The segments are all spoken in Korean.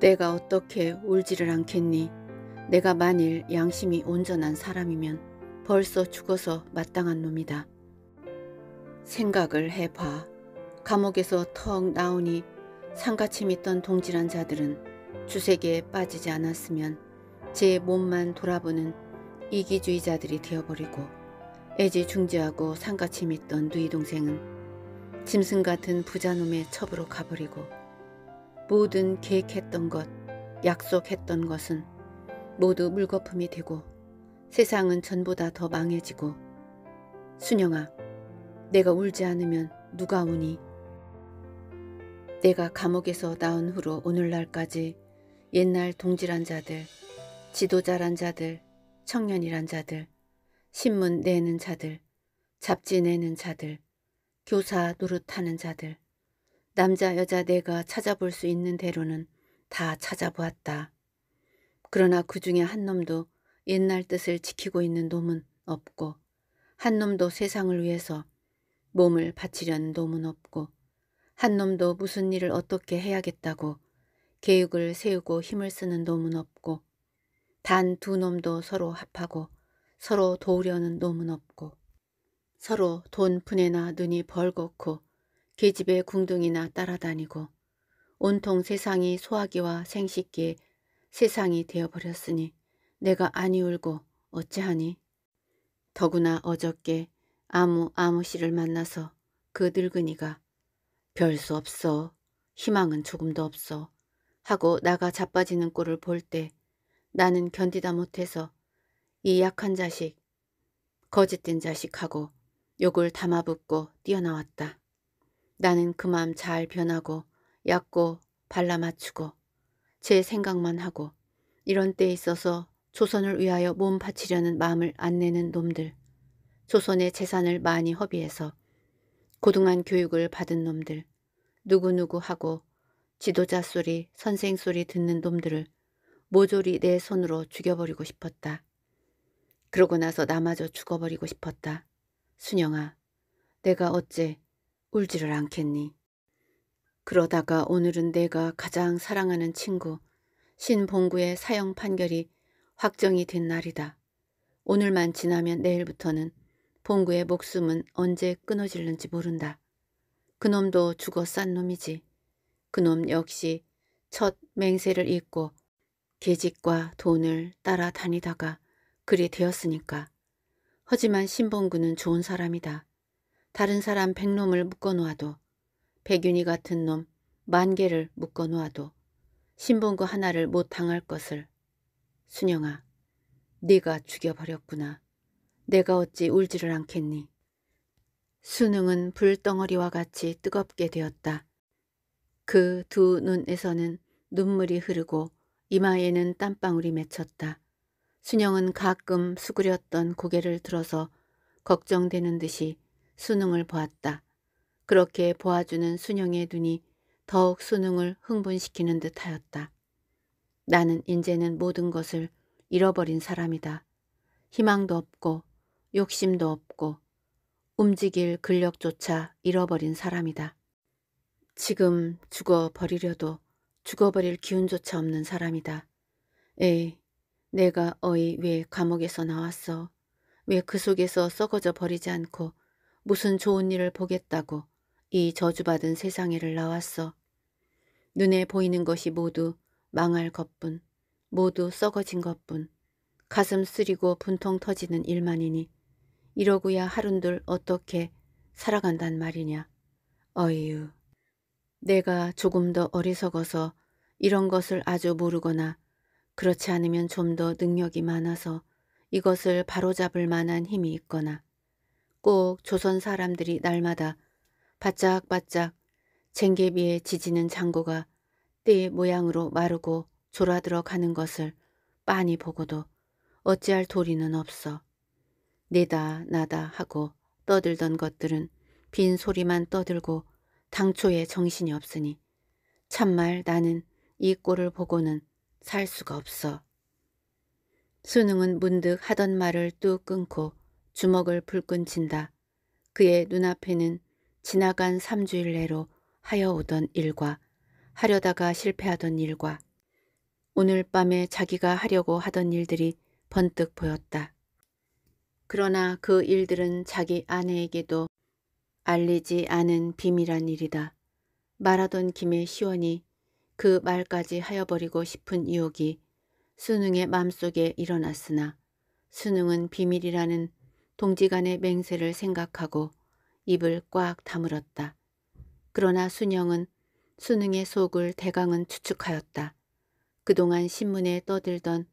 내가 어떻게 울지를 않겠니? 내가 만일 양심이 온전한 사람이면 벌써 죽어서 마땅한 놈이다. 생각을 해봐. 감옥에서 턱 나오니 상가이 믿던 동질한 자들은 주색에 빠지지 않았으면 제 몸만 돌아보는 이기주의자들이 되어버리고 애지중지하고 상가이 믿던 누이 동생은 짐승 같은 부자놈의 첩으로 가버리고 모든 계획했던 것, 약속했던 것은 모두 물거품이 되고 세상은 전보다 더 망해지고 순영아, 내가 울지 않으면 누가 우니? 내가 감옥에서 나온 후로 오늘날까지 옛날 동지란 자들, 지도자란 자들, 청년이란 자들, 신문 내는 자들, 잡지 내는 자들, 교사 노릇하는 자들, 남자 여자 내가 찾아볼 수 있는 대로는 다 찾아보았다. 그러나 그 중에 한 놈도 옛날 뜻을 지키고 있는 놈은 없고 한 놈도 세상을 위해서 몸을 바치려는 놈은 없고 한 놈도 무슨 일을 어떻게 해야겠다고 계획을 세우고 힘을 쓰는 놈은 없고 단 두 놈도 서로 합하고 서로 도우려는 놈은 없고 서로 돈 푼에나 눈이 벌겋고 계집애 궁둥이나 따라다니고 온통 세상이 소화기와 생식기에 세상이 되어버렸으니 내가 아니 울고 어찌하니? 더구나 어저께 아무 아무 씨를 만나서 그 늙은이가 별 수 없어. 희망은 조금도 없어. 하고 나가 자빠지는 꼴을 볼 때 나는 견디다 못해서 이 약한 자식, 거짓된 자식하고 욕을 담아붓고 뛰어나왔다. 나는 그마잘 변하고 약고 발라 맞추고 제 생각만 하고 이런 때에 있어서 조선을 위하여 몸 바치려는 마음을 안 내는 놈들 조선의 재산을 많이 허비해서 고등한 교육을 받은 놈들 누구누구 하고 지도자 소리 선생 소리 듣는 놈들을 모조리 내 손으로 죽여버리고 싶었다. 그러고 나서 나마저 죽어버리고 싶었다. 순영아, 내가 어째 울지를 않겠니? 그러다가 오늘은 내가 가장 사랑하는 친구 신봉구의 사형 판결이 확정이 된 날이다. 오늘만 지나면 내일부터는 봉구의 목숨은 언제 끊어질는지 모른다. 그놈도 죽어 싼 놈이지. 그놈 역시 첫 맹세를 잊고 계집과 돈을 따라다니다가 그리 되었으니까. 하지만 신봉구는 좋은 사람이다. 다른 사람 백놈을 묶어놓아도 백윤이 같은 놈 만 개를 묶어놓아도 신봉구 하나를 못 당할 것을 순영아 네가 죽여버렸구나. 내가 어찌 울지를 않겠니. 수능은 불덩어리와 같이 뜨겁게 되었다. 그 두 눈에서는 눈물이 흐르고 이마에는 땀방울이 맺혔다. 순영은 가끔 수그렸던 고개를 들어서 걱정되는 듯이 수능을 보았다. 그렇게 보아주는 순영의 눈이 더욱 수능을 흥분시키는 듯하였다. 나는 이제는 모든 것을 잃어버린 사람이다. 희망도 없고 욕심도 없고 움직일 근력조차 잃어버린 사람이다. 지금 죽어버리려도 죽어버릴 기운조차 없는 사람이다. 에이, 내가 어이 왜 감옥에서 나왔어? 왜 그 속에서 썩어져 버리지 않고 무슨 좋은 일을 보겠다고 이 저주받은 세상에를 나왔어. 눈에 보이는 것이 모두 망할 것뿐, 모두 썩어진 것뿐, 가슴 쓰리고 분통 터지는 일만이니 이러고야 하룬들 어떻게 살아간단 말이냐. 어휴 내가 조금 더 어리석어서 이런 것을 아주 모르거나 그렇지 않으면 좀 더 능력이 많아서 이것을 바로잡을 만한 힘이 있거나 꼭 조선 사람들이 날마다 바짝바짝 쟁개비에 지지는 장고가 띠 모양으로 마르고 졸아들어 가는 것을 빤히 보고도 어찌할 도리는 없어. 내다 나다 하고 떠들던 것들은 빈 소리만 떠들고 당초에 정신이 없으니 참말 나는 이 꼴을 보고는 살 수가 없어. 수능은 문득 하던 말을 뚝 끊고 주먹을 불끈 친다. 그의 눈앞에는 지나간 3주일 내로 하여 오던 일과 하려다가 실패하던 일과 오늘 밤에 자기가 하려고 하던 일들이 번뜩 보였다. 그러나 그 일들은 자기 아내에게도 알리지 않은 비밀한 일이다. 말하던 김에 시원히 그 말까지 하여버리고 싶은 유혹이 수능의 맘속에 일어났으나 수능은 비밀이라는 동지간의 맹세를 생각하고 입을 꽉 다물었다. 그러나 순영은 수능의 속을 대강은 추측하였다. 그동안 신문에 떠들던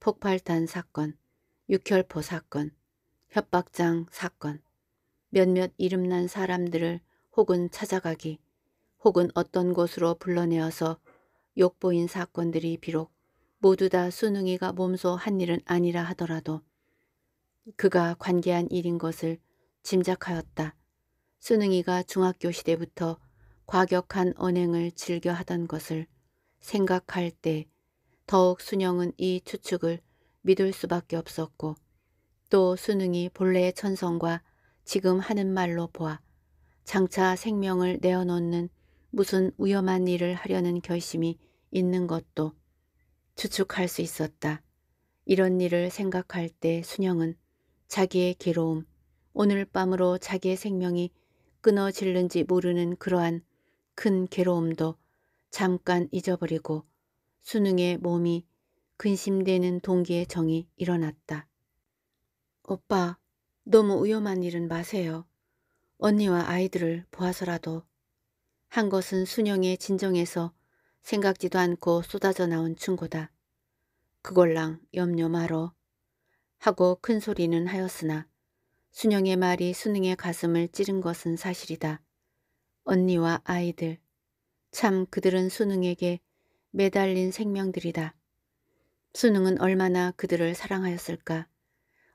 폭발탄 사건, 육혈포 사건, 협박장 사건, 몇몇 이름난 사람들을 혹은 찾아가기, 혹은 어떤 곳으로 불러내어서 욕보인 사건들이 비록 모두 다 수능이가 몸소 한 일은 아니라 하더라도 그가 관계한 일인 것을 짐작하였다. 순응이가 중학교 시대부터 과격한 언행을 즐겨 하던 것을 생각할 때 더욱 순영은 이 추측을 믿을 수밖에 없었고 또 순응이 본래의 천성과 지금 하는 말로 보아 장차 생명을 내어놓는 무슨 위험한 일을 하려는 결심이 있는 것도 추측할 수 있었다. 이런 일을 생각할 때 순영은 자기의 괴로움, 오늘 밤으로 자기의 생명이 끊어질는지 모르는 그러한 큰 괴로움도 잠깐 잊어버리고 수능의 몸이 근심되는 동기의 정이 일어났다. 오빠, 너무 위험한 일은 마세요. 언니와 아이들을 보아서라도. 한 것은 순영의 진정에서 생각지도 않고 쏟아져 나온 충고다. 그걸랑 염려 마로. 하고 큰 소리는 하였으나 순영의 말이 순응의 가슴을 찌른 것은 사실이다. 언니와 아이들. 참 그들은 순응에게 매달린 생명들이다. 순응은 얼마나 그들을 사랑하였을까.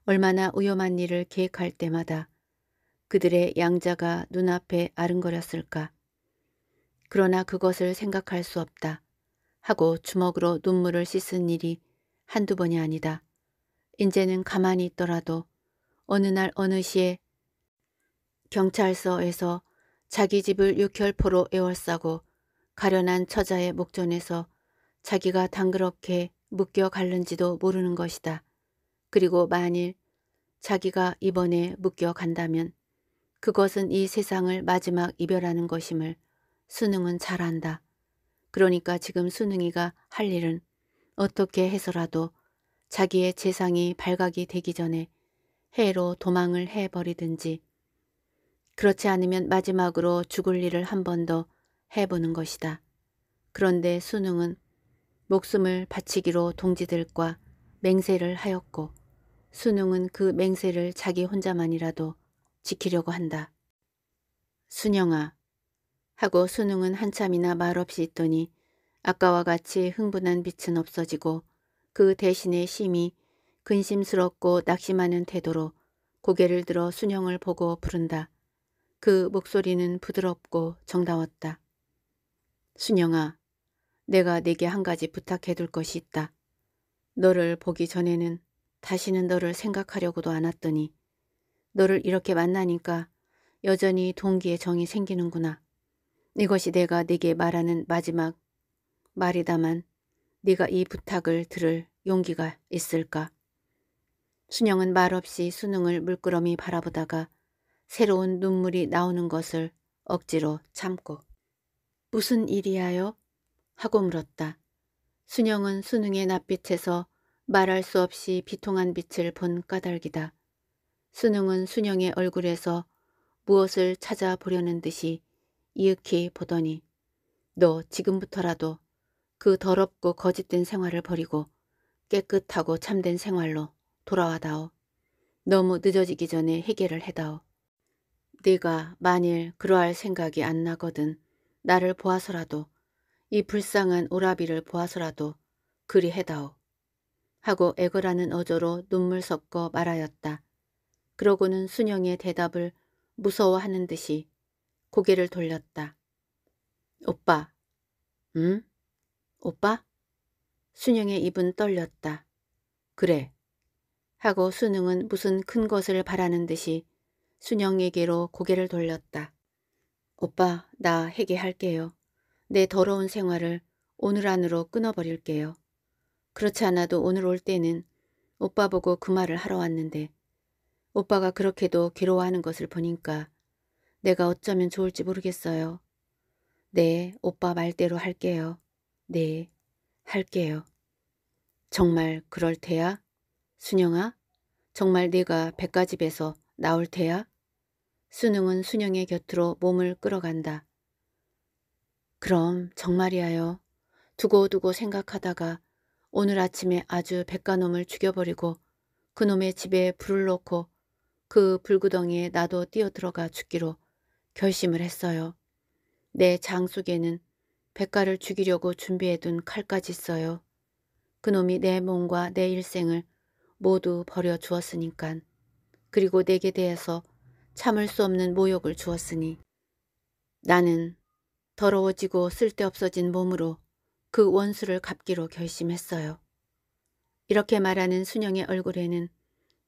얼마나 위험한 일을 계획할 때마다 그들의 양자가 눈앞에 아른거렸을까. 그러나 그것을 생각할 수 없다. 하고 주먹으로 눈물을 씻은 일이 한두 번이 아니다. 이제는 가만히 있더라도 어느 날 어느 시에 경찰서에서 자기 집을 육혈포로 애월싸고 가련한 처자의 목전에서 자기가 당그럽게 묶여 갈는지도 모르는 것이다. 그리고 만일 자기가 이번에 묶여 간다면 그것은 이 세상을 마지막 이별하는 것임을 수능은 잘 안다. 그러니까 지금 수능이가 할 일은 어떻게 해서라도 자기의 재상이 발각이 되기 전에 해로 도망을 해버리든지 그렇지 않으면 마지막으로 죽을 일을 한 번 더 해보는 것이다. 그런데 수능은 목숨을 바치기로 동지들과 맹세를 하였고 수능은 그 맹세를 자기 혼자만이라도 지키려고 한다. 순영아 하고 수능은 한참이나 말없이 있더니 아까와 같이 흥분한 빛은 없어지고 그 대신에 심히 근심스럽고 낙심하는 태도로 고개를 들어 순영을 보고 부른다. 그 목소리는 부드럽고 정다웠다. 순영아, 내가 네게 한 가지 부탁해둘 것이 있다. 너를 보기 전에는 다시는 너를 생각하려고도 않았더니 너를 이렇게 만나니까 여전히 동기의 정이 생기는구나. 이것이 내가 네게 말하는 마지막 말이다만 네가 이 부탁을 들을 용기가 있을까? 순영은 말없이 수능을 물끄러미 바라보다가 새로운 눈물이 나오는 것을 억지로 참고 무슨 일이야요? 하고 물었다. 순영은 수능의 낯빛에서 말할 수 없이 비통한 빛을 본 까닭이다. 수능은 순영의 얼굴에서 무엇을 찾아보려는 듯이 이윽히 보더니 너 지금부터라도 그 더럽고 거짓된 생활을 버리고 깨끗하고 참된 생활로 돌아와다오. 너무 늦어지기 전에 해결을 해다오. 네가 만일 그러할 생각이 안 나거든 나를 보아서라도 이 불쌍한 오라비를 보아서라도 그리 해다오. 하고 애거라는 어조로 눈물 섞어 말하였다. 그러고는 순영의 대답을 무서워하는 듯이 고개를 돌렸다. 오빠, 응? 오빠? 순영의 입은 떨렸다. 그래. 하고 순응은 무슨 큰 것을 바라는 듯이 순영에게로 고개를 돌렸다. 오빠, 나 해결할게요. 내 더러운 생활을 오늘 안으로 끊어버릴게요. 그렇지 않아도 오늘 올 때는 오빠 보고 그 말을 하러 왔는데 오빠가 그렇게도 괴로워하는 것을 보니까 내가 어쩌면 좋을지 모르겠어요. 네, 오빠 말대로 할게요. 네, 할게요. 정말 그럴 테야? 순영아, 정말 네가 백가집에서 나올 테야? 수능은 순영의 곁으로 몸을 끌어간다. 그럼 정말이야요. 두고두고 생각하다가 오늘 아침에 아주 백가놈을 죽여버리고 그놈의 집에 불을 놓고 그 불구덩이에 나도 뛰어들어가 죽기로 결심을 했어요. 내 장 속에는 백가를 죽이려고 준비해둔 칼까지 써요. 그놈이 내 몸과 내 일생을 모두 버려주었으니깐. 그리고 내게 대해서 참을 수 없는 모욕을 주었으니 나는 더러워지고 쓸데없어진 몸으로 그 원수를 갚기로 결심했어요. 이렇게 말하는 순영의 얼굴에는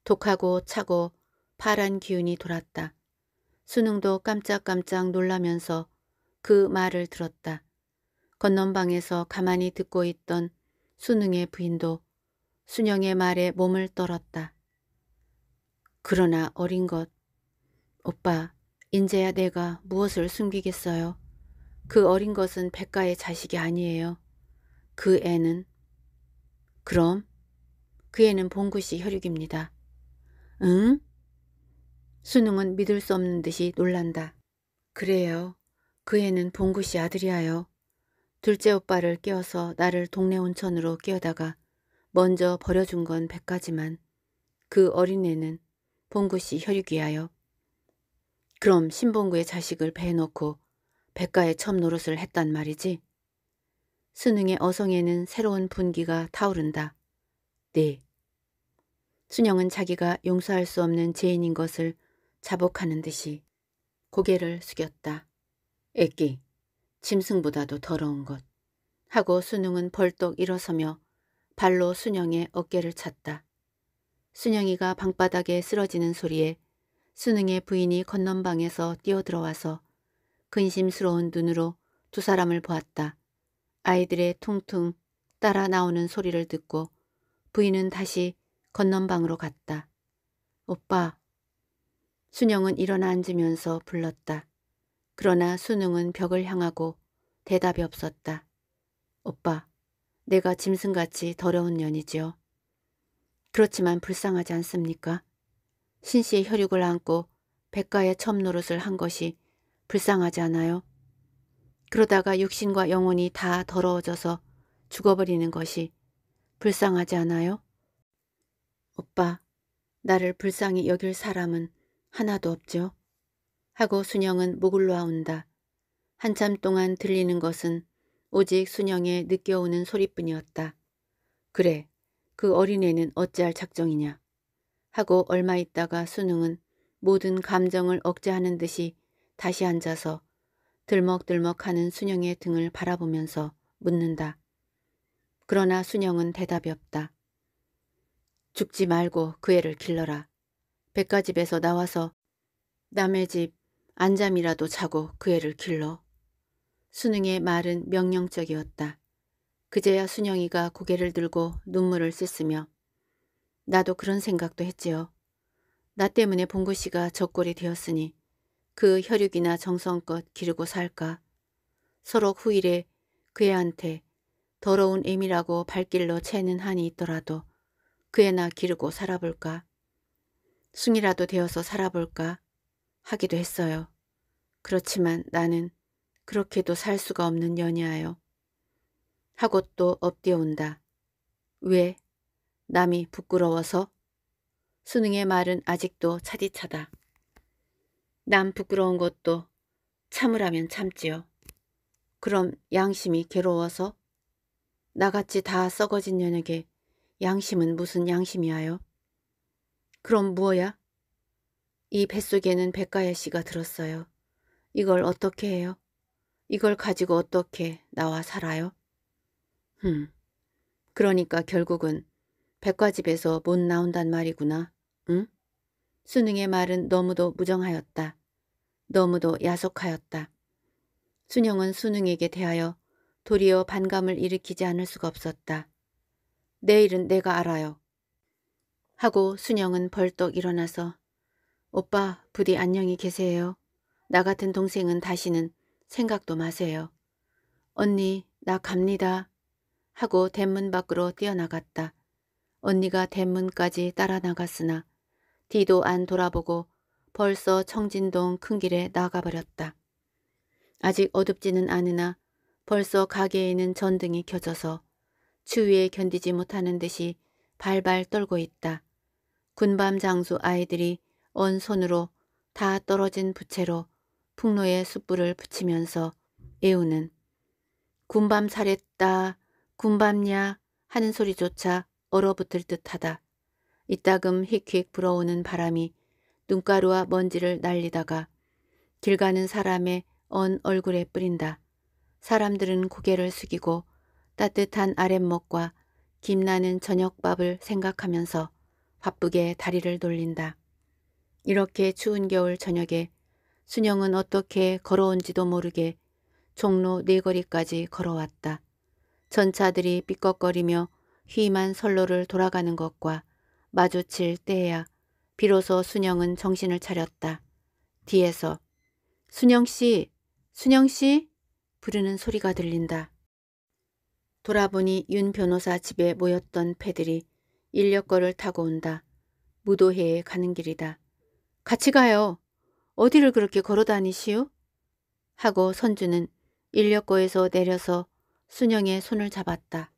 독하고 차고 파란 기운이 돌았다. 순흥도 깜짝깜짝 놀라면서 그 말을 들었다. 건넌방에서 가만히 듣고 있던 순응의 부인도 순영의 말에 몸을 떨었다. 그러나 어린 것. 오빠, 인제야 내가 무엇을 숨기겠어요. 그 어린 것은 백가의 자식이 아니에요. 그 애는. 그럼? 그 애는 봉구씨 혈육입니다. 응? 수능은 믿을 수 없는 듯이 놀란다. 그래요. 그 애는 봉구씨 아들이야요. 둘째 오빠를 깨워서 나를 동네 온천으로 깨어다가 먼저 버려준 건 백가지만 그 어린애는 봉구씨 혈육이하여 그럼 신봉구의 자식을 배해놓고 백가의 첩 노릇을 했단 말이지. 수능의 어성에는 새로운 분기가 타오른다. 네. 순영은 자기가 용서할 수 없는 죄인인 것을 자복하는 듯이 고개를 숙였다. 애끼. 짐승보다도 더러운 것. 하고 순웅은 벌떡 일어서며 발로 순영의 어깨를 찼다. 순영이가 방바닥에 쓰러지는 소리에 순웅의 부인이 건넌방에서 뛰어들어와서 근심스러운 눈으로 두 사람을 보았다. 아이들의 퉁퉁 따라 나오는 소리를 듣고 부인은 다시 건넌방으로 갔다. 오빠. 순영은 일어나 앉으면서 불렀다. 그러나 수능은 벽을 향하고 대답이 없었다. 오빠, 내가 짐승같이 더러운 년이지요. 그렇지만 불쌍하지 않습니까? 신 씨의 혈육을 안고 백가의 첩노릇을 한 것이 불쌍하지 않아요? 그러다가 육신과 영혼이 다 더러워져서 죽어버리는 것이 불쌍하지 않아요? 오빠, 나를 불쌍히 여길 사람은 하나도 없죠. 하고 순영은 목을 놓아온다. 한참 동안 들리는 것은 오직 순영의 느껴오는 소리뿐이었다. 그래, 그 어린애는 어찌할 작정이냐. 하고 얼마 있다가 수능은 모든 감정을 억제하는 듯이 다시 앉아서 들먹들먹하는 순영의 등을 바라보면서 묻는다. 그러나 순영은 대답이 없다. 죽지 말고 그 애를 길러라. 백가집에서 나와서 남의 집 안잠이라도 자고 그 애를 길러. 순응의 말은 명령적이었다. 그제야 순영이가 고개를 들고 눈물을 씻으며 나도 그런 생각도 했지요. 나 때문에 봉구 씨가 적골이 되었으니 그 혈육이나 정성껏 기르고 살까. 서로 후일에 그 애한테 더러운 애미라고 발길로 채는 한이 있더라도 그 애나 기르고 살아볼까. 숭이라도 되어서 살아볼까. 하기도 했어요. 그렇지만 나는 그렇게도 살 수가 없는 연이하여 하고 또 업디어온다. 왜? 남이 부끄러워서? 수능의 말은 아직도 차디차다. 남 부끄러운 것도 참으라면 참지요. 그럼 양심이 괴로워서? 나같이 다 썩어진 년에게 양심은 무슨 양심이하여? 그럼 무엇야? 이 뱃속에는 백가야 씨가 들었어요. 이걸 어떻게 해요? 이걸 가지고 어떻게 나와 살아요? 흠, 그러니까 결국은 백과집에서 못 나온단 말이구나. 응? 수능의 말은 너무도 무정하였다. 너무도 야속하였다. 순영은 수능에게 대하여 도리어 반감을 일으키지 않을 수가 없었다. 내일은 내가 알아요. 하고 순영은 벌떡 일어나서 오빠 부디 안녕히 계세요. 나 같은 동생은 다시는 생각도 마세요. 언니 나 갑니다. 하고 대문 밖으로 뛰어나갔다. 언니가 대문까지 따라 나갔으나 뒤도 안 돌아보고 벌써 청진동 큰 길에 나가버렸다. 아직 어둡지는 않으나 벌써 가게에 있는 전등이 켜져서 추위에 견디지 못하는 듯이 발발 떨고 있다. 군밤 장수 아이들이 온 손으로 다 떨어진 부채로 풍로에 숯불을 붙이면서 애우는 군밤 사했다 군밤냐 하는 소리조차 얼어붙을 듯하다. 이따금 휙휙 불어오는 바람이 눈가루와 먼지를 날리다가 길 가는 사람의 언 얼굴에 뿌린다. 사람들은 고개를 숙이고 따뜻한 아랫목과 김나는 저녁밥을 생각하면서 바쁘게 다리를 돌린다. 이렇게 추운 겨울 저녁에 순영은 어떻게 걸어온지도 모르게 종로 네거리까지 걸어왔다. 전차들이 삐걱거리며 휘만 선로를 돌아가는 것과 마주칠 때에야 비로소 순영은 정신을 차렸다. 뒤에서 순영씨, 순영씨 부르는 소리가 들린다. 돌아보니 윤 변호사 집에 모였던 패들이 인력거를 타고 온다. 무도회에 가는 길이다. 같이 가요. 어디를 그렇게 걸어 다니시오? 하고 선주는 인력거에서 내려서 순영의 손을 잡았다.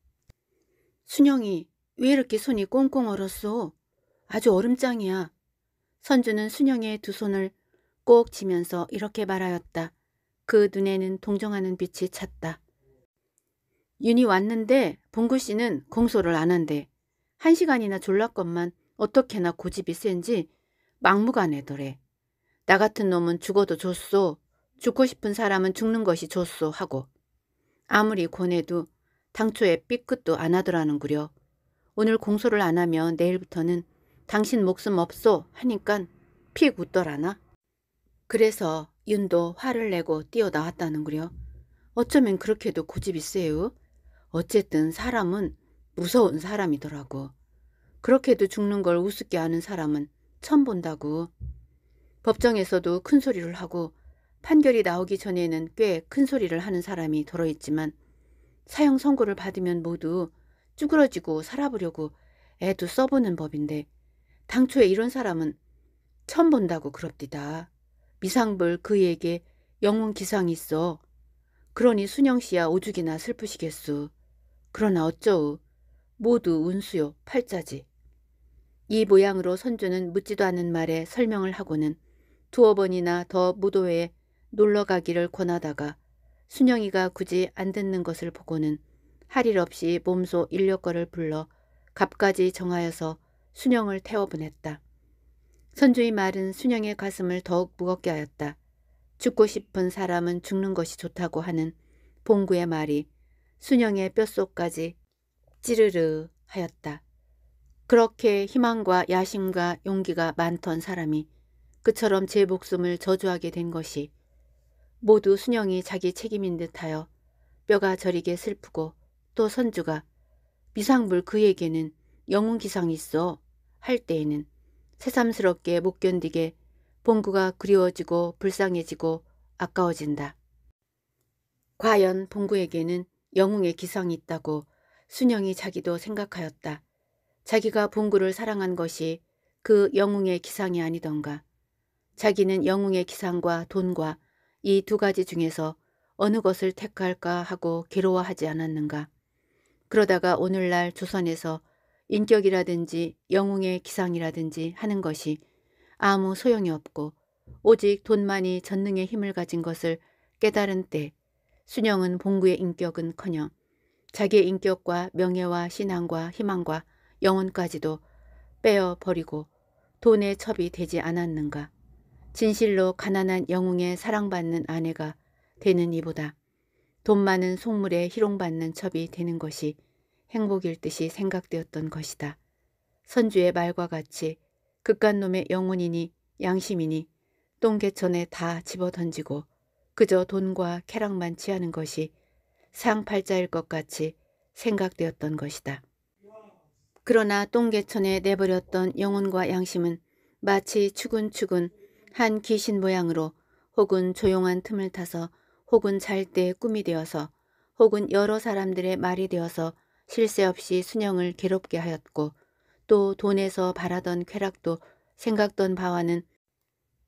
순영이 왜 이렇게 손이 꽁꽁 얼었소? 아주 얼음장이야. 선주는 순영의 두 손을 꼭치면서 이렇게 말하였다. 그 눈에는 동정하는 빛이 찼다. 윤이 왔는데 봉구 씨는 공소를 안 한대. 한 시간이나 졸랐건만 어떻게나 고집이 센지 막무가내 더래. 나 같은 놈은 죽어도 좋소. 죽고 싶은 사람은 죽는 것이 좋소 하고 아무리 권해도 당초에 삐끗도 안 하더라는구려. 오늘 공소를 안 하면 내일부터는 당신 목숨 없소 하니깐 픽 웃더라나. 그래서 윤도 화를 내고 뛰어나왔다는구려. 어쩌면 그렇게도 고집이 세요. 어쨌든 사람은 무서운 사람이더라고. 그렇게도 죽는 걸 우습게 아는 사람은 처음 본다고. 법정에서도 큰 소리를 하고 판결이 나오기 전에는 꽤 큰 소리를 하는 사람이 들어있지만 사형 선고를 받으면 모두 쭈그러지고 살아보려고 애도 써보는 법인데 당초에 이런 사람은 처음 본다고 그럽디다. 미상불 그에게영웅 기상이 있어. 그러니 순영씨야 오죽이나 슬프시겠수. 그러나 어쩌우 모두 운수요 팔자지. 이 모양으로 선조는 묻지도 않은 말에 설명을 하고는 두어 번이나 더 무도회에 놀러 가기를 권하다가 순영이가 굳이 안 듣는 것을 보고는 할 일 없이 몸소 인력거를 불러 갑까지 정하여서 순영을 태워보냈다. 선조의 말은 순영의 가슴을 더욱 무겁게 하였다. 죽고 싶은 사람은 죽는 것이 좋다고 하는 봉구의 말이 순영의 뼛속까지 찌르르 하였다. 그렇게 희망과 야심과 용기가 많던 사람이 그처럼 제 목숨을 저주하게 된 것이 모두 순영이 자기 책임인 듯하여 뼈가 저리게 슬프고 또 선주가 미상불 그에게는 영웅기상이 있어 할 때에는 새삼스럽게 못 견디게 봉구가 그리워지고 불쌍해지고 아까워진다. 과연 봉구에게는 영웅의 기상이 있다고 순영이 자기도 생각하였다. 자기가 봉구를 사랑한 것이 그 영웅의 기상이 아니던가 자기는 영웅의 기상과 돈과 이 두 가지 중에서 어느 것을 택할까 하고 괴로워하지 않았는가. 그러다가 오늘날 조선에서 인격이라든지 영웅의 기상이라든지 하는 것이 아무 소용이 없고 오직 돈만이 전능의 힘을 가진 것을 깨달은 때 순영은 봉구의 인격은커녕 자기의 인격과 명예와 신앙과 희망과 영혼까지도 빼어버리고 돈의 첩이 되지 않았는가. 진실로 가난한 영웅의 사랑받는 아내가 되는 이보다 돈 많은 속물에 희롱받는 첩이 되는 것이 행복일 듯이 생각되었던 것이다. 선주의 말과 같이 극간놈의 영혼이니 양심이니 똥개천에 다 집어던지고 그저 돈과 쾌락만 취하는 것이 상팔자일 것 같이 생각되었던 것이다. 그러나 똥개천에 내버렸던 영혼과 양심은 마치 추근추근 한 귀신 모양으로 혹은 조용한 틈을 타서 혹은 잘 때 꿈이 되어서 혹은 여러 사람들의 말이 되어서 실세 없이 순영을 괴롭게 하였고 또 돈에서 바라던 쾌락도 생각던 바와는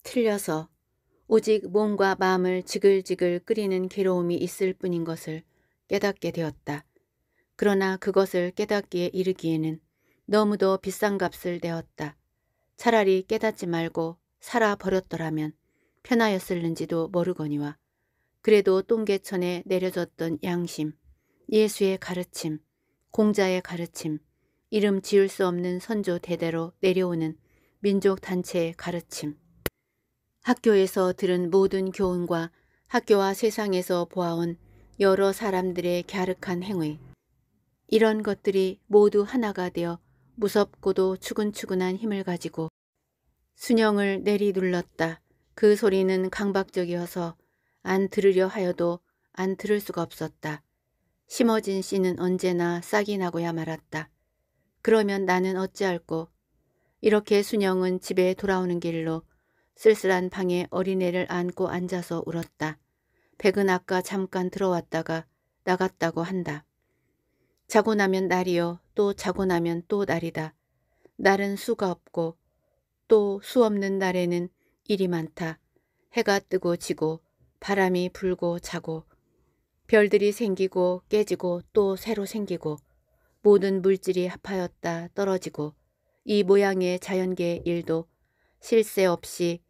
틀려서 오직 몸과 마음을 지글지글 끓이는 괴로움이 있을 뿐인 것을 깨닫게 되었다. 그러나 그것을 깨닫기에 이르기에는 너무도 비싼 값을 내었다. 차라리 깨닫지 말고 살아 버렸더라면 편하였을는지도 모르거니와 그래도 똥개천에 내려졌던 양심, 예수의 가르침, 공자의 가르침, 이름 지을 수 없는 선조 대대로 내려오는 민족단체의 가르침, 학교에서 들은 모든 교훈과 학교와 세상에서 보아온 여러 사람들의 갸륵한 행위, 이런 것들이 모두 하나가 되어 무섭고도 추근추근한 힘을 가지고 순영을 내리눌렀다. 그 소리는 강박적이어서 안 들으려 하여도 안 들을 수가 없었다. 심어진 씨는 언제나 싹이 나고야 말았다. 그러면 나는 어찌할꼬. 이렇게 순영은 집에 돌아오는 길로 쓸쓸한 방에 어린애를 안고 앉아서 울었다. 백은 아까 잠깐 들어왔다가 나갔다고 한다. 자고 나면 날이요 또 자고 나면 또 날이다. 날은 수가 없고 또 수 없는 날에는 일이 많다. 해가 뜨고 지고 바람이 불고 자고 별들이 생기고 깨지고 또 새로 생기고 모든 물질이 합하였다 떨어지고 이 모양의 자연계의 일도 실세 없이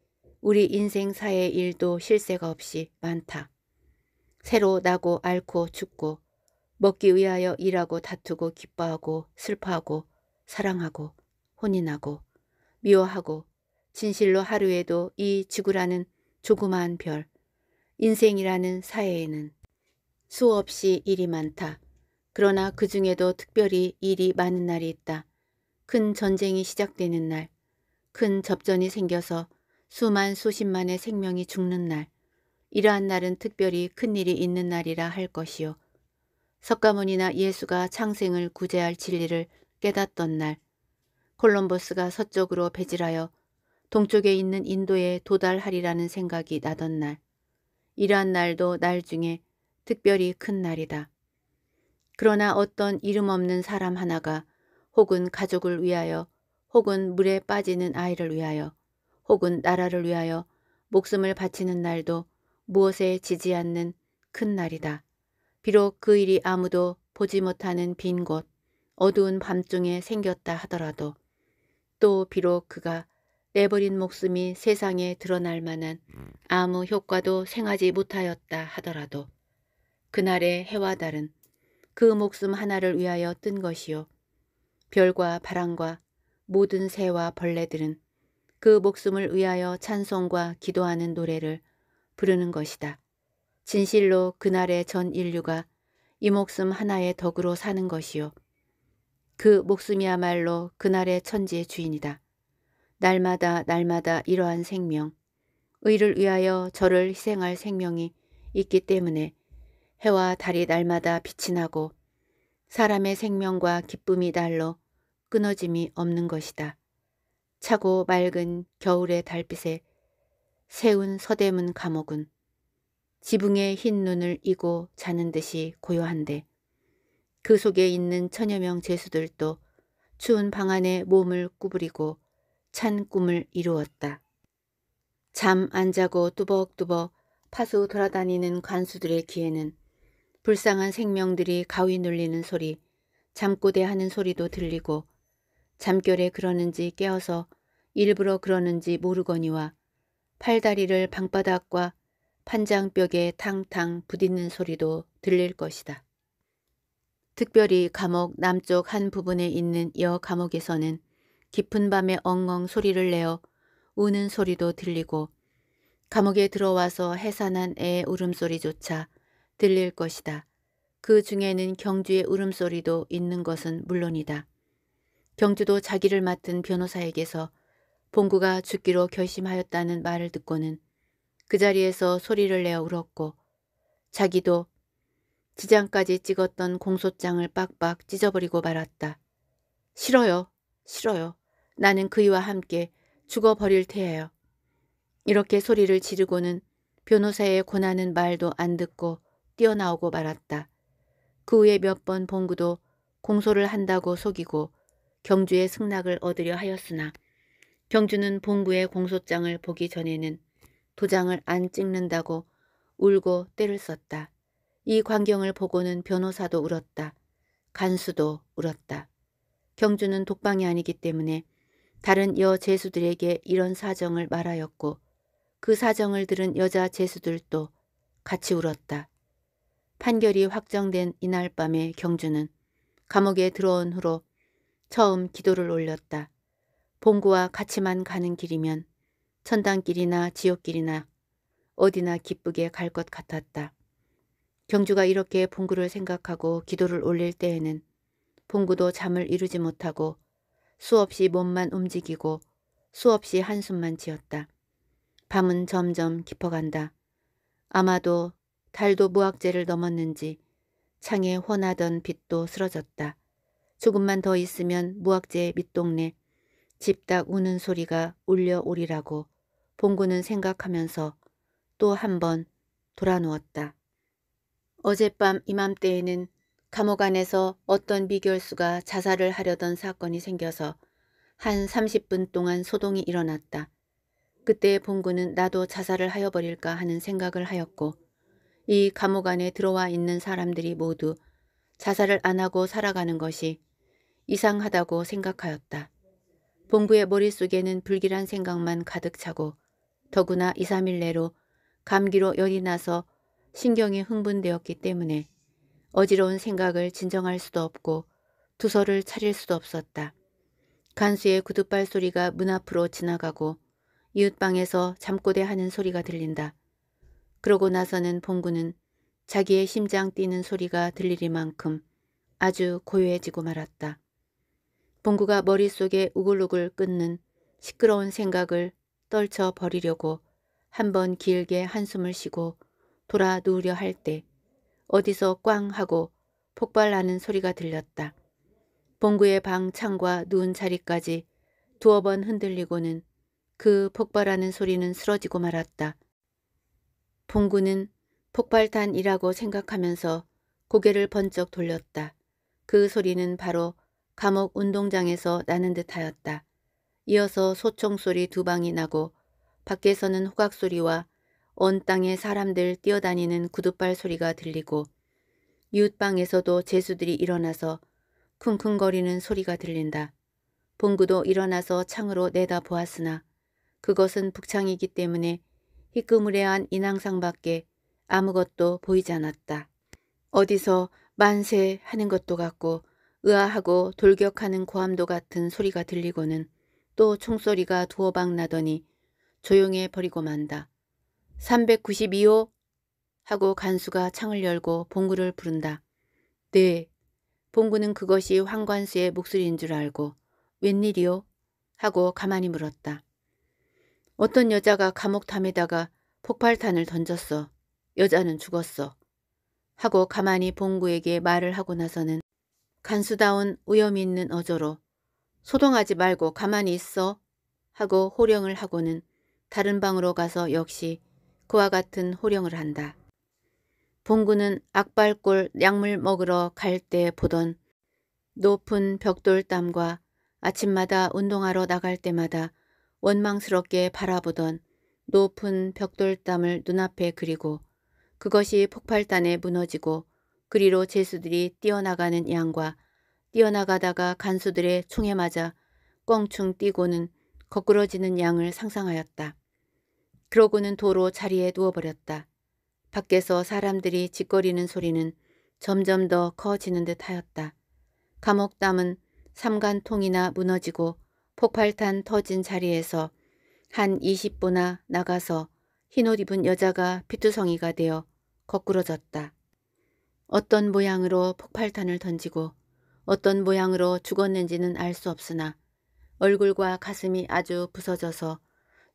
우리 인생사의 일도 실세가 없이 많다. 새로 나고 앓고 죽고 먹기 위하여 일하고 다투고 기뻐하고 슬퍼하고 사랑하고 혼인하고 미워하고 진실로 하루에도 이 지구라는 조그마한 별, 인생이라는 사회에는 수없이 일이 많다. 그러나 그 중에도 특별히 일이 많은 날이 있다. 큰 전쟁이 시작되는 날, 큰 접전이 생겨서 수만 수십만의 생명이 죽는 날, 이러한 날은 특별히 큰 일이 있는 날이라 할 것이요. 석가모니나 예수가 창생을 구제할 진리를 깨닫던 날 콜럼버스가 서쪽으로 배질하여 동쪽에 있는 인도에 도달하리라는 생각이 나던 날 이러한 날도 날 중에 특별히 큰 날이다. 그러나 어떤 이름 없는 사람 하나가 혹은 가족을 위하여 혹은 물에 빠지는 아이를 위하여 혹은 나라를 위하여 목숨을 바치는 날도 무엇에 지지 않는 큰 날이다. 비록 그 일이 아무도 보지 못하는 빈 곳, 어두운 밤중에 생겼다 하더라도 또 비록 그가 내버린 목숨이 세상에 드러날 만한 아무 효과도 생하지 못하였다 하더라도 그날의 해와 달은 그 목숨 하나를 위하여 뜬 것이요. 별과 바람과 모든 새와 벌레들은 그 목숨을 위하여 찬송과 기도하는 노래를 부르는 것이다. 진실로 그날의 전 인류가 이 목숨 하나의 덕으로 사는 것이요. 그 목숨이야말로 그날의 천지의 주인이다. 날마다 날마다 이러한 생명, 의를 위하여 저를 희생할 생명이 있기 때문에 해와 달이 날마다 빛이 나고 사람의 생명과 기쁨이 날로 끊어짐이 없는 것이다. 차고 맑은 겨울의 달빛에 세운 서대문 감옥은 지붕에 흰 눈을 이고 자는 듯이 고요한데 그 속에 있는 천여 명 제수들도 추운 방 안에 몸을 구부리고 찬 꿈을 이루었다. 잠 안 자고 뚜벅뚜벅 파수 돌아다니는 관수들의 귀에는 불쌍한 생명들이 가위 눌리는 소리, 잠꼬대 하는 소리도 들리고 잠결에 그러는지 깨어서 일부러 그러는지 모르거니와 팔다리를 방바닥과 판장벽에 탕탕 부딪는 소리도 들릴 것이다. 특별히 감옥 남쪽 한 부분에 있는 여 감옥에서는 깊은 밤에 엉엉 소리를 내어 우는 소리도 들리고 감옥에 들어와서 해산한 애의 울음소리조차 들릴 것이다. 그 중에는 경주의 울음소리도 있는 것은 물론이다. 경주도 자기를 맡은 변호사에게서 봉구가 죽기로 결심하였다는 말을 듣고는 그 자리에서 소리를 내어 울었고 자기도 지장까지 찍었던 공소장을 빡빡 찢어버리고 말았다. 싫어요. 싫어요. 나는 그이와 함께 죽어버릴 테예요. 이렇게 소리를 지르고는 변호사의 고난은 말도 안 듣고 뛰어나오고 말았다. 그 후에 몇 번 봉구도 공소를 한다고 속이고 경주의 승낙을 얻으려 하였으나 경주는 봉구의 공소장을 보기 전에는 도장을 안 찍는다고 울고 때를 썼다. 이 광경을 보고는 변호사도 울었다. 간수도 울었다. 경주는 독방이 아니기 때문에 다른 여 제수들에게 이런 사정을 말하였고 그 사정을 들은 여자 제수들도 같이 울었다. 판결이 확정된 이날 밤에 경주는 감옥에 들어온 후로 처음 기도를 올렸다. 봉구와 같이만 가는 길이면 천당길이나 지옥길이나 어디나 기쁘게 갈 것 같았다. 경주가 이렇게 봉구를 생각하고 기도를 올릴 때에는 봉구도 잠을 이루지 못하고 수없이 몸만 움직이고 수없이 한숨만 지었다. 밤은 점점 깊어간다. 아마도 달도 무학제를 넘었는지 창에 혼하던 빛도 쓰러졌다. 조금만 더 있으면 무학제의 밑동네 집딱 우는 소리가 울려오리라고 봉구는 생각하면서 또 한 번 돌아누웠다. 어젯밤 이맘때에는 감옥 안에서 어떤 미결수가 자살을 하려던 사건이 생겨서 한 30분 동안 소동이 일어났다. 그때 봉구는 나도 자살을 하여버릴까 하는 생각을 하였고 이 감옥 안에 들어와 있는 사람들이 모두 자살을 안 하고 살아가는 것이 이상하다고 생각하였다. 봉구의 머릿속에는 불길한 생각만 가득 차고 더구나 2, 3일 내로 감기로 열이 나서 신경이 흥분되었기 때문에 어지러운 생각을 진정할 수도 없고 두서를 차릴 수도 없었다. 간수의 구두발 소리가 문 앞으로 지나가고 이웃방에서 잠꼬대 하는 소리가 들린다. 그러고 나서는 봉구는 자기의 심장 뛰는 소리가 들리리만큼 아주 고요해지고 말았다. 봉구가 머릿속에 우글우글 끊는 시끄러운 생각을 떨쳐버리려고 한 번 길게 한숨을 쉬고 돌아 누우려 할 때 어디서 꽝 하고 폭발하는 소리가 들렸다. 봉구의 방 창과 누운 자리까지 두어 번 흔들리고는 그 폭발하는 소리는 쓰러지고 말았다. 봉구는 폭발탄이라고 생각하면서 고개를 번쩍 돌렸다. 그 소리는 바로 감옥 운동장에서 나는 듯하였다. 이어서 소총소리 두 방이 나고 밖에서는 호각소리와 온 땅에 사람들 뛰어다니는 구두발 소리가 들리고 이웃방에서도 재수들이 일어나서 쿵쿵거리는 소리가 들린다. 봉구도 일어나서 창으로 내다보았으나 그것은 북창이기 때문에 희끄무레한 인왕상밖에 아무것도 보이지 않았다. 어디서 만세 하는 것도 같고 으아하고 돌격하는 고함도 같은 소리가 들리고는 또 총소리가 두어 방 나더니 조용해 버리고 만다. 392호 하고 간수가 창을 열고 봉구를 부른다. 네. 봉구는 그것이 황관수의 목소리인 줄 알고 웬일이요? 하고 가만히 물었다. 어떤 여자가 감옥탐에다가 폭발탄을 던졌어. 여자는 죽었어. 하고 가만히 봉구에게 말을 하고 나서는 간수다운 우염 있는 어조로 소동하지 말고 가만히 있어 하고 호령을 하고는 다른 방으로 가서 역시 그와 같은 호령을 한다. 봉구는 악발골 약물 먹으러 갈 때 보던 높은 벽돌담과 아침마다 운동하러 나갈 때마다 원망스럽게 바라보던 높은 벽돌담을 눈앞에 그리고 그것이 폭발단에 무너지고 그리로 제수들이 뛰어나가는 양과 뛰어나가다가 간수들의 총에 맞아 껑충 뛰고는 거꾸러지는 양을 상상하였다. 그러고는 도로 자리에 누워버렸다. 밖에서 사람들이 짓거리는 소리는 점점 더 커지는 듯 하였다. 감옥담은 삼간통이나 무너지고 폭발탄 터진 자리에서 한2 0분이나 나가서 흰옷 입은 여자가 피투성이가 되어 거꾸러졌다. 어떤 모양으로 폭발탄을 던지고 어떤 모양으로 죽었는지는 알 수 없으나 얼굴과 가슴이 아주 부서져서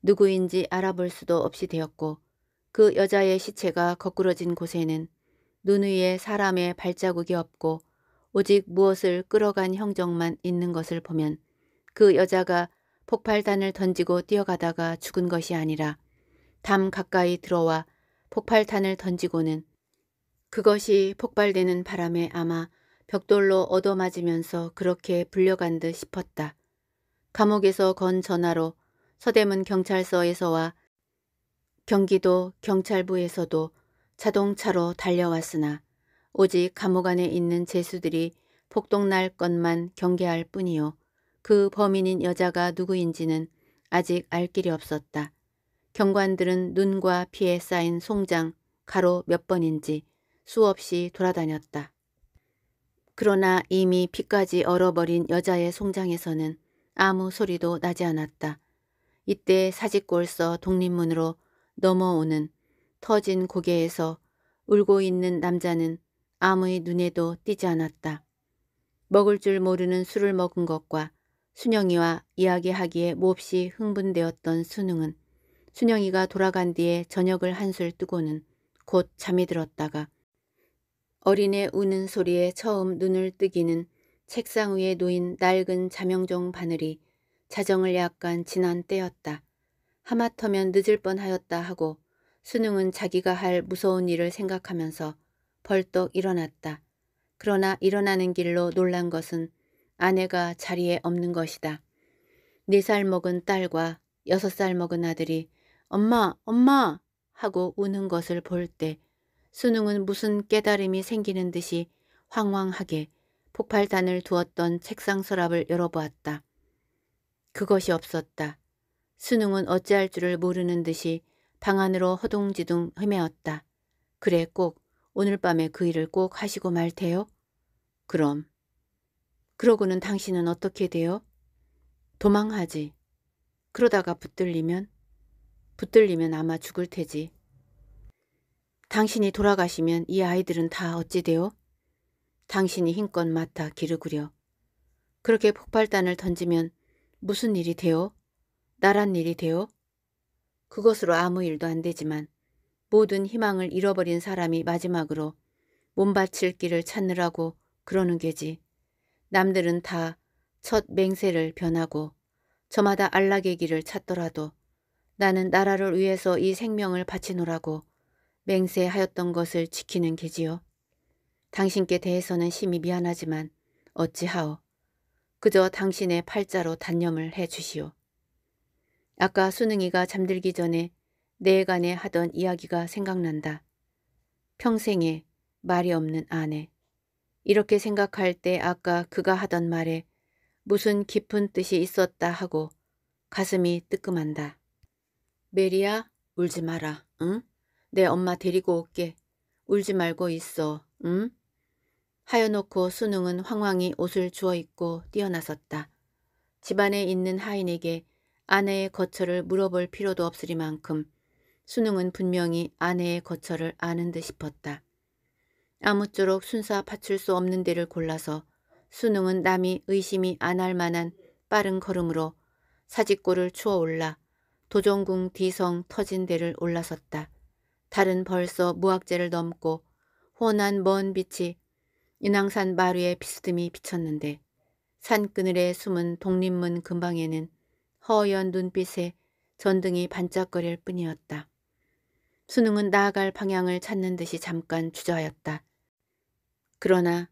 누구인지 알아볼 수도 없이 되었고 그 여자의 시체가 거꾸러진 곳에는 눈 위에 사람의 발자국이 없고 오직 무엇을 끌어간 형적만 있는 것을 보면 그 여자가 폭발단을 던지고 뛰어가다가 죽은 것이 아니라 담 가까이 들어와 폭발탄을 던지고는 그것이 폭발되는 바람에 아마 벽돌로 얻어맞으면서 그렇게 불려간 듯 싶었다. 감옥에서 건 전화로 서대문 경찰서에서와 경기도 경찰부에서도 자동차로 달려왔으나 오직 감옥 안에 있는 재수들이 폭동날 것만 경계할 뿐이요. 그 범인인 여자가 누구인지는 아직 알 길이 없었다. 경관들은 눈과 피에 쌓인 송장, 가로 몇 번인지 수없이 돌아다녔다. 그러나 이미 피까지 얼어버린 여자의 송장에서는 아무 소리도 나지 않았다. 이때 사직골서 독립문으로 넘어오는 터진 고개에서 울고 있는 남자는 아무의 눈에도 띄지 않았다. 먹을 줄 모르는 술을 먹은 것과 순영이와 이야기하기에 몹시 흥분되었던 수능은 순영이가 돌아간 뒤에 저녁을 한술 뜨고는 곧 잠이 들었다가 어린애 우는 소리에 처음 눈을 뜨기는 책상 위에 놓인 낡은 자명종 바늘이 자정을 약간 지난 때였다. 하마터면 늦을 뻔하였다 하고 수능은 자기가 할 무서운 일을 생각하면서 벌떡 일어났다. 그러나 일어나는 길로 놀란 것은 아내가 자리에 없는 것이다. 네 살 먹은 딸과 여섯 살 먹은 아들이 엄마 엄마 하고 우는 것을 볼때 수능은 무슨 깨달음이 생기는 듯이 황황하게 폭발단을 두었던 책상 서랍을 열어보았다. 그것이 없었다. 수능은 어찌할 줄을 모르는 듯이 방 안으로 허둥지둥 헤매었다. 그래 꼭 오늘 밤에 그 일을 꼭 하시고 말테요? 그럼. 그러고는 당신은 어떻게 돼요? 도망하지. 그러다가 붙들리면? 붙들리면 아마 죽을 테지. 당신이 돌아가시면 이 아이들은 다 어찌되요? 당신이 힘껏 맡아 기르구려. 그렇게 폭발단을 던지면 무슨 일이 되요 나란 일이 되요 그것으로 아무 일도 안 되지만 모든 희망을 잃어버린 사람이 마지막으로 몸바칠 길을 찾느라고 그러는 게지. 남들은 다 첫 맹세를 변하고 저마다 안락의 길을 찾더라도 나는 나라를 위해서 이 생명을 바치노라고 맹세하였던 것을 지키는 계지요 당신께 대해서는 심히 미안하지만 어찌하오. 그저 당신의 팔자로 단념을 해주시오. 아까 수능이가 잠들기 전에 내간에 하던 이야기가 생각난다. 평생에 말이 없는 아내. 이렇게 생각할 때 아까 그가 하던 말에 무슨 깊은 뜻이 있었다 하고 가슴이 뜨끔한다. 메리야 울지 마라. 응? 내 엄마 데리고 올게. 울지 말고 있어. 응? 하여놓고 수능은 황황히 옷을 주워 입고 뛰어나섰다. 집안에 있는 하인에게 아내의 거처를 물어볼 필요도 없으리만큼 수능은 분명히 아내의 거처를 아는 듯 싶었다. 아무쪼록 순사 파출 수 없는 데를 골라서 수능은 남이 의심이 안 할 만한 빠른 걸음으로 사직고를 추어 올라 도정궁 뒤성 터진 데를 올라섰다. 달은 벌써 무악재를 넘고 혼한 먼 빛이 인왕산 마루에 비스듬히 비쳤는데 산 그늘에 숨은 독립문 근방에는 허연 눈빛에 전등이 반짝거릴 뿐이었다. 수능은 나아갈 방향을 찾는 듯이 잠깐 주저하였다. 그러나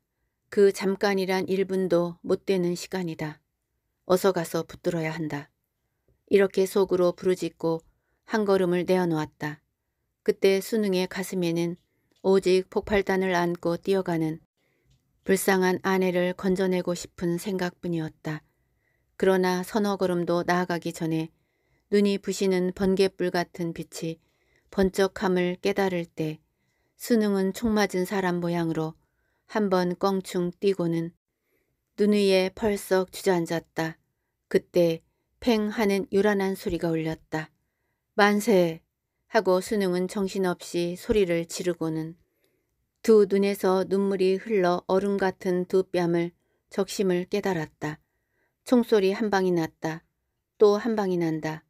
그 잠깐이란 1분도 못 되는 시간이다. 어서 가서 붙들어야 한다. 이렇게 속으로 부르짖고 한 걸음을 내어놓았다. 그때 수능의 가슴에는 오직 폭발단을 안고 뛰어가는 불쌍한 아내를 건져내고 싶은 생각뿐이었다. 그러나 서너 걸음도 나아가기 전에 눈이 부시는 번갯불 같은 빛이 번쩍함을 깨달을 때 수능은 총 맞은 사람 모양으로 한 번 껑충 뛰고는 눈 위에 펄썩 주저앉았다. 그때 팽 하는 요란한 소리가 울렸다. 만세! 하고 수능은 정신없이 소리를 지르고는 두 눈에서 눈물이 흘러 얼음 같은 두 뺨을 적심을 깨달았다. 총소리 한 방이 났다. 또 한 방이 난다.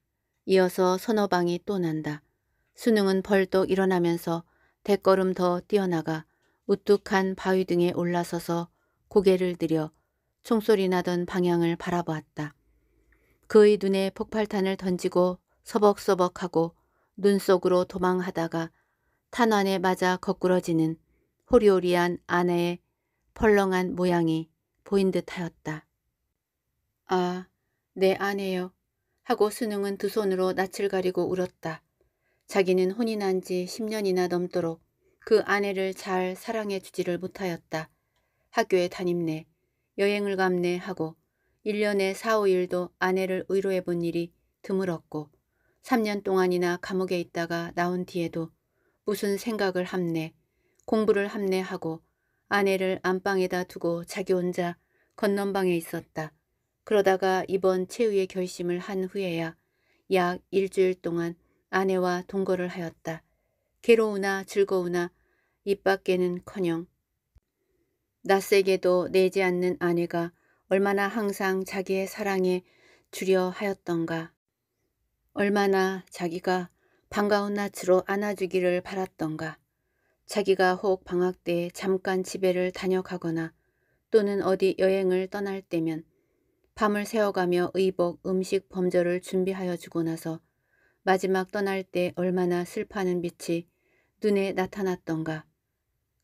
이어서 서너 방이 또 난다. 수능은 벌떡 일어나면서 대걸음 더 뛰어나가 우뚝한 바위 등에 올라서서 고개를 들여 총소리 나던 방향을 바라보았다. 그의 눈에 폭발탄을 던지고 서벅서벅하고 눈 속으로 도망하다가 탄환에 맞아 거꾸러지는 호리호리한 아내의 펄렁한 모양이 보인 듯하였다. 아, 내 아내요. 하고 수능은 두 손으로 낯을 가리고 울었다. 자기는 혼이 난 지 10년이나 넘도록 그 아내를 잘 사랑해 주지를 못하였다. 학교에 다닙네, 여행을 갚네 하고 1년에 4, 5일도 아내를 의로해 본 일이 드물었고 3년 동안이나 감옥에 있다가 나온 뒤에도 무슨 생각을 함내, 공부를 함내하고 아내를 안방에다 두고 자기 혼자 건넌방에 있었다. 그러다가 이번 최후의 결심을 한 후에야 약 일주일 동안 아내와 동거를 하였다. 괴로우나 즐거우나 입 밖에는커녕 낯세게도 내지 않는 아내가 얼마나 항상 자기의 사랑에 주려 하였던가. 얼마나 자기가 반가운 낯으로 안아주기를 바랐던가. 자기가 혹 방학 때 잠깐 집에를 다녀가거나 또는 어디 여행을 떠날 때면 밤을 새워가며 의복, 음식, 범절을 준비하여 주고 나서 마지막 떠날 때 얼마나 슬퍼하는 빛이 눈에 나타났던가.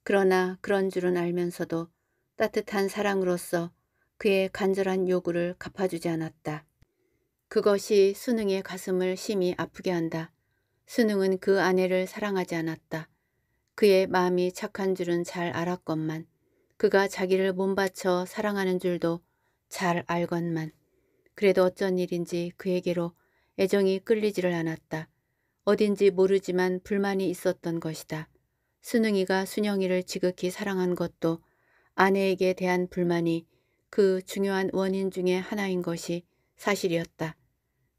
그러나 그런 줄은 알면서도 따뜻한 사랑으로서 그의 간절한 요구를 갚아주지 않았다. 그것이 수능의 가슴을 심히 아프게 한다. 수능은 그 아내를 사랑하지 않았다. 그의 마음이 착한 줄은 잘 알았건만 그가 자기를 몸바쳐 사랑하는 줄도 잘 알건만 그래도 어쩐 일인지 그에게로 애정이 끌리지를 않았다. 어딘지 모르지만 불만이 있었던 것이다. 순흥이가 순영이를 지극히 사랑한 것도 아내에게 대한 불만이 그 중요한 원인 중의 하나인 것이 사실이었다.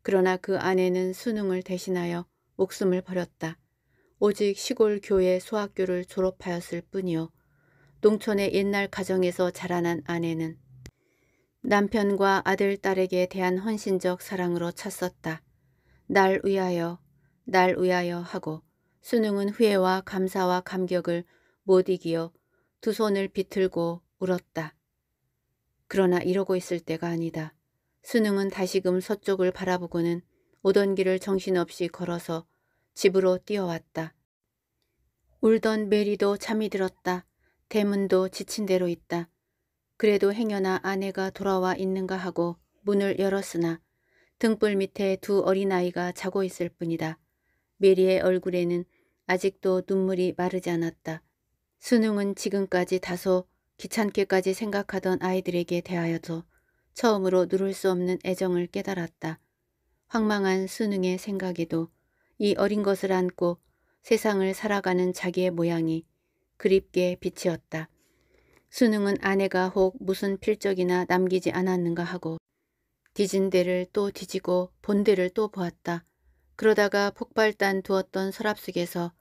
그러나 그 아내는 수능을 대신하여 목숨을 버렸다. 오직 시골 교회 소학교를 졸업하였을 뿐이요. 농촌의 옛날 가정에서 자라난 아내는 남편과 아들, 딸에게 대한 헌신적 사랑으로 찼었다. 날 위하여, 날 위하여 하고 수능은 후회와 감사와 감격을 못 이기어 두 손을 비틀고 울었다. 그러나 이러고 있을 때가 아니다. 순응은 다시금 서쪽을 바라보고는 오던 길을 정신없이 걸어서 집으로 뛰어왔다. 울던 메리도 잠이 들었다. 대문도 지친 대로 있다. 그래도 행여나 아내가 돌아와 있는가 하고 문을 열었으나 등불 밑에 두 어린아이가 자고 있을 뿐이다. 메리의 얼굴에는 아직도 눈물이 마르지 않았다. 수능은 지금까지 다소 귀찮게까지 생각하던 아이들에게 대하여도 처음으로 누를 수 없는 애정을 깨달았다. 황망한 수능의 생각에도 이 어린 것을 안고 세상을 살아가는 자기의 모양이 그립게 비치었다. 수능은 아내가 혹 무슨 필적이나 남기지 않았는가 하고 뒤진 데를 또 뒤지고 본 데를 또 보았다. 그러다가 폭발단 두었던 서랍 속에서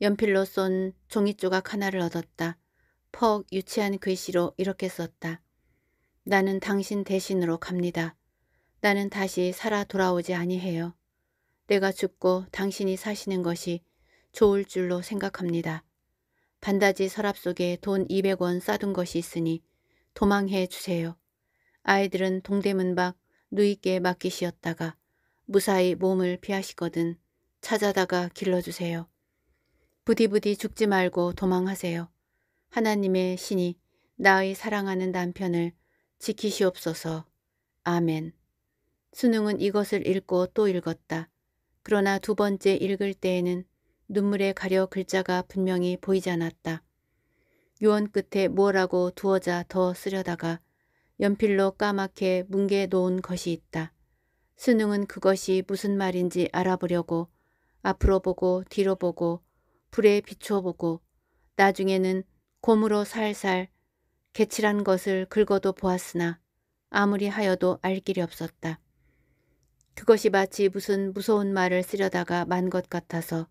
연필로 쏜 종이조각 하나를 얻었다. 퍽 유치한 글씨로 이렇게 썼다. 나는 당신 대신으로 갑니다. 나는 다시 살아 돌아오지 아니해요. 내가 죽고 당신이 사시는 것이 좋을 줄로 생각합니다. 반다지 서랍 속에 돈 200원 싸둔 것이 있으니 도망해 주세요. 아이들은 동대문 밖 누이께 맡기시었다가 무사히 몸을 피하시거든 찾아다가 길러주세요. 부디부디 죽지 말고 도망하세요. 하나님의 신이 나의 사랑하는 남편을 지키시옵소서. 아멘. 수능은 이것을 읽고 또 읽었다. 그러나 두 번째 읽을 때에는 눈물에 가려 글자가 분명히 보이지 않았다. 요원 끝에 뭐라고 두어자 더 쓰려다가 연필로 까맣게 뭉개 놓은 것이 있다. 수능은 그것이 무슨 말인지 알아보려고 앞으로 보고 뒤로 보고 불에 비춰보고 나중에는 곰으로 살살 개칠한 것을 긁어도 보았으나 아무리 하여도 알 길이 없었다. 그것이 마치 무슨 무서운 말을 쓰려다가 만 것 같아서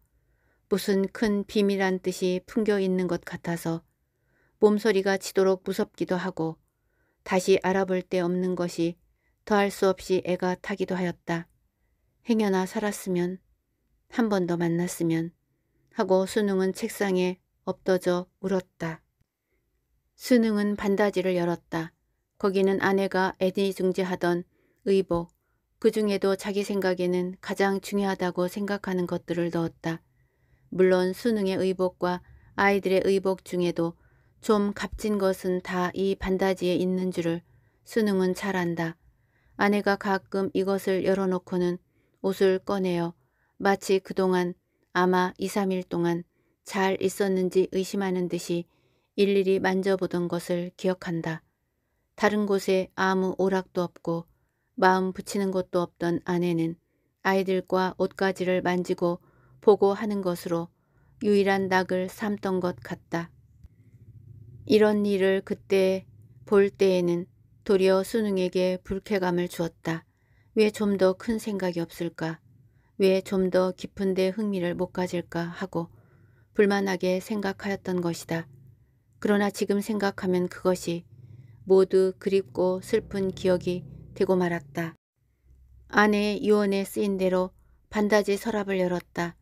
무슨 큰 비밀한 뜻이 풍겨 있는 것 같아서 몸소리가 치도록 무섭기도 하고 다시 알아볼 데 없는 것이 더할 수 없이 애가 타기도 하였다. 행여나 살았으면 한 번 더 만났으면 하고 수능은 책상에 엎더져 울었다. 수능은 반다지를 열었다. 거기는 아내가 애디 중지하던 의복, 그 중에도 자기 생각에는 가장 중요하다고 생각하는 것들을 넣었다. 물론 수능의 의복과 아이들의 의복 중에도 좀 값진 것은 다 이 반다지에 있는 줄을 수능은 잘 안다. 아내가 가끔 이것을 열어놓고는 옷을 꺼내어 마치 그동안 아마 2, 3일 동안 잘 있었는지 의심하는 듯이 일일이 만져보던 것을 기억한다. 다른 곳에 아무 오락도 없고 마음 붙이는 것도 없던 아내는 아이들과 옷가지를 만지고 보고 하는 것으로 유일한 낙을 삼던 것 같다. 이런 일을 그때 볼 때에는 도리어 수능에게 불쾌감을 주었다. 왜 좀 더 큰 생각이 없을까? 왜 좀 더 깊은데 흥미를 못 가질까 하고 불만하게 생각하였던 것이다. 그러나 지금 생각하면 그것이 모두 그립고 슬픈 기억이 되고 말았다. 아내의 유언에 쓰인 대로 반다지 서랍을 열었다.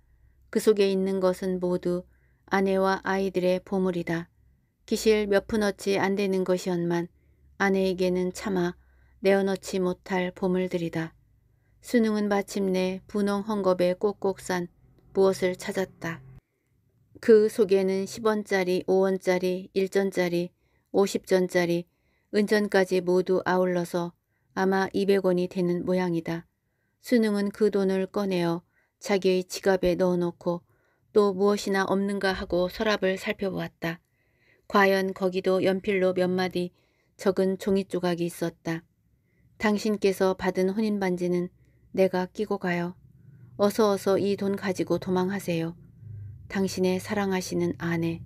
그 속에 있는 것은 모두 아내와 아이들의 보물이다. 기실 몇 푼어치 안 되는 것이었만 아내에게는 차마 내어놓지 못할 보물들이다. 수능은 마침내 분홍 헝겊에 꼭꼭 싼 무엇을 찾았다. 그 속에는 10원짜리, 5원짜리, 1전짜리, 50전짜리, 은전까지 모두 아울러서 아마 200원이 되는 모양이다. 수능은 그 돈을 꺼내어 자기의 지갑에 넣어놓고 또 무엇이나 없는가 하고 서랍을 살펴보았다. 과연 거기도 연필로 몇 마디 적은 종이조각이 있었다. 당신께서 받은 혼인반지는 내가 끼고 가요. 어서 어서 이 돈 가지고 도망하세요. 당신의 사랑하시는 아내.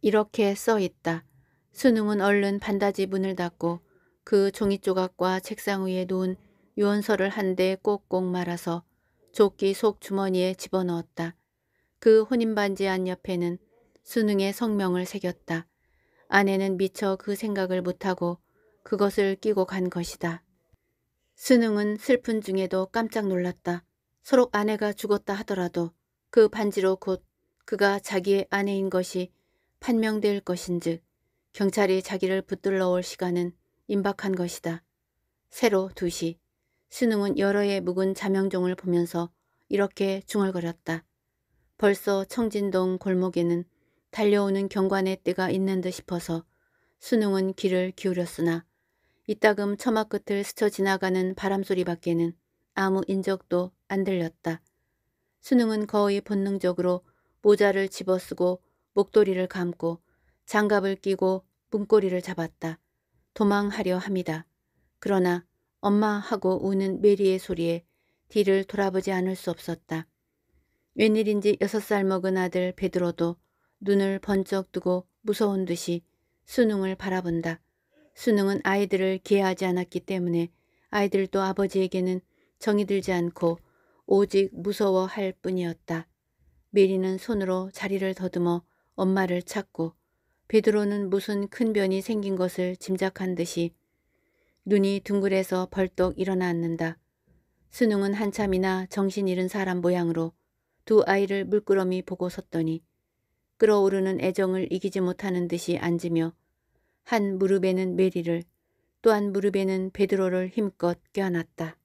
이렇게 써 있다. 수능은 얼른 반다지 문을 닫고 그 종이조각과 책상 위에 놓은 유언서를 한 대 꼭꼭 말아서 조끼 속 주머니에 집어넣었다. 그 혼인반지 안 옆에는 수능의 성명을 새겼다. 아내는 미처 그 생각을 못하고 그것을 끼고 간 것이다. 수능은 슬픈 중에도 깜짝 놀랐다. 서로 아내가 죽었다 하더라도 그 반지로 곧 그가 자기의 아내인 것이 판명될 것인즉 경찰이 자기를 붙들러 올 시간은 임박한 것이다. 새로 두시 수능은 여러 해 묵은 자명종을 보면서 이렇게 중얼거렸다. 벌써 청진동 골목에는 달려오는 경관의 때가 있는 듯 싶어서 수능은 귀를 기울였으나 이따금 처마 끝을 스쳐 지나가는 바람소리 밖에는 아무 인적도 안 들렸다. 수능은 거의 본능적으로 모자를 집어쓰고 목도리를 감고 장갑을 끼고 문고리를 잡았다. 도망하려 합니다. 그러나 엄마 하고 우는 메리의 소리에 뒤를 돌아보지 않을 수 없었다. 웬일인지 여섯 살 먹은 아들 베드로도 눈을 번쩍 뜨고 무서운 듯이 수능을 바라본다. 수능은 아이들을 기해하지 않았기 때문에 아이들도 아버지에게는 정이 들지 않고 오직 무서워할 뿐이었다. 메리는 손으로 자리를 더듬어 엄마를 찾고 베드로는 무슨 큰 변이 생긴 것을 짐작한 듯이 눈이 둥글해서 벌떡 일어나 앉는다. 수능은 한참이나 정신 잃은 사람 모양으로 두 아이를 물끄러미 보고 섰더니 끌어오르는 애정을 이기지 못하는 듯이 앉으며 한 무릎에는 메리를 또 한 무릎에는 베드로를 힘껏 껴안았다.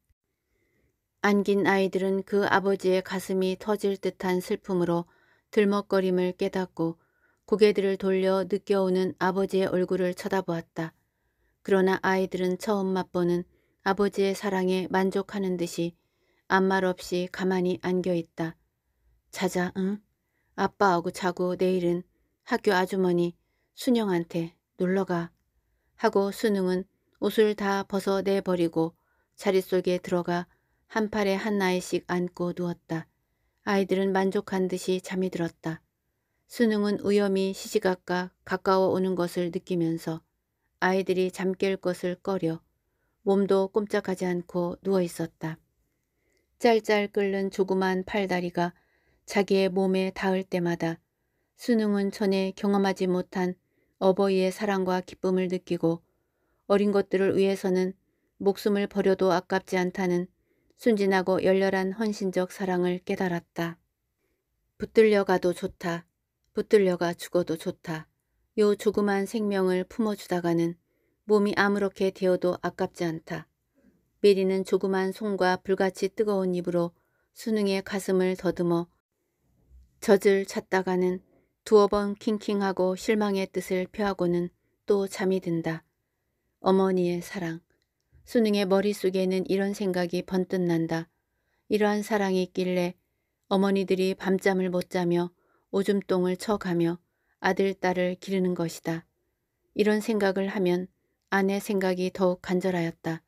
안긴 아이들은 그 아버지의 가슴이 터질 듯한 슬픔으로 들먹거림을 깨닫고 고개들을 돌려 느껴오는 아버지의 얼굴을 쳐다보았다. 그러나 아이들은 처음 맛보는 아버지의 사랑에 만족하는 듯이 아무 말 없이 가만히 안겨있다. 자자, 응? 아빠하고 자고 내일은 학교 아주머니 순영한테 놀러가. 하고 순응은 옷을 다 벗어내버리고 자리 속에 들어가 한 팔에 한 아이씩 안고 누웠다. 아이들은 만족한 듯이 잠이 들었다. 수능은 위험이 시시각각 가까워 오는 것을 느끼면서 아이들이 잠깰 것을 꺼려 몸도 꼼짝하지 않고 누워 있었다. 짤짤 끓는 조그만 팔다리가 자기의 몸에 닿을 때마다 수능은 전에 경험하지 못한 어버이의 사랑과 기쁨을 느끼고 어린 것들을 위해서는 목숨을 버려도 아깝지 않다는 순진하고 열렬한 헌신적 사랑을 깨달았다. 붙들려가도 좋다. 붙들려가 죽어도 좋다. 요 조그만 생명을 품어주다가는 몸이 아무렇게 되어도 아깝지 않다. 미리는 조그만 손과 불같이 뜨거운 입으로 수능의 가슴을 더듬어 젖을 찾다가는 두어 번 킹킹하고 실망의 뜻을 표하고는 또 잠이 든다. 어머니의 사랑. 수능의 머릿속에는 이런 생각이 번뜩 난다. 이러한 사랑이 있길래 어머니들이 밤잠을 못 자며 오줌똥을 쳐가며 아들, 딸을 기르는 것이다. 이런 생각을 하면 아내 생각이 더욱 간절하였다.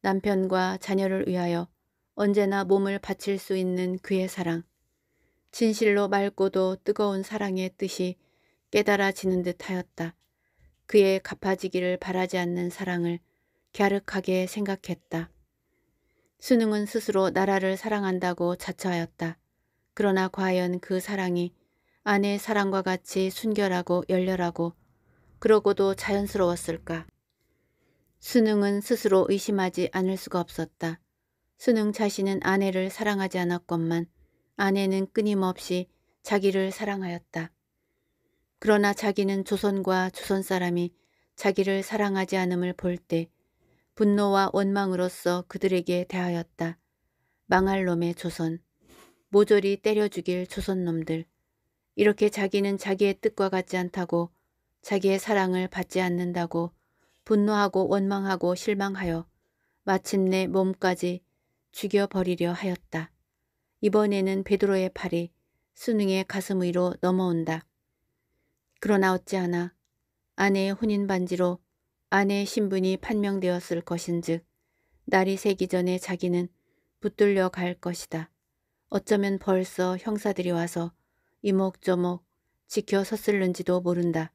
남편과 자녀를 위하여 언제나 몸을 바칠 수 있는 그의 사랑. 진실로 맑고도 뜨거운 사랑의 뜻이 깨달아지는 듯하였다. 그의 갚아지기를 바라지 않는 사랑을 갸륵하게 생각했다. 수능은 스스로 나라를 사랑한다고 자처하였다. 그러나 과연 그 사랑이 아내의 사랑과 같이 순결하고 열렬하고 그러고도 자연스러웠을까? 수능은 스스로 의심하지 않을 수가 없었다. 수능 자신은 아내를 사랑하지 않았건만 아내는 끊임없이 자기를 사랑하였다. 그러나 자기는 조선과 조선 사람이 자기를 사랑하지 않음을 볼때 분노와 원망으로써 그들에게 대하였다. 망할 놈의 조선, 모조리 때려 죽일 조선 놈들. 이렇게 자기는 자기의 뜻과 같지 않다고 자기의 사랑을 받지 않는다고 분노하고 원망하고 실망하여 마침내 몸까지 죽여버리려 하였다. 이번에는 베드로의 팔이 수능의 가슴 위로 넘어온다. 그러나 어찌하나 아내의 혼인 반지로 아내의 신분이 판명되었을 것인즉 날이 새기 전에 자기는 붙들려 갈 것이다. 어쩌면 벌써 형사들이 와서 이목저목 지켜 섰을는지도 모른다.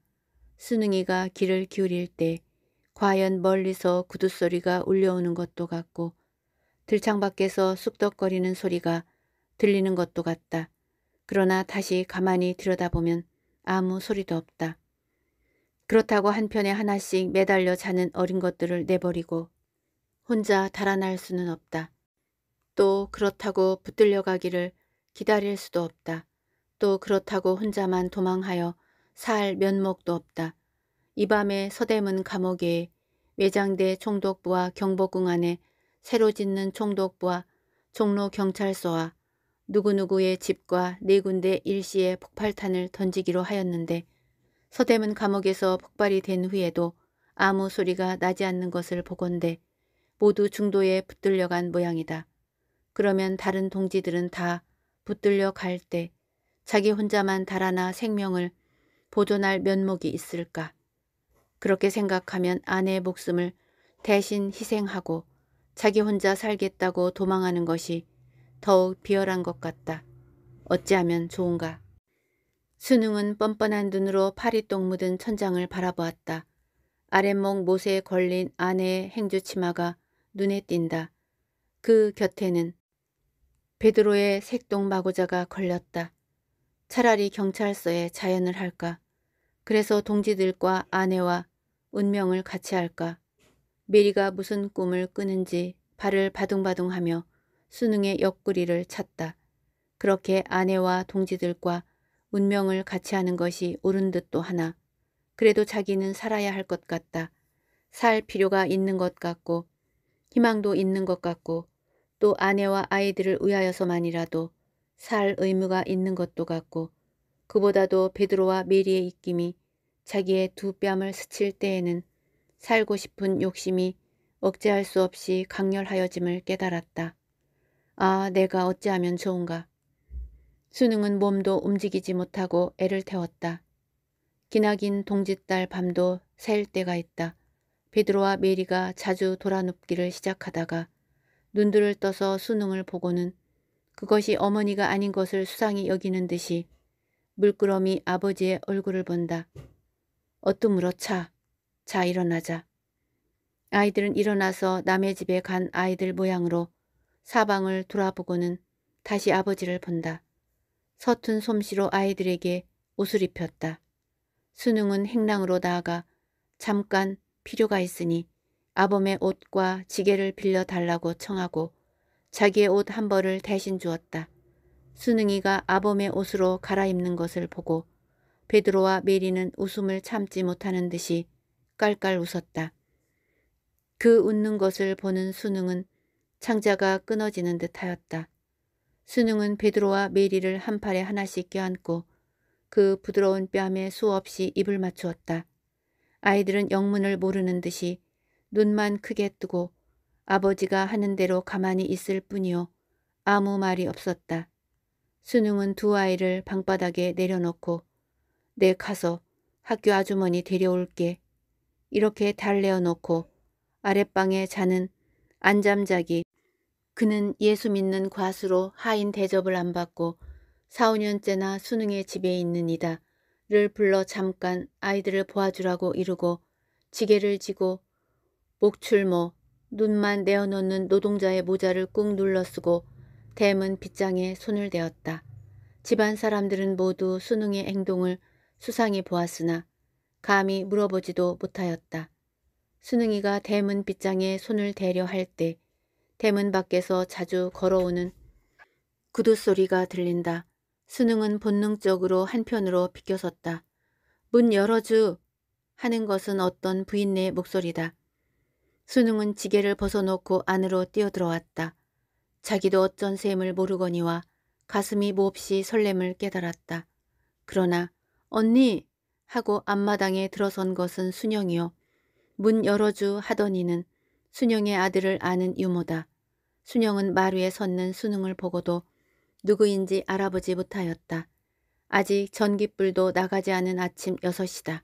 수능이가 길을 기울일 때 과연 멀리서 구두소리가 울려오는 것도 같고 들창 밖에서 쑥덕거리는 소리가 들리는 것도 같다. 그러나 다시 가만히 들여다보면 아무 소리도 없다. 그렇다고 한편에 하나씩 매달려 자는 어린 것들을 내버리고 혼자 달아날 수는 없다. 또 그렇다고 붙들려가기를 기다릴 수도 없다. 또 그렇다고 혼자만 도망하여 살 면목도 없다. 이 밤에 서대문 감옥에 외장대 총독부와 경복궁 안에 새로 짓는 총독부와 종로경찰서와 누구누구의 집과 네 군데 일시에 폭발탄을 던지기로 하였는데 서대문 감옥에서 폭발이 된 후에도 아무 소리가 나지 않는 것을 보건대 모두 중도에 붙들려간 모양이다. 그러면 다른 동지들은 다 붙들려 갈 때 자기 혼자만 달아나 생명을 보존할 면목이 있을까. 그렇게 생각하면 아내의 목숨을 대신 희생하고 자기 혼자 살겠다고 도망하는 것이 더욱 비열한 것 같다. 어찌하면 좋은가. 수능은 뻔뻔한 눈으로 파리똥 묻은 천장을 바라보았다. 아랫목 못에 걸린 아내의 행주 치마가 눈에 띈다. 그 곁에는 베드로의 색동 마고자가 걸렸다. 차라리 경찰서에 자연을 할까. 그래서 동지들과 아내와 운명을 같이 할까. 메리가 무슨 꿈을 꾸는지 발을 바둥바둥하며 수능의 옆구리를 찾다 그렇게 아내와 동지들과 운명을 같이 하는 것이 옳은 듯도 하나 그래도 자기는 살아야 할 것 같다. 살 필요가 있는 것 같고 희망도 있는 것 같고 또 아내와 아이들을 위하여서만이라도 살 의무가 있는 것도 같고 그보다도 베드로와 메리의 입김이 자기의 두 뺨을 스칠 때에는 살고 싶은 욕심이 억제할 수 없이 강렬하여짐을 깨달았다. 아, 내가 어찌하면 좋은가. 수능은 몸도 움직이지 못하고 애를 태웠다. 기나긴 동짓달 밤도 셀 때가 있다. 베드로와 메리가 자주 돌아눕기를 시작하다가 눈들을 떠서 수능을 보고는 그것이 어머니가 아닌 것을 수상히 여기는 듯이 물끄러미 아버지의 얼굴을 본다. 어둠으로 차. 자 일어나자. 아이들은 일어나서 남의 집에 간 아이들 모양으로 사방을 돌아보고는 다시 아버지를 본다. 서툰 솜씨로 아이들에게 옷을 입혔다. 수능은 행랑으로 나아가 잠깐 필요가 있으니 아범의 옷과 지게를 빌려 달라고 청하고 자기의 옷 한 벌을 대신 주었다. 수능이가 아범의 옷으로 갈아입는 것을 보고 베드로와 메리는 웃음을 참지 못하는 듯이 깔깔 웃었다. 그 웃는 것을 보는 수능은 창자가 끊어지는 듯하였다. 수능은 베드로와 메리를 한 팔에 하나씩 껴안고 그 부드러운 뺨에 수없이 입을 맞추었다. 아이들은 영문을 모르는 듯이 눈만 크게 뜨고 아버지가 하는 대로 가만히 있을 뿐이요. 아무 말이 없었다. 수능은 두 아이를 방바닥에 내려놓고 내 네, 가서 학교 아주머니 데려올게. 이렇게 달래어 놓고 아랫방에 자는 안잠자기 그는 예수 믿는 과수로 하인 대접을 안 받고 4, 5년째나 수능의 집에 있는 이다. 를 불러 잠깐 아이들을 보아주라고 이르고 지게를 지고 목출모, 눈만 내어놓는 노동자의 모자를 꾹 눌러 쓰고 대문 빗장에 손을 대었다. 집안 사람들은 모두 수능의 행동을 수상히 보았으나 감히 물어보지도 못하였다. 수능이가 대문 빗장에 손을 대려 할때 대문 밖에서 자주 걸어오는 구두 소리가 들린다. 수능은 본능적으로 한편으로 비껴섰다. 문 열어주 하는 것은 어떤 부인네의 목소리다. 수능은 지게를 벗어놓고 안으로 뛰어들어왔다. 자기도 어쩐 셈을 모르거니와 가슴이 몹시 설렘을 깨달았다. 그러나 언니 하고 앞마당에 들어선 것은 순영이요. 문 열어주 하더니는 순영의 아들을 아는 유모다. 순영은 마루에 섰는 수능을 보고도 누구인지 알아보지 못하였다. 아직 전기불도 나가지 않은 아침 6시다.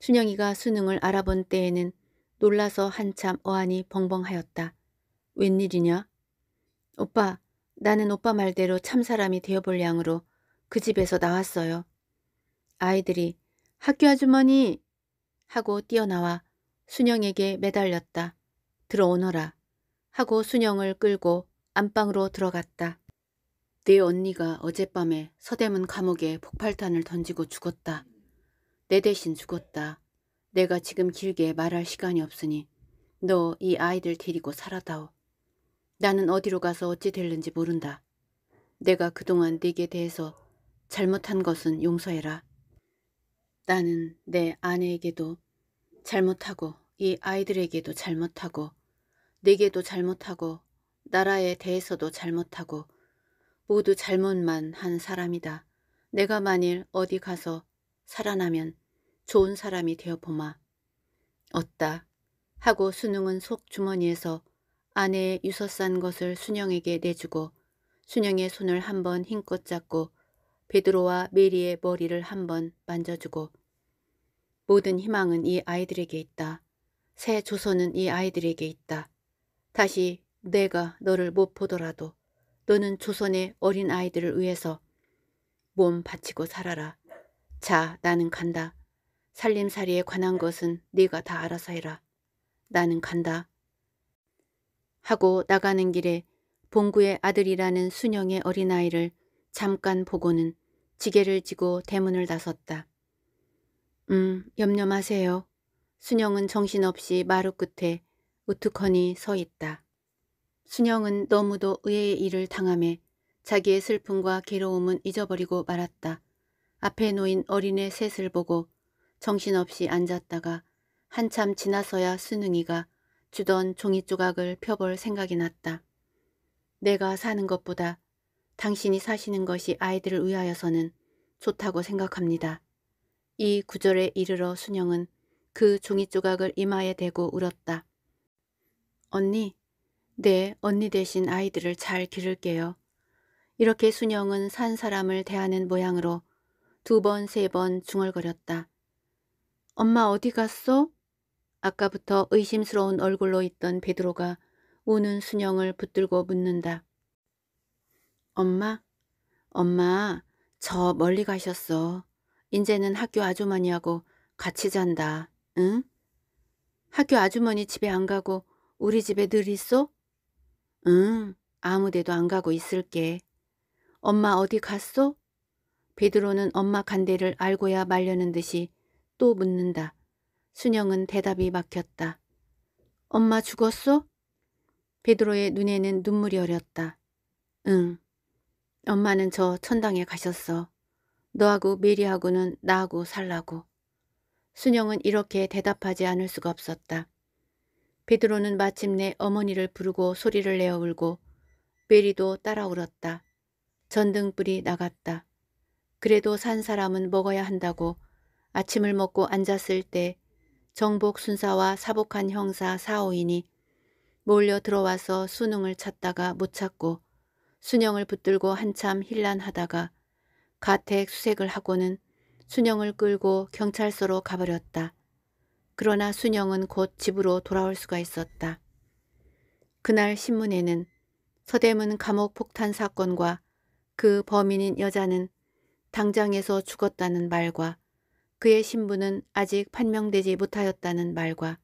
순영이가 수능을 알아본 때에는 놀라서 한참 어안이 벙벙하였다. 웬일이냐? 오빠, 나는 오빠 말대로 참사람이 되어볼 양으로 그 집에서 나왔어요. 아이들이 학교 아주머니! 하고 뛰어나와 순영에게 매달렸다. 들어오너라 하고 순영을 끌고 안방으로 들어갔다. 내 네 언니가 어젯밤에 서대문 감옥에 폭발탄을 던지고 죽었다. 내 대신 죽었다. 내가 지금 길게 말할 시간이 없으니 너 이 아이들 데리고 살아다오. 나는 어디로 가서 어찌 될는지 모른다. 내가 그동안 네게 대해서 잘못한 것은 용서해라. 나는 내 아내에게도 잘못하고 이 아이들에게도 잘못하고 내게도 잘못하고 나라에 대해서도 잘못하고 모두 잘못만 한 사람이다. 내가 만일 어디 가서 살아나면 좋은 사람이 되어보마. 얻다 하고 순응은 속주머니에서 아내의 유서 싼 것을 순영에게 내주고 순영의 손을 한번 힘껏 잡고 베드로와 메리의 머리를 한번 만져주고 모든 희망은 이 아이들에게 있다. 새 조선은 이 아이들에게 있다. 다시 내가 너를 못 보더라도 너는 조선의 어린 아이들을 위해서 몸 바치고 살아라. 자, 나는 간다. 살림살이에 관한 것은 네가 다 알아서 해라. 나는 간다. 하고 나가는 길에 봉구의 아들이라는 순영의 어린아이를 잠깐 보고는 지게를 지고 대문을 나섰다. 음, 염려 마세요. 순영은 정신없이 마루 끝에 우투커니 서 있다. 순영은 너무도 의외의 일을 당함에 자기의 슬픔과 괴로움은 잊어버리고 말았다. 앞에 놓인 어린애 셋을 보고 정신없이 앉았다가 한참 지나서야 순응이가 주던 종이조각을 펴볼 생각이 났다. 내가 사는 것보다 당신이 사시는 것이 아이들을 위하여서는 좋다고 생각합니다. 이 구절에 이르러 순영은 그 종이조각을 이마에 대고 울었다. 언니, 네, 언니 대신 아이들을 잘 기를게요. 이렇게 순영은 산 사람을 대하는 모양으로 두 번, 세 번 중얼거렸다. 엄마 어디 갔어? 아까부터 의심스러운 얼굴로 있던 베드로가 우는 순영을 붙들고 묻는다. 엄마, 엄마, 저 멀리 가셨어. 이제는 학교 아주머니하고 같이 잔다. 응? 학교 아주머니 집에 안 가고 우리 집에 늘 있어? 응, 아무 데도 안 가고 있을게. 엄마 어디 갔어? 베드로는 엄마 간대를 알고야 말려는 듯이 또 묻는다. 순영은 대답이 막혔다. 엄마 죽었어? 베드로의 눈에는 눈물이 어렸다. 응. 엄마는 저 천당에 가셨어. 너하고 메리하고는 나하고 살라고. 순영은 이렇게 대답하지 않을 수가 없었다. 베드로는 마침내 어머니를 부르고 소리를 내어 울고 베리도 따라 울었다. 전등불이 나갔다. 그래도 산 사람은 먹어야 한다고 아침을 먹고 앉았을 때 정복 순사와 사복한 형사 사오인이 몰려 들어와서 수능을 찾다가 못 찾고 순영을 붙들고 한참 힐난하다가 가택 수색을 하고는 순영을 끌고 경찰서로 가버렸다. 그러나 순영은 곧 집으로 돌아올 수가 있었다. 그날 신문에는 서대문 감옥 폭탄 사건과 그 범인인 여자는 당장에서 죽었다는 말과 그의 신분은 아직 판명되지 못하였다는 말과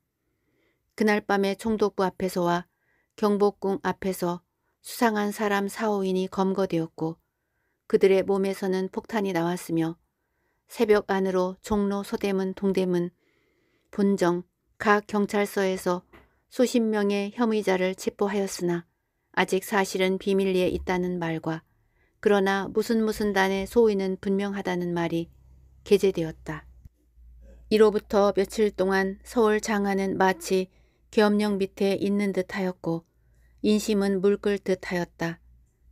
그날 밤에 총독부 앞에서와 경복궁 앞에서 수상한 사람 사호인이 검거되었고 그들의 몸에서는 폭탄이 나왔으며 새벽 안으로 종로 서대문 동대문 본정, 각 경찰서에서 수십 명의 혐의자를 체포하였으나 아직 사실은 비밀리에 있다는 말과 그러나 무슨 무슨 단의 소위는 분명하다는 말이 게재되었다. 이로부터 며칠 동안 서울 장안은 마치 계엄령 밑에 있는 듯하였고 인심은 물끓 듯하였다.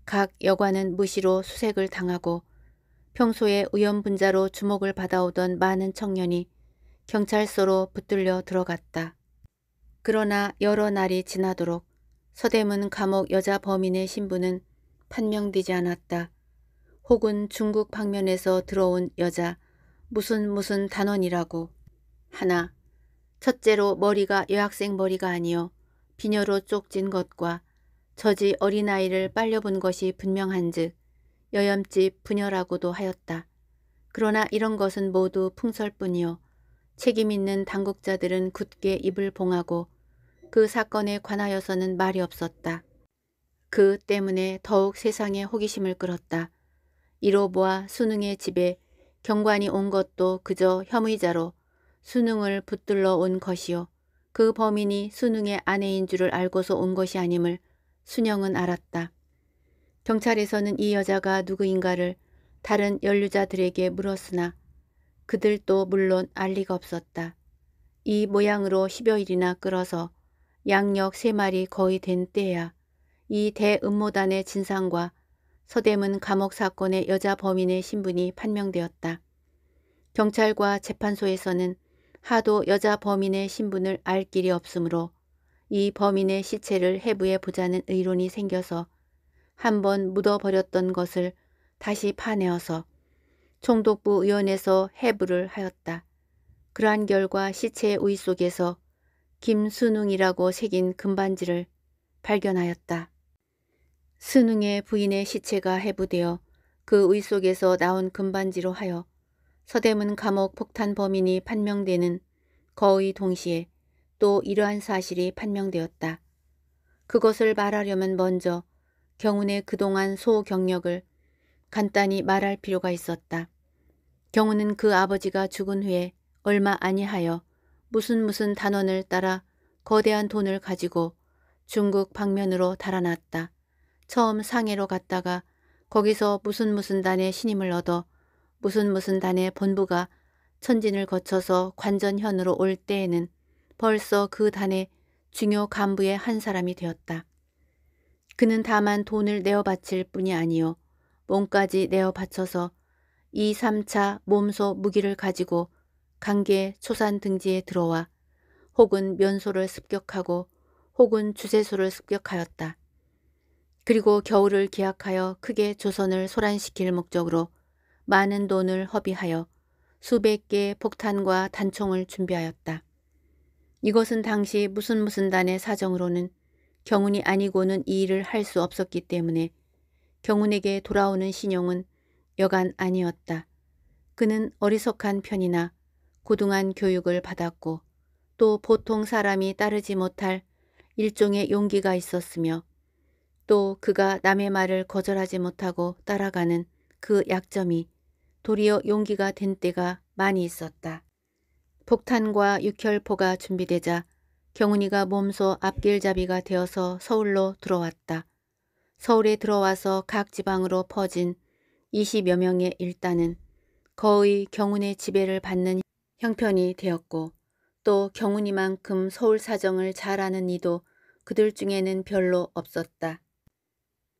각 여관은 무시로 수색을 당하고 평소에 의원분자로 주목을 받아오던 많은 청년이 경찰서로 붙들려 들어갔다. 그러나 여러 날이 지나도록 서대문 감옥 여자 범인의 신분은 판명되지 않았다. 혹은 중국 방면에서 들어온 여자 무슨 무슨 단원이라고. 하나, 첫째로 머리가 여학생 머리가 아니요 비녀로 쪽진 것과 저지 어린아이를 빨려본 것이 분명한즉 여염집 분녀라고도 하였다. 그러나 이런 것은 모두 풍설뿐이요 책임 있는 당국자들은 굳게 입을 봉하고 그 사건에 관하여서는 말이 없었다. 그 때문에 더욱 세상에 호기심을 끌었다. 이로 보아 수능의 집에 경관이 온 것도 그저 혐의자로 수능을 붙들러 온 것이요. 그 범인이 수능의 아내인 줄을 알고서 온 것이 아님을 순영은 알았다. 경찰에서는 이 여자가 누구인가를 다른 연류자들에게 물었으나 그들도 물론 알 리가 없었다. 이 모양으로 십여일이나 끌어서 양력 세마리 거의 된 때야 이 대음모단의 진상과 서대문 감옥 사건의 여자 범인의 신분이 판명되었다. 경찰과 재판소에서는 하도 여자 범인의 신분을 알 길이 없으므로 이 범인의 시체를 해부해 보자는 의론이 생겨서 한번 묻어버렸던 것을 다시 파내어서 총독부 의원에서 해부를 하였다. 그러한 결과 시체의 우위 속에서 김순웅이라고 새긴 금반지를 발견하였다. 순웅의 부인의 시체가 해부되어 그 의 속에서 나온 금반지로 하여 서대문 감옥 폭탄 범인이 판명되는 거의 동시에 또 이러한 사실이 판명되었다. 그것을 말하려면 먼저 경운의 그동안 소경력을 간단히 말할 필요가 있었다. 경우는 그 아버지가 죽은 후에 얼마 아니하여 무슨 무슨 단원을 따라 거대한 돈을 가지고 중국 방면으로 달아났다. 처음 상해로 갔다가 거기서 무슨 무슨 단의 신임을 얻어 무슨 무슨 단의 본부가 천진을 거쳐서 관전현으로 올 때에는 벌써 그 단의 중요 간부의 한 사람이 되었다. 그는 다만 돈을 내어 바칠 뿐이 아니요 몸까지 내어 바쳐서 이 3차 몸소 무기를 가지고 강계 초산 등지에 들어와 혹은 면소를 습격하고 혹은 주세소를 습격하였다. 그리고 겨울을 기약하여 크게 조선을 소란시킬 목적으로 많은 돈을 허비하여 수백 개의 폭탄과 단총을 준비하였다. 이것은 당시 무슨 무슨 단의 사정으로는 경운이 아니고는 이 일을 할 수 없었기 때문에 경운에게 돌아오는 신용은 여간 아니었다. 그는 어리석한 편이나 고등한 교육을 받았고 또 보통 사람이 따르지 못할 일종의 용기가 있었으며 또 그가 남의 말을 거절하지 못하고 따라가는 그 약점이 도리어 용기가 된 때가 많이 있었다. 폭탄과 육혈포가 준비되자 경훈이가 몸소 앞길잡이가 되어서 서울로 들어왔다. 서울에 들어와서 각 지방으로 퍼진 20여 명의 일단은 거의 경운의 지배를 받는 형편이 되었고 또 경운이만큼 서울 사정을 잘 아는 이도 그들 중에는 별로 없었다.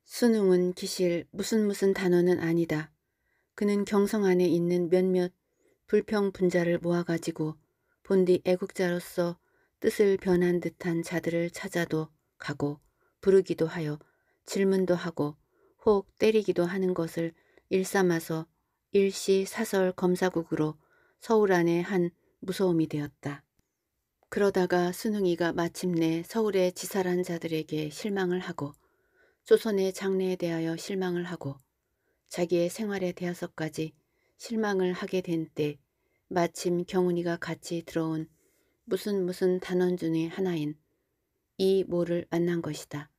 수능은 기실 무슨 무슨 단어는 아니다. 그는 경성 안에 있는 몇몇 불평 분자를 모아가지고 본디 애국자로서 뜻을 변한 듯한 자들을 찾아도 가고 부르기도 하여 질문도 하고 혹 때리기도 하는 것을 일삼아서 일시 사설 검사국으로 서울 안에 한 무서움이 되었다. 그러다가 순흥이가 마침내 서울의 지살한 자들에게 실망을 하고 조선의 장래에 대하여 실망을 하고 자기의 생활에 대해서까지 실망을 하게 된 때 마침 경훈이가 같이 들어온 무슨 무슨 단원중의 하나인 이 모를 만난 것이다.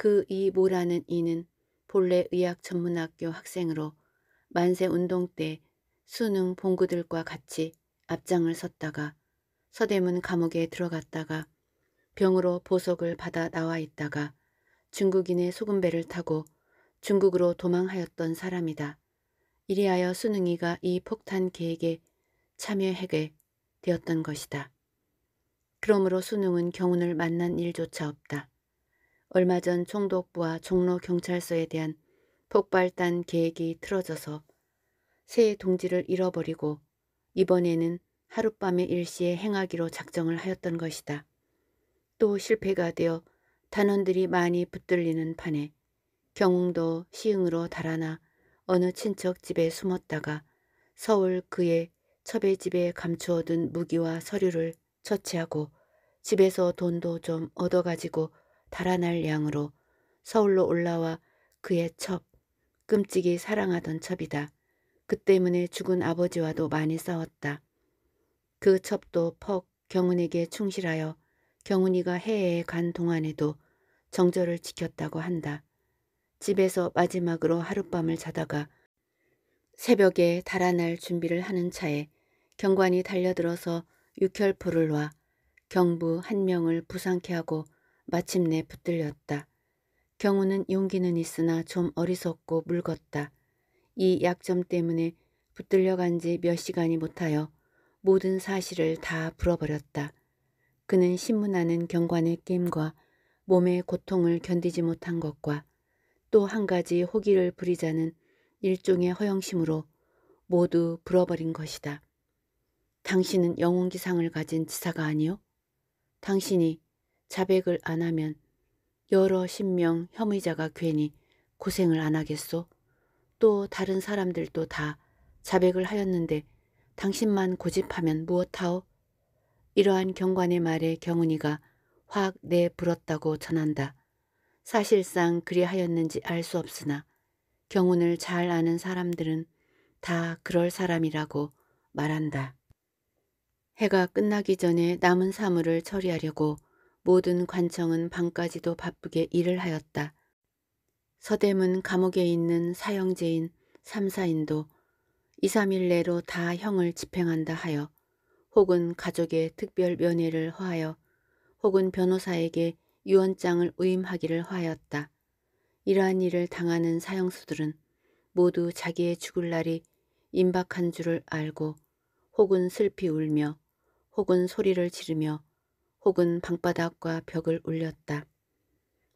그이 모라는 이는 본래 의학 전문학교 학생으로 만세 운동 때 수능 봉구들과 같이 앞장을 섰다가 서대문 감옥에 들어갔다가 병으로 보석을 받아 나와 있다가 중국인의 소금배를 타고 중국으로 도망하였던 사람이다. 이리하여 수능이가이 폭탄 계획에 참여하게 되었던 것이다. 그러므로 수능은 경운을 만난 일조차 없다. 얼마 전 총독부와 종로경찰서에 대한 폭발단 계획이 틀어져서 새 동지를 잃어버리고 이번에는 하룻밤의 일시에 행하기로 작정을 하였던 것이다. 또 실패가 되어 단원들이 많이 붙들리는 판에 경웅도 시흥으로 달아나 어느 친척 집에 숨었다가 서울 그의 첩의 집에 감추어둔 무기와 서류를 처치하고 집에서 돈도 좀 얻어가지고 달아날 양으로 서울로 올라와 그의 첩, 끔찍이 사랑하던 첩이다. 그 때문에 죽은 아버지와도 많이 싸웠다. 그 첩도 퍽 경운에게 충실하여 경운이가 해외에 간 동안에도 정절을 지켰다고 한다. 집에서 마지막으로 하룻밤을 자다가 새벽에 달아날 준비를 하는 차에 경관이 달려들어서 육혈포를 놔 경부 한 명을 부상케 하고 마침내 붙들렸다. 경우는 용기는 있으나 좀 어리석고 묽었다. 이 약점 때문에 붙들려간 지 몇 시간이 못하여 모든 사실을 다 불어버렸다. 그는 신문하는 경관의 게임과 몸의 고통을 견디지 못한 것과 또 한 가지 호기를 부리자는 일종의 허영심으로 모두 불어버린 것이다. 당신은 영웅기상을 가진 지사가 아니요? 당신이 자백을 안 하면 여러 신명 혐의자가 괜히 고생을 안 하겠소? 또 다른 사람들도 다 자백을 하였는데 당신만 고집하면 무엇하오? 이러한 경관의 말에 경은이가 확 내불었다고 전한다. 사실상 그리하였는지 알 수 없으나 경운을 잘 아는 사람들은 다 그럴 사람이라고 말한다. 해가 끝나기 전에 남은 사물을 처리하려고 모든 관청은 밤까지도 바쁘게 일을 하였다. 서대문 감옥에 있는 사형제인 3사인도 2, 3일 내로 다 형을 집행한다 하여 혹은 가족의 특별 면회를 허하여 혹은 변호사에게 유언장을 의임하기를 허하였다. 이러한 일을 당하는 사형수들은 모두 자기의 죽을 날이 임박한 줄을 알고 혹은 슬피 울며 혹은 소리를 지르며 혹은 방바닥과 벽을 울렸다.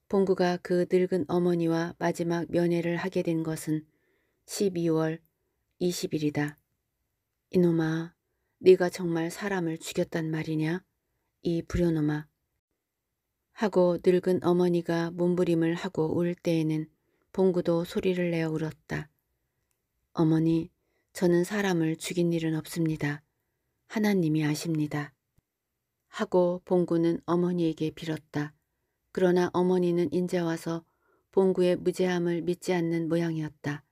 봉구가 그 늙은 어머니와 마지막 면회를 하게 된 것은 12월 20일이다. 이놈아, 네가 정말 사람을 죽였단 말이냐? 이 불효놈아. 하고 늙은 어머니가 몸부림을 하고 울 때에는 봉구도 소리를 내어 울었다. 어머니, 저는 사람을 죽인 일은 없습니다. 하나님이 아십니다. 하고 봉구는 어머니에게 빌었다. 그러나 어머니는 인제 와서 봉구의 무죄함을 믿지 않는 모양이었다.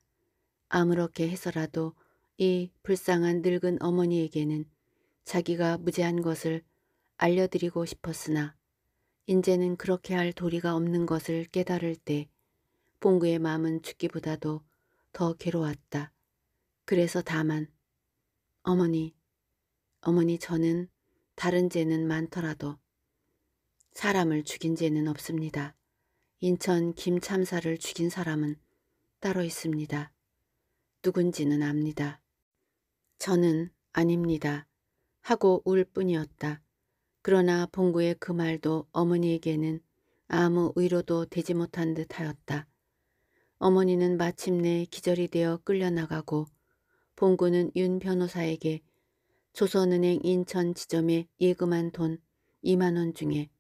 아무렇게 해서라도 이 불쌍한 늙은 어머니에게는 자기가 무죄한 것을 알려드리고 싶었으나 인제는 그렇게 할 도리가 없는 것을 깨달을 때 봉구의 마음은 죽기보다도 더 괴로웠다. 그래서 다만 어머니, 어머니 저는 다른 죄는 많더라도 사람을 죽인 죄는 없습니다. 인천 김참사를 죽인 사람은 따로 있습니다. 누군지는 압니다. 저는 아닙니다. 하고 울 뿐이었다. 그러나 봉구의 그 말도 어머니에게는 아무 의로도 되지 못한 듯 하였다. 어머니는 마침내 기절이 되어 끌려나가고 봉구는 윤 변호사에게 조선은행 인천 지점에 예금한 돈 2만원 중에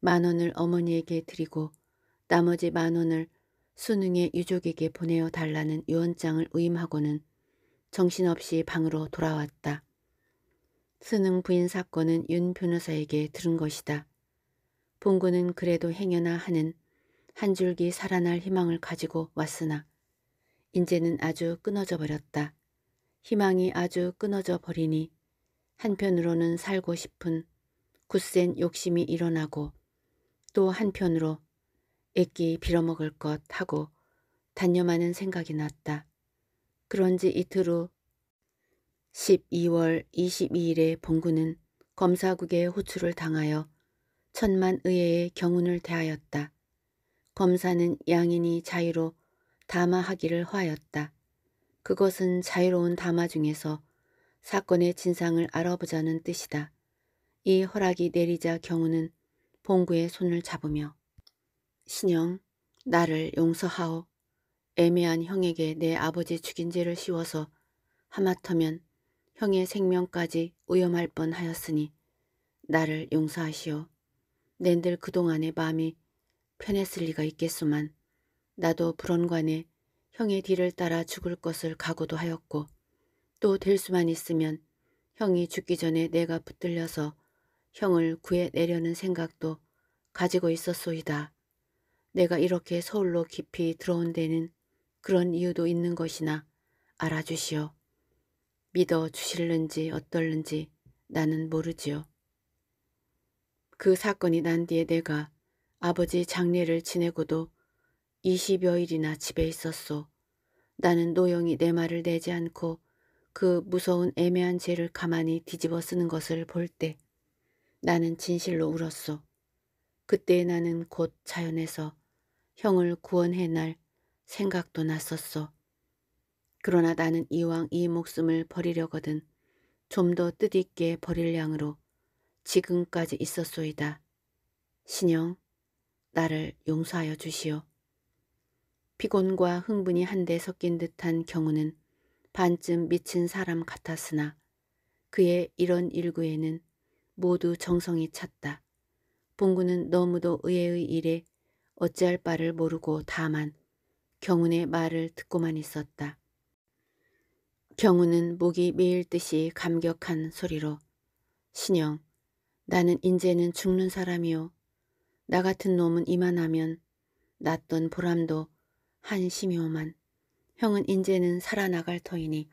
만원을 어머니에게 드리고 나머지 만원을 수능의 유족에게 보내어 달라는 유언장을 의임하고는 정신없이 방으로 돌아왔다. 수능 부인 사건은 윤 변호사에게 들은 것이다. 봉구는 그래도 행여나 하는 한 줄기 살아날 희망을 가지고 왔으나 이제는 아주 끊어져 버렸다. 희망이 아주 끊어져 버리니 한편으로는 살고 싶은 굳센 욕심이 일어나고 또 한편으로 애끼 빌어먹을 것 하고 단념하는 생각이 났다. 그런지 이틀 후 12월 22일에 봉구는 검사국에 호출을 당하여 천만 의회의 경운을 대하였다. 검사는 양인이 자유로 담화하기를 하였다 그것은 자유로운 담화 중에서 사건의 진상을 알아보자는 뜻이다. 이 허락이 내리자 경우는 봉구의 손을 잡으며 신영, 나를 용서하오. 애매한 형에게 내 아버지 죽인 죄를 씌워서 하마터면 형의 생명까지 위험할 뻔하였으니 나를 용서하시오. 낸들 그동안의 마음이 편했을 리가 있겠소만 나도 불언관에 형의 뒤를 따라 죽을 것을 각오도 하였고 또될 수만 있으면 형이 죽기 전에 내가 붙들려서 형을 구해내려는 생각도 가지고 있었소이다. 내가 이렇게 서울로 깊이 들어온 데는 그런 이유도 있는 것이나 알아주시오. 믿어 주실는지 어떨는지 나는 모르지요. 그 사건이 난 뒤에 내가 아버지 장례를 지내고도 20여일이나 집에 있었소. 나는 노영이 내 말을 내지 않고 그 무서운 애매한 죄를 가만히 뒤집어 쓰는 것을 볼 때 나는 진실로 울었소. 그때 나는 곧 자연에서 형을 구원해 날 생각도 났었소. 그러나 나는 이왕 이 목숨을 버리려거든 좀 더 뜻있게 버릴 양으로 지금까지 있었소이다. 신영, 나를 용서하여 주시오. 피곤과 흥분이 한데 섞인 듯한 경우는 반쯤 미친 사람 같았으나 그의 이런 일구에는 모두 정성이 찼다. 봉구는 너무도 의외의 일에 어찌할 바를 모르고 다만 경운의 말을 듣고만 있었다. 경우은 목이 메일 듯이 감격한 소리로 신영, 나는 인제는 죽는 사람이오나 같은 놈은 이만하면 낫던 보람도 한심이오만 형은 인제는 살아나갈 터이니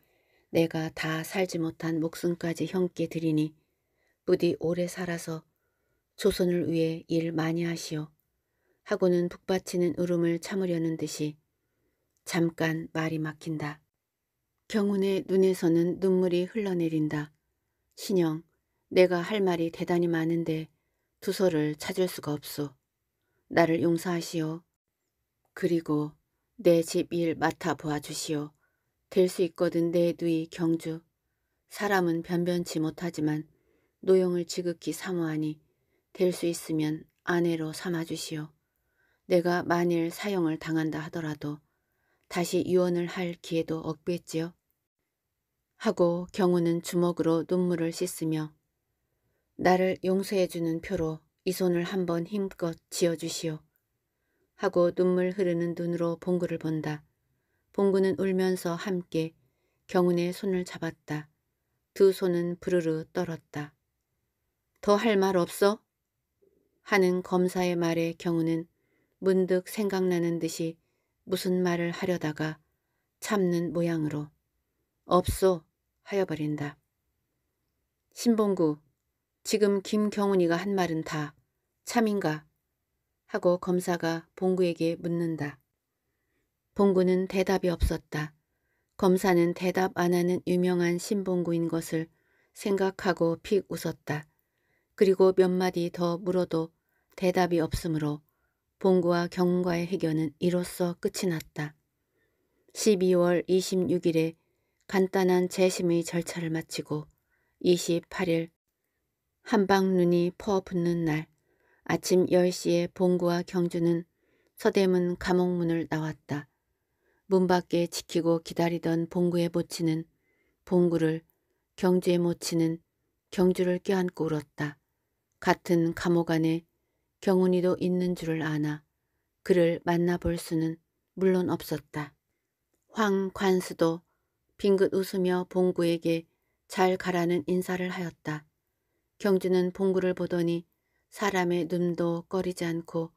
내가 다 살지 못한 목숨까지 형께 드리니 부디 오래 살아서 조선을 위해 일 많이 하시오. 하고는 북받치는 울음을 참으려는 듯이 잠깐 말이 막힌다. 경운의 눈에서는 눈물이 흘러내린다. 신영, 내가 할 말이 대단히 많은데 두서를 찾을 수가 없소. 나를 용서하시오. 그리고 내집일 맡아 보아주시오. 될 수 있거든 내 누이 경주. 사람은 변변치 못하지만 노용을 지극히 사모하니 될 수 있으면 아내로 삼아주시오. 내가 만일 사형을 당한다 하더라도 다시 유언을 할 기회도 없겠지요. 하고 경우는 주먹으로 눈물을 씻으며 나를 용서해주는 표로 이 손을 한번 힘껏 지어주시오. 하고 눈물 흐르는 눈으로 봉구를 본다. 봉구는 울면서 함께 경운의 손을 잡았다. 두 손은 부르르 떨었다. 더 할 말 없어? 하는 검사의 말에 경우는 문득 생각나는 듯이 무슨 말을 하려다가 참는 모양으로 없소 하여버린다. 신봉구, 지금 김경훈이가 한 말은 다 참인가? 하고 검사가 봉구에게 묻는다. 봉구는 대답이 없었다. 검사는 대답 안 하는 유명한 신봉구인 것을 생각하고 픽 웃었다. 그리고 몇 마디 더 물어도 대답이 없으므로 봉구와 경과의 해결은 이로써 끝이 났다. 12월 26일에 간단한 재심의 절차를 마치고 28일 한방 눈이 퍼붓는 날 아침 10시에 봉구와 경주는 서대문 감옥문을 나왔다. 문 밖에 지키고 기다리던 봉구의 모치는 봉구를 경주의 모치는 경주를 껴안고 울었다. 같은 감옥 안에 경훈이도 있는 줄을 아나 그를 만나볼 수는 물론 없었다. 황 관수도 빙긋 웃으며 봉구에게 잘 가라는 인사를 하였다. 경주는 봉구를 보더니 사람의 눈도 꺼리지 않고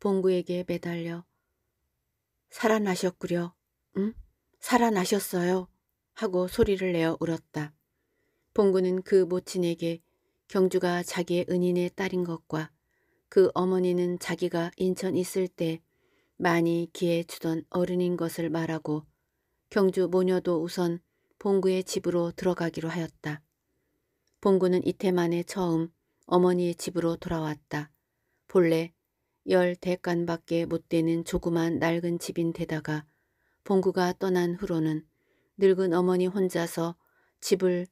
봉구에게 매달려 살아나셨구려. 응? 살아나셨어요. 하고 소리를 내어 울었다. 봉구는 그 모친에게 경주가 자기의 은인의 딸인 것과 그 어머니는 자기가 인천 있을 때 많이 기해 주던 어른인 것을 말하고 경주 모녀도 우선 봉구의 집으로 들어가기로 하였다. 봉구는 이태 만에 처음 어머니의 집으로 돌아왔다. 본래 열 대간밖에 못 되는 조그만 낡은 집인 데다가 봉구가 떠난 후로는 늙은 어머니 혼자서 집을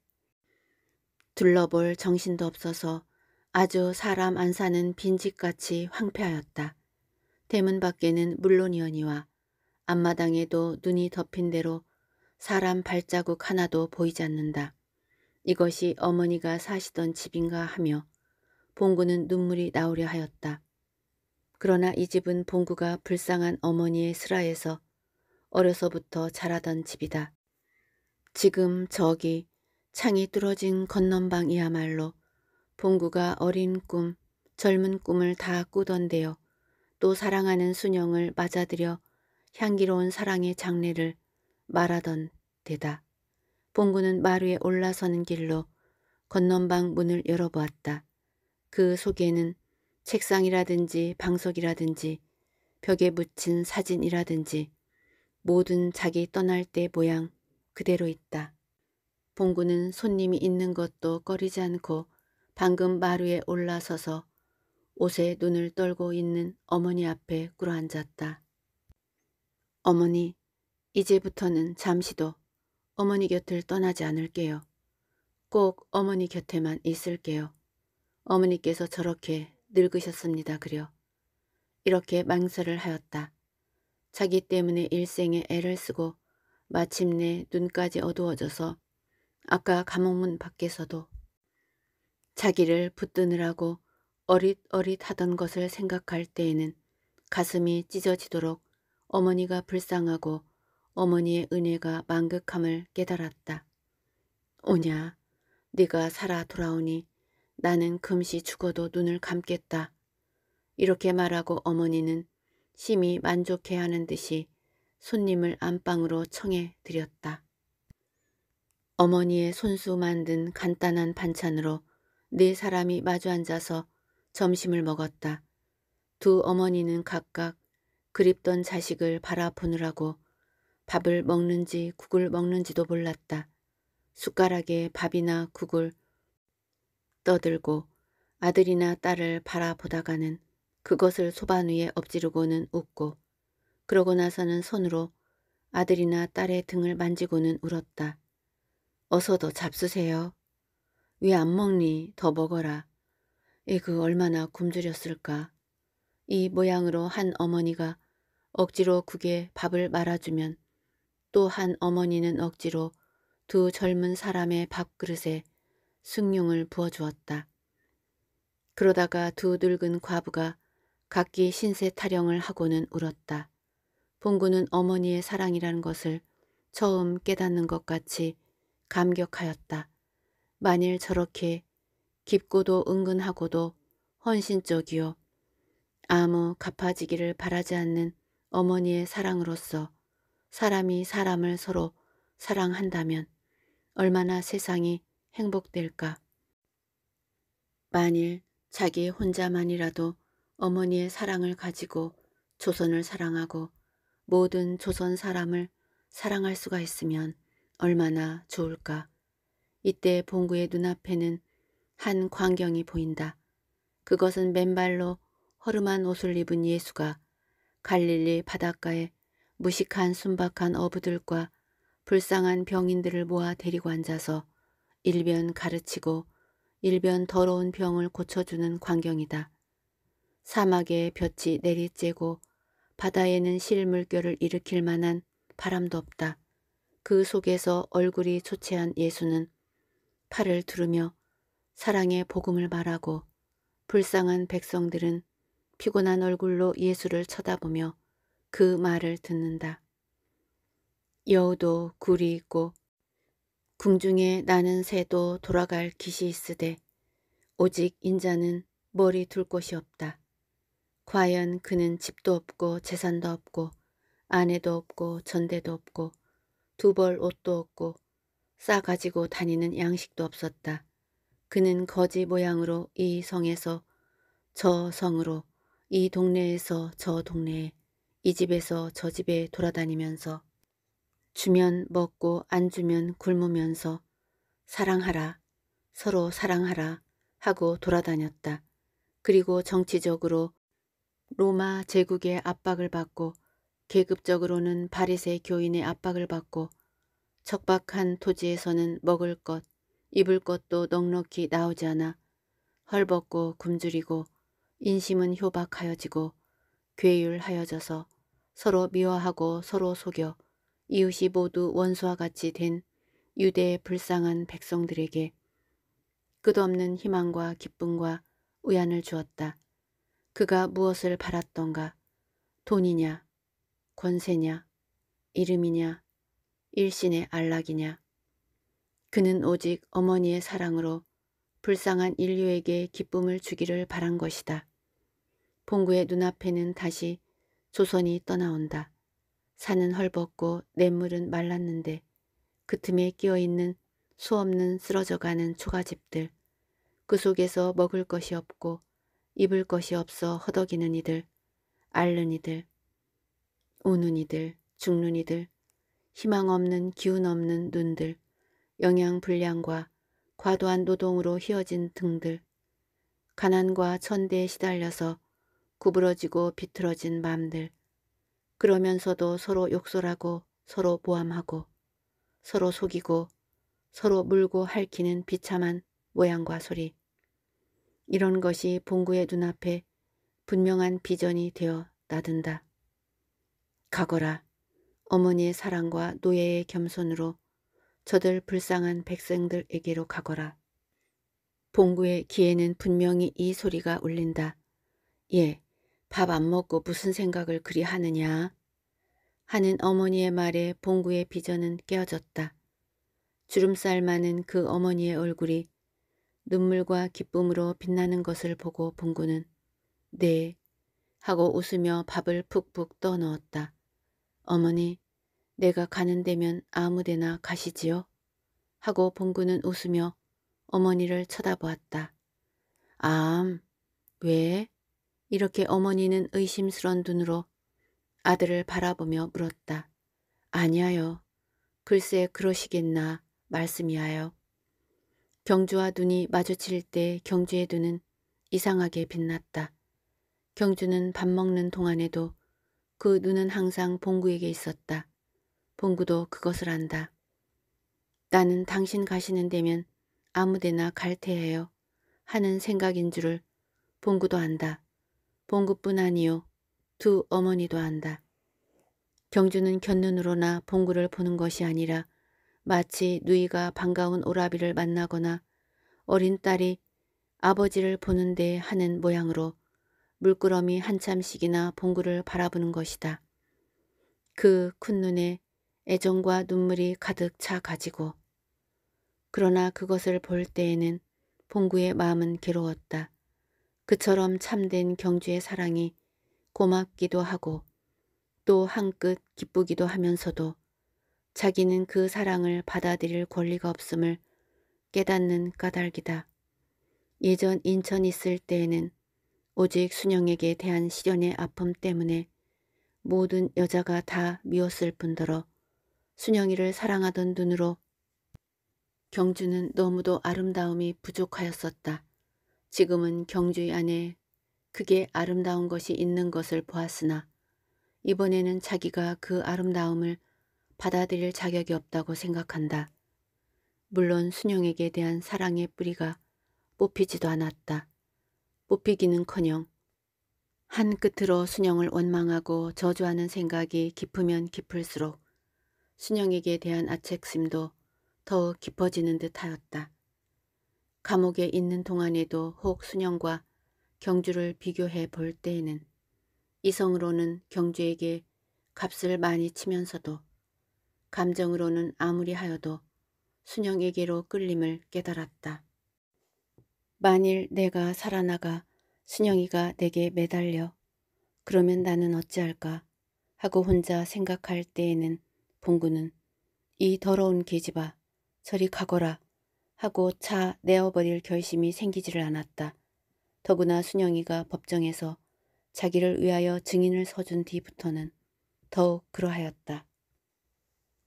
둘러볼 정신도 없어서 아주 사람 안 사는 빈집같이 황폐하였다. 대문 밖에는 물론이언니와 앞마당에도 눈이 덮인 대로 사람 발자국 하나도 보이지 않는다. 이것이 어머니가 사시던 집인가 하며 봉구는 눈물이 나오려 하였다. 그러나 이 집은 봉구가 불쌍한 어머니의 슬하에서 어려서부터 자라던 집이다. 지금 저기 창이 뚫어진 건넌방이야말로 봉구가 어린 꿈, 젊은 꿈을 다 꾸던데요. 또 사랑하는 순영을 맞아들여 향기로운 사랑의 장례를 말하던 데다. 봉구는 마루에 올라서는 길로 건넌방 문을 열어보았다. 그 속에는 책상이라든지 방석이라든지 벽에 묻힌 사진이라든지 모든 자기 떠날 때 모양 그대로 있다. 봉구는 손님이 있는 것도 꺼리지 않고 방금 마루에 올라서서 옷에 눈을 떨고 있는 어머니 앞에 꿇어앉았다. 어머니, 이제부터는 잠시도 어머니 곁을 떠나지 않을게요. 꼭 어머니 곁에만 있을게요. 어머니께서 저렇게 늙으셨습니다. 그려 이렇게 망설을 하였다. 자기 때문에 일생에 애를 쓰고 마침내 눈까지 어두워져서 아까 감옥문 밖에서도 자기를 붙드느라고 어릿어릿하던 것을 생각할 때에는 가슴이 찢어지도록 어머니가 불쌍하고 어머니의 은혜가 만극함을 깨달았다. 오냐, 네가 살아 돌아오니 나는 금시 죽어도 눈을 감겠다. 이렇게 말하고 어머니는 심히 만족해하는 듯이 손님을 안방으로 청해 드렸다. 어머니의 손수 만든 간단한 반찬으로 네 사람이 마주 앉아서 점심을 먹었다. 두 어머니는 각각 그립던 자식을 바라보느라고 밥을 먹는지 국을 먹는지도 몰랐다. 숟가락에 밥이나 국을 떠들고 아들이나 딸을 바라보다가는 그것을 소반 위에 엎지르고는 웃고 그러고 나서는 손으로 아들이나 딸의 등을 만지고는 울었다. 어서 더 잡수세요. 왜 안 먹니? 더 먹어라. 에그 얼마나 굶주렸을까. 이 모양으로 한 어머니가 억지로 국에 밥을 말아주면 또 한 어머니는 억지로 두 젊은 사람의 밥그릇에 숭룡을 부어주었다. 그러다가 두 늙은 과부가 각기 신세 타령을 하고는 울었다. 봉구는 어머니의 사랑이라는 것을 처음 깨닫는 것 같이 감격하였다. 만일 저렇게 깊고도 은근하고도 헌신적이요. 아무 갚아지기를 바라지 않는 어머니의 사랑으로서 사람이 사람을 서로 사랑한다면 얼마나 세상이 행복될까? 만일 자기 혼자만이라도 어머니의 사랑을 가지고 조선을 사랑하고 모든 조선 사람을 사랑할 수가 있으면 얼마나 좋을까. 이때 봉구의 눈앞에는 한 광경이 보인다. 그것은 맨발로 허름한 옷을 입은 예수가 갈릴리 바닷가에 무식한 순박한 어부들과 불쌍한 병인들을 모아 데리고 앉아서 일변 가르치고 일변 더러운 병을 고쳐주는 광경이다. 사막에 볕이 내리쬐고 바다에는 실물결을 일으킬 만한 바람도 없다. 그 속에서 얼굴이 초췌한 예수는 팔을 두르며 사랑의 복음을 말하고 불쌍한 백성들은 피곤한 얼굴로 예수를 쳐다보며 그 말을 듣는다. 여우도 굴이 있고 궁중에 나는 새도 돌아갈 기시 있으되 오직 인자는 머리 둘 곳이 없다. 과연 그는 집도 없고 재산도 없고 아내도 없고 전대도 없고 두 벌 옷도 없고 싸 가지고 다니는 양식도 없었다. 그는 거지 모양으로 이 성에서 저 성으로 이 동네에서 저 동네에 이 집에서 저 집에 돌아다니면서 주면 먹고 안 주면 굶으면서 사랑하라 서로 사랑하라 하고 돌아다녔다. 그리고 정치적으로 로마 제국의 압박을 받고 계급적으로는 바리새 교인의 압박을 받고 적박한 토지에서는 먹을 것, 입을 것도 넉넉히 나오지 않아 헐벗고 굶주리고 인심은 효박하여지고 괴율하여져서 서로 미워하고 서로 속여 이웃이 모두 원수와 같이 된 유대의 불쌍한 백성들에게 끝없는 희망과 기쁨과 우연을 주었다. 그가 무엇을 바랐던가? 돈이냐? 권세냐? 이름이냐? 일신의 안락이냐? 그는 오직 어머니의 사랑으로 불쌍한 인류에게 기쁨을 주기를 바란 것이다. 봉구의 눈앞에는 다시 조선이 떠나온다. 산은 헐벗고 냇물은 말랐는데 그 틈에 끼어있는 수없는 쓰러져가는 초가집들 그 속에서 먹을 것이 없고 입을 것이 없어 허덕이는 이들 앓는 이들 우는 이들 죽는 이들 희망 없는 기운 없는 눈들 영양불량과 과도한 노동으로 휘어진 등들 가난과 천대에 시달려서 구부러지고 비틀어진 맘들 그러면서도 서로 욕설하고 서로 보함하고 서로 속이고 서로 물고 핥히는 비참한 모양과 소리. 이런 것이 봉구의 눈앞에 분명한 비전이 되어 나든다. 가거라. 어머니의 사랑과 노예의 겸손으로 저들 불쌍한 백성들에게로 가거라. 봉구의 귀에는 분명히 이 소리가 울린다. 예, 밥안 먹고 무슨 생각을 그리 하느냐 하는 어머니의 말에 봉구의 비전은 깨어졌다. 주름살 많은 그 어머니의 얼굴이 눈물과 기쁨으로 빛나는 것을 보고 봉구는 네 하고 웃으며 밥을 푹푹 떠넣었다. 어머니 내가 가는 데면 아무데나 가시지요? 하고 봉구는 웃으며 어머니를 쳐다보았다. 암, 왜? 이렇게 어머니는 의심스러운 눈으로 아들을 바라보며 물었다. 아니하여. 글쎄 그러시겠나 말씀이하여. 경주와 눈이 마주칠 때 경주의 눈은 이상하게 빛났다. 경주는 밥 먹는 동안에도 그 눈은 항상 봉구에게 있었다. 봉구도 그것을 안다. 나는 당신 가시는 데면 아무데나 갈 테예요. 하는 생각인 줄을 봉구도 안다. 봉구뿐 아니요. 두 어머니도 안다. 경주는 견눈으로나 봉구를 보는 것이 아니라 마치 누이가 반가운 오라비를 만나거나 어린 딸이 아버지를 보는데 하는 모양으로 물끄러미 한참씩이나 봉구를 바라보는 것이다. 그 큰 눈에 애정과 눈물이 가득 차 가지고 그러나 그것을 볼 때에는 봉구의 마음은 괴로웠다. 그처럼 참된 경주의 사랑이 고맙기도 하고 또 한껏 기쁘기도 하면서도 자기는 그 사랑을 받아들일 권리가 없음을 깨닫는 까닭이다. 예전 인천 있을 때에는 오직 순영에게 대한 시련의 아픔 때문에 모든 여자가 다 미웠을 뿐더러 순영이를 사랑하던 눈으로 경주는 너무도 아름다움이 부족하였었다. 지금은 경주의 안에 그게 아름다운 것이 있는 것을 보았으나 이번에는 자기가 그 아름다움을 받아들일 자격이 없다고 생각한다. 물론 순영에게 대한 사랑의 뿌리가 뽑히지도 않았다. 뽑히기는커녕 한 끝으로 순영을 원망하고 저주하는 생각이 깊으면 깊을수록 순영에게 대한 아책심도 더욱 깊어지는 듯하였다. 감옥에 있는 동안에도 혹순영과 경주를 비교해 볼 때에는 이성으로는 경주에게 값을 많이 치면서도 감정으로는 아무리 하여도 순영에게로 끌림을 깨달았다. 만일 내가 살아나가 순영이가 내게 매달려 그러면 나는 어찌할까 하고 혼자 생각할 때에는 봉구는 이 더러운 계집아 저리 가거라 하고 차 내어버릴 결심이 생기지를 않았다. 더구나 순영이가 법정에서 자기를 위하여 증인을 서준 뒤부터는 더욱 그러하였다.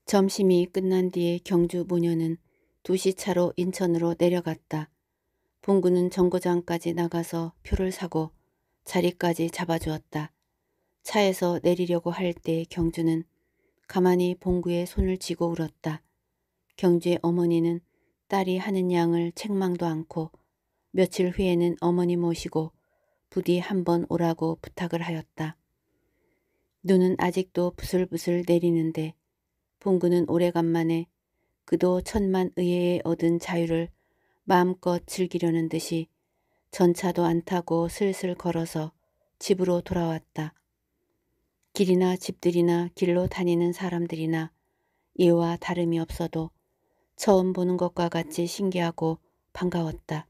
점심이 끝난 뒤에 경주 모녀는 2시 차로 인천으로 내려갔다. 봉구는 정거장까지 나가서 표를 사고 자리까지 잡아주었다. 차에서 내리려고 할 때 경주는 가만히 봉구의 손을 쥐고 울었다. 경주의 어머니는 딸이 하는 양을 책망도 않고 며칠 후에는 어머니 모시고 부디 한번 오라고 부탁을 하였다. 눈은 아직도 부슬부슬 내리는데 봉구는 오래간만에 그도 천만 의회에 얻은 자유를 마음껏 즐기려는 듯이 전차도 안 타고 슬슬 걸어서 집으로 돌아왔다. 길이나 집들이나 길로 다니는 사람들이나 이와 다름이 없어도 처음 보는 것과 같이 신기하고 반가웠다.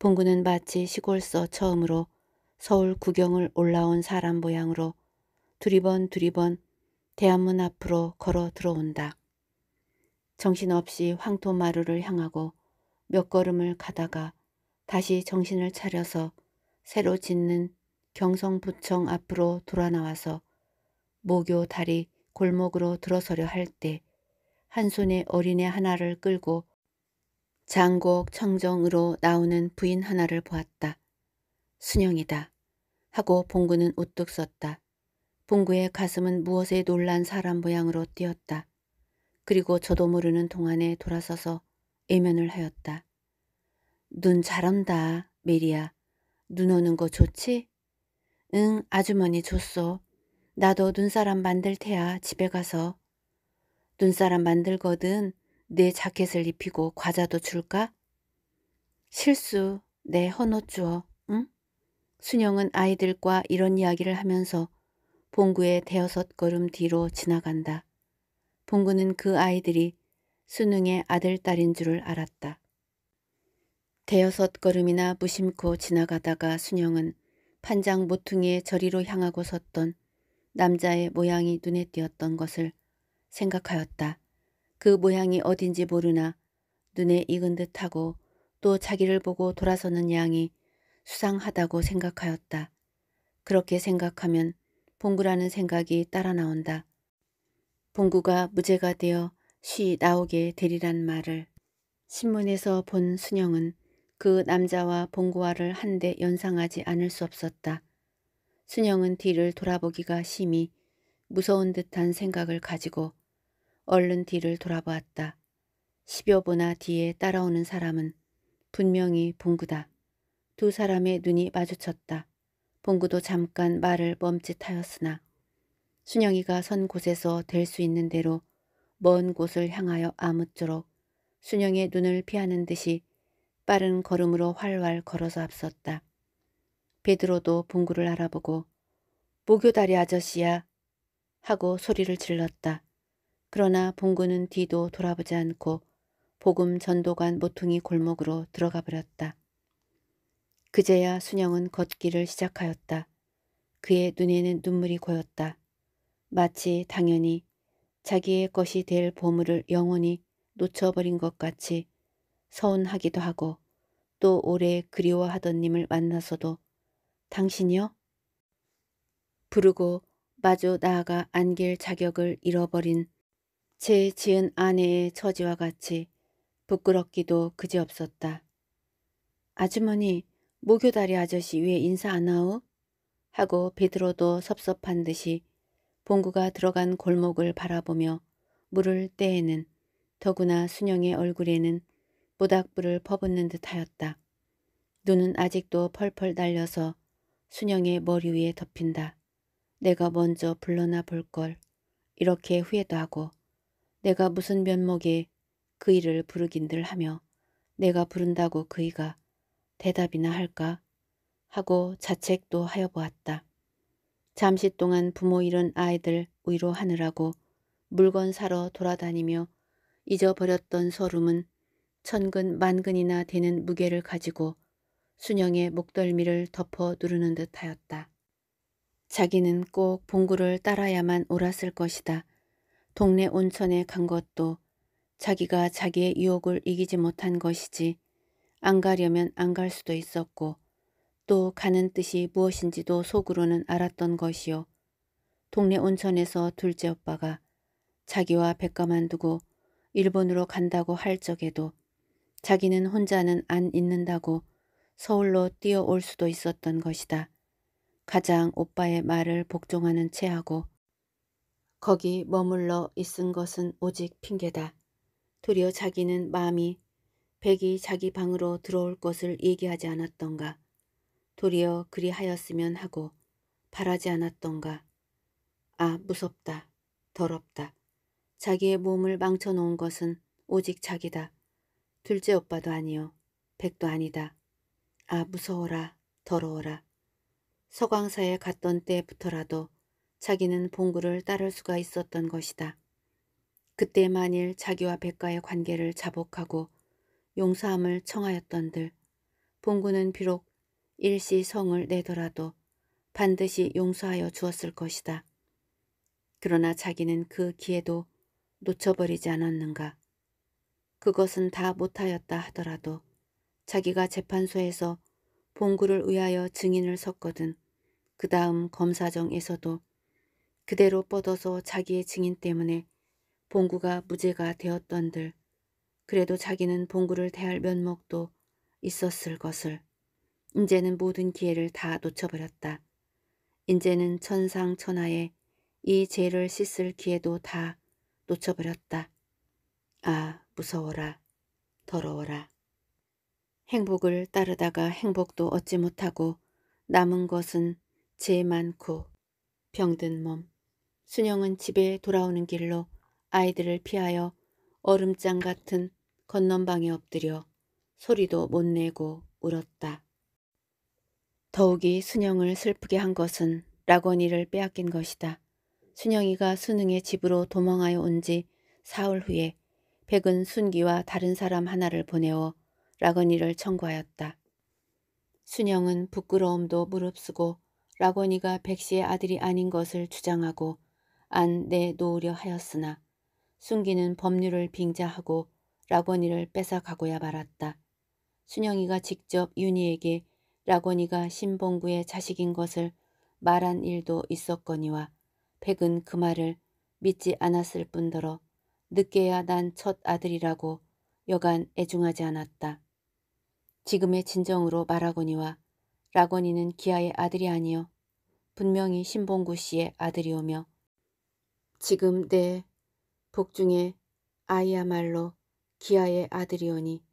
봉구는 마치 시골서 처음으로 서울 구경을 올라온 사람 모양으로 두리번 두리번 대한문 앞으로 걸어 들어온다. 정신없이 황토마루를 향하고 몇 걸음을 가다가 다시 정신을 차려서 새로 짓는 경성부청 앞으로 돌아나와서 모교 다리 골목으로 들어서려 할때 한 손에 어린애 하나를 끌고 장곡 청정으로 나오는 부인 하나를 보았다. 순영이다. 하고 봉구는 우뚝 섰다. 봉구의 가슴은 무엇에 놀란 사람 모양으로 뛰었다. 그리고 저도 모르는 동안에 돌아서서 애면을 하였다. 눈 잘한다, 메리야. 눈 오는 거 좋지? 응, 아주머니 줬소. 나도 눈사람 만들 테야, 집에 가서. 눈사람 만들거든 내 자켓을 입히고 과자도 줄까? 실수 내 헌옷 주어 응? 순영은 아이들과 이런 이야기를 하면서 봉구의 대여섯 걸음 뒤로 지나간다. 봉구는 그 아이들이 순응의 아들 딸인 줄을 알았다. 대여섯 걸음이나 무심코 지나가다가 순영은 판장 모퉁이의 저리로 향하고 섰던 남자의 모양이 눈에 띄었던 것을 생각하였다. 그 모양이 어딘지 모르나 눈에 익은 듯하고 또 자기를 보고 돌아서는 양이 수상하다고 생각하였다. 그렇게 생각하면 봉구라는 생각이 따라 나온다. 봉구가 무죄가 되어 쉬 나오게 되리란 말을 신문에서 본 순영은 그 남자와 봉구와를 한데 연상하지 않을 수 없었다. 순영은 뒤를 돌아보기가 심히 무서운 듯한 생각을 가지고 얼른 뒤를 돌아보았다. 십여 보나 뒤에 따라오는 사람은 분명히 봉구다. 두 사람의 눈이 마주쳤다. 봉구도 잠깐 말을 멈칫하였으나 순영이가 선 곳에서 될 수 있는 대로 먼 곳을 향하여 아무쪼록 순영의 눈을 피하는 듯이 빠른 걸음으로 활활 걸어서 앞섰다. 베드로도 봉구를 알아보고 목요다리 아저씨야 하고 소리를 질렀다. 그러나 봉구는 뒤도 돌아보지 않고 복음 전도관 모퉁이 골목으로 들어가 버렸다. 그제야 순영은 걷기를 시작하였다. 그의 눈에는 눈물이 고였다. 마치 당연히 자기의 것이 될 보물을 영원히 놓쳐버린 것 같이 서운하기도 하고 또 오래 그리워하던 님을 만나서도 당신이요? 부르고 마주 나아가 안길 자격을 잃어버린 제 지은 아내의 처지와 같이 부끄럽기도 그지없었다. 아주머니, 목요다리 아저씨 위에 인사 안 하오? 하고 비들어도 섭섭한 듯이 봉구가 들어간 골목을 바라보며 물을 때에는 더구나 순영의 얼굴에는 모닥불을 퍼붓는 듯하였다. 눈은 아직도 펄펄 날려서 순영의 머리 위에 덮인다. 내가 먼저 불러나 볼걸. 이렇게 후회도 하고 내가 무슨 면목에 그이를 부르긴들 하며 내가 부른다고 그이가 대답이나 할까 하고 자책도 하여 보았다. 잠시 동안 부모 잃은 아이들 위로하느라고 물건 사러 돌아다니며 잊어버렸던 서름은 천근 만근이나 되는 무게를 가지고 순영의 목덜미를 덮어 누르는 듯하였다. 자기는 꼭 봉구를 따라야만 옳았을 것이다. 동네 온천에 간 것도 자기가 자기의 유혹을 이기지 못한 것이지 안 가려면 안 갈 수도 있었고 또 가는 뜻이 무엇인지도 속으로는 알았던 것이요. 동네 온천에서 둘째 오빠가 자기와 백가만 두고 일본으로 간다고 할 적에도 자기는 혼자는 안 있는다고 서울로 뛰어올 수도 있었던 것이다. 가장 오빠의 말을 복종하는 채하고 거기 머물러 있은 것은 오직 핑계다. 도리어 자기는 마음이 백이 자기 방으로 들어올 것을 얘기하지 않았던가. 도리어 그리하였으면 하고 바라지 않았던가. 아 무섭다. 더럽다. 자기의 몸을 망쳐놓은 것은 오직 자기다. 둘째 오빠도 아니요. 백도 아니다. 아 무서워라. 더러워라. 서광사에 갔던 때부터라도 자기는 봉구를 따를 수가 있었던 것이다. 그때 만일 자기와 백가의 관계를 자복하고 용서함을 청하였던들 봉구는 비록 일시 성을 내더라도 반드시 용서하여 주었을 것이다. 그러나 자기는 그 기회도 놓쳐버리지 않았는가. 그것은 다 못하였다 하더라도 자기가 재판소에서 봉구를 의하여 증인을 섰거든 그 다음 검사정에서도 그대로 뻗어서 자기의 증인 때문에 봉구가 무죄가 되었던들 그래도 자기는 봉구를 대할 면목도 있었을 것을 이제는 모든 기회를 다 놓쳐버렸다. 이제는 천상천하에 이 죄를 씻을 기회도 다 놓쳐버렸다. 아 무서워라 더러워라. 행복을 따르다가 행복도 얻지 못하고 남은 것은 죄 많고 병든 몸 순영은 집에 돌아오는 길로 아이들을 피하여 얼음장 같은 건넌방에 엎드려 소리도 못 내고 울었다. 더욱이 순영을 슬프게 한 것은 라원이를 빼앗긴 것이다. 순영이가 순응의 집으로 도망하여 온 지 사흘 후에 백은 순기와 다른 사람 하나를 보내어 라원이를 청구하였다. 순영은 부끄러움도 무릅쓰고 라원이가 백씨의 아들이 아닌 것을 주장하고 안 내놓으려 하였으나 순기는 법률을 빙자하고 라원이를 뺏어가고야 말았다. 순영이가 직접 윤희에게 라원이가 신봉구의 자식인 것을 말한 일도 있었거니와 백은 그 말을 믿지 않았을 뿐더러 늦게야 난 첫 아들이라고 여간 애중하지 않았다. 지금의 진정으로 말하거니와 라원이는 기아의 아들이 아니여 분명히 신봉구 씨의 아들이오며 지금 내 복중에 아이야말로 기아의 아들이오니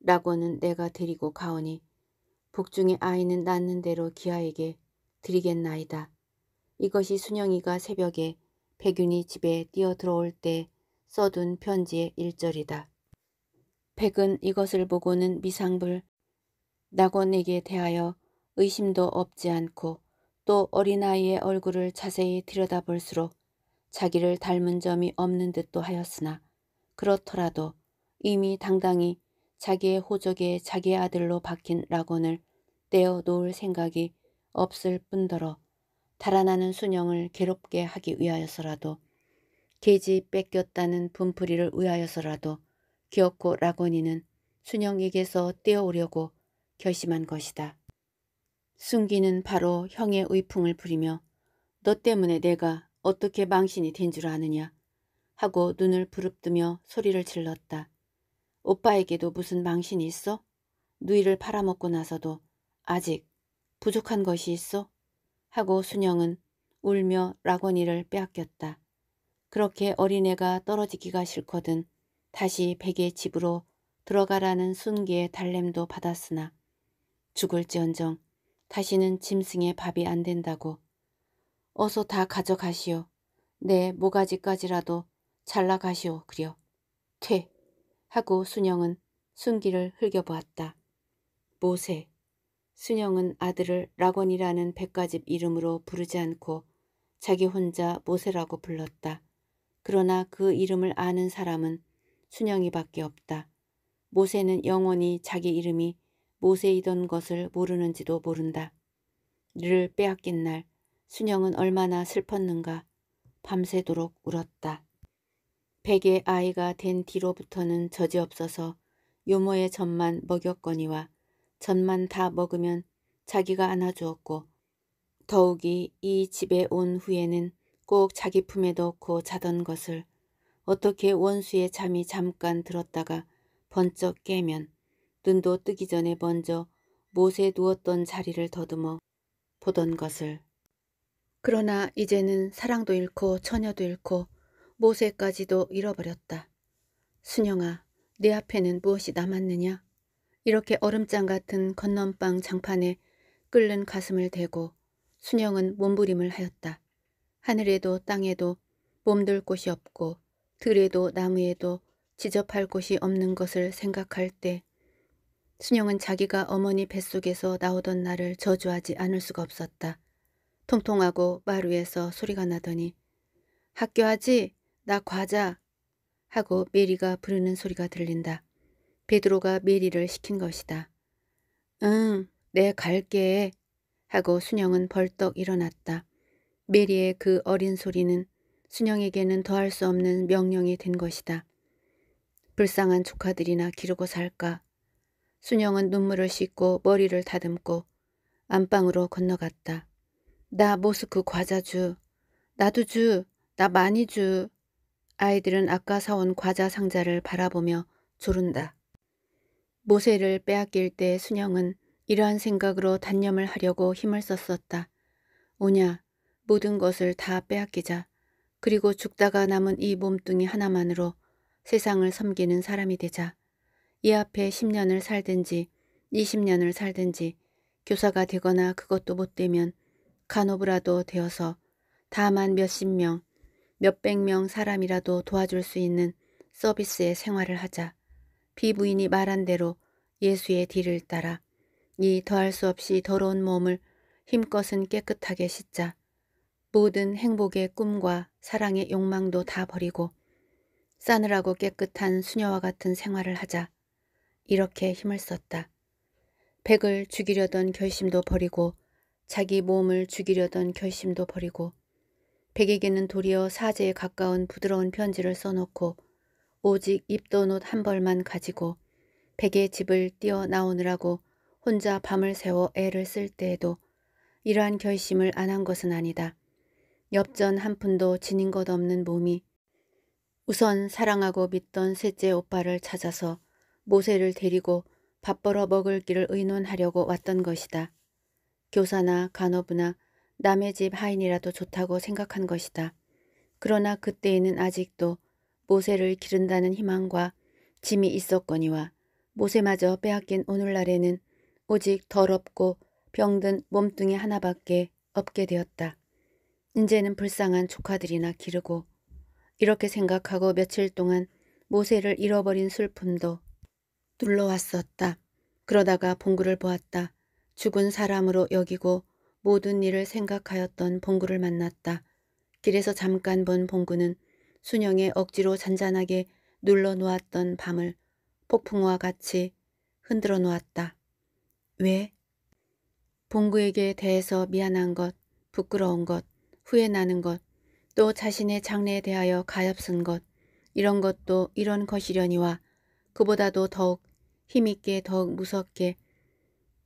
라고는 내가 드리고 가오니 복중의 아이는 낳는 대로 기아에게 드리겠나이다. 이것이 순영이가 새벽에 백윤이 집에 뛰어들어올 때 써둔 편지의 일절이다. 백은 이것을 보고는 미상불 낙원에게 대하여 의심도 없지 않고 또 어린아이의 얼굴을 자세히 들여다볼수록 자기를 닮은 점이 없는 듯도 하였으나 그렇더라도 이미 당당히 자기의 호적에 자기의 아들로 박힌 라곤을 떼어 놓을 생각이 없을 뿐더러 달아나는 순영을 괴롭게 하기 위하여서라도 계지 뺏겼다는 분풀이를 위하여서라도 기어코 라곤이는 순영에게서 떼어오려고 결심한 것이다. 순기는 바로 형의 의풍을 부리며 너 때문에 내가 어떻게 망신이 된 줄 아느냐 하고 눈을 부릅뜨며 소리를 질렀다. 오빠에게도 무슨 망신이 있어? 누이를 팔아먹고 나서도 아직 부족한 것이 있어? 하고 순영은 울며 라원니를 빼앗겼다. 그렇게 어린애가 떨어지기가 싫거든 다시 베개 집으로 들어가라는 순기의 달램도 받았으나 죽을지언정 다시는 짐승의 밥이 안 된다고 어서 다 가져가시오. 내 모가지까지라도 잘라가시오 그려. 퇴! 하고 순영은 순기를 흘겨보았다. 모세. 순영은 아들을 라곤이라는 백가집 이름으로 부르지 않고 자기 혼자 모세라고 불렀다. 그러나 그 이름을 아는 사람은 순영이밖에 없다. 모세는 영원히 자기 이름이 모세이던 것을 모르는지도 모른다. 를 빼앗긴 날 순영은 얼마나 슬펐는가. 밤새도록 울었다. 백의 아이가 된 뒤로부터는 저지없어서 요모의 젖만 먹였거니와 젖만 다 먹으면 자기가 안아주었고 더욱이 이 집에 온 후에는 꼭 자기 품에 넣고 자던 것을 어떻게 원수의 잠이 잠깐 들었다가 번쩍 깨면 눈도 뜨기 전에 먼저 못에 누웠던 자리를 더듬어 보던 것을 그러나 이제는 사랑도 잃고 처녀도 잃고 모세까지도 잃어버렸다. 순영아, 내 네 앞에는 무엇이 남았느냐? 이렇게 얼음장 같은 건넌방 장판에 끓는 가슴을 대고 순영은 몸부림을 하였다. 하늘에도 땅에도 몸둘 곳이 없고 들에도 나무에도 지접할 곳이 없는 것을 생각할 때 순영은 자기가 어머니 뱃속에서 나오던 날을 저주하지 않을 수가 없었다. 통통하고 마루에서 소리가 나더니 학교하지? 나 과자! 하고 메리가 부르는 소리가 들린다. 베드로가 메리를 시킨 것이다. 응, 내 갈게. 하고 순영은 벌떡 일어났다. 메리의 그 어린 소리는 순영에게는 더할 수 없는 명령이 된 것이다. 불쌍한 조카들이나 기르고 살까. 순영은 눈물을 씻고 머리를 다듬고 안방으로 건너갔다. 나 모스크 그 과자주. 나도 주. 나 많이 주. 아이들은 아까 사온 과자 상자를 바라보며 조른다. 모세를 빼앗길 때 순영은 이러한 생각으로 단념을 하려고 힘을 썼었다. 오냐, 모든 것을 다 빼앗기자. 그리고 죽다가 남은 이 몸뚱이 하나만으로 세상을 섬기는 사람이 되자. 이 앞에 10년을 살든지 20년을 살든지 교사가 되거나 그것도 못 되면 간호부라도 되어서 다만 몇십 명, 몇백 명 사람이라도 도와줄 수 있는 서비스의 생활을 하자 비부인이 말한 대로 예수의 뒤를 따라 이 더할 수 없이 더러운 몸을 힘껏은 깨끗하게 씻자 모든 행복의 꿈과 사랑의 욕망도 다 버리고 싸늘하고 깨끗한 수녀와 같은 생활을 하자 이렇게 힘을 썼다. 백을 죽이려던 결심도 버리고 자기 몸을 죽이려던 결심도 버리고 백에게는 도리어 사제에 가까운 부드러운 편지를 써놓고 오직 입던 옷 한 벌만 가지고 백의 집을 뛰어나오느라고 혼자 밤을 새워 애를 쓸 때에도 이러한 결심을 안 한 것은 아니다. 엽전 한 푼도 지닌 것 없는 몸이 우선 사랑하고 믿던 셋째 오빠를 찾아서 모세를 데리고 밥 벌어 먹을 길을 의논하려고 왔던 것이다. 교사나 간호부나 남의 집 하인이라도 좋다고 생각한 것이다. 그러나 그때에는 아직도 모세를 기른다는 희망과 짐이 있었거니와 모세마저 빼앗긴 오늘날에는 오직 더럽고 병든 몸뚱이 하나밖에 없게 되었다. 이제는 불쌍한 조카들이나 기르고 이렇게 생각하고 며칠 동안 모세를 잃어버린 슬픔도 둘러왔었다 그러다가 봉구를 보았다. 죽은 사람으로 여기고 모든 일을 생각하였던 봉구를 만났다. 길에서 잠깐 본 봉구는 순영의 억지로 잔잔하게 눌러 놓았던 밤을 폭풍우와 같이 흔들어 놓았다. 왜? 봉구에게 대해서 미안한 것, 부끄러운 것, 후회나는 것, 또 자신의 장래에 대하여 가엾은 것, 이런 것도 이런 것이려니와 그보다도 더욱 힘있게 더욱 무섭게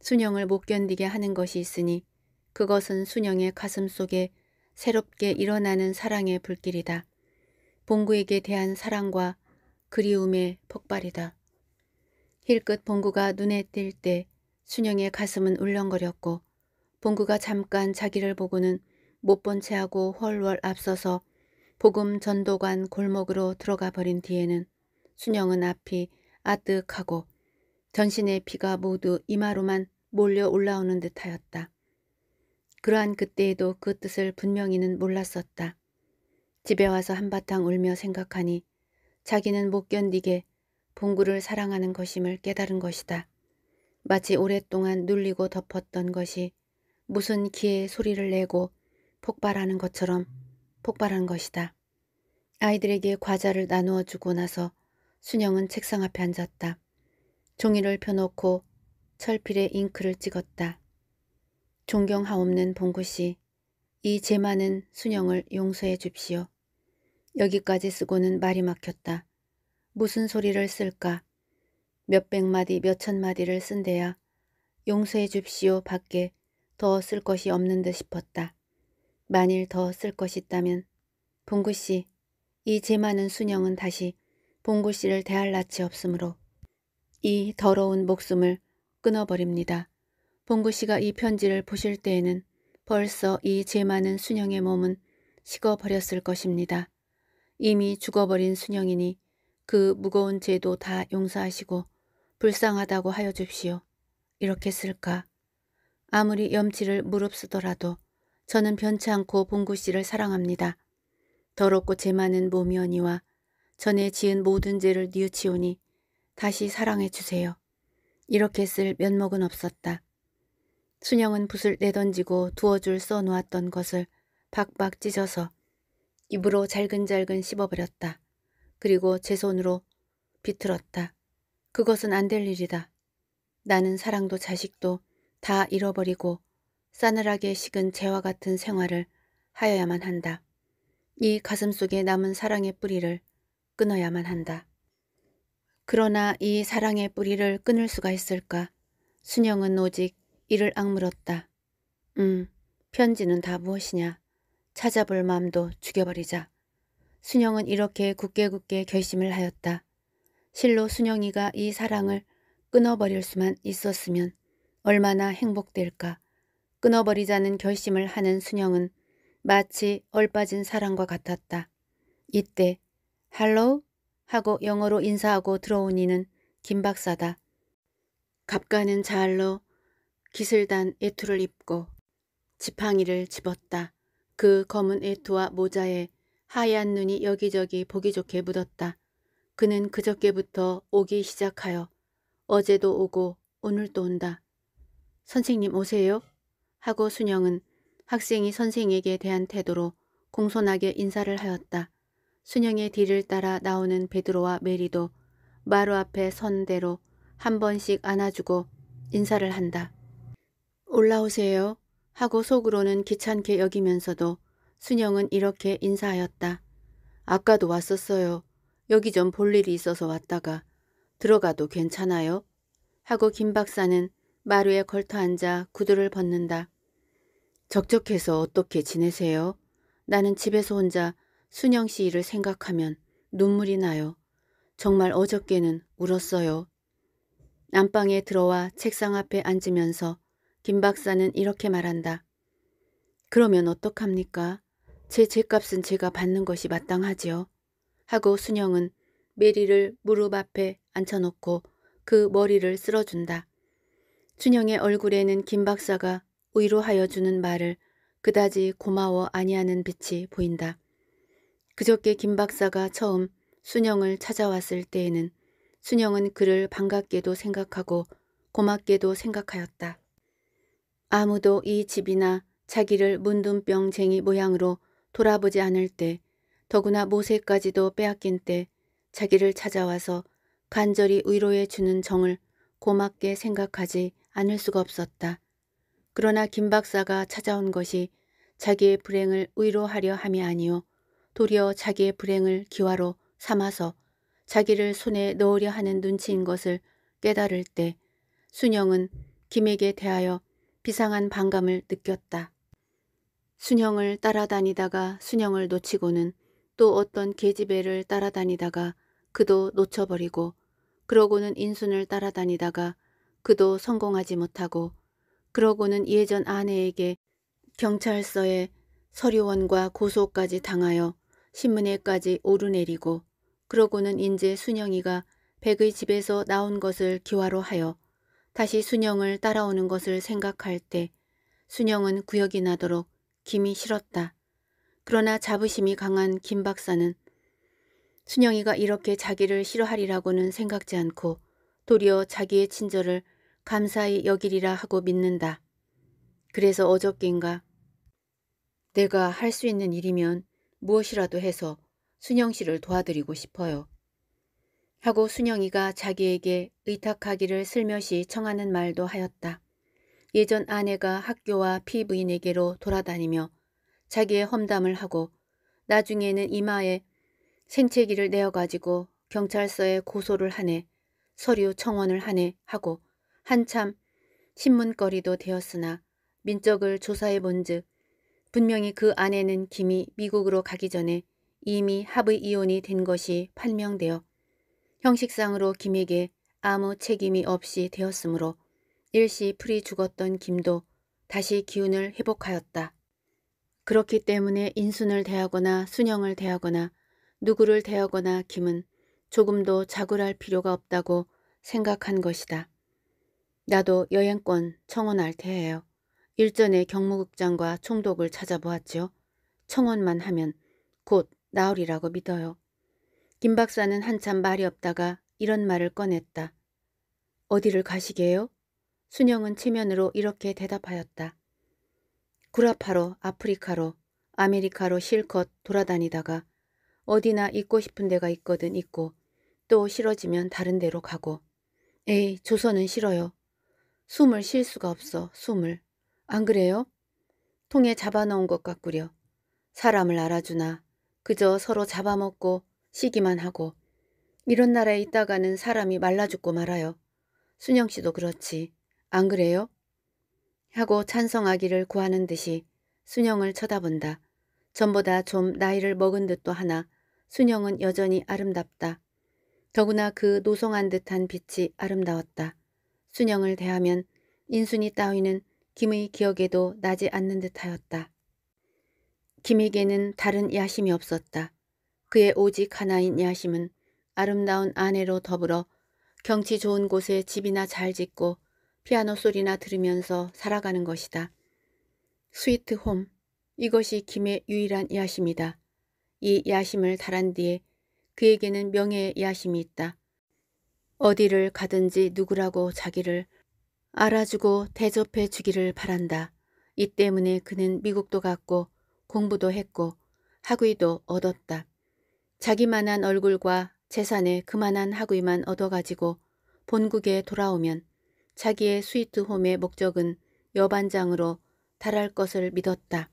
순영을 못 견디게 하는 것이 있으니 그것은 순영의 가슴 속에 새롭게 일어나는 사랑의 불길이다. 봉구에게 대한 사랑과 그리움의 폭발이다. 힐끗 봉구가 눈에 띌 때 순영의 가슴은 울렁거렸고 봉구가 잠깐 자기를 보고는 못 본 채하고 훨훨 앞서서 복음 전도관 골목으로 들어가 버린 뒤에는 순영은 앞이 아득하고 전신의 피가 모두 이마로만 몰려 올라오는 듯하였다. 그러한 그때에도 그 뜻을 분명히는 몰랐었다. 집에 와서 한바탕 울며 생각하니 자기는 못 견디게 봉구를 사랑하는 것임을 깨달은 것이다. 마치 오랫동안 눌리고 덮었던 것이 무슨 기의 소리를 내고 폭발하는 것처럼 폭발한 것이다. 아이들에게 과자를 나누어 주고 나서 순영은 책상 앞에 앉았다. 종이를 펴놓고 철필에 잉크를 찍었다. 존경하옵는 봉구씨, 이제 많은 순영을 용서해 줍시오. 여기까지 쓰고는 말이 막혔다. 무슨 소리를 쓸까? 몇 백 마디 몇 천 마디를 쓴대야 용서해 줍시오 밖에 더 쓸 것이 없는 듯 싶었다. 만일 더 쓸 것이 있다면 봉구씨, 이제 많은 순영은 다시 봉구씨를 대할 낯이 없으므로 이 더러운 목숨을 끊어버립니다. 봉구 씨가 이 편지를 보실 때에는 벌써 이 죄 많은 순영의 몸은 식어버렸을 것입니다. 이미 죽어버린 순영이니 그 무거운 죄도 다 용서하시고 불쌍하다고 하여 줍시오. 이렇게 쓸까? 아무리 염치를 무릅쓰더라도 저는 변치 않고 봉구 씨를 사랑합니다. 더럽고 죄 많은 몸이언니와 전에 지은 모든 죄를 뉘우치오니 다시 사랑해주세요. 이렇게 쓸 면목은 없었다. 순영은 붓을 내던지고 두어 줄 써놓았던 것을 박박 찢어서 입으로 잘근잘근 씹어버렸다. 그리고 제 손으로 비틀었다. 그것은 안 될 일이다. 나는 사랑도 자식도 다 잃어버리고 싸늘하게 식은 재화 같은 생활을 하여야만 한다. 이 가슴 속에 남은 사랑의 뿌리를 끊어야만 한다. 그러나 이 사랑의 뿌리를 끊을 수가 있을까? 순영은 오직 이를 악물었다. 음, 편지는 다 무엇이냐? 찾아볼 마음도 죽여버리자. 순영은 이렇게 굳게 굳게 결심을 하였다. 실로 순영이가 이 사랑을 끊어버릴 수만 있었으면 얼마나 행복될까. 끊어버리자는 결심을 하는 순영은 마치 얼빠진 사랑과 같았다. 이때 할로우 하고 영어로 인사하고 들어온 이는 김 박사다. 갑가는 자알로 기슬단 애투를 입고 지팡이를 집었다. 그 검은 애투와 모자에 하얀 눈이 여기저기 보기 좋게 묻었다. 그는 그저께부터 오기 시작하여 어제도 오고 오늘도 온다. 선생님 오세요? 하고 순영은 학생이 선생에게 대한 태도로 공손하게 인사를 하였다. 순영의 뒤를 따라 나오는 베드로와 메리도 마루 앞에 선대로 한 번씩 안아주고 인사를 한다. 올라오세요 하고 속으로는 귀찮게 여기면서도 순영은 이렇게 인사하였다. 아까도 왔었어요. 여기 좀 볼 일이 있어서 왔다가 들어가도 괜찮아요? 하고 김 박사는 마루에 걸터앉아 구두를 벗는다. 적적해서 어떻게 지내세요? 나는 집에서 혼자 순영 씨 일을 생각하면 눈물이 나요. 정말 어저께는 울었어요. 안방에 들어와 책상 앞에 앉으면서 김 박사는 이렇게 말한다. 그러면 어떡합니까? 제 죄값은 제가 받는 것이 마땅하지요. 하고 순영은 메리를 무릎 앞에 앉혀놓고 그 머리를 쓸어준다. 순영의 얼굴에는 김 박사가 위로하여 주는 말을 그다지 고마워 아니하는 빛이 보인다. 그저께 김 박사가 처음 순영을 찾아왔을 때에는 순영은 그를 반갑게도 생각하고 고맙게도 생각하였다. 아무도 이 집이나 자기를 문둥병쟁이 모양으로 돌아보지 않을 때 더구나 모세까지도 빼앗긴 때 자기를 찾아와서 간절히 위로해 주는 정을 고맙게 생각하지 않을 수가 없었다. 그러나 김 박사가 찾아온 것이 자기의 불행을 위로하려 함이 아니오 도리어 자기의 불행을 기화로 삼아서 자기를 손에 넣으려 하는 눈치인 것을 깨달을 때 순영은 김에게 대하여 비상한 반감을 느꼈다. 순영을 따라다니다가 순영을 놓치고는 또 어떤 계집애를 따라다니다가 그도 놓쳐버리고 그러고는 인순을 따라다니다가 그도 성공하지 못하고 그러고는 예전 아내에게 경찰서에 서류원과 고소까지 당하여 신문에까지 오르내리고 그러고는 인제 순영이가 백의 집에서 나온 것을 기화로 하여 다시 순영을 따라오는 것을 생각할 때 순영은 구역이 나도록 김이 싫었다. 그러나 자부심이 강한 김 박사는 순영이가 이렇게 자기를 싫어하리라고는 생각지 않고 도리어 자기의 친절을 감사히 여기리라 하고 믿는다. 그래서 어저껜가 내가 할 수 있는 일이면 무엇이라도 해서 순영 씨를 도와드리고 싶어요. 하고 순영이가 자기에게 의탁하기를 슬며시 청하는 말도 하였다. 예전 아내가 학교와 피부인에게로 돌아다니며 자기의 험담을 하고 나중에는 이마에 생채기를 내어가지고 경찰서에 고소를 하네 서류 청원을 하네 하고 한참 신문거리도 되었으나 민적을 조사해 본즉 분명히 그 아내는 김이 미국으로 가기 전에 이미 합의 이혼이 된 것이 판명되어 형식상으로 김에게 아무 책임이 없이 되었으므로 일시 풀이 죽었던 김도 다시 기운을 회복하였다. 그렇기 때문에 인순을 대하거나 순영을 대하거나 누구를 대하거나 김은 조금도 자굴할 필요가 없다고 생각한 것이다. 나도 여행권 청혼할 테예요. 일전에 경무국장과 총독을 찾아보았죠 청원만 하면 곧 나으리라고 믿어요. 김 박사는 한참 말이 없다가 이런 말을 꺼냈다. 어디를 가시게요? 순영은 체면으로 이렇게 대답하였다. 구라파로 아프리카로 아메리카로 실컷 돌아다니다가 어디나 있고 싶은 데가 있거든 있고 또 싫어지면 다른 데로 가고 에이 조선은 싫어요. 숨을 쉴 수가 없어 숨을. 안 그래요? 통에 잡아놓은것 같구려. 사람을 알아주나 그저 서로 잡아먹고 시기만 하고 이런 나라에 있다가는 사람이 말라 죽고 말아요. 순영 씨도 그렇지. 안 그래요? 하고 찬성하기를 구하는 듯이 순영을 쳐다본다. 전보다 좀 나이를 먹은 듯도 하나 순영은 여전히 아름답다. 더구나 그 노송한 듯한 빛이 아름다웠다. 순영을 대하면 인순이 따위는 김의 기억에도 나지 않는 듯하였다. 김에게는 다른 야심이 없었다. 그의 오직 하나인 야심은 아름다운 아내로 더불어 경치 좋은 곳에 집이나 잘 짓고 피아노 소리나 들으면서 살아가는 것이다. 스위트 홈, 이것이 김의 유일한 야심이다. 이 야심을 달한 뒤에 그에게는 명예의 야심이 있다. 어디를 가든지 누구라고 자기를 알아주고 대접해 주기를 바란다. 이 때문에 그는 미국도 갔고 공부도 했고 학위도 얻었다. 자기만한 얼굴과 재산에 그만한 학위만 얻어가지고 본국에 돌아오면 자기의 스위트홈의 목적은 여반장으로 달할 것을 믿었다.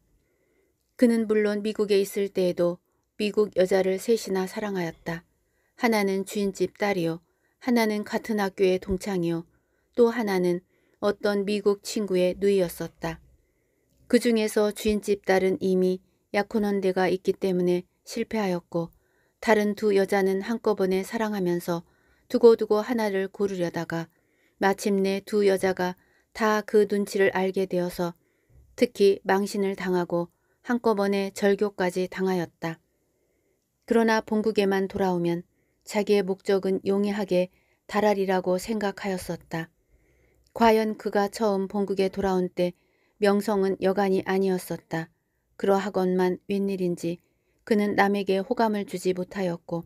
그는 물론 미국에 있을 때에도 미국 여자를 셋이나 사랑하였다. 하나는 주인집 딸이요. 하나는 같은 학교의 동창이요. 또 하나는 어떤 미국 친구의누이였었다그 중에서 주인집 딸은 이미 약혼한데가 있기 때문에 실패하였고 다른 두 여자는 한꺼번에 사랑하면서 두고두고 하나를 고르려다가 마침내 두 여자가 다 그 눈치를 알게 되어서 특히 망신을 당하고 한꺼번에 절교까지 당하였다. 그러나 본국에만 돌아오면 자기의 목적은 용이하게 달아리라고 생각하였었다. 과연 그가 처음 본국에 돌아온 때 명성은 여간이 아니었었다. 그러하건만 웬일인지 그는 남에게 호감을 주지 못하였고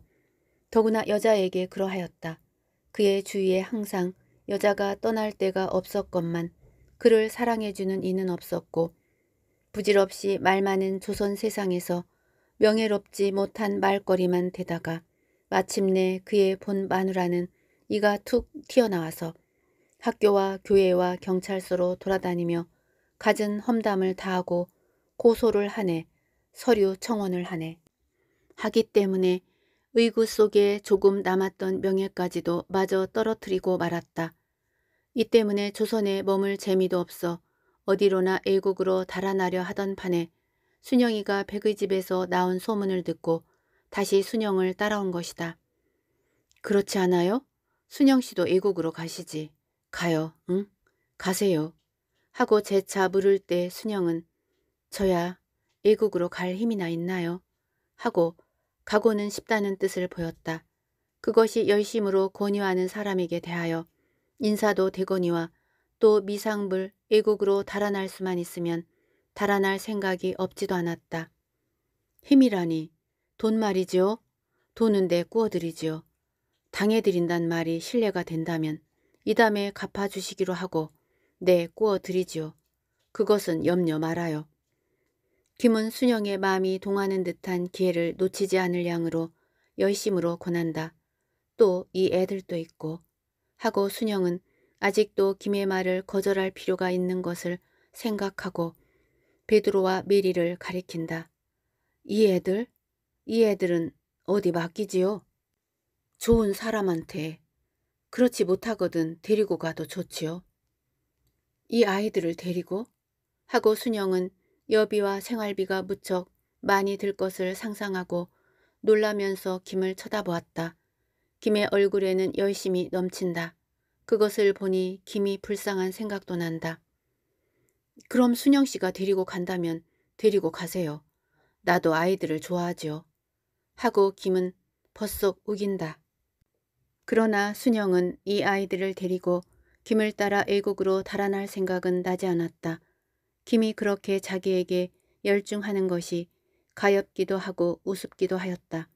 더구나 여자에게 그러하였다. 그의 주위에 항상 여자가 떠날 때가 없었건만 그를 사랑해주는 이는 없었고 부질없이 말 많은 조선 세상에서 명예롭지 못한 말거리만 되다가 마침내 그의 본 마누라는 이가 툭 튀어나와서 학교와 교회와 경찰서로 돌아다니며 갖은 험담을 다하고 고소를 하네 서류 청원을 하네 하기 때문에 의구 속에 조금 남았던 명예까지도 마저 떨어뜨리고 말았다. 이 때문에 조선에 머물 재미도 없어 어디로나 애국으로 달아나려 하던 판에 순영이가 백의 집에서 나온 소문을 듣고 다시 순영을 따라온 것이다. 그렇지 않아요? 순영 씨도 애국으로 가시지. 가요, 응? 가세요. 하고 재차 물을 때 순영은 저야 애국으로갈 힘이나 있나요? 하고 가고는 싶다는 뜻을 보였다. 그것이 열심으로 권유하는 사람에게 대하여 인사도 되거니와또 미상불 애국으로 달아날 수만 있으면 달아날 생각이 없지도 않았다. 힘이라니 돈 말이지요. 돈은 내 꾸어드리지요. 당해드린단 말이 신뢰가 된다면 이담에 갚아주시기로 하고 네, 꾸어드리지요. 그것은 염려 말아요. 김은 순영의 마음이 동하는 듯한 기회를 놓치지 않을 양으로 열심으로 권한다. 또 이 애들도 있고 하고 순영은 아직도 김의 말을 거절할 필요가 있는 것을 생각하고 베드로와 메리를 가리킨다. 이 애들? 이 애들은 어디 맡기지요? 좋은 사람한테 그렇지 못하거든 데리고 가도 좋지요. 이 아이들을 데리고? 하고 순영은 여비와 생활비가 무척 많이 들 것을 상상하고 놀라면서 김을 쳐다보았다. 김의 얼굴에는 열심히 넘친다. 그것을 보니 김이 불쌍한 생각도 난다. 그럼 순영 씨가 데리고 간다면 데리고 가세요. 나도 아이들을 좋아하죠 하고 김은 벗속 우긴다. 그러나 순영은 이 아이들을 데리고 김을 따라 애국으로 달아날 생각은 나지 않았다. 김이 그렇게 자기에게 열중하는 것이 가엽기도 하고 우습기도 하였다.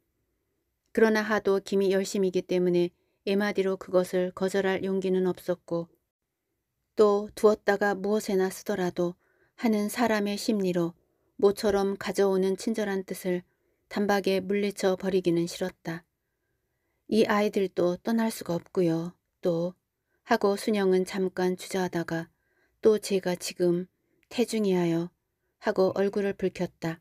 그러나 하도 김이 열심이기 때문에 애마디로 그것을 거절할 용기는 없었고 또 두었다가 무엇에나 쓰더라도 하는 사람의 심리로 모처럼 가져오는 친절한 뜻을 단박에 물리쳐 버리기는 싫었다. 이 아이들도 떠날 수가 없고요. 또 하고 순영은 잠깐 주저하다가 또 제가 지금 태중이하여 하고 얼굴을 붉혔다.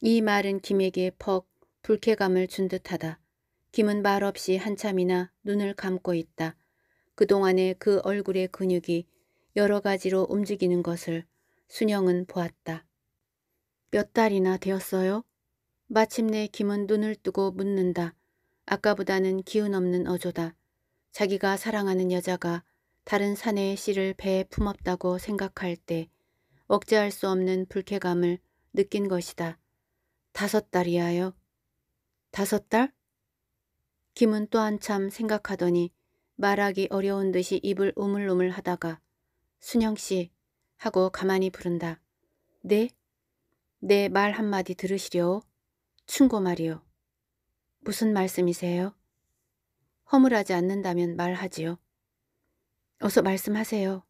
이 말은 김에게 퍽 불쾌감을 준 듯하다. 김은 말없이 한참이나 눈을 감고 있다. 그동안에그 얼굴의 근육이 여러 가지로 움직이는 것을 순영은 보았다. 몇 달이나 되었어요? 마침내 김은 눈을 뜨고 묻는다. 아까보다는 기운 없는 어조다. 자기가 사랑하는 여자가 다른 사내의 씨를 배에 품었다고 생각할 때 억제할 수 없는 불쾌감을 느낀 것이다. 다섯 달이하여 다섯 달? 김은 또 한참 생각하더니 말하기 어려운 듯이 입을 우물우물 하다가 순영씨 하고 가만히 부른다. 네? 내말 네 한마디 들으시려? 충고 말이오 무슨 말씀이세요? 허물하지 않는다면 말하지요. 어서 말씀하세요.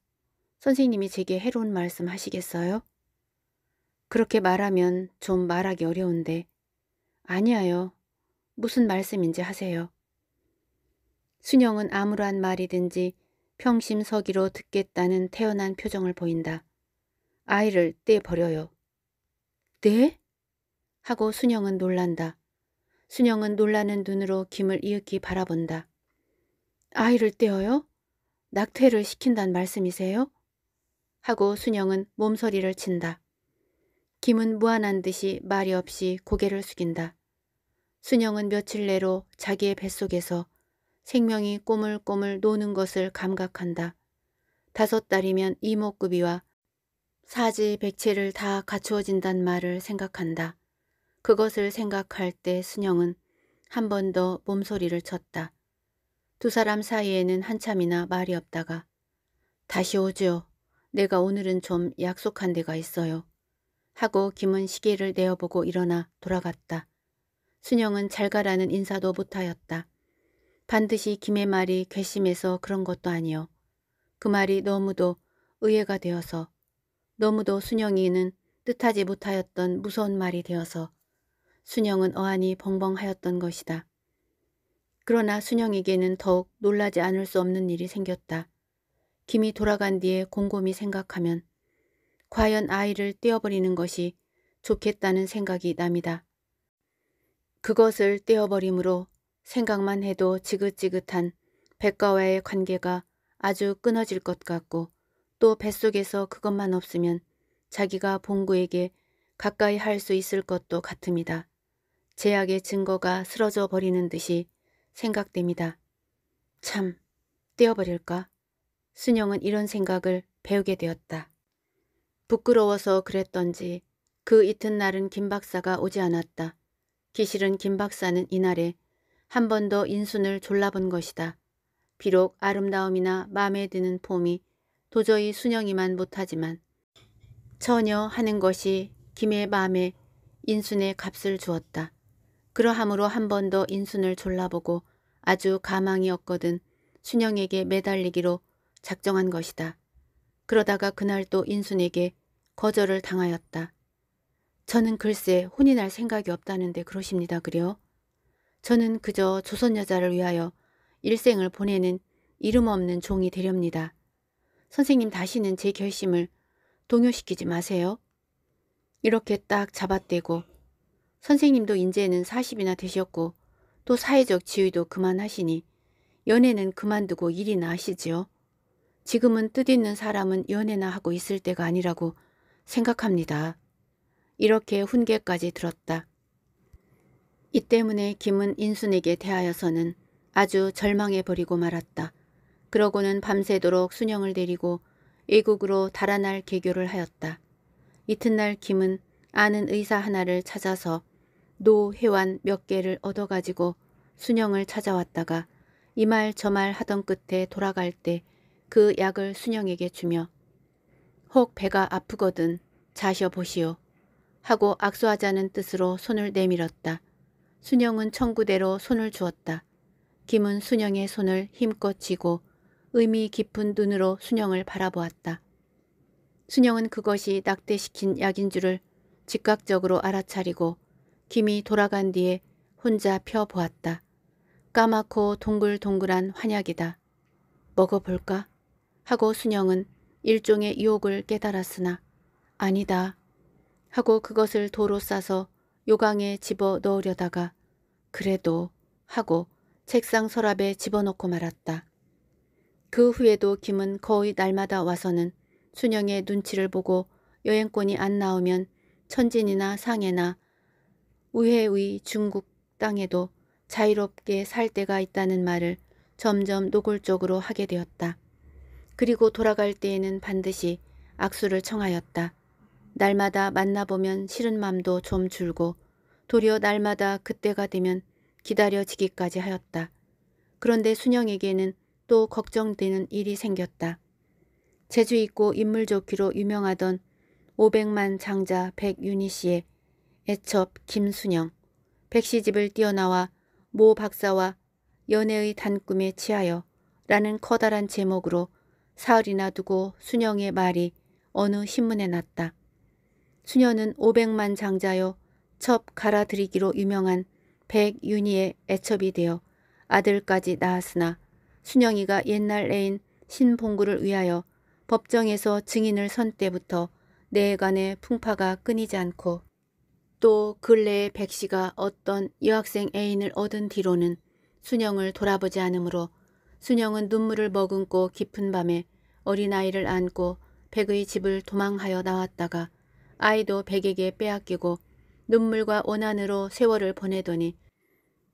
선생님이 제게 해로운 말씀 하시겠어요? 그렇게 말하면 좀 말하기 어려운데 아니에요. 무슨 말씀인지 하세요. 순영은 아무러한 말이든지 평심서기로 듣겠다는 태연한 표정을 보인다. 아이를 떼버려요. 네? 하고 순영은 놀란다. 순영은 놀라는 눈으로 김을 이윽히 바라본다. 아이를 떼어요? 낙태를 시킨단 말씀이세요? 하고 순영은 몸서리를 친다. 김은 무안한 듯이 말이 없이 고개를 숙인다. 순영은 며칠 내로 자기의 뱃속에서 생명이 꼬물꼬물 노는 것을 감각한다. 다섯 달이면 이목구비와 사지 백체를 다 갖추어진단 말을 생각한다. 그것을 생각할 때 순영은 한 번 더 몸소리를 쳤다. 두 사람 사이에는 한참이나 말이 없다가 다시 오죠. 내가 오늘은 좀 약속한 데가 있어요. 하고 김은 시계를 내어보고 일어나 돌아갔다. 순영은 잘 가라는 인사도 못하였다. 반드시 김의 말이 괘씸해서 그런 것도 아니요. 그 말이 너무도 의외가 되어서 너무도 순영이는 뜻하지 못하였던 무서운 말이 되어서 순영은 어안이 벙벙하였던 것이다. 그러나 순영에게는 더욱 놀라지 않을 수 없는 일이 생겼다. 김이 돌아간 뒤에 곰곰이 생각하면 과연 아이를 떼어버리는 것이 좋겠다는 생각이 납니다. 그것을 떼어버림으로 생각만 해도 지긋지긋한 백과와의 관계가 아주 끊어질 것 같고 또 뱃속에서 그것만 없으면 자기가 봉구에게 가까이 할 수 있을 것도 같습니다. 제약의 증거가 쓰러져 버리는 듯이 생각됩니다. 참, 떼어버릴까? 순영은 이런 생각을 배우게 되었다. 부끄러워서 그랬던지 그 이튿날은 김 박사가 오지 않았다. 기실은 김 박사는 이날에 한번도 인순을 졸라본 것이다. 비록 아름다움이나 마음에 드는 폼이 도저히 순영이만 못하지만 전혀 하는 것이 김의 마음에 인순의 값을 주었다. 그러함으로 한 번 더 인순을 졸라보고 아주 가망이 없거든 순영에게 매달리기로 작정한 것이다. 그러다가 그날 또 인순에게 거절을 당하였다. 저는 글쎄 혼이 날 생각이 없다는데 그러십니다 그려? 저는 그저 조선 여자를 위하여 일생을 보내는 이름 없는 종이 되렵니다. 선생님 다시는 제 결심을 동요시키지 마세요. 이렇게 딱 잡아떼고 선생님도 인제는 40이나 되셨고 또 사회적 지위도 그만하시니 연애는 그만두고 일이나 하시지요. 지금은 뜻있는 사람은 연애나 하고 있을 때가 아니라고 생각합니다. 이렇게 훈계까지 들었다. 이 때문에 김은 인순에게 대하여서는 아주 절망해버리고 말았다. 그러고는 밤새도록 순영을 데리고 외국으로 달아날 개교를 하였다. 이튿날 김은 아는 의사 하나를 찾아서 노회완 몇 개를 얻어가지고 순영을 찾아왔다가 이 말 저 말 하던 끝에 돌아갈 때 그 약을 순영에게 주며 혹 배가 아프거든 자셔보시오 하고 악수하자는 뜻으로 손을 내밀었다. 순영은 청구대로 손을 주었다. 김은 순영의 손을 힘껏 쥐고 의미 깊은 눈으로 순영을 바라보았다. 순영은 그것이 낙대시킨 약인 줄을 즉각적으로 알아차리고 김이 돌아간 뒤에 혼자 펴보았다. 까맣고 동글동글한 환약이다. 먹어볼까? 하고 순영은 일종의 유혹을 깨달았으나 아니다 하고 그것을 도로 싸서 요강에 집어 넣으려다가 그래도 하고 책상 서랍에 집어넣고 말았다. 그 후에도 김은 거의 날마다 와서는 순영의 눈치를 보고 여행권이 안 나오면 천진이나 상해나 우회의 중국 땅에도 자유롭게 살 때가 있다는 말을 점점 노골적으로 하게 되었다. 그리고 돌아갈 때에는 반드시 악수를 청하였다. 날마다 만나보면 싫은 맘도 좀 줄고 도리어 날마다 그때가 되면 기다려지기까지 하였다. 그런데 순영에게는 또 걱정되는 일이 생겼다. 재주 있고 인물 좋기로 유명하던 500만 장자 백윤희 씨의 애첩 김순영, 백씨 집을 뛰어나와 모 박사와 연애의 단꿈에 취하여 라는 커다란 제목으로 사흘이나 두고 순영의 말이 어느 신문에 났다. 수녀는 500만 장자여 첩 갈아들이기로 유명한 백윤희의 애첩이 되어 아들까지 낳았으나 순영이가 옛날 애인 신봉구를 위하여 법정에서 증인을 선 때부터 내간의 풍파가 끊이지 않고 또 근래에 백 씨가 어떤 여학생 애인을 얻은 뒤로는 순영을 돌아보지 않으므로 순영은 눈물을 머금고 깊은 밤에 어린아이를 안고 백의 집을 도망하여 나왔다가 아이도 백에게 빼앗기고 눈물과 원한으로 세월을 보내더니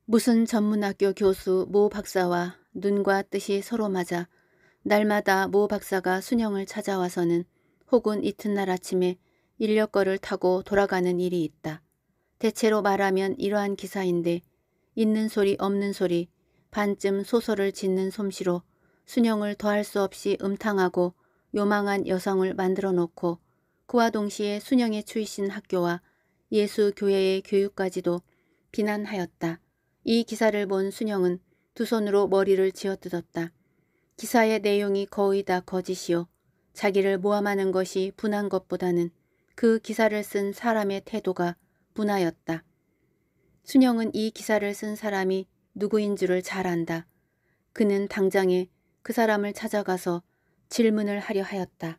무슨 전문학교 교수 모 박사와 눈과 뜻이 서로 맞아 날마다 모 박사가 순영을 찾아와서는 혹은 이튿날 아침에 인력거를 타고 돌아가는 일이 있다. 대체로 말하면 이러한 기사인데 있는 소리 없는 소리 반쯤 소설을 짓는 솜씨로 순영을 더할 수 없이 음탕하고 요망한 여성을 만들어 놓고 그와 동시에 순영의 출신 학교와 예수교회의 교육까지도 비난하였다. 이 기사를 본 순영은 두 손으로 머리를 쥐어뜯었다. 기사의 내용이 거의 다 거짓이요. 자기를 모함하는 것이 분한 것보다는 그 기사를 쓴 사람의 태도가 분하였다. 순영은 이 기사를 쓴 사람이 누구인 줄을 잘 안다. 그는 당장에 그 사람을 찾아가서 질문을 하려 하였다.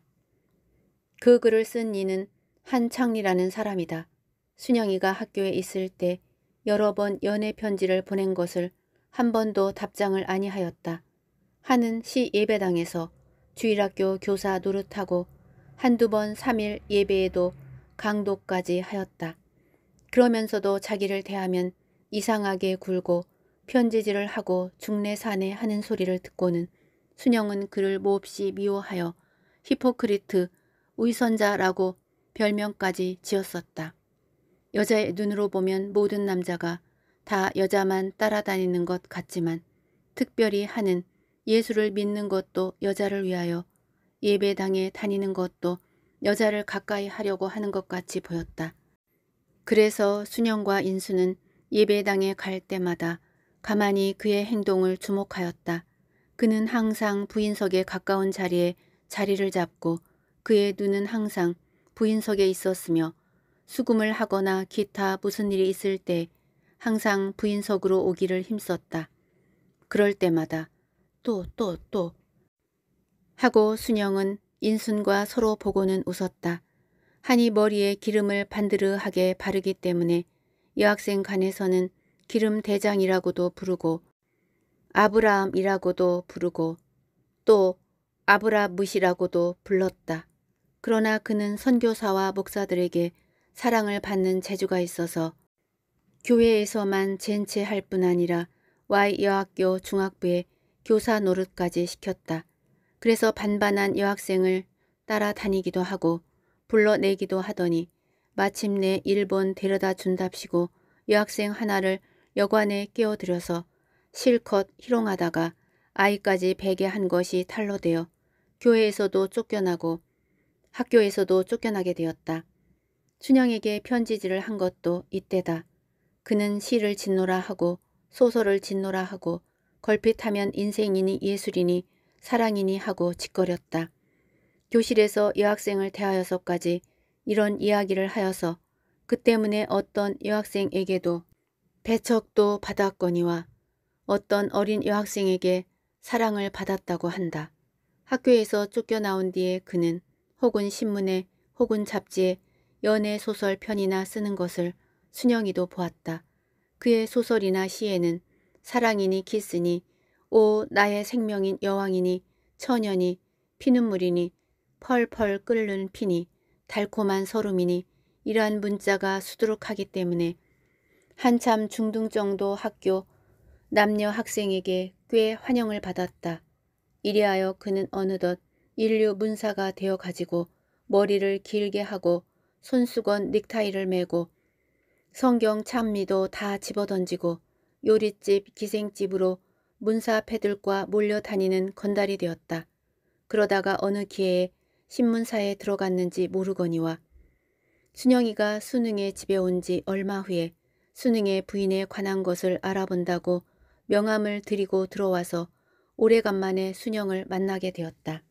그 글을 쓴 이는 한창리라는 사람이다. 순영이가 학교에 있을 때 여러 번 연애 편지를 보낸 것을 한 번도 답장을 아니하였다. 하는 시 예배당에서 주일학교 교사 노릇하고 한두 번 3일 예배에도 강도까지 하였다. 그러면서도 자기를 대하면 이상하게 굴고 편지질을 하고 중내산에 하는 소리를 듣고는 순영은 그를 몹시 미워하여 히포크리트, 위선자라고 별명까지 지었었다. 여자의 눈으로 보면 모든 남자가 다 여자만 따라다니는 것 같지만 특별히 하는 예수를 믿는 것도 여자를 위하여 예배당에 다니는 것도 여자를 가까이 하려고 하는 것 같이 보였다. 그래서 순영과 인수는 예배당에 갈 때마다 가만히 그의 행동을 주목하였다. 그는 항상 부인석에 가까운 자리에 자리를 잡고 그의 눈은 항상 부인석에 있었으며 수금을 하거나 기타 무슨 일이 있을 때 항상 부인석으로 오기를 힘썼다. 그럴 때마다 또또또 하고 순영은 인순과 서로 보고는 웃었다. 하니 머리에 기름을 반드르하게 바르기 때문에 여학생 간에서는 기름 대장이라고도 부르고 아브라함이라고도 부르고 또 아브라무시라고도 불렀다. 그러나 그는 선교사와 목사들에게 사랑을 받는 재주가 있어서 교회에서만 젠체할 뿐 아니라 Y 여학교 중학부에 교사 노릇까지 시켰다. 그래서 반반한 여학생을 따라다니기도 하고 불러내기도 하더니 마침내 일본 데려다 준답시고 여학생 하나를 여관에 끼어들여서 실컷 희롱하다가 아이까지 베게한 것이 탈로되어 교회에서도 쫓겨나고 학교에서도 쫓겨나게 되었다. 춘영에게 편지지를 한 것도 이때다. 그는 시를 짓노라 하고 소설을 짓노라 하고 걸핏하면 인생이니 예술이니 사랑이니 하고 짓거렸다. 교실에서 여학생을 대하여서까지 이런 이야기를 하여서 그 때문에 어떤 여학생에게도 배척도 받았거니와 어떤 어린 여학생에게 사랑을 받았다고 한다. 학교에서 쫓겨나온 뒤에 그는 혹은 신문에 혹은 잡지에 연애 소설 편이나 쓰는 것을 순영이도 보았다. 그의 소설이나 시에는 사랑이니 키스니 오 나의 생명인 여왕이니 천연이 피눈물이니 펄펄 끓는 피니 달콤한 서름이니 이러한 문자가 수두룩하기 때문에 한참 중등 정도 학교 남녀 학생에게 꽤 환영을 받았다. 이리하여 그는 어느덧 인류 문사가 되어 가지고 머리를 길게 하고 손수건 넥타이를 메고 성경 찬미도 다 집어던지고 요릿집 기생집으로 문사 패들과 몰려다니는 건달이 되었다. 그러다가 어느 기회에 신문사에 들어갔는지 모르거니와 순영이가 수능에 집에 온 지 얼마 후에 수능의 부인에 관한 것을 알아본다고 명함을 드리고 들어와서 오래간만에 순영을 만나게 되었다.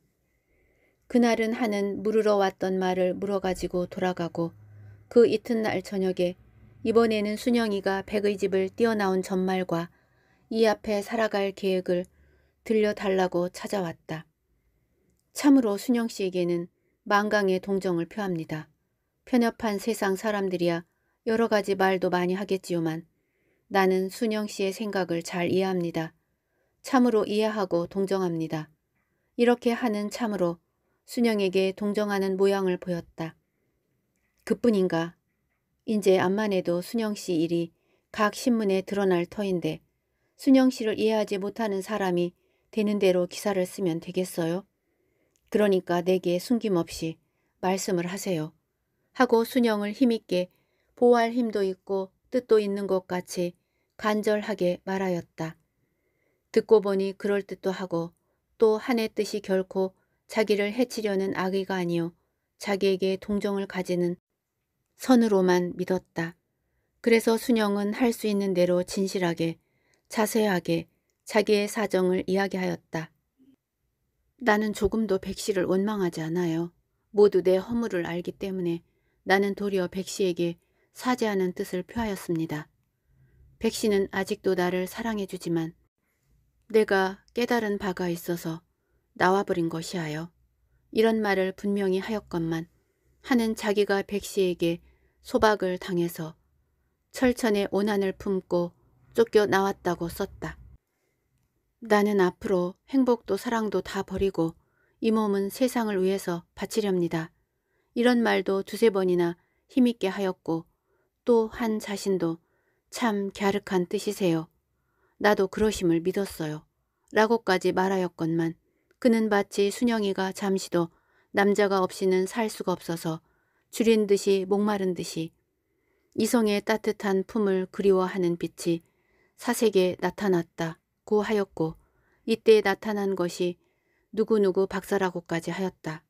그날은 하는 물으러 왔던 말을 물어가지고 돌아가고 그 이튿날 저녁에 이번에는 순영이가 백의 집을 뛰어나온 전말과 이 앞에 살아갈 계획을 들려달라고 찾아왔다. 참으로 순영 씨에게는 만강의 동정을 표합니다. 편협한 세상 사람들이야 여러 가지 말도 많이 하겠지요만 나는 순영 씨의 생각을 잘 이해합니다. 참으로 이해하고 동정합니다. 이렇게 하는 참으로 순영에게 동정하는 모양을 보였다. 그뿐인가. 이제 암만 해도 순영 씨 일이 각 신문에 드러날 터인데 순영 씨를 이해하지 못하는 사람이 되는 대로 기사를 쓰면 되겠어요? 그러니까 내게 숨김없이 말씀을 하세요. 하고 순영을 힘있게 보호할 힘도 있고 뜻도 있는 것 같이 간절하게 말하였다. 듣고 보니 그럴듯도 하고 또 한의 뜻이 결코 자기를 해치려는 악의가 아니요 자기에게 동정을 가지는 선으로만 믿었다. 그래서 순영은 할 수 있는 대로 진실하게 자세하게 자기의 사정을 이야기하였다. 나는 조금도 백씨를 원망하지 않아요. 모두 내 허물을 알기 때문에 나는 도리어 백씨에게 사죄하는 뜻을 표하였습니다. 백씨는 아직도 나를 사랑해주지만 내가 깨달은 바가 있어서 나와버린 것이하여 이런 말을 분명히 하였건만 하는 자기가 백씨에게 소박을 당해서 철천의 오한을 품고 쫓겨 나왔다고 썼다. 나는 앞으로 행복도 사랑도 다 버리고 이 몸은 세상을 위해서 바치렵니다. 이런 말도 두세 번이나 힘있게 하였고 또 한 자신도 참 갸륵한 뜻이세요. 나도 그러심을 믿었어요. 라고까지 말하였건만 그는 마치 순영이가 잠시도 남자가 없이는 살 수가 없어서 줄인 듯이 목마른 듯이 이성의 따뜻한 품을 그리워하는 빛이 사색에 나타났다고 하였고 이때 나타난 것이 누구누구 박사라고까지 하였다.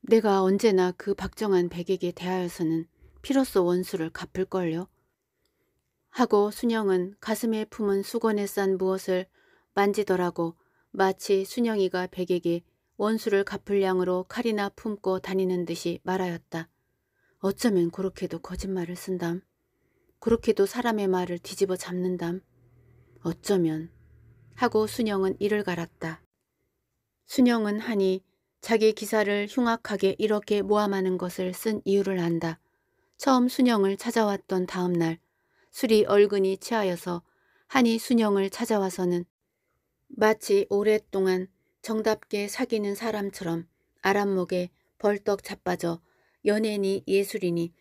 내가 언제나 그 박정한 백에게 대하여서는 피로써 원수를 갚을걸요. 하고 순영은 가슴에 품은 수건에 싼 무엇을 만지더라고 마치 순영이가 백에게 원수를 갚을 양으로 칼이나 품고 다니는 듯이 말하였다. 어쩌면 그렇게도 거짓말을 쓴담. 그렇게도 사람의 말을 뒤집어 잡는담. 어쩌면 하고 순영은 이를 갈았다. 순영은 하니 자기 기사를 흉악하게 이렇게 모함하는 것을 쓴 이유를 안다. 처음 순영을 찾아왔던 다음 날 술이 얼근히 취하여서 하니 순영을 찾아와서는 마치 오랫동안 정답게 사귀는 사람처럼 아람목에 벌떡 자빠져 연예니 예술이니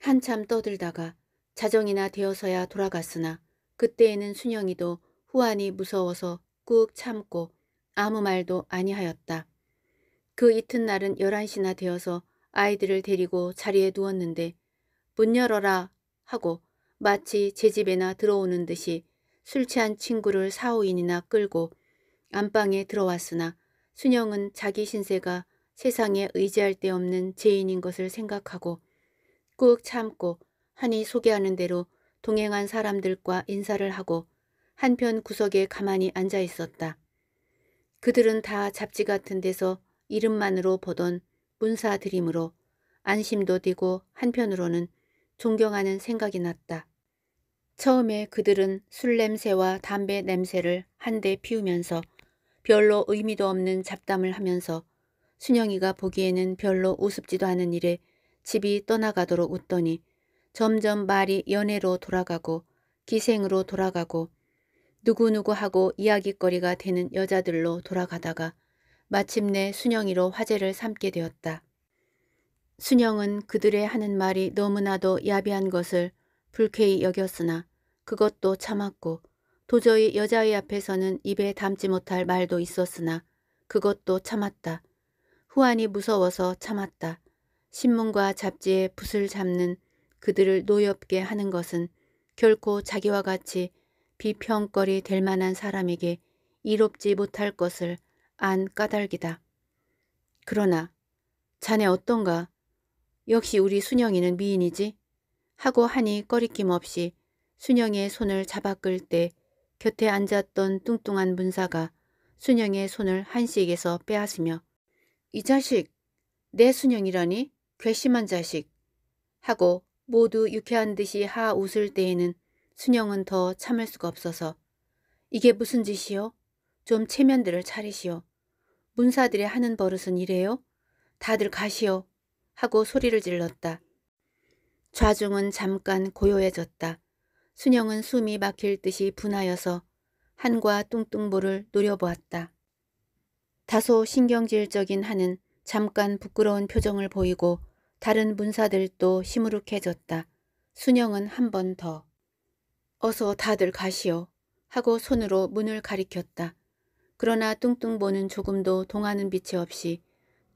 한참 떠들다가 자정이나 되어서야 돌아갔으나 그때에는 순영이도 후안이 무서워서 꾹 참고 아무 말도 아니하였다. 그 이튿날은 11시나 되어서 아이들을 데리고 자리에 누웠는데 문 열어라 하고 마치 제 집에나 들어오는 듯이 술 취한 친구를 사오인이나 끌고 안방에 들어왔으나 순영은 자기 신세가 세상에 의지할 데 없는 죄인인 것을 생각하고 꾹 참고 하니 소개하는 대로 동행한 사람들과 인사를 하고 한편 구석에 가만히 앉아 있었다. 그들은 다 잡지 같은 데서 이름만으로 보던 문사들이므로 안심도 되고 한편으로는 존경하는 생각이 났다. 처음에 그들은 술 냄새와 담배 냄새를 한데 피우면서 별로 의미도 없는 잡담을 하면서 순영이가 보기에는 별로 우습지도 않은 일에 집이 떠나가도록 웃더니 점점 말이 연애로 돌아가고 기생으로 돌아가고 누구누구하고 이야기거리가 되는 여자들로 돌아가다가 마침내 순영이로 화제를 삼게 되었다. 순영은 그들의 하는 말이 너무나도 야비한 것을 불쾌히 여겼으나 그것도 참았고 도저히 여자의 앞에서는 입에 담지 못할 말도 있었으나 그것도 참았다. 후안이 무서워서 참았다. 신문과 잡지에 붓을 잡는 그들을 노엽게 하는 것은 결코 자기와 같이 비평거리 될 만한 사람에게 이롭지 못할 것을 안 까닭이다. 그러나 자네 어떤가? 역시 우리 순영이는 미인이지? 하고 하니 꺼리낌 없이 순영의 손을 잡아 끌 때 곁에 앉았던 뚱뚱한 문사가 순영의 손을 한식에서 빼앗으며 이 자식! 내 순영이라니? 괘씸한 자식! 하고 모두 유쾌한 듯이 하 웃을 때에는 순영은 더 참을 수가 없어서 이게 무슨 짓이요? 좀 체면들을 차리시오. 문사들의 하는 버릇은 이래요? 다들 가시오. 하고 소리를 질렀다. 좌중은 잠깐 고요해졌다. 순영은 숨이 막힐 듯이 분하여서 한과 뚱뚱보를 노려보았다. 다소 신경질적인 한은 잠깐 부끄러운 표정을 보이고 다른 문사들도 시무룩해졌다. 순영은 한 번 더. 어서 다들 가시오. 하고 손으로 문을 가리켰다. 그러나 뚱뚱보는 조금도 동하는 빛이 없이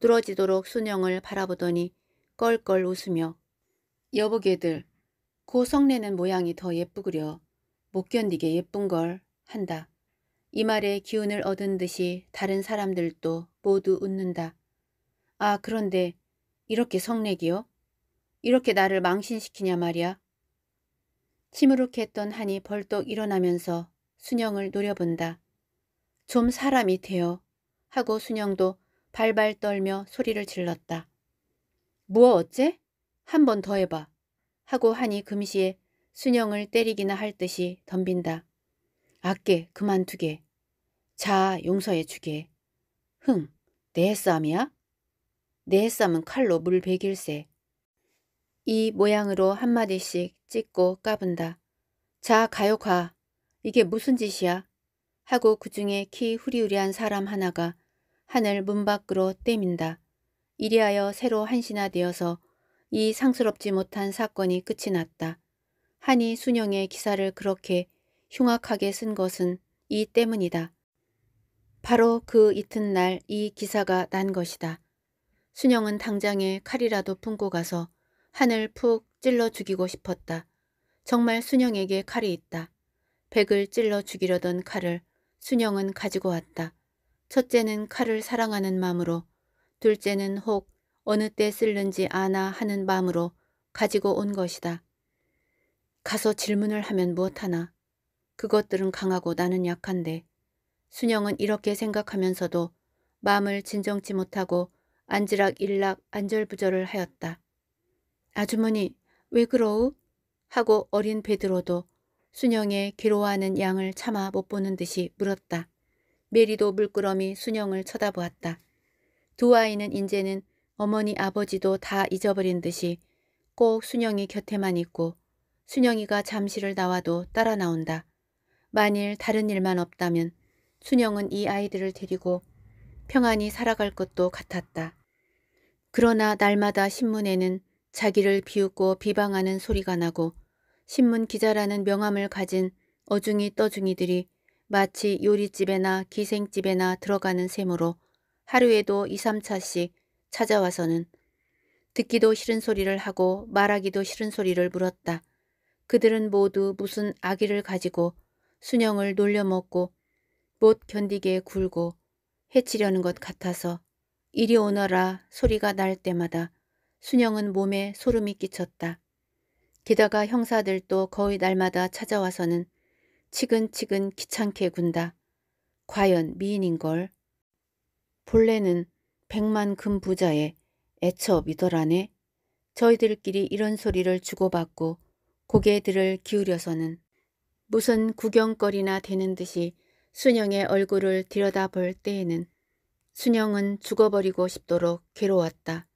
뚫어지도록 순영을 바라보더니 껄껄 웃으며 여보게들 고 성내는 모양이 더 예쁘구려. 못 견디게 예쁜걸 한다. 이 말에 기운을 얻은 듯이 다른 사람들도 모두 웃는다. 아 그런데 이렇게 성내기요? 이렇게 나를 망신시키냐 말이야. 침으룩했던 한이 벌떡 일어나면서 순영을 노려본다. 좀 사람이 되어 하고 순영도 발발 떨며 소리를 질렀다. 뭐 어째? 한 번 더 해봐. 하고 하니 금시에 순영을 때리기나 할 듯이 덤빈다. 아께 그만두게. 자 용서해주게. 흥, 내 싸움이야? 내쌈은 칼로 물베길세이 모양으로 한마디씩 찍고 까분다. 자 가요 가. 이게 무슨 짓이야? 하고 그중에 키 후리후리한 사람 하나가 하늘 문 밖으로 떼민다. 이리하여 새로 한신화 되어서 이 상스럽지 못한 사건이 끝이 났다. 한이 순영의 기사를 그렇게 흉악하게 쓴 것은 이 때문이다. 바로 그 이튿날 이 기사가 난 것이다. 순영은 당장에 칼이라도 품고 가서 한을 푹 찔러 죽이고 싶었다. 정말 순영에게 칼이 있다. 백을 찔러 죽이려던 칼을 순영은 가지고 왔다. 첫째는 칼을 사랑하는 마음으로 둘째는 혹 어느 때 쓸는지 아나 하는 마음으로 가지고 온 것이다. 가서 질문을 하면 무엇하나. 그것들은 강하고 나는 약한데. 순영은 이렇게 생각하면서도 마음을 진정치 못하고 안지락일락 안절부절을 하였다. 아주머니 왜 그러우? 하고 어린 베드로도 순영의 괴로워하는 양을 차마 못 보는 듯이 물었다. 메리도 물끄러미 순영을 쳐다보았다. 두 아이는 인제는 어머니 아버지도 다 잊어버린 듯이 꼭 순영이 곁에만 있고 순영이가 잠시를 나와도 따라 나온다. 만일 다른 일만 없다면 순영은 이 아이들을 데리고 평안히 살아갈 것도 같았다. 그러나 날마다 신문에는 자기를 비웃고 비방하는 소리가 나고 신문 기자라는 명함을 가진 어중이 떠중이들이 마치 요리집에나 기생집에나 들어가는 셈으로 하루에도 2, 3차씩 찾아와서는 듣기도 싫은 소리를 하고 말하기도 싫은 소리를 물었다. 그들은 모두 무슨 아기를 가지고 순영을 놀려먹고 못 견디게 굴고 해치려는 것 같아서 이리 오너라 소리가 날 때마다 순영은 몸에 소름이 끼쳤다. 게다가 형사들도 거의 날마다 찾아와서는 치근치근 귀찮게 군다. 과연 미인인걸. 본래는 백만 금부자에 애처 미더라네. 저희들끼리 이런 소리를 주고받고 고개들을 기울여서는 무슨 구경거리나 되는 듯이 순영의 얼굴을 들여다볼 때에는 순영은 죽어버리고 싶도록 괴로웠다.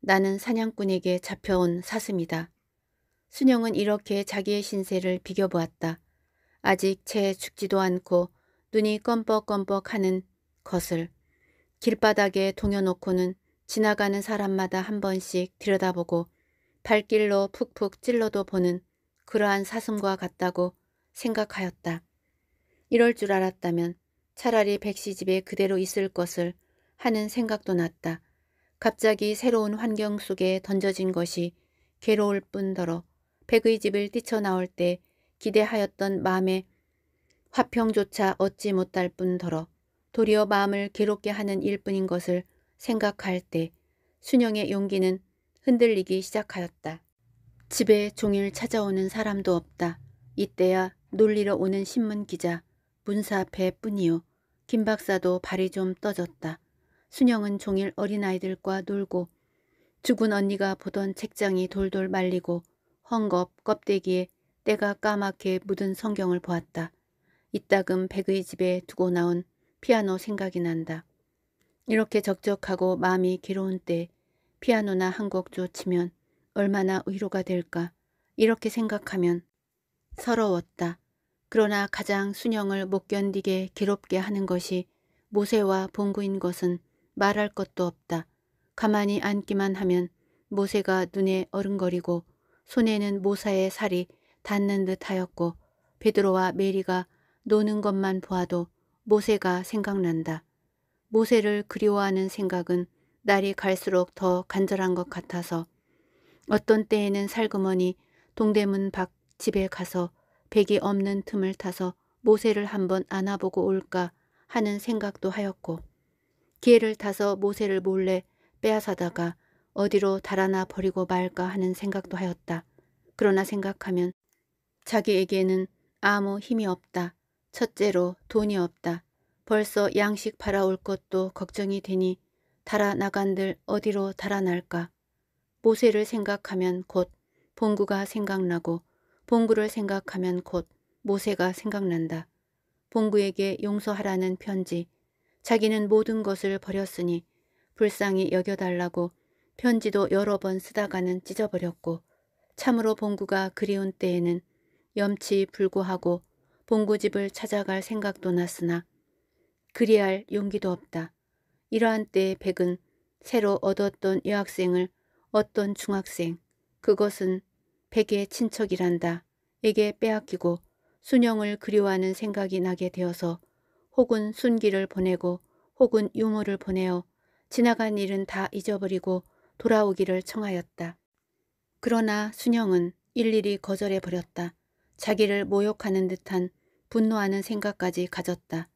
나는 사냥꾼에게 잡혀온 사슴이다. 순영은 이렇게 자기의 신세를 비겨보았다. 아직 채 죽지도 않고 눈이 껌뻑껌뻑하는 것을 길바닥에 동여놓고는 지나가는 사람마다 한 번씩 들여다보고 발길로 푹푹 찔러도 보는 그러한 사슴과 같다고 생각하였다. 이럴 줄 알았다면 차라리 백씨 집에 그대로 있을 것을 하는 생각도 났다. 갑자기 새로운 환경 속에 던져진 것이 괴로울 뿐더러 백의 집을 뛰쳐나올 때 기대하였던 마음의 화평조차 얻지 못할 뿐더러 도리어 마음을 괴롭게 하는 일뿐인 것을 생각할 때 순영의 용기는 흔들리기 시작하였다. 집에 종일 찾아오는 사람도 없다. 이때야 놀리러 오는 신문기자, 문사 배 뿐이요. 김 박사도 발이 좀 떠졌다. 순영은 종일 어린아이들과 놀고 죽은 언니가 보던 책장이 돌돌 말리고 헝겊 껍데기에 때가 까맣게 묻은 성경을 보았다. 이따금 백의 집에 두고 나온 피아노 생각이 난다. 이렇게 적적하고 마음이 괴로운 때 피아노나 한 곡조 치면 얼마나 위로가 될까 이렇게 생각하면 서러웠다. 그러나 가장 순영을 못 견디게 괴롭게 하는 것이 모세와 봉구인 것은 말할 것도 없다. 가만히 앉기만 하면 모세가 눈에 어른거리고 손에는 모사의 살이 닿는 듯 하였고 베드로와 메리가 노는 것만 보아도 모세가 생각난다. 모세를 그리워하는 생각은 날이 갈수록 더 간절한 것 같아서 어떤 때에는 살그머니 동대문 밖 집에 가서 백이 없는 틈을 타서 모세를 한번 안아보고 올까 하는 생각도 하였고 기회를 타서 모세를 몰래 빼앗아다가 어디로 달아나 버리고 말까 하는 생각도 하였다. 그러나 생각하면 자기에게는 아무 힘이 없다. 첫째로 돈이 없다. 벌써 양식 팔아올 것도 걱정이 되니 달아나간들 어디로 달아날까. 모세를 생각하면 곧 봉구가 생각나고 봉구를 생각하면 곧 모세가 생각난다. 봉구에게 용서하라는 편지. 자기는 모든 것을 버렸으니 불쌍히 여겨달라고 편지도 여러 번 쓰다가는 찢어버렸고 참으로 봉구가 그리운 때에는 염치 불구하고 봉구집을 찾아갈 생각도 났으나 그리할 용기도 없다. 이러한 때에 백은 새로 얻었던 여학생을 어떤 중학생, 그것은 백의 친척이란다. 에게 빼앗기고 순영을 그리워하는 생각이 나게 되어서 혹은 순기를 보내고 혹은 유모를 보내어 지나간 일은 다 잊어버리고 돌아오기를 청하였다. 그러나 순영은 일일이 거절해버렸다. 자기를 모욕하는 듯한 분노하는 생각까지 가졌다.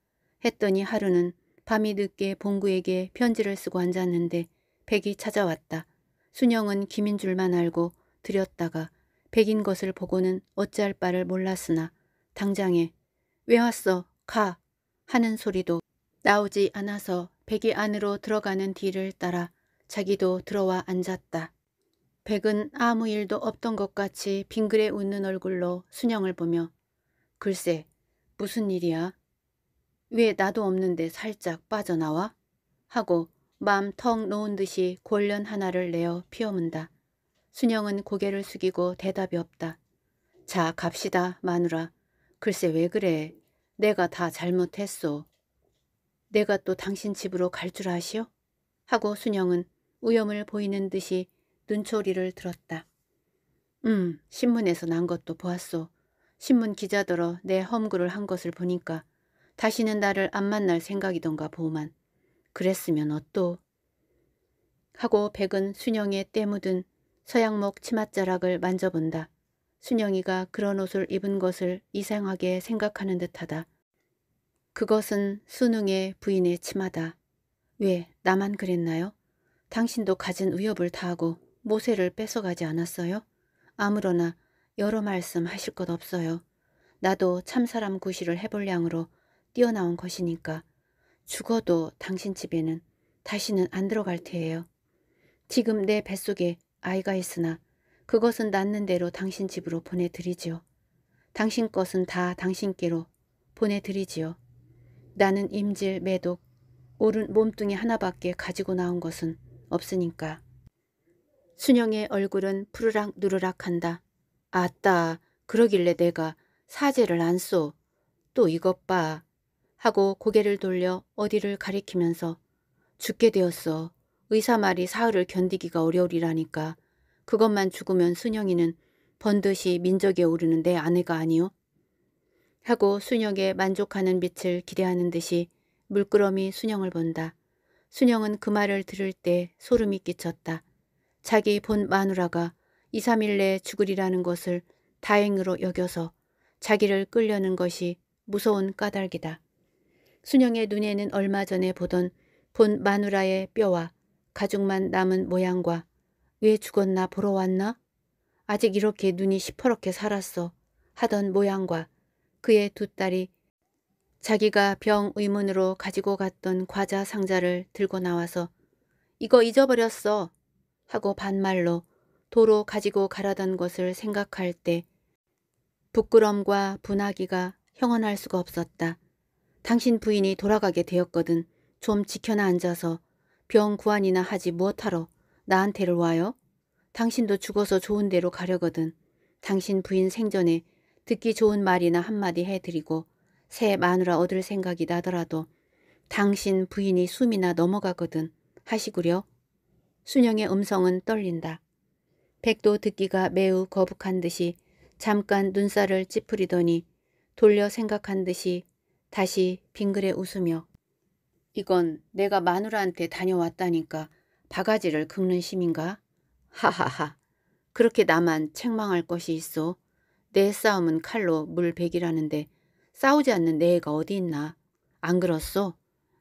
했더니 하루는 밤이 늦게 봉구에게 편지를 쓰고 앉았는데 백이 찾아왔다. 순영은 김인 줄만 알고 들였다가 백인 것을 보고는 어찌할 바를 몰랐으나 당장에 왜 왔어 가 하는 소리도 나오지 않아서 백이 안으로 들어가는 뒤를 따라 자기도 들어와 앉았다. 백은 아무 일도 없던 것 같이 빙그레 웃는 얼굴로 순영을 보며 글쎄 무슨 일이야? 왜 나도 없는데 살짝 빠져나와? 하고 맘음텅 놓은 듯이 골련 하나를 내어 피어문다. 순영은 고개를 숙이고 대답이 없다. 자 갑시다 마누라. 글쎄 왜 그래. 내가 다 잘못했소. 내가 또 당신 집으로 갈 줄 아시오? 하고 순영은 우염을 보이는 듯이 눈초리를 들었다. 음, 신문에서 난 것도 보았소. 신문 기자더러 내 험구를 한 것을 보니까 다시는 나를 안 만날 생각이던가 보만. 그랬으면 어떠? 하고 백은 순영의 때묻은 서양목 치맛자락을 만져본다. 순영이가 그런 옷을 입은 것을 이상하게 생각하는 듯하다. 그것은 수능의 부인의 치마다. 왜 나만 그랬나요? 당신도 가진 위협을 다하고 모세를 뺏어가지 않았어요? 아무러나 여러 말씀 하실 것 없어요. 나도 참사람 구실을 해볼 양으로 뛰어나온 것이니까 죽어도 당신 집에는 다시는 안 들어갈 테예요. 지금 내 뱃속에 아이가 있으나 그것은 낳는 대로 당신 집으로 보내드리지요. 당신 것은 다 당신께로 보내드리지요. 나는 임질, 매독, 오른 몸뚱이 하나밖에 가지고 나온 것은 없으니까. 순영의 얼굴은 푸르락 누르락 한다. 아따, 그러길래 내가 사제를 안 쏘. 또 이것 봐. 하고 고개를 돌려 어디를 가리키면서 죽게 되었어. 의사 말이 사흘을 견디기가 어려우리라니까 그것만 죽으면 순영이는 번듯이 민적에 오르는 내 아내가 아니오? 하고 순영의 만족하는 빛을 기대하는 듯이 물끄러미 순영을 본다. 순영은 그 말을 들을 때 소름이 끼쳤다. 자기 본 마누라가 2, 3일 내에 죽으리라는 것을 다행으로 여겨서 자기를 끌려는 것이 무서운 까닭이다. 순영의 눈에는 얼마 전에 보던 본 마누라의 뼈와 가죽만 남은 모양과 왜 죽었나 보러 왔나? 아직 이렇게 눈이 시퍼렇게 살았어 하던 모양과 그의 두 딸이 자기가 병 의문으로 가지고 갔던 과자 상자를 들고 나와서 이거 잊어버렸어 하고 반말로 도로 가지고 가라던 것을 생각할 때 부끄럼과 분하기가 형언할 수가 없었다. 당신 부인이 돌아가게 되었거든. 좀 지켜나 앉아서 병 구안이나 하지 무엇하러 나한테를 와요? 당신도 죽어서 좋은 데로 가려거든. 당신 부인 생전에 듣기 좋은 말이나 한마디 해드리고 새 마누라 얻을 생각이 나더라도 당신 부인이 숨이나 넘어가거든 하시구려. 순영의 음성은 떨린다. 백도 듣기가 매우 거북한 듯이 잠깐 눈살을 찌푸리더니 돌려 생각한 듯이 다시 빙그레 웃으며 이건 내가 마누라한테 다녀왔다니까 바가지를 긁는 심인가? 하하하. 그렇게 나만 책망할 것이 있어. 내 싸움은 칼로 물백이라는데 싸우지 않는 내 애가 어디 있나. 안 그렇소?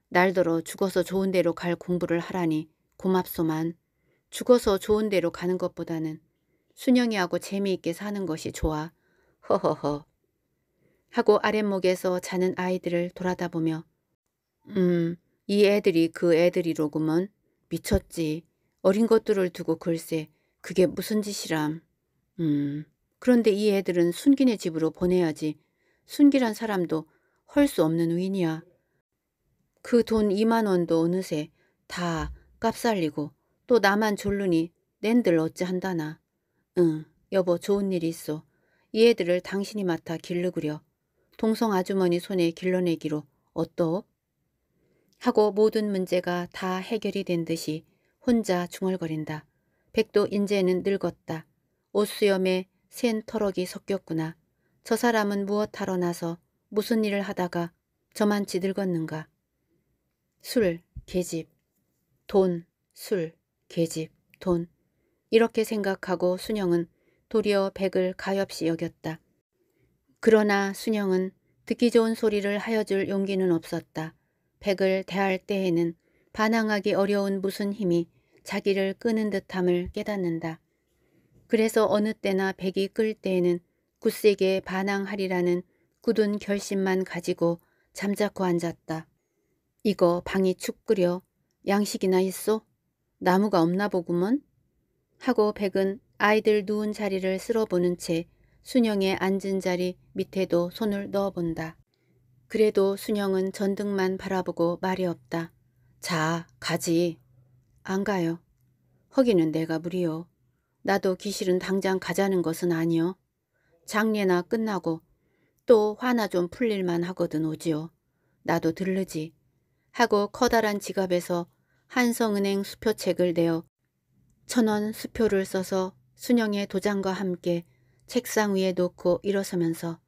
날더러 죽어서 좋은 데로 갈 공부를 하라니 고맙소만. 죽어서 좋은 데로 가는 것보다는 순영이하고 재미있게 사는 것이 좋아. 허허허. 하고 아랫목에서 자는 아이들을 돌아다보며 음, 이 애들이 그 애들이로구먼. 미쳤지. 어린 것들을 두고 글쎄 그게 무슨 짓이람. 음. 그런데 이 애들은 순기네 집으로 보내야지. 순기란 사람도 헐 수 없는 위인이야. 그 돈 2만 원도 어느새 다 깝살리고 또 나만 졸르니 낸들 어찌 한다나. 응, 여보 좋은 일 있어. 이 애들을 당신이 맡아 길르구려. 동성 아주머니 손에 길러내기로 어떠? 하고 모든 문제가 다 해결이 된 듯이 혼자 중얼거린다. 백도 인제는 늙었다. 옷수염에 센 터럭이 섞였구나. 저 사람은 무엇하러 나서 무슨 일을 하다가 저만치 늙었는가. 술, 계집, 돈, 술, 계집, 돈. 이렇게 생각하고 순영은 도리어 백을 가엾이 여겼다. 그러나 순영은 듣기 좋은 소리를 하여줄 용기는 없었다. 백을 대할 때에는 반항하기 어려운 무슨 힘이 자기를 끄는 듯함을 깨닫는다. 그래서 어느 때나 백이 끌 때에는 굳세게 반항하리라는 굳은 결심만 가지고 잠자코 앉았다. 이거 방이 축 끓여 양식이나 있어? 나무가 없나 보구먼? 하고 백은 아이들 누운 자리를 쓸어보는 채 순영의 앉은 자리 밑에도 손을 넣어본다. 그래도 순영은 전등만 바라보고 말이 없다. 자, 가지. 안 가요. 허기는 내가 무리요. 나도 기실은 당장 가자는 것은 아니요. 장례나 끝나고 또 화나 좀 풀릴만 하거든 오지요. 나도 들르지. 하고 커다란 지갑에서 한성은행 수표책을 내어 천원 수표를 써서 순영의 도장과 함께 책상 위에 놓고 일어서면서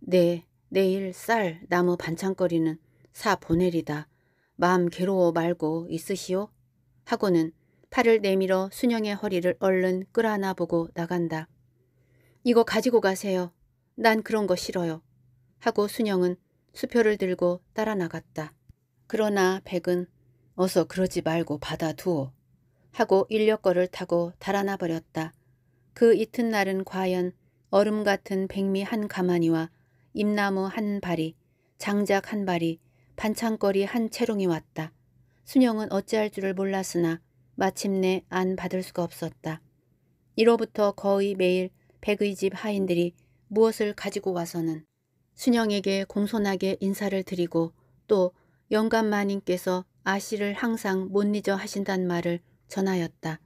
네, 내일 쌀, 나무 반찬거리는 사 보내리다. 마음 괴로워 말고 있으시오? 하고는 팔을 내밀어 순영의 허리를 얼른 끌어안아 보고 나간다. 이거 가지고 가세요. 난 그런 거 싫어요. 하고 순영은 수표를 들고 따라 나갔다. 그러나 백은 어서 그러지 말고 받아두어 하고 인력거를 타고 달아나 버렸다. 그 이튿날은 과연 얼음 같은 백미 한 가마니와 임나무 한 발이, 장작 한 발이, 반찬거리한 채롱이 왔다. 순영은 어찌할 줄을 몰랐으나 마침내 안 받을 수가 없었다. 이로부터 거의 매일 백의 집 하인들이 무엇을 가지고 와서는 순영에게 공손하게 인사를 드리고 또 영감 마님께서 아씨를 항상 못 잊어 하신단 말을 전하였다.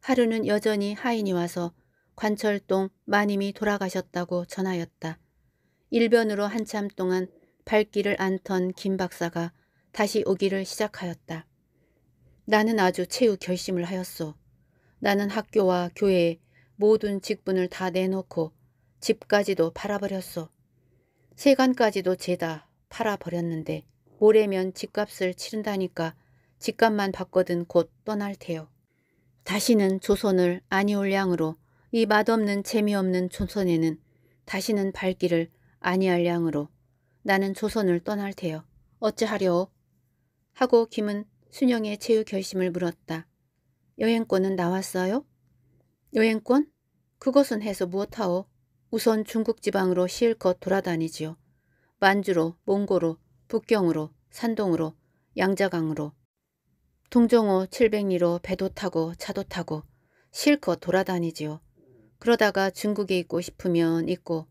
하루는 여전히 하인이 와서 관철동 마님이 돌아가셨다고 전하였다. 일변으로 한참 동안 발길을 안턴 김 박사가 다시 오기를 시작하였다. 나는 아주 최후 결심을 하였소. 나는 학교와 교회에 모든 직분을 다 내놓고 집까지도 팔아버렸소. 세관까지도 죄다 팔아버렸는데 모레면 집값을 치른다니까 집값만 받거든 곧 떠날 테요. 다시는 조선을 아니올 양으로 이 맛없는 재미없는 조선에는 다시는 발길을 아니할 양으로 나는 조선을 떠날 테요. 어찌하려 하고 김은 순영의 체유 결심을 물었다. 여행권은 나왔어요? 여행권? 그것은 해서 무엇하오? 우선 중국 지방으로 실컷 돌아다니지요. 만주로, 몽고로, 북경으로, 산동으로, 양자강으로, 동정호 700리로 배도 타고 차도 타고 실컷 돌아다니지요. 그러다가 중국에 있고 싶으면 있고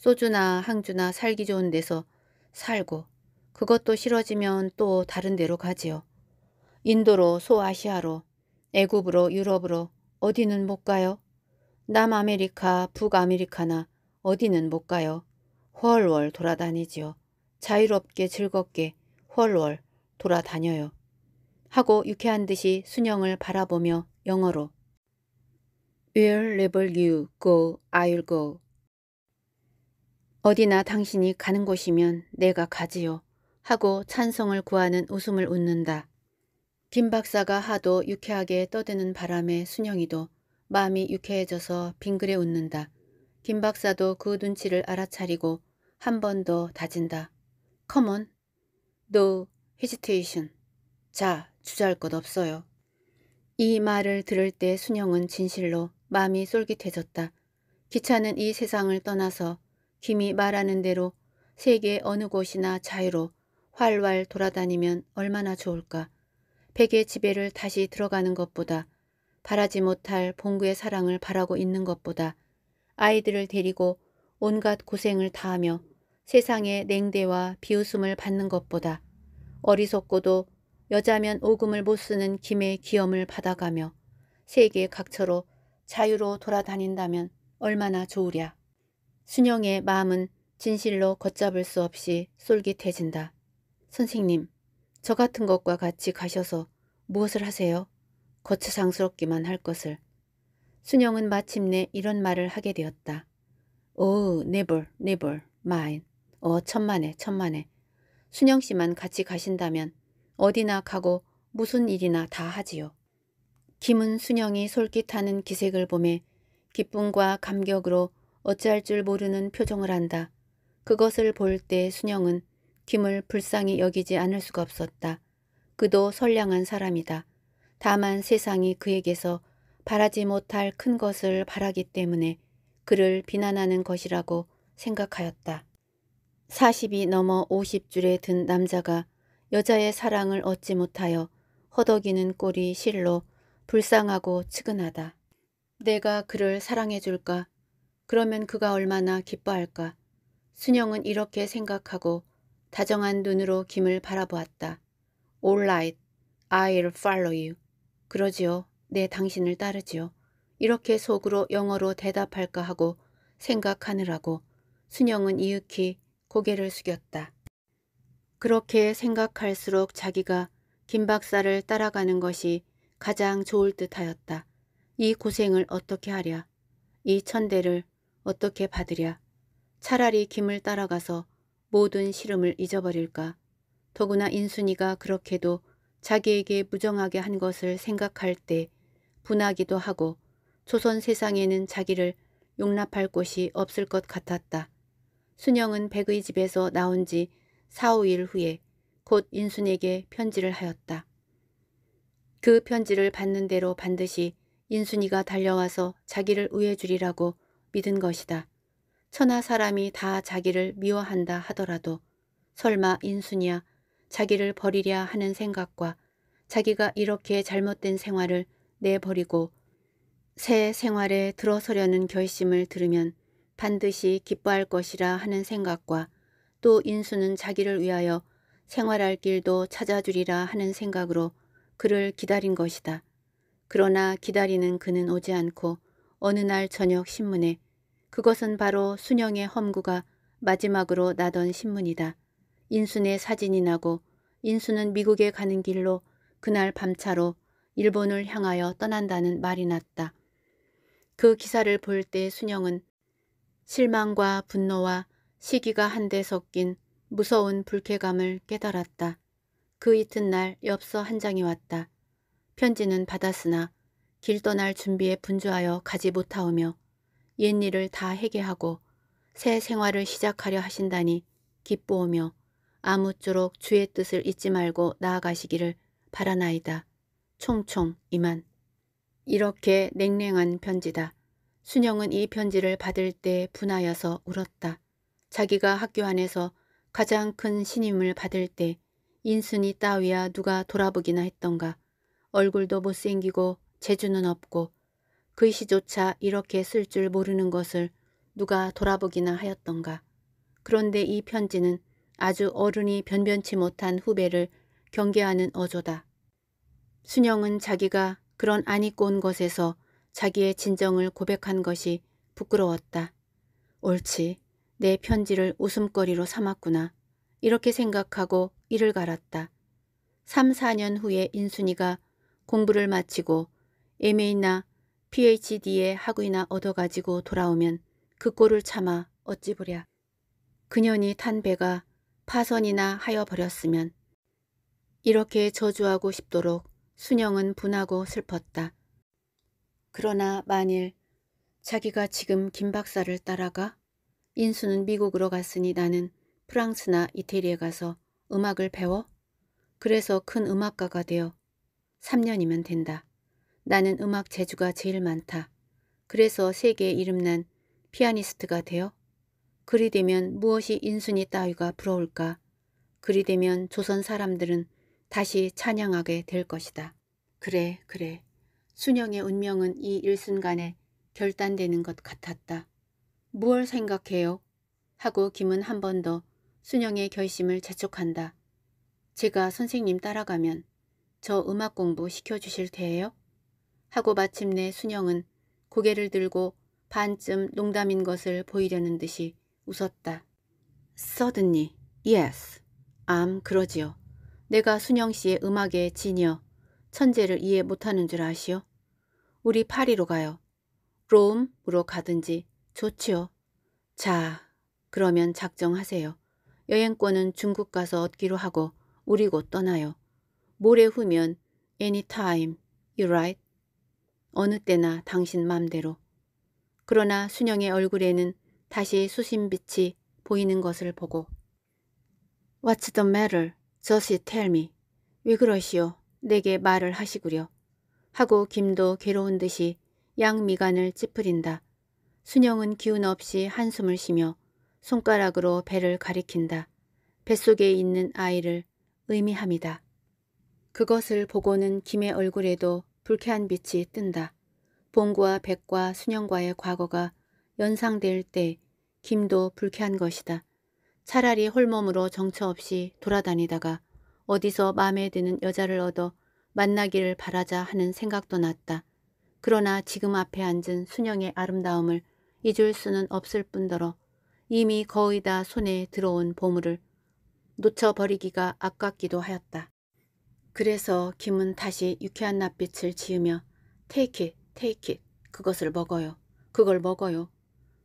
소주나 항주나 살기 좋은 데서 살고 그것도 싫어지면 또 다른 데로 가지요. 인도로 소아시아로 애굽으로 유럽으로 어디는 못 가요? 남아메리카 북아메리카나 어디는 못 가요. 헐월 돌아다니지요. 자유롭게 즐겁게 헐월 돌아다녀요. 하고 유쾌한 듯이 순영을 바라보며 영어로 Wherever you go, I'll go. 어디나 당신이 가는 곳이면 내가 가지요. 하고 찬성을 구하는 웃음을 웃는다. 김 박사가 하도 유쾌하게 떠드는 바람에 순영이도 마음이 유쾌해져서 빙그레 웃는다. 김 박사도 그 눈치를 알아차리고 한 번 더 다진다. 컴온. 노 헤지테이션. 자, 주저할 것 없어요. 이 말을 들을 때 순영은 진실로 마음이 쏠깃해졌다. 기차는 이 세상을 떠나서 김이 말하는 대로 세계 어느 곳이나 자유로 활활 돌아다니면 얼마나 좋을까. 백의 지배를 다시 들어가는 것보다 바라지 못할 봉구의 사랑을 바라고 있는 것보다 아이들을 데리고 온갖 고생을 다하며 세상의 냉대와 비웃음을 받는 것보다 어리석고도 여자면 오금을 못 쓰는 김의 기염을 받아가며 세계 각처로 자유로 돌아다닌다면 얼마나 좋으랴. 순영의 마음은 진실로 걷잡을 수 없이 솔깃해진다 선생님, 저 같은 것과 같이 가셔서 무엇을 하세요? 거추장스럽기만 할 것을. 순영은 마침내 이런 말을 하게 되었다. 오, 네벌, 네벌, 마인. 어, 천만에, 천만에. 순영 씨만 같이 가신다면 어디나 가고 무슨 일이나 다 하지요. 김은 순영이 솔깃하는 기색을 보며 기쁨과 감격으로 어찌할 줄 모르는 표정을 한다. 그것을 볼 때 순영은 김을 불쌍히 여기지 않을 수가 없었다. 그도 선량한 사람이다. 다만 세상이 그에게서 바라지 못할 큰 것을 바라기 때문에 그를 비난하는 것이라고 생각하였다. 40이 넘어 50줄에 든 남자가 여자의 사랑을 얻지 못하여 허덕이는 꼴이 실로 불쌍하고 측은하다. 내가 그를 사랑해줄까 그러면 그가 얼마나 기뻐할까. 순영은 이렇게 생각하고 다정한 눈으로 김을 바라보았다. All right, I'll follow you. 그러지요. 내 당신을 따르지요. 이렇게 속으로 영어로 대답할까 하고 생각하느라고 순영은 이윽히 고개를 숙였다. 그렇게 생각할수록 자기가 김 박사를 따라가는 것이 가장 좋을 듯하였다. 이 고생을 어떻게 하랴. 이 천대를 어떻게 받으랴. 차라리 김을 따라가서 모든 시름을 잊어버릴까. 더구나 인순이가 그렇게도 자기에게 무정하게 한 것을 생각할 때 분하기도 하고 조선 세상에는 자기를 용납할 곳이 없을 것 같았다. 순영은 백의 집에서 나온 지 4, 5일 후에 곧 인순에게 편지를 하였다. 그 편지를 받는 대로 반드시 인순이가 달려와서 자기를 우애주리라고 믿은 것이다. 천하 사람이 다 자기를 미워한다 하더라도 설마 인순이야 자기를 버리랴 하는 생각과 자기가 이렇게 잘못된 생활을 내버리고 새 생활에 들어서려는 결심을 들으면 반드시 기뻐할 것이라 하는 생각과 또 인수는 자기를 위하여 생활할 길도 찾아주리라 하는 생각으로 그를 기다린 것이다. 그러나 기다리는 그는 오지 않고 어느 날 저녁 신문에 그것은 바로 순영의 험구가 마지막으로 나던 신문이다. 인순의 사진이 나고 인순은 미국에 가는 길로 그날 밤차로 일본을 향하여 떠난다는 말이 났다. 그 기사를 볼 때 순영은 실망과 분노와 시기가 한데 섞인 무서운 불쾌감을 깨달았다. 그 이튿날 엽서 한 장이 왔다. 편지는 받았으나 길 떠날 준비에 분주하여 가지 못하오며 옛 일을 다해개하고새 생활을 시작하려 하신다니 기뻐오며 아무쪼록 주의 뜻을 잊지 말고 나아가시기를 바라나이다. 총총 이만 이렇게 냉랭한 편지다. 순영은 이 편지를 받을 때 분하여서 울었다. 자기가 학교 안에서 가장 큰 신임을 받을 때 인순이 따위야 누가 돌아보기나 했던가. 얼굴도 못생기고 재주는 없고 글씨조차 이렇게 쓸 줄 모르는 것을 누가 돌아보기나 하였던가. 그런데 이 편지는 아주 어른이 변변치 못한 후배를 경계하는 어조다. 순영은 자기가 그런 안이꼰 것에서 자기의 진정을 고백한 것이 부끄러웠다. 옳지, 내 편지를 웃음거리로 삼았구나. 이렇게 생각하고 이를 갈았다. 3, 4년 후에 인순이가 공부를 마치고 MA나 PhD에 학위나 얻어가지고 돌아오면 그 꼴을 참아 어찌 보랴. 그년이 탄 배가 파선이나 하여 버렸으면 이렇게 저주하고 싶도록 순영은 분하고 슬펐다. 그러나 만일 자기가 지금 김 박사를 따라가 인수는 미국으로 갔으니 나는 프랑스나 이태리에 가서 음악을 배워 그래서 큰 음악가가 되어 3년이면 된다. 나는 음악 재주가 제일 많다. 그래서 세계에 이름난 피아니스트가 되어 그리 되면 무엇이 인순이 따위가 부러울까. 그리 되면 조선 사람들은 다시 찬양하게 될 것이다. 그래 그래. 순영의 운명은 이 일순간에 결단되는 것 같았다. 무얼 생각해요? 하고 김은 한 번 더 순영의 결심을 재촉한다. 제가 선생님 따라가면 저 음악 공부 시켜주실 테예요? 하고 마침내 순영은 고개를 들고 반쯤 농담인 것을 보이려는 듯이 웃었다. Suddenly, yes. 암, 그러지요. 내가 순영 씨의 음악에 지녀 천재를 이해 못하는 줄 아시오? 우리 파리로 가요. 롬으로 가든지 좋지요. 자, 그러면 작정하세요. 여행권은 중국 가서 얻기로 하고 우리 곧 떠나요. 모레 후면 anytime, you right? 어느 때나 당신 맘대로. 그러나 순영의 얼굴에는 다시 수심빛이 보이는 것을 보고 What's the matter? Just tell me. 왜 그러시오? 내게 말을 하시구려. 하고 김도 괴로운 듯이 양미간을 찌푸린다. 순영은 기운 없이 한숨을 쉬며 손가락으로 배를 가리킨다. 뱃속에 있는 아이를 의미합니다 그것을 보고는 김의 얼굴에도 불쾌한 빛이 뜬다. 봉구와 백과 순영과의 과거가 연상될 때 김도 불쾌한 것이다. 차라리 홀몸으로 정처 없이 돌아다니다가 어디서 마음에 드는 여자를 얻어 만나기를 바라자 하는 생각도 났다. 그러나 지금 앞에 앉은 순영의 아름다움을 잊을 수는 없을 뿐더러 이미 거의 다 손에 들어온 보물을 놓쳐버리기가 아깝기도 하였다. 그래서 김은 다시 유쾌한 낯빛을 지으며 테이킷, 테이킷, 그것을 먹어요. 그걸 먹어요.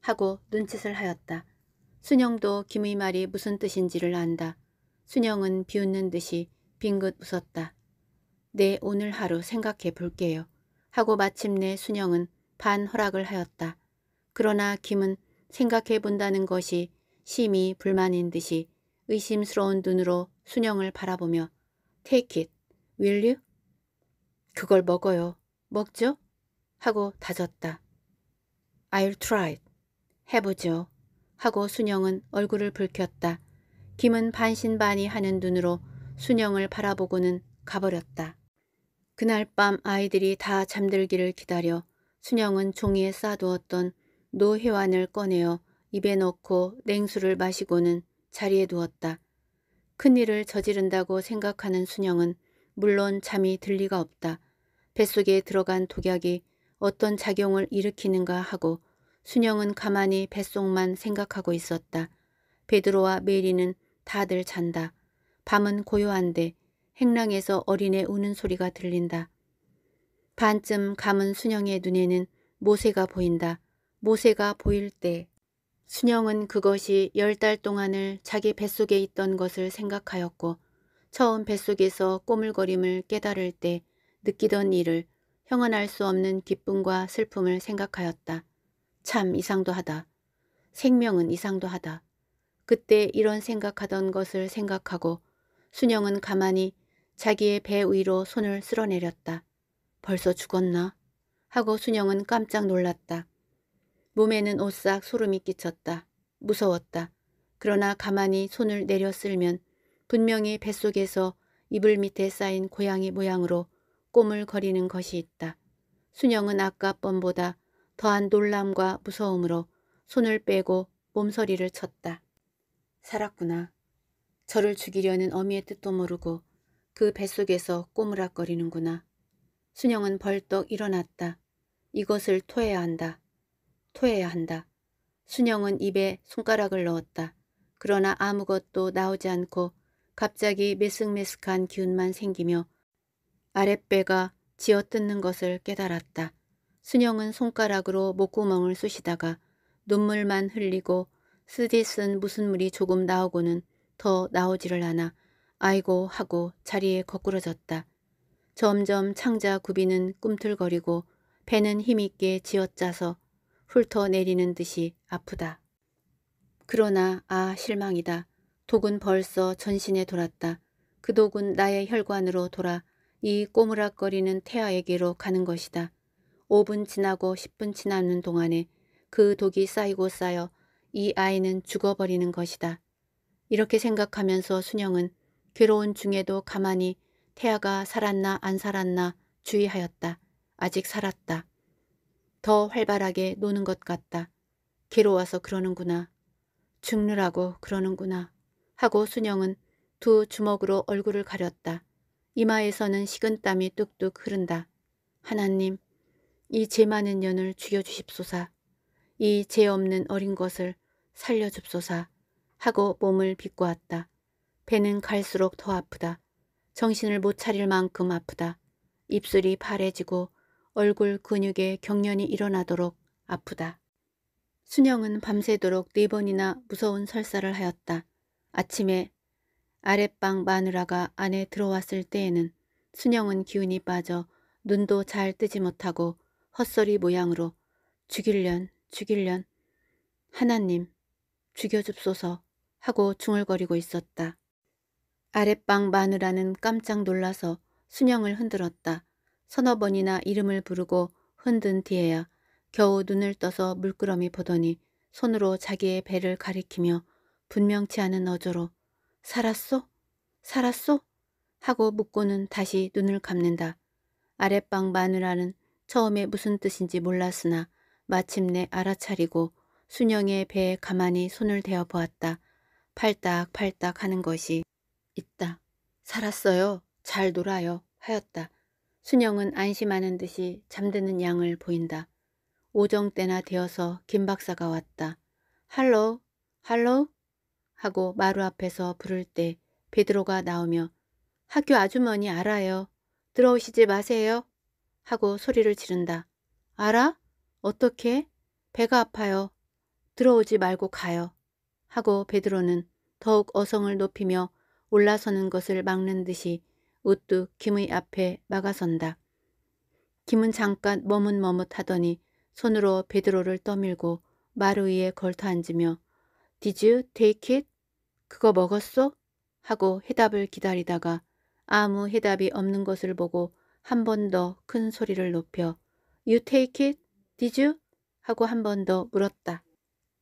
하고 눈짓을 하였다. 순영도 김의 말이 무슨 뜻인지를 안다. 순영은 비웃는 듯이 빙긋 웃었다. 네, 오늘 하루 생각해 볼게요. 하고 마침내 순영은 반 허락을 하였다. 그러나 김은 생각해 본다는 것이 심히 불만인 듯이 의심스러운 눈으로 순영을 바라보며 테이킷, 윌류? 그걸 먹어요. 먹죠? 하고 다졌다. I'll try it. 해보죠. 하고 순영은 얼굴을 붉혔다. 김은 반신반의 하는 눈으로 순영을 바라보고는 가버렸다. 그날 밤 아이들이 다 잠들기를 기다려 순영은 종이에 싸두었던 노회환을 꺼내어 입에 넣고 냉수를 마시고는 자리에 누웠다. 큰일을 저지른다고 생각하는 순영은 물론 잠이 들 리가 없다. 뱃속에 들어간 독약이 어떤 작용을 일으키는가 하고 순영은 가만히 뱃속만 생각하고 있었다. 베드로와 메리는 다들 잔다. 밤은 고요한데 행랑에서 어린애 우는 소리가 들린다. 반쯤 감은 순영의 눈에는 모세가 보인다. 모세가 보일 때 순영은 그것이 열 달 동안을 자기 뱃속에 있던 것을 생각하였고 처음 뱃속에서 꼬물거림을 깨달을 때 느끼던 일을 형언 할수 없는 기쁨과 슬픔을 생각하였다. 참 이상도 하다. 생명은 이상도 하다. 그때 이런 생각하던 것을 생각하고 순영은 가만히 자기의 배 위로 손을 쓸어내렸다. 벌써 죽었나? 하고 순영은 깜짝 놀랐다. 몸에는 오싹 소름이 끼쳤다. 무서웠다. 그러나 가만히 손을 내려 쓸면 분명히 뱃속에서 이불 밑에 쌓인 고양이 모양으로 꼬물거리는 것이 있다. 순영은 아까 번보다 더한 놀람과 무서움으로 손을 빼고 몸서리를 쳤다. 살았구나. 저를 죽이려는 어미의 뜻도 모르고 그 뱃속에서 꼬물락거리는구나 순영은 벌떡 일어났다. 이것을 토해야 한다. 토해야 한다. 순영은 입에 손가락을 넣었다. 그러나 아무것도 나오지 않고 갑자기 메슥메슥한 기운만 생기며 아랫배가 지어뜯는 것을 깨달았다. 순영은 손가락으로 목구멍을 쑤시다가 눈물만 흘리고 쓰디쓴 무슨 물이 조금 나오고는 더 나오지를 않아 아이고 하고 자리에 거꾸러졌다. 점점 창자 구비는 꿈틀거리고 배는 힘있게 지어짜서 훑어내리는 듯이 아프다. 그러나 아 실망이다. 독은 벌써 전신에 돌았다. 그 독은 나의 혈관으로 돌아 이 꼬무락거리는 태아에게로 가는 것이다. 5분 지나고 10분 지나는 동안에 그 독이 쌓이고 쌓여 이 아이는 죽어버리는 것이다. 이렇게 생각하면서 순영은 괴로운 중에도 가만히 태아가 살았나 안 살았나 주의하였다. 아직 살았다. 더 활발하게 노는 것 같다. 괴로워서 그러는구나. 죽느라고 그러는구나. 하고 순영은 두 주먹으로 얼굴을 가렸다. 이마에서는 식은땀이 뚝뚝 흐른다. 하나님, 이 죄 많은 년을 죽여주십소사. 이 죄 없는 어린 것을 살려줍소사. 하고 몸을 비꼬았다. 배는 갈수록 더 아프다. 정신을 못 차릴 만큼 아프다. 입술이 파래지고 얼굴 근육에 경련이 일어나도록 아프다. 순영은 밤새도록 네 번이나 무서운 설사를 하였다. 아침에 아랫방 마누라가 안에 들어왔을 때에는 순영은 기운이 빠져 눈도 잘 뜨지 못하고 헛소리 모양으로 죽일련 죽일련 하나님 죽여줍소서 하고 중얼거리고 있었다. 아랫방 마누라는 깜짝 놀라서 순영을 흔들었다. 서너 번이나 이름을 부르고 흔든 뒤에야 겨우 눈을 떠서 물끄러미 보더니 손으로 자기의 배를 가리키며 분명치 않은 어조로 살았소? 살았소? 하고 묻고는 다시 눈을 감는다. 아랫방 마누라는 처음에 무슨 뜻인지 몰랐으나 마침내 알아차리고 순영의 배에 가만히 손을 대어 보았다. 팔딱팔딱 하는 것이 있다. 살았어요. 잘 놀아요. 하였다. 순영은 안심하는 듯이 잠드는 양을 보인다. 오정 때나 되어서 김 박사가 왔다. 할로, 할로, 하고 마루 앞에서 부를 때 베드로가 나오며 학교 아주머니 알아요. 들어오시지 마세요. 하고 소리를 지른다. 알아? 어떻게? 배가 아파요. 들어오지 말고 가요. 하고 베드로는 더욱 어성을 높이며 올라서는 것을 막는 듯이 우뚝 김의 앞에 막아선다. 김은 잠깐 머뭇머뭇하더니 손으로 베드로를 떠밀고 마루 위에 걸터앉으며 Did you take it? 그거 먹었어? 하고 해답을 기다리다가 아무 해답이 없는 것을 보고 한 번 더 큰 소리를 높여 You take it? Did you? 하고 한 번 더 물었다.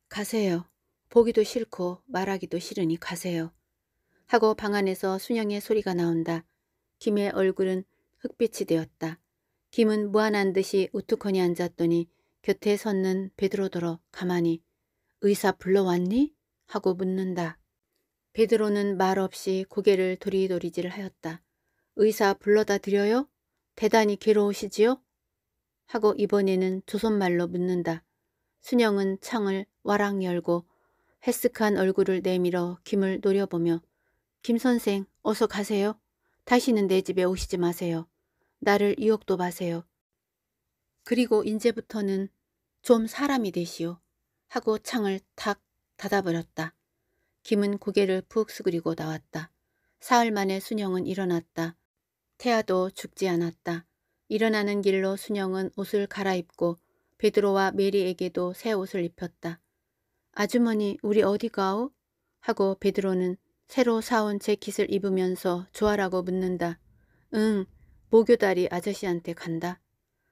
가세요. 보기도 싫고 말하기도 싫으니 가세요. 하고 방 안에서 순영의 소리가 나온다. 김의 얼굴은 흑빛이 되었다. 김은 무한한 듯이 우투커니 앉았더니 곁에 섰는 베드로더러 가만히 의사 불러왔니? 하고 묻는다. 베드로는 말없이 고개를 도리도리질 하였다. 의사 불러다 드려요? 대단히 괴로우시지요? 하고 이번에는 조선말로 묻는다. 순영은 창을 와랑 열고 헬스한 얼굴을 내밀어 김을 노려보며 김 선생 어서 가세요. 다시는 내 집에 오시지 마세요. 나를 유혹도 마세요. 그리고 이제부터는 좀 사람이 되시오. 하고 창을 탁 닫아버렸다. 김은 고개를 푹그리고 나왔다. 사흘 만에 순영은 일어났다. 태아도 죽지 않았다. 일어나는 길로 순영은 옷을 갈아입고 베드로와 메리에게도 새 옷을 입혔다. 아주머니 우리 어디 가오? 하고 베드로는 새로 사온 재킷을 입으면서 좋아라고 묻는다. 응, 모교다리 아저씨한테 간다.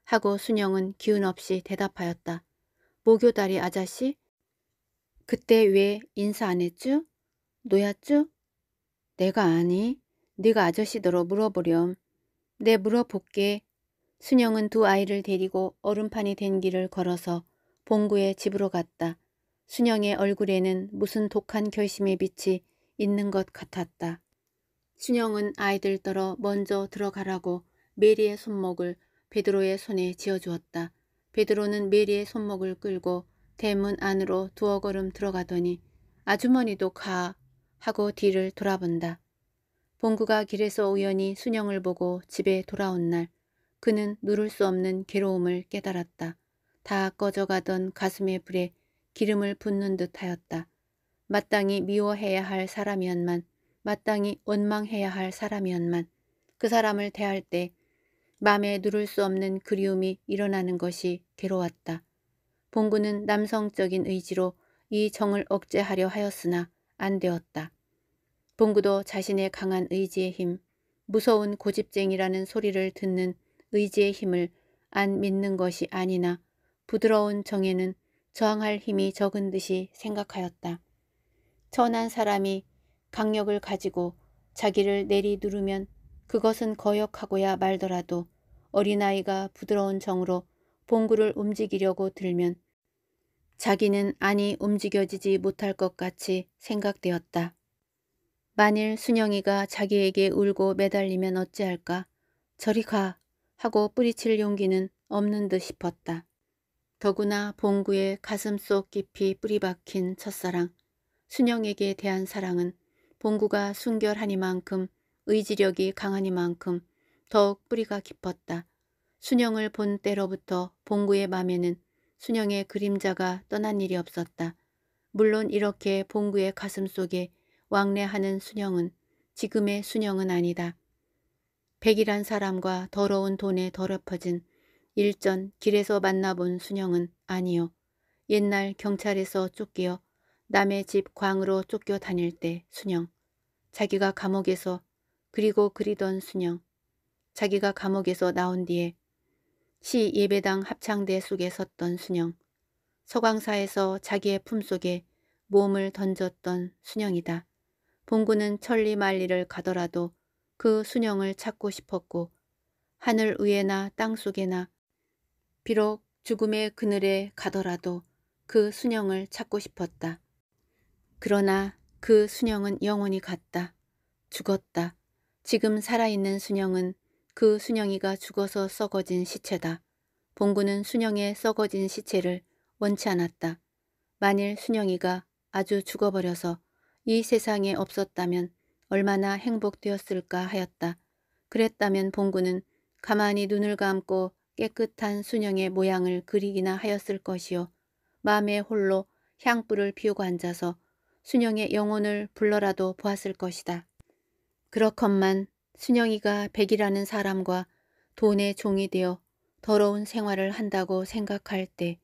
하고 순영은 기운 없이 대답하였다. 목요다리 아저씨? 그때 왜 인사 안 했쥬? 노였쥬? 내가 아니. 네가 아저씨더러 물어보렴. 내 네, 물어볼게. 순영은 두 아이를 데리고 얼음판이 된 길을 걸어서 봉구의 집으로 갔다. 순영의 얼굴에는 무슨 독한 결심의 빛이 있는 것 같았다. 순영은 아이들 떨어 먼저 들어가라고 메리의 손목을 베드로의 손에 쥐어주었다. 베드로는 메리의 손목을 끌고 대문 안으로 두어 걸음 들어가더니 아주머니도 가 하고 뒤를 돌아본다. 봉구가 길에서 우연히 순영을 보고 집에 돌아온 날 그는 누를 수 없는 괴로움을 깨달았다. 다 꺼져가던 가슴의 불에 기름을 붓는 듯하였다. 마땅히 미워해야 할 사람이었만 마땅히 원망해야 할 사람이었만 그 사람을 대할 때 맘에 누를 수 없는 그리움이 일어나는 것이 괴로웠다. 봉구는 남성적인 의지로 이 정을 억제하려 하였으나 안 되었다. 봉구도 자신의 강한 의지의 힘, 무서운 고집쟁이라는 소리를 듣는 의지의 힘을 안 믿는 것이 아니나 부드러운 정에는 저항할 힘이 적은 듯이 생각하였다. 천한 사람이 강력을 가지고 자기를 내리누르면 그것은 거역하고야 말더라도 어린아이가 부드러운 정으로 봉구를 움직이려고 들면 자기는 아니 움직여지지 못할 것 같이 생각되었다. 만일 순영이가 자기에게 울고 매달리면 어찌할까? 저리 가! 하고 뿌리칠 용기는 없는 듯 싶었다. 더구나 봉구의 가슴 속 깊이 뿌리박힌 첫사랑, 순영에게 대한 사랑은 봉구가 순결하니만큼 의지력이 강하니만큼 더욱 뿌리가 깊었다. 순영을 본 때로부터 봉구의 맘에는 순영의 그림자가 떠난 일이 없었다. 물론 이렇게 봉구의 가슴 속에 왕래하는 순영은 지금의 순영은 아니다. 백이란 사람과 더러운 돈에 더럽혀진 일전 길에서 만나본 순영은 아니요. 옛날 경찰에서 쫓겨 남의 집 광으로 쫓겨 다닐 때 순영. 자기가 감옥에서 그리고 그리던 순영. 자기가 감옥에서 나온 뒤에 시 예배당 합창대 속에 섰던 순영, 서광사에서 자기의 품속에 몸을 던졌던 순영이다. 봉구는 천리만리를 가더라도 그 순영을 찾고 싶었고 하늘 위에나 땅 속에나 비록 죽음의 그늘에 가더라도 그 순영을 찾고 싶었다. 그러나 그 순영은 영원히 갔다. 죽었다. 지금 살아있는 순영은 그 순영이가 죽어서 썩어진 시체다. 봉구는 순영의 썩어진 시체를 원치 않았다. 만일 순영이가 아주 죽어버려서 이 세상에 없었다면 얼마나 행복되었을까 하였다. 그랬다면 봉구는 가만히 눈을 감고 깨끗한 순영의 모양을 그리기나 하였을 것이요. 마음에 홀로 향불을 피우고 앉아서 순영의 영혼을 불러라도 보았을 것이다. 그렇건만 순영이가 백이라는 사람과 돈의 종이 되어 더러운 생활을 한다고 생각할 때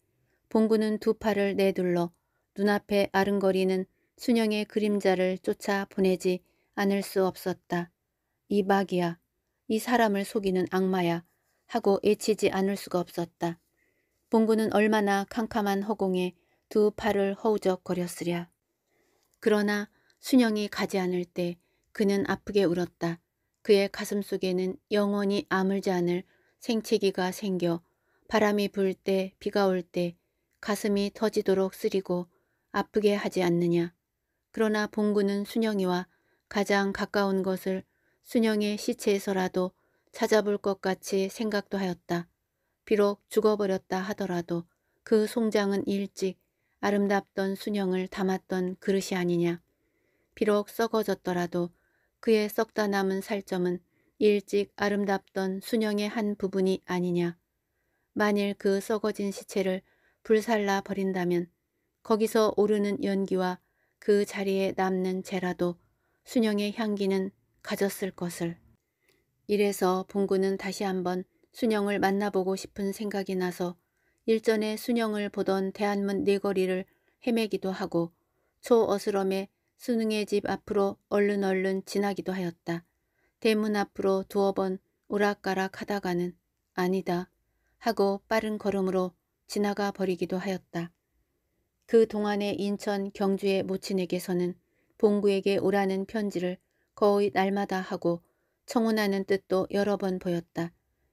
봉구는 두 팔을 내둘러 눈앞에 아른거리는 순영의 그림자를 쫓아 보내지 않을 수 없었다. 이 막이야, 이 사람을 속이는 악마야 하고 애치지 않을 수가 없었다. 봉구는 얼마나 캄캄한 허공에 두 팔을 허우적거렸으랴. 그러나 순영이 가지 않을 때 그는 아프게 울었다. 그의 가슴 속에는 영원히 아물지 않을 생채기가 생겨 바람이 불 때 비가 올 때 가슴이 터지도록 쓰리고 아프게 하지 않느냐. 그러나 봉구는 순영이와 가장 가까운 것을 순영의 시체에서라도 찾아볼 것 같이 생각도 하였다. 비록 죽어버렸다 하더라도 그 송장은 일찍 아름답던 순영을 담았던 그릇이 아니냐. 비록 썩어졌더라도 그의 썩다 남은 살점은 일찍 아름답던 순영의 한 부분이 아니냐. 만일 그 썩어진 시체를 불살라 버린다면 거기서 오르는 연기와 그 자리에 남는 재라도 순영의 향기는 가졌을 것을. 이래서 봉구는 다시 한번 순영을 만나보고 싶은 생각이 나서 일전에 순영을 보던 대한문 네거리를 헤매기도 하고 초어스럼에 수능의집 앞으로 얼른 얼른 지나기도 하였다. 대문 앞으로 두어 번 오락가락 하다가는 아니다 하고 빠른 걸음으로 지나가 버리기도 하였다. 그 동안에 인천 경주의 모친에게서는 봉구에게 오라는 편지를 거의 날마다 하고 청혼하는 뜻도 여러 번 보였다.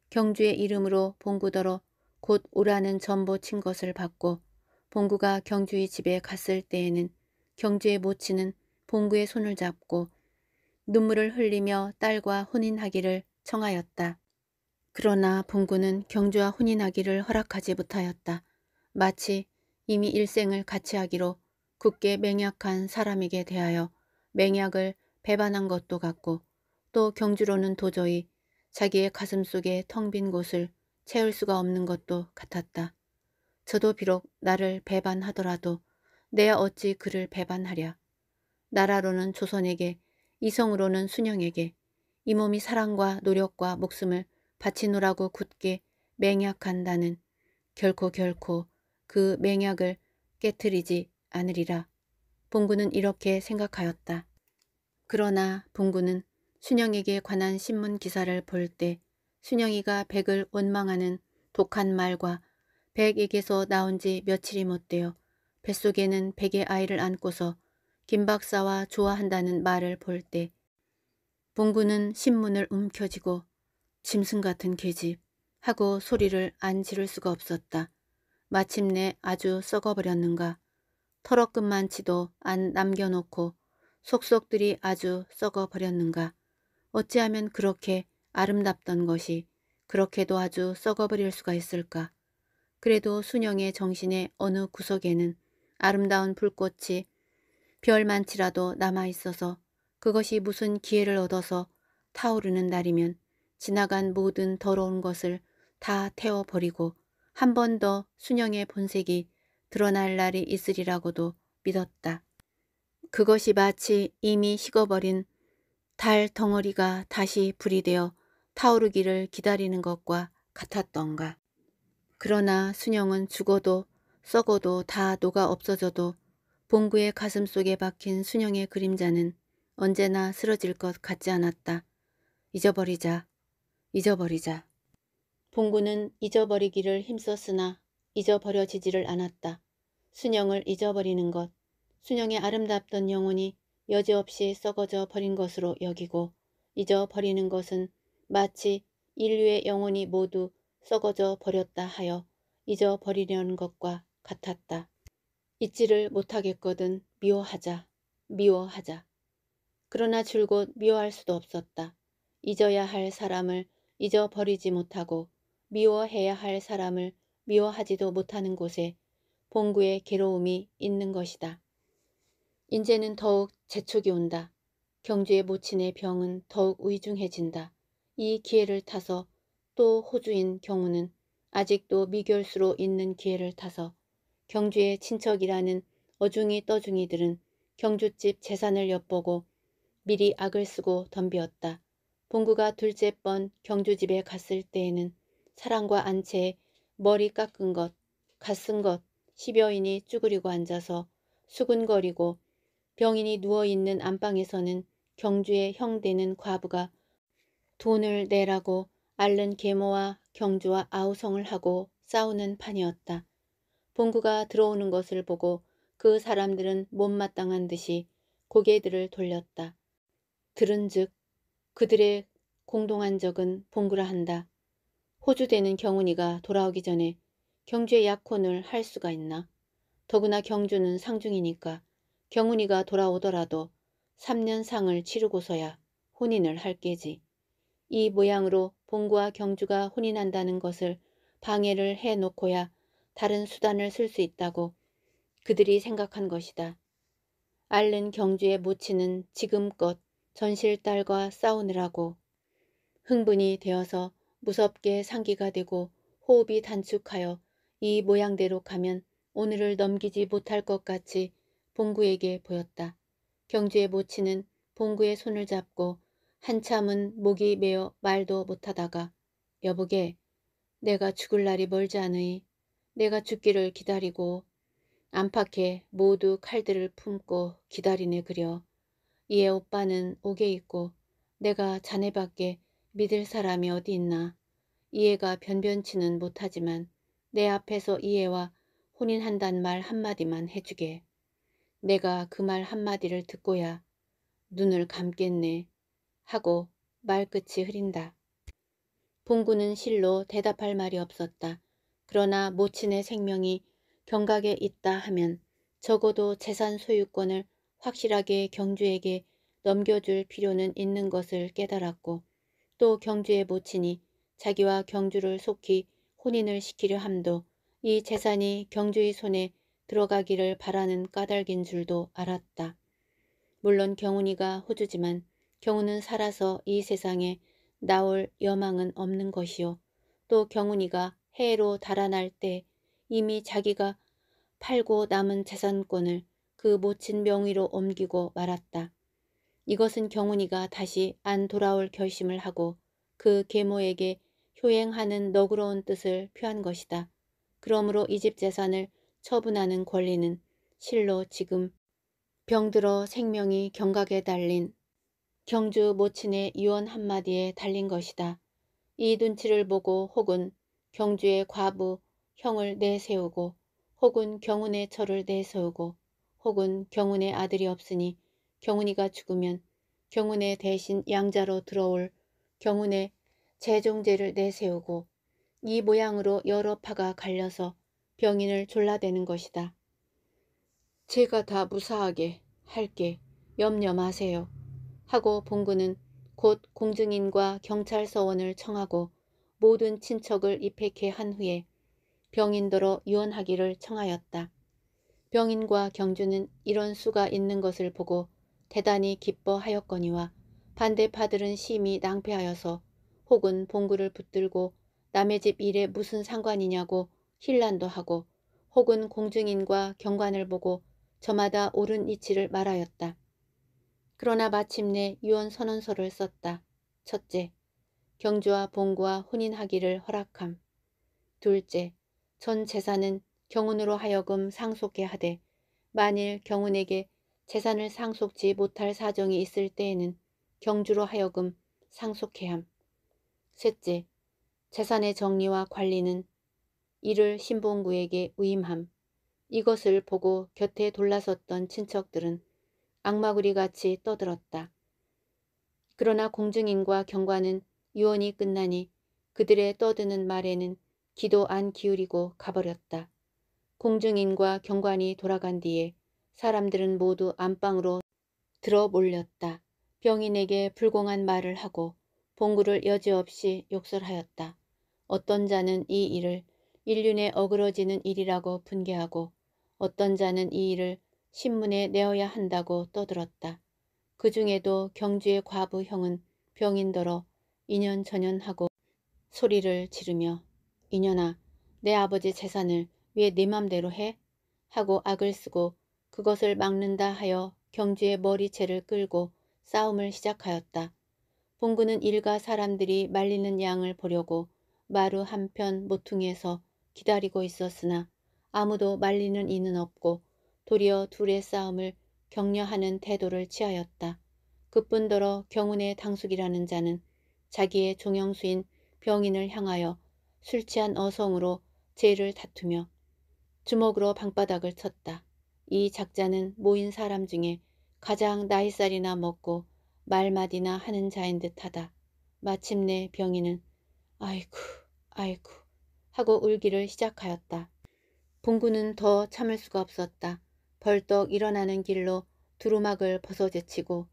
경주의 이름으로 봉구더러 곧 오라는 전보 친 것을 받고 봉구가 경주의 집에 갔을 때에는 경주의 모친은 봉구의 손을 잡고 눈물을 흘리며 딸과 혼인하기를 청하였다. 그러나 봉구는 경주와 혼인하기를 허락하지 못하였다. 마치 이미 일생을 같이 하기로 굳게 맹약한 사람에게 대하여 맹약을 배반한 것도 같고 또 경주로는 도저히 자기의 가슴 속에 텅 빈 곳을 채울 수가 없는 것도 같았다. 저도 비록 나를 배반하더라도 내가 어찌 그를 배반하랴. 나라로는 조선에게 이성으로는 순영에게 이 몸이 사랑과 노력과 목숨을 바치노라고 굳게 맹약한다는 결코 결코 그 맹약을 깨뜨리지 않으리라. 봉구는 이렇게 생각하였다. 그러나 봉구는 순영에게 관한 신문 기사를 볼 때 순영이가 백을 원망하는 독한 말과 백에게서 나온 지 며칠이 못 되어 뱃속에는 백의 아이를 안고서 김 박사와 좋아한다는 말을 볼 때 봉구는 신문을 움켜쥐고 짐승 같은 계집 하고 소리를 안 지를 수가 없었다. 마침내 아주 썩어버렸는가. 털어끝만치도 안 남겨놓고 속속들이 아주 썩어버렸는가. 어찌하면 그렇게 아름답던 것이 그렇게도 아주 썩어버릴 수가 있을까. 그래도 순영의 정신의 어느 구석에는 아름다운 불꽃이 별만치라도 남아있어서 그것이 무슨 기회를 얻어서 타오르는 날이면 지나간 모든 더러운 것을 다 태워버리고 한 번 더 순영의 본색이 드러날 날이 있으리라고도 믿었다. 그것이 마치 이미 식어버린 달 덩어리가 다시 불이 되어 타오르기를 기다리는 것과 같았던가. 그러나 순영은 죽어도 썩어도 다 녹아 없어져도 봉구의 가슴 속에 박힌 순영의 그림자는 언제나 쓰러질 것 같지 않았다. 잊어버리자. 잊어버리자. 봉구는 잊어버리기를 힘썼으나 잊어버려지지를 않았다. 순영을 잊어버리는 것. 순영의 아름답던 영혼이 여지없이 썩어져 버린 것으로 여기고 잊어버리는 것은 마치 인류의 영혼이 모두 썩어져 버렸다 하여 잊어버리려는 것과 같았다. 잊지를 못하겠거든 미워하자, 미워하자. 그러나 줄곧 미워할 수도 없었다. 잊어야 할 사람을 잊어버리지 못하고 미워해야 할 사람을 미워하지도 못하는 곳에 봉구의 괴로움이 있는 것이다. 인제는 더욱 재촉이 온다. 경주의 모친의 병은 더욱 의중해진다. 이 기회를 타서 또 호주인 경우는 아직도 미결수로 있는 기회를 타서 경주의 친척이라는 어중이 떠중이들은 경주집 재산을 엿보고 미리 악을 쓰고 덤비었다. 봉구가 둘째 번 경주집에 갔을 때에는 사랑과 안채에 머리 깎은 것, 가쓴 것, 십여인이 쭈그리고 앉아서 수근거리고 병인이 누워있는 안방에서는 경주의 형되는 과부가 돈을 내라고 앓는 계모와 경주와 아우성을 하고 싸우는 판이었다. 봉구가 들어오는 것을 보고 그 사람들은 못마땅한 듯이 고개들을 돌렸다. 들은즉 그들의 공동한 적은 봉구라 한다. 호주되는 경운이가 돌아오기 전에 경주의 약혼을 할 수가 있나? 더구나 경주는 상중이니까 경운이가 돌아오더라도 3년 상을 치르고서야 혼인을 할 게지. 이 모양으로 봉구와 경주가 혼인한다는 것을 방해를 해놓고야 다른 수단을 쓸 수 있다고 그들이 생각한 것이다. 알른 경주의 모친은 지금껏 전실딸과 싸우느라고 흥분이 되어서 무섭게 상기가 되고 호흡이 단축하여 이 모양대로 가면 오늘을 넘기지 못할 것 같이 봉구에게 보였다. 경주의 모친은 봉구의 손을 잡고 한참은 목이 메어 말도 못하다가 여보게 내가 죽을 날이 멀지 않으니 내가 죽기를 기다리고 안팎에 모두 칼들을 품고 기다리네 그려. 이에 오빠는 옥에 있고 내가 자네밖에 믿을 사람이 어디 있나. 이해가 변변치는 못하지만 내 앞에서 이해와 혼인한단 말 한마디만 해주게. 내가 그 말 한마디를 듣고야 눈을 감겠네 하고 말끝이 흐린다. 봉구는 실로 대답할 말이 없었다. 그러나 모친의 생명이 경각에 있다 하면 적어도 재산 소유권을 확실하게 경주에게 넘겨줄 필요는 있는 것을 깨달았고 또 경주의 모친이 자기와 경주를 속히 혼인을 시키려 함도 이 재산이 경주의 손에 들어가기를 바라는 까닭인 줄도 알았다. 물론 경운이가 호주지만 경운은 살아서 이 세상에 나올 여망은 없는 것이요. 또 경운이가 해로 달아날 때 이미 자기가 팔고 남은 재산권을 그 모친 명의로 옮기고 말았다. 이것은 경훈이가 다시 안 돌아올 결심을 하고 그 계모에게 효행하는 너그러운 뜻을 표한 것이다. 그러므로 이 집 재산을 처분하는 권리는 실로 지금 병들어 생명이 경각에 달린 경주 모친의 유언 한마디에 달린 것이다. 이 눈치를 보고 혹은 경주의 과부, 형을 내세우고 혹은 경운의 철을 내세우고 혹은 경운의 아들이 없으니 경운이가 죽으면 경운의 대신 양자로 들어올 경운의 재종제를 내세우고 이 모양으로 여러 파가 갈려서 병인을 졸라대는 것이다. 제가 다 무사하게 할게 염려 마세요. 하고 봉구는 곧 공증인과 경찰서원을 청하고 모든 친척을 입회케 한 후에 병인더러 유언하기를 청하였다. 병인과 경주는 이런 수가 있는 것을 보고 대단히 기뻐하였거니와 반대파들은 심히 낭패하여서 혹은 봉구를 붙들고 남의 집 일에 무슨 상관이냐고 힐난도 하고 혹은 공중인과 경관을 보고 저마다 옳은 이치를 말하였다. 그러나 마침내 유언 선언서를 썼다. 첫째, 경주와 봉구와 혼인하기를 허락함. 둘째, 전 재산은 경운으로 하여금 상속해 하되 만일 경운에게 재산을 상속지 못할 사정이 있을 때에는 경주로 하여금 상속해 함. 셋째, 재산의 정리와 관리는 이를 신봉구에게 의임함. 이것을 보고 곁에 돌라섰던 친척들은 악마구리 같이 떠들었다. 그러나 공중인과 경관은 유언이 끝나니 그들의 떠드는 말에는 기도 안 기울이고 가버렸다. 공중인과 경관이 돌아간 뒤에 사람들은 모두 안방으로 들어 몰렸다. 병인에게 불공한 말을 하고 봉구를 여지없이 욕설하였다. 어떤 자는 이 일을 인륜에 어그러지는 일이라고 분개하고 어떤 자는 이 일을 신문에 내어야 한다고 떠들었다. 그 중에도 경주의 과부 형은 병인더러 이년저연 하고 소리를 지르며 인연아내 아버지 재산을 왜내 네 맘대로 해? 하고 악을 쓰고 그것을 막는다 하여 경주의 머리채를 끌고 싸움을 시작하였다. 봉구는 일가 사람들이 말리는 양을 보려고 마루 한편 모퉁이에서 기다리고 있었으나 아무도 말리는 이는 없고 도리어 둘의 싸움을 격려하는 태도를 취하였다. 그뿐더러 경운의 당숙이라는 자는 자기의 종영수인 병인을 향하여 술 취한 어성으로 죄를 다투며 주먹으로 방바닥을 쳤다. 이 작자는 모인 사람 중에 가장 나이살이나 먹고 말마디나 하는 자인 듯하다. 마침내 병인은 아이쿠 아이쿠 하고 울기를 시작하였다. 봉구는 더 참을 수가 없었다. 벌떡 일어나는 길로 두루막을 벗어제치고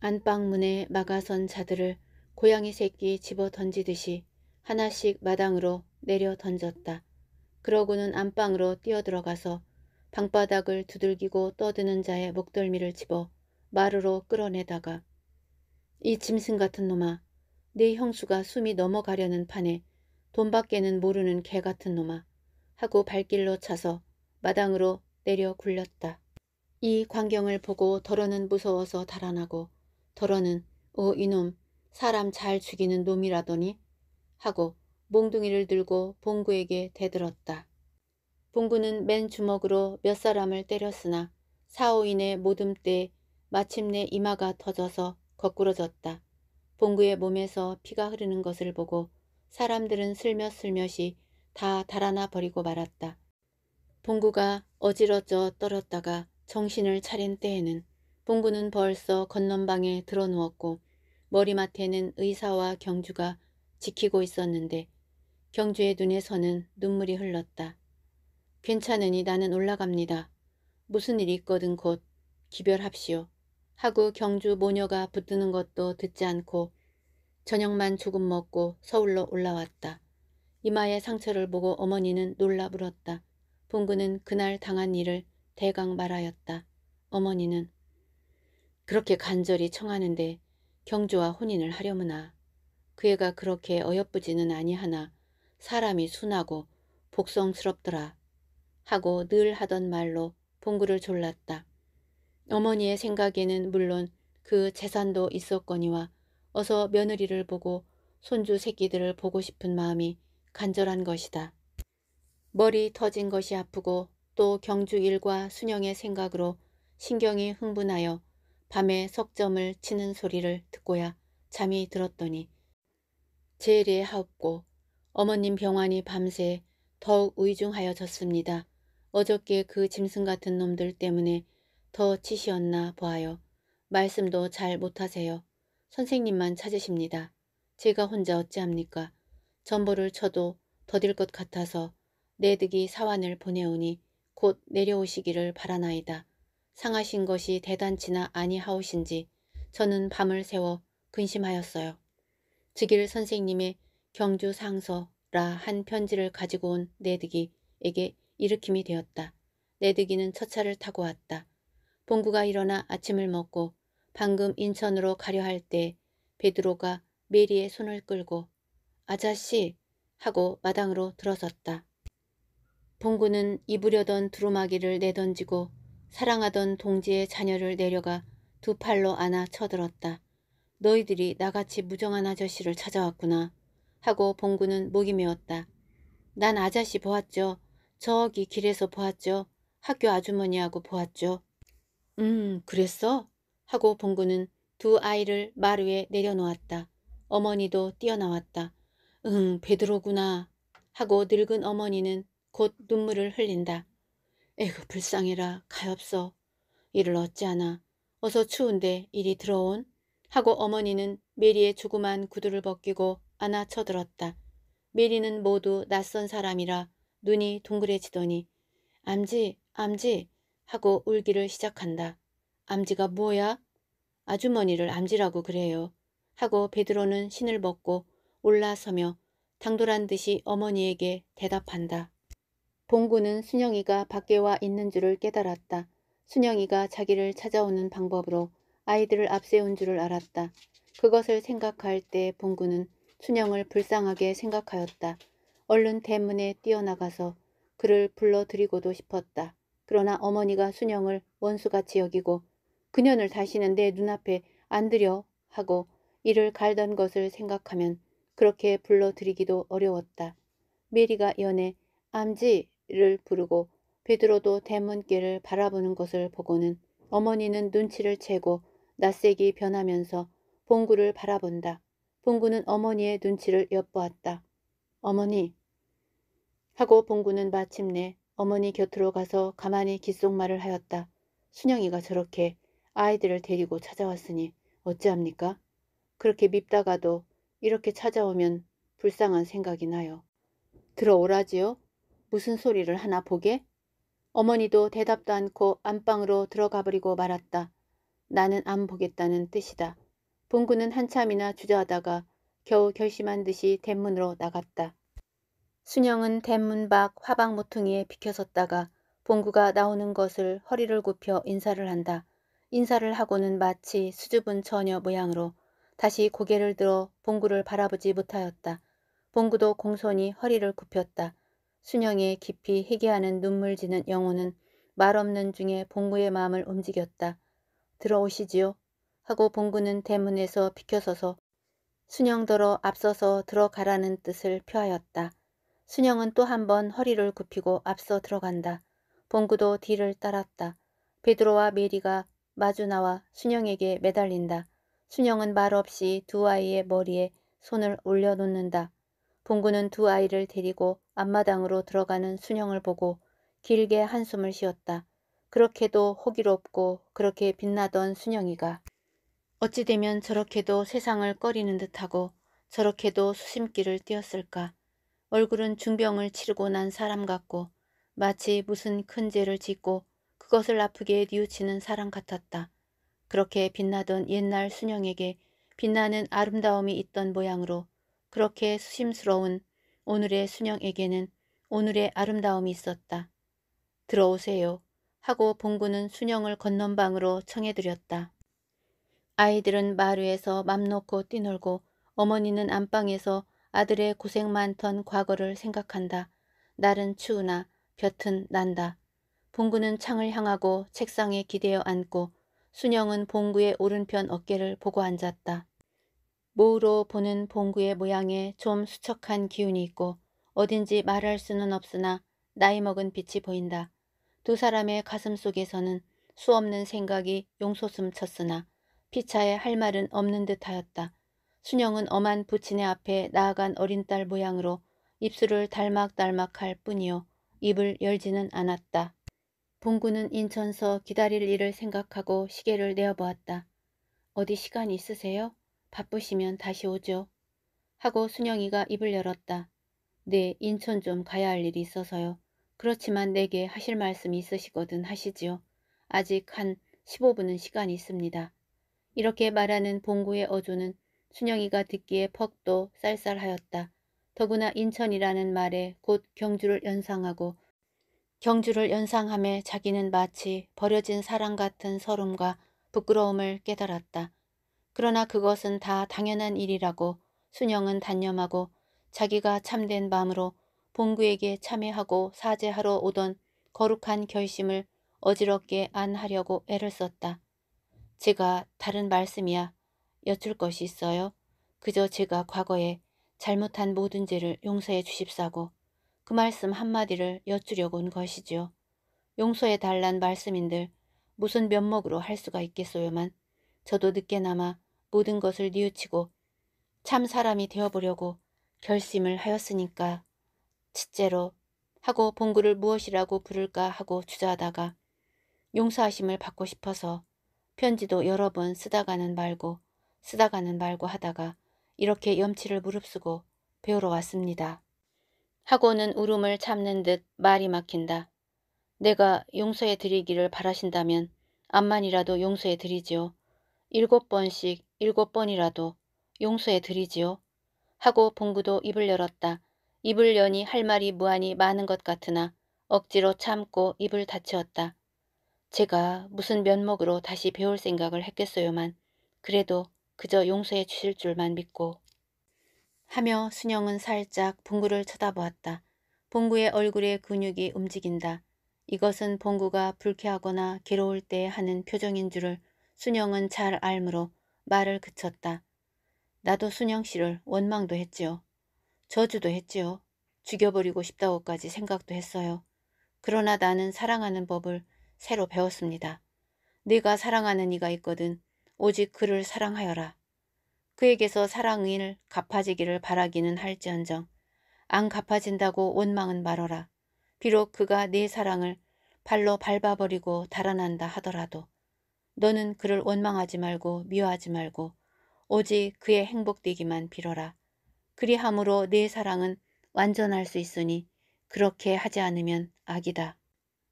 안방문에 막아선 자들을 고양이 새끼 집어 던지듯이 하나씩 마당으로 내려 던졌다. 그러고는 안방으로 뛰어들어가서 방바닥을 두들기고 떠드는 자의 목덜미를 집어 마루로 끌어내다가 이 짐승 같은 놈아 네 형수가 숨이 넘어가려는 판에 돈 밖에는 모르는 개 같은 놈아 하고 발길로 차서 마당으로 내려 굴렸다. 이 광경을 보고 더러는 무서워서 달아나고 더러는 오 어, 이놈 사람 잘 죽이는 놈이라더니 하고 몽둥이를 들고 봉구에게 대들었다. 봉구는 맨 주먹으로 몇 사람을 때렸으나 사오인의 모둠때 마침내 이마가 터져서 거꾸러졌다. 봉구의 몸에서 피가 흐르는 것을 보고 사람들은 슬며슬며시 다 달아나 버리고 말았다. 봉구가 어지러져 떨었다가 정신을 차린 때에는 봉구는 벌써 건넌방에 들어누웠고 머리맡에는 의사와 경주가 지키고 있었는데 경주의 눈에서는 눈물이 흘렀다. 괜찮으니 나는 올라갑니다. 무슨 일이 있거든 곧 기별합시오. 하고 경주 모녀가 붙드는 것도 듣지 않고 저녁만 조금 먹고 서울로 올라왔다. 이마에 상처를 보고 어머니는 놀라 물었다. 봉구는 그날 당한 일을 대강 말하였다. 어머니는 그렇게 간절히 청하는데 경주와 혼인을 하려무나 그 애가 그렇게 어여쁘지는 아니하나 사람이 순하고 복성스럽더라 하고 늘 하던 말로 봉구를 졸랐다. 어머니의 생각에는 물론 그 재산도 있었거니와 어서 며느리를 보고 손주 새끼들을 보고 싶은 마음이 간절한 것이다. 머리 터진 것이 아프고 또 경주 일과 순영의 생각으로 신경이 흥분하여 밤에 석점을 치는 소리를 듣고야 잠이 들었더니 제례하옵고 어머님 병환이 밤새 더욱 의중하여졌습니다. 어저께 그 짐승 같은 놈들 때문에 더 치시었나 보아요. 말씀도 잘 못하세요. 선생님만 찾으십니다. 제가 혼자 어찌합니까? 전보를 쳐도 더딜 것 같아서 내득이 사환을 보내오니 곧 내려오시기를 바라나이다. 상하신 것이 대단치나 아니하오신지 저는 밤을 새워 근심하였어요. 즉일 선생님의 경주 상서라 한 편지를 가지고 온 내득이에게 일으킴이 되었다. 내득이는 첫차를 타고 왔다. 봉구가 일어나 아침을 먹고 방금 인천으로 가려 할 때 베드로가 메리의 손을 끌고 아자씨 하고 마당으로 들어섰다. 봉구는 입으려던 두루마기를 내던지고 사랑하던 동지의 자녀를 내려가 두 팔로 안아 쳐들었다. 너희들이 나같이 무정한 아저씨를 찾아왔구나. 하고 봉구는 목이 메었다. 난 아저씨 보았죠. 저기 길에서 보았죠. 학교 아주머니하고 보았죠. 음, 그랬어? 하고 봉구는 두 아이를 마루에 내려놓았다. 어머니도 뛰어나왔다. 응, 베드로구나. 하고 늙은 어머니는 곧 눈물을 흘린다. 에그 불쌍해라 가엾어 이를 어찌하나 어서 추운데 이리 들어온 하고 어머니는 메리의 조그만 구두를 벗기고 안아 쳐들었다. 메리는 모두 낯선 사람이라 눈이 동그래지더니 암지 암지 하고 울기를 시작한다. 암지가 뭐야? 아주머니를 암지라고 그래요. 하고 베드로는 신을 벗고 올라서며 당돌한 듯이 어머니에게 대답한다. 봉구는 순영이가 밖에 와 있는 줄을 깨달았다. 순영이가 자기를 찾아오는 방법으로 아이들을 앞세운 줄을 알았다. 그것을 생각할 때 봉구는 순영을 불쌍하게 생각하였다. 얼른 대문에 뛰어나가서 그를 불러들이고도 싶었다. 그러나 어머니가 순영을 원수같이 여기고 그년을 다시는 내 눈앞에 안 들여 하고 이를 갈던 것을 생각하면 그렇게 불러들이기도 어려웠다. 메리가 연애 암지 이를 부르고 베드로도 대문길을 바라보는 것을 보고는 어머니는 눈치를 채고 낯색이 변하면서 봉구를 바라본다. 봉구는 어머니의 눈치를 엿보았다. 어머니 하고 봉구는 마침내 어머니 곁으로 가서 가만히 귓속말을 하였다. 순영이가 저렇게 아이들을 데리고 찾아왔으니 어찌합니까? 그렇게 밉다가도 이렇게 찾아오면 불쌍한 생각이 나요. 들어오라지요? 무슨 소리를 하나 보게? 어머니도 대답도 않고 안방으로 들어가 버리고 말았다. 나는 안 보겠다는 뜻이다. 봉구는 한참이나 주저하다가 겨우 결심한 듯이 대문으로 나갔다. 순영은 대문 밖 화방 모퉁이에 비켜섰다가 봉구가 나오는 것을 허리를 굽혀 인사를 한다. 인사를 하고는 마치 수줍은 처녀 모양으로 다시 고개를 들어 봉구를 바라보지 못하였다. 봉구도 공손히 허리를 굽혔다. 순영이 깊이 희귀하는 눈물 지는 영호는 말없는 중에 봉구의 마음을 움직였다. 들어오시지요. 하고 봉구는 대문에서 비켜서서 순영더러 앞서서 들어가라는 뜻을 표하였다. 순영은 또 한 번 허리를 굽히고 앞서 들어간다. 봉구도 뒤를 따랐다. 베드로와 메리가 마주 나와 순영에게 매달린다. 순영은 말없이 두 아이의 머리에 손을 올려놓는다. 봉구는 두 아이를 데리고 앞마당으로 들어가는 순영을 보고 길게 한숨을 쉬었다. 그렇게도 호기롭고 그렇게 빛나던 순영이가 어찌되면 저렇게도 세상을 꺼리는 듯하고 저렇게도 수심길을 뛰었을까. 얼굴은 중병을 치르고 난 사람 같고 마치 무슨 큰 죄를 짓고 그것을 아프게 뉘우치는 사람 같았다. 그렇게 빛나던 옛날 순영에게 빛나는 아름다움이 있던 모양으로 그렇게 수심스러운 오늘의 순영에게는 오늘의 아름다움이 있었다. 들어오세요 하고 봉구는 순영을 건넌방으로 청해드렸다. 아이들은 마루에서 맘 놓고 뛰놀고 어머니는 안방에서 아들의 고생 많던 과거를 생각한다. 날은 추우나 볕은 난다. 봉구는 창을 향하고 책상에 기대어 앉고 순영은 봉구의 오른편 어깨를 보고 앉았다. 모으로 보는 봉구의 모양에 좀 수척한 기운이 있고 어딘지 말할 수는 없으나 나이 먹은 빛이 보인다. 두 사람의 가슴 속에서는 수없는 생각이 용솟음 쳤으나 피차에 할 말은 없는 듯하였다. 순영은 엄한 부친의 앞에 나아간 어린 딸 모양으로 입술을 달막달막할 뿐이요 입을 열지는 않았다. 봉구는 인천서 기다릴 일을 생각하고 시계를 내어보았다. 어디 시간 있으세요? 바쁘시면 다시 오죠. 하고 순영이가 입을 열었다. 네, 인천 좀 가야 할 일이 있어서요. 그렇지만 내게 하실 말씀이 있으시거든 하시지요. 아직 한 15분은 시간이 있습니다. 이렇게 말하는 봉구의 어조는 순영이가 듣기에 퍽도 쌀쌀하였다. 더구나 인천이라는 말에 곧 경주를 연상하고 경주를 연상함에 자기는 마치 버려진 사랑 같은 서름과 부끄러움을 깨달았다. 그러나 그것은 다 당연한 일이라고 순영은 단념하고 자기가 참된 마음으로 봉구에게 참회하고 사죄하러 오던 거룩한 결심을 어지럽게 안하려고 애를 썼다. 제가 다른 말씀이야. 여쭐 것이 있어요. 그저 제가 과거에 잘못한 모든 죄를 용서해 주십사고 그 말씀 한마디를 여쭈려고 온 것이지요. 용서해 달란 말씀인들 무슨 면목으로 할 수가 있겠소요만 저도 늦게나마 모든 것을 뉘우치고 참 사람이 되어보려고 결심을 하였으니까 첫째로 하고 봉구를 무엇이라고 부를까 하고 주저하다가 용서하심을 받고 싶어서 편지도 여러 번 쓰다가는 말고 쓰다가는 말고 하다가 이렇게 염치를 무릅쓰고 배우러 왔습니다. 하고는 울음을 참는 듯 말이 막힌다. 내가 용서해 드리기를 바라신다면 암만이라도 용서해 드리지요. 일곱 번씩 일곱 번이라도 용서해 드리지요. 하고 봉구도 입을 열었다. 입을 여니 할 말이 무한히 많은 것 같으나 억지로 참고 입을 다치었다. 제가 무슨 면목으로 다시 배울 생각을 했겠어요만 그래도 그저 용서해 주실 줄만 믿고 하며 순영은 살짝 봉구를 쳐다보았다. 봉구의 얼굴에 근육이 움직인다. 이것은 봉구가 불쾌하거나 괴로울 때 하는 표정인 줄을 순영은 잘 알므로 말을 그쳤다. 나도 순영 씨를 원망도 했지요. 저주도 했지요. 죽여버리고 싶다고까지 생각도 했어요. 그러나 나는 사랑하는 법을 새로 배웠습니다. 네가 사랑하는 이가 있거든 오직 그를 사랑하여라. 그에게서 사랑을 갚아지기를 바라기는 할지언정 안 갚아진다고 원망은 말어라. 비록 그가 네 사랑을 발로 밟아버리고 달아난다 하더라도 너는 그를 원망하지 말고 미워하지 말고 오직 그의 행복되기만 빌어라. 그리함으로 내 사랑은 완전할 수 있으니 그렇게 하지 않으면 악이다.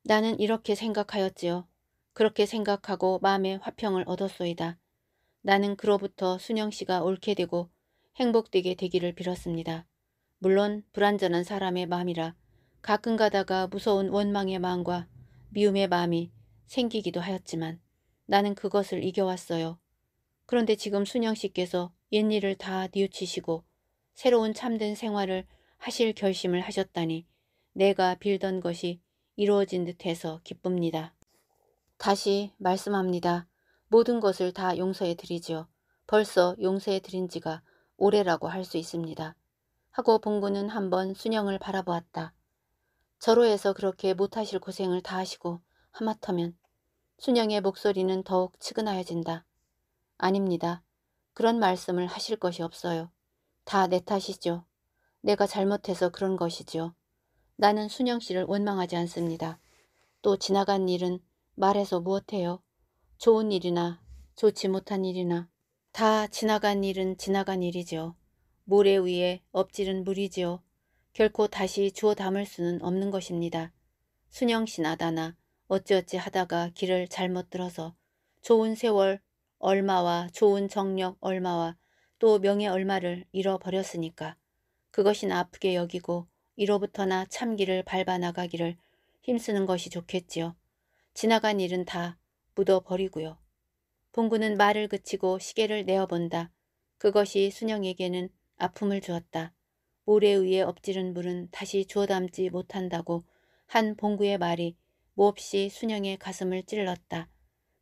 나는 이렇게 생각하였지요. 그렇게 생각하고 마음의 화평을 얻었소이다. 나는 그로부터 순영씨가 옳게 되고 행복되게 되기를 빌었습니다. 물론 불완전한 사람의 마음이라 가끔 가다가 무서운 원망의 마음과 미움의 마음이 생기기도 하였지만 나는 그것을 이겨왔어요. 그런데 지금 순영 씨께서 옛 일을 다 뉘우치시고 새로운 참된 생활을 하실 결심을 하셨다니 내가 빌던 것이 이루어진 듯해서 기쁩니다. 다시 말씀합니다. 모든 것을 다 용서해 드리지요. 벌써 용서해 드린 지가 오래라고 할 수 있습니다. 하고 봉구는 한번 순영을 바라보았다. 저로 해서 그렇게 못하실 고생을 다하시고 하마터면 순영의 목소리는 더욱 측은하여진다. 아닙니다. 그런 말씀을 하실 것이 없어요. 다 내 탓이죠. 내가 잘못해서 그런 것이죠 나는 순영 씨를 원망하지 않습니다. 또 지나간 일은 말해서 무엇해요? 좋은 일이나 좋지 못한 일이나 다 지나간 일은 지나간 일이죠 모래 위에 엎질은 물이지요. 결코 다시 주워 담을 수는 없는 것입니다. 순영 씨나 다나 어찌어찌 하다가 길을 잘못 들어서 좋은 세월 얼마와 좋은 정력 얼마와 또 명예 얼마를 잃어버렸으니까 그것이 아프게 여기고 이로부터나 참기를 밟아나가기를 힘쓰는 것이 좋겠지요. 지나간 일은 다 묻어버리고요. 봉구는 말을 그치고 시계를 내어본다. 그것이 순영에게는 아픔을 주었다. 모래 위에 엎지른 물은 다시 주워담지 못한다고 한 봉구의 말이 몹시 순영의 가슴을 찔렀다.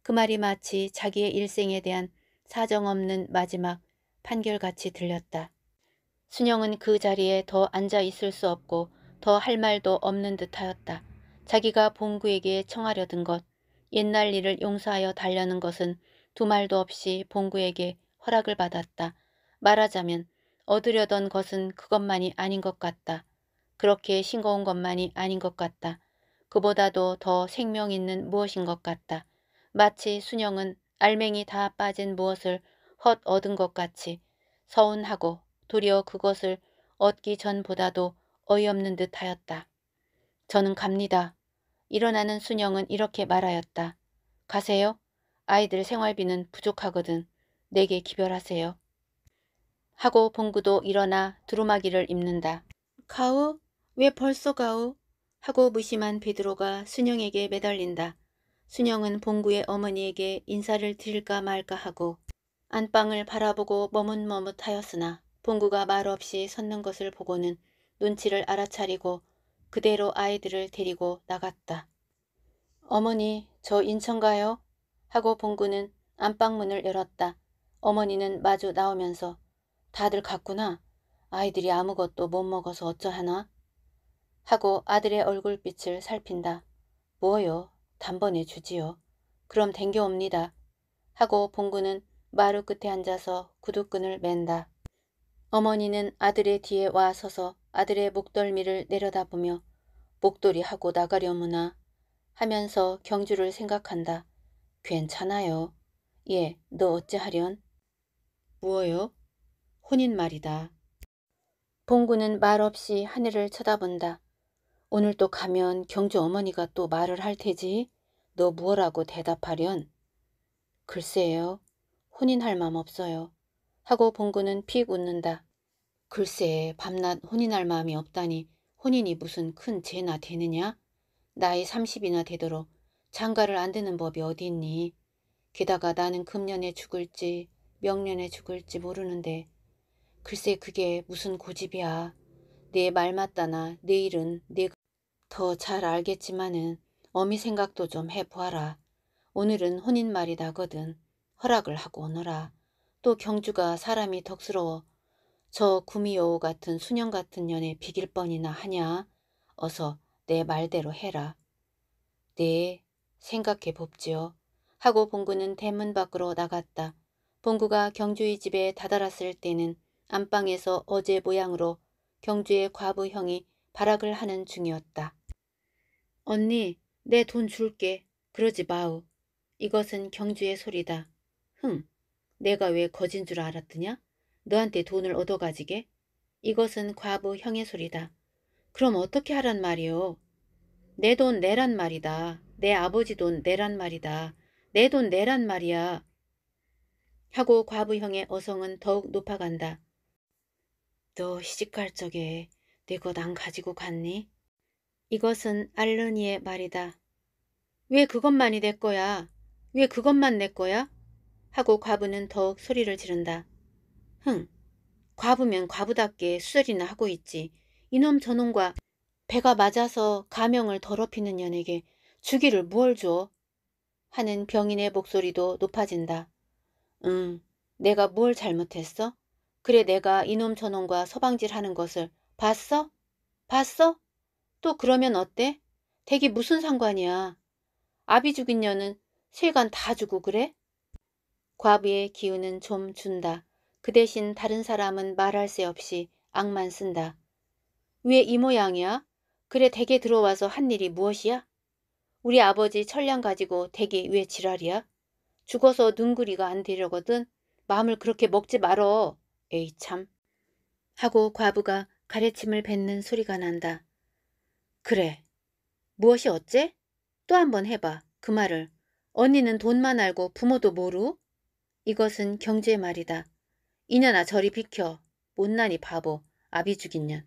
그 말이 마치 자기의 일생에 대한 사정없는 마지막 판결같이 들렸다. 순영은 그 자리에 더 앉아 있을 수 없고 더 할 말도 없는 듯하였다. 자기가 봉구에게 청하려던 것, 옛날 일을 용서하여 달려는 것은 두 말도 없이 봉구에게 허락을 받았다. 말하자면 얻으려던 것은 그것만이 아닌 것 같다. 그렇게 싱거운 것만이 아닌 것 같다. 그보다도 더 생명 있는 무엇인 것 같다. 마치 순영은 알맹이 다 빠진 무엇을 헛 얻은 것 같이 서운하고 도리어 그것을 얻기 전보다도 어이없는 듯 하였다. 저는 갑니다. 일어나는 순영은 이렇게 말하였다. 가세요. 아이들 생활비는 부족하거든. 내게 기별하세요. 하고 봉구도 일어나 두루마기를 입는다. 가우? 왜 벌써 가우? 하고 무심한 베드로가 순영에게 매달린다. 순영은 봉구의 어머니에게 인사를 드릴까 말까 하고 안방을 바라보고 머뭇머뭇하였으나 봉구가 말없이 섰는 것을 보고는 눈치를 알아차리고 그대로 아이들을 데리고 나갔다. 어머니 저 인천 가요? 하고 봉구는 안방문을 열었다. 어머니는 마주 나오면서 다들 갔구나. 아이들이 아무것도 못 먹어서 어쩌하나? 하고 아들의 얼굴빛을 살핀다. 뭐요? 단번에 주지요. 그럼 댕겨옵니다. 하고 봉구는 마루 끝에 앉아서 구두끈을 맨다. 어머니는 아들의 뒤에 와 서서 아들의 목덜미를 내려다보며 목도리 하고 나가려무나 하면서 경주를 생각한다. 괜찮아요. 예, 너 어찌하련? 뭐요 혼인 말이다. 봉구는 말없이 하늘을 쳐다본다. 오늘 또 가면 경주 어머니가 또 말을 할 테지 너 뭐라고 대답하련? 글쎄요. 혼인할 마음 없어요. 하고 봉구는 픽 웃는다. 글쎄 밤낮 혼인할 마음이 없다니 혼인이 무슨 큰 죄나 되느냐? 나이 30이나 되도록 장가를 안 드는 법이 어디 있니? 게다가 나는 금년에 죽을지 명년에 죽을지 모르는데 글쎄 그게 무슨 고집이야. 내 말 맞다나 내일은 내가 더잘 알겠지만은 어미 생각도 좀 해보아라. 오늘은 혼인말이다거든. 허락을 하고 오너라. 또 경주가 사람이 덕스러워. 저 구미여우 같은 수년 같은 년에 비길 뻔이나 하냐. 어서 내 말대로 해라. 네, 생각해 봅지요. 하고 봉구는 대문 밖으로 나갔다. 봉구가 경주의 집에 다다랐을 때는 안방에서 어제 모양으로 경주의 과부 형이 발악을 하는 중이었다. 언니, 내 돈 줄게. 그러지 마우. 이것은 경주의 소리다. 흥, 내가 왜 거진 줄 알았더냐? 너한테 돈을 얻어가지게? 이것은 과부 형의 소리다. 그럼 어떻게 하란 말이오? 내 돈 내란 말이다. 내 아버지 돈 내란 말이다. 내 돈 내란 말이야. 하고 과부 형의 어성은 더욱 높아간다. 너 시집갈 적에 내것안 네 가지고 갔니? 이것은 알르니의 말이다. 왜 그것만이 내 거야? 왜 그것만 내 거야? 하고 과부는 더욱 소리를 지른다. 흥, 과부면 과부답게 수절이나 하고 있지. 이놈 저놈과 배가 맞아서 가명을 더럽히는 년에게 주기를 뭘 줘? 하는 병인의 목소리도 높아진다. 응, 내가 뭘 잘못했어? 그래 내가 이놈 저놈과 서방질하는 것을 봤어? 봤어? 또 그러면 어때? 대게 무슨 상관이야. 아비 죽인 년은 세관 다 주고 그래? 과부의 기운은 좀 준다. 그 대신 다른 사람은 말할 새 없이 악만 쓴다. 왜 이 모양이야? 그래 댁게 들어와서 한 일이 무엇이야? 우리 아버지 천량 가지고 댁게왜 지랄이야? 죽어서 눈구리가 안 되려거든. 마음을 그렇게 먹지 말어. 에이 참. 하고 과부가 가래침을 뱉는 소리가 난다. 그래. 무엇이 어째? 또 한 번 해봐. 그 말을. 언니는 돈만 알고 부모도 모르? 이것은 경주의 말이다. 이년아 저리 비켜. 못난이 바보. 아비 죽인 년.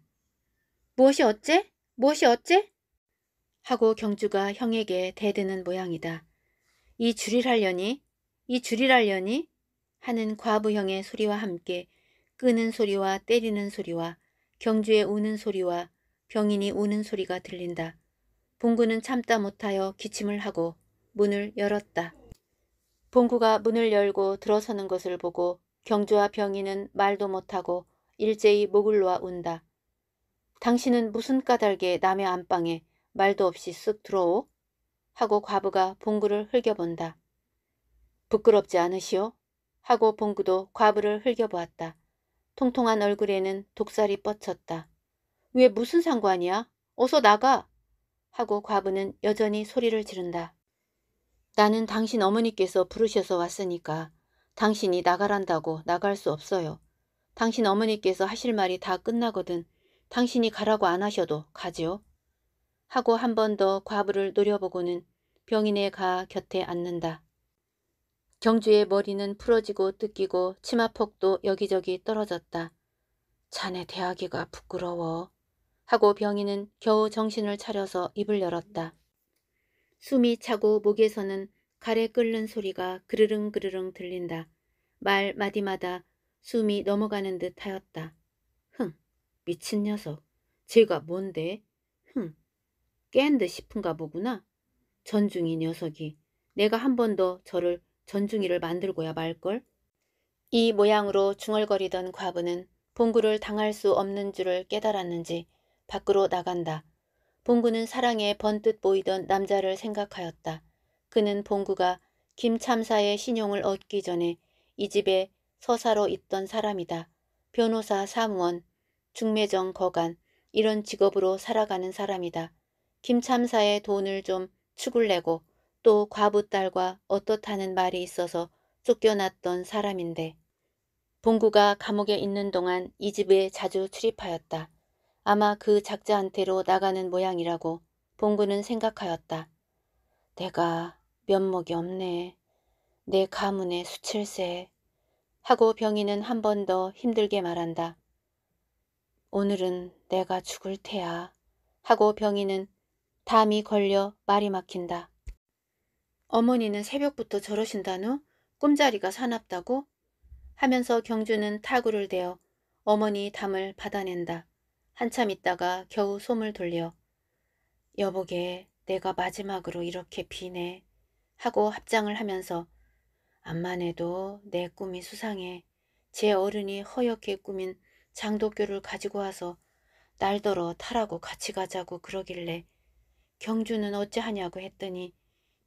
무엇이 어째? 무엇이 어째? 하고 경주가 형에게 대드는 모양이다. 이 줄이랄려니? 이 줄이랄려니? 하는 과부형의 소리와 함께 끄는 소리와 때리는 소리와 경주의 우는 소리와 병인이 우는 소리가 들린다. 봉구는 참다 못하여 기침을 하고 문을 열었다. 봉구가 문을 열고 들어서는 것을 보고 경주와 병인은 말도 못하고 일제히 목을 놓아 운다. 당신은 무슨 까닭에 남의 안방에 말도 없이 쓱 들어오? 하고 과부가 봉구를 흘겨본다. 부끄럽지 않으시오? 하고 봉구도 과부를 흘겨보았다. 통통한 얼굴에는 독살이 뻗쳤다. 왜 무슨 상관이야? 어서 나가! 하고 과부는 여전히 소리를 지른다. 나는 당신 어머니께서 부르셔서 왔으니까 당신이 나가란다고 나갈 수 없어요. 당신 어머니께서 하실 말이 다 끝나거든 당신이 가라고 안 하셔도 가지요. 하고 한 번 더 과부를 노려보고는 병인에가 곁에 앉는다. 경주의 머리는 풀어지고 뜯기고 치마폭도 여기저기 떨어졌다. 자네 대하기가 부끄러워. 하고 병인은 겨우 정신을 차려서 입을 열었다. 숨이 차고 목에서는 가래 끓는 소리가 그르릉 그르릉 들린다. 말 마디마다 숨이 넘어가는 듯 하였다. 흥, 미친 녀석. 제가 뭔데? 흥, 깬 듯 싶은가 보구나. 전중이 녀석이 내가 한 번 더 저를 전중이를 만들고야 말걸. 이 모양으로 중얼거리던 과부는 봉구를 당할 수 없는 줄을 깨달았는지 밖으로 나간다. 봉구는 사랑에 번뜻 보이던 남자를 생각하였다. 그는 봉구가 김참사의 신용을 얻기 전에 이 집에 서사로 있던 사람이다. 변호사 사무원, 중매정 거간 이런 직업으로 살아가는 사람이다. 김참사의 돈을 좀 축을 내고 또 과부 딸과 어떻다는 말이 있어서 쫓겨났던 사람인데 봉구가 감옥에 있는 동안 이 집에 자주 출입하였다. 아마 그 작자한테로 나가는 모양이라고 봉구는 생각하였다. 내가 면목이 없네. 내 가문의 수칠세. 하고 병인은 한 번 더 힘들게 말한다. 오늘은 내가 죽을 테야. 하고 병인은 담이 걸려 말이 막힌다. 어머니는 새벽부터 저러신다누? 꿈자리가 사납다고? 하면서 경주는 타구를 대어 어머니 담을 받아낸다. 한참 있다가 겨우 솜을 돌려 여보게 내가 마지막으로 이렇게 비네 하고 합장을 하면서 암만 해도 내 꿈이 수상해 제 어른이 허옇게 꾸민 장독교를 가지고 와서 날더러 타라고 같이 가자고 그러길래 경주는 어찌하냐고 했더니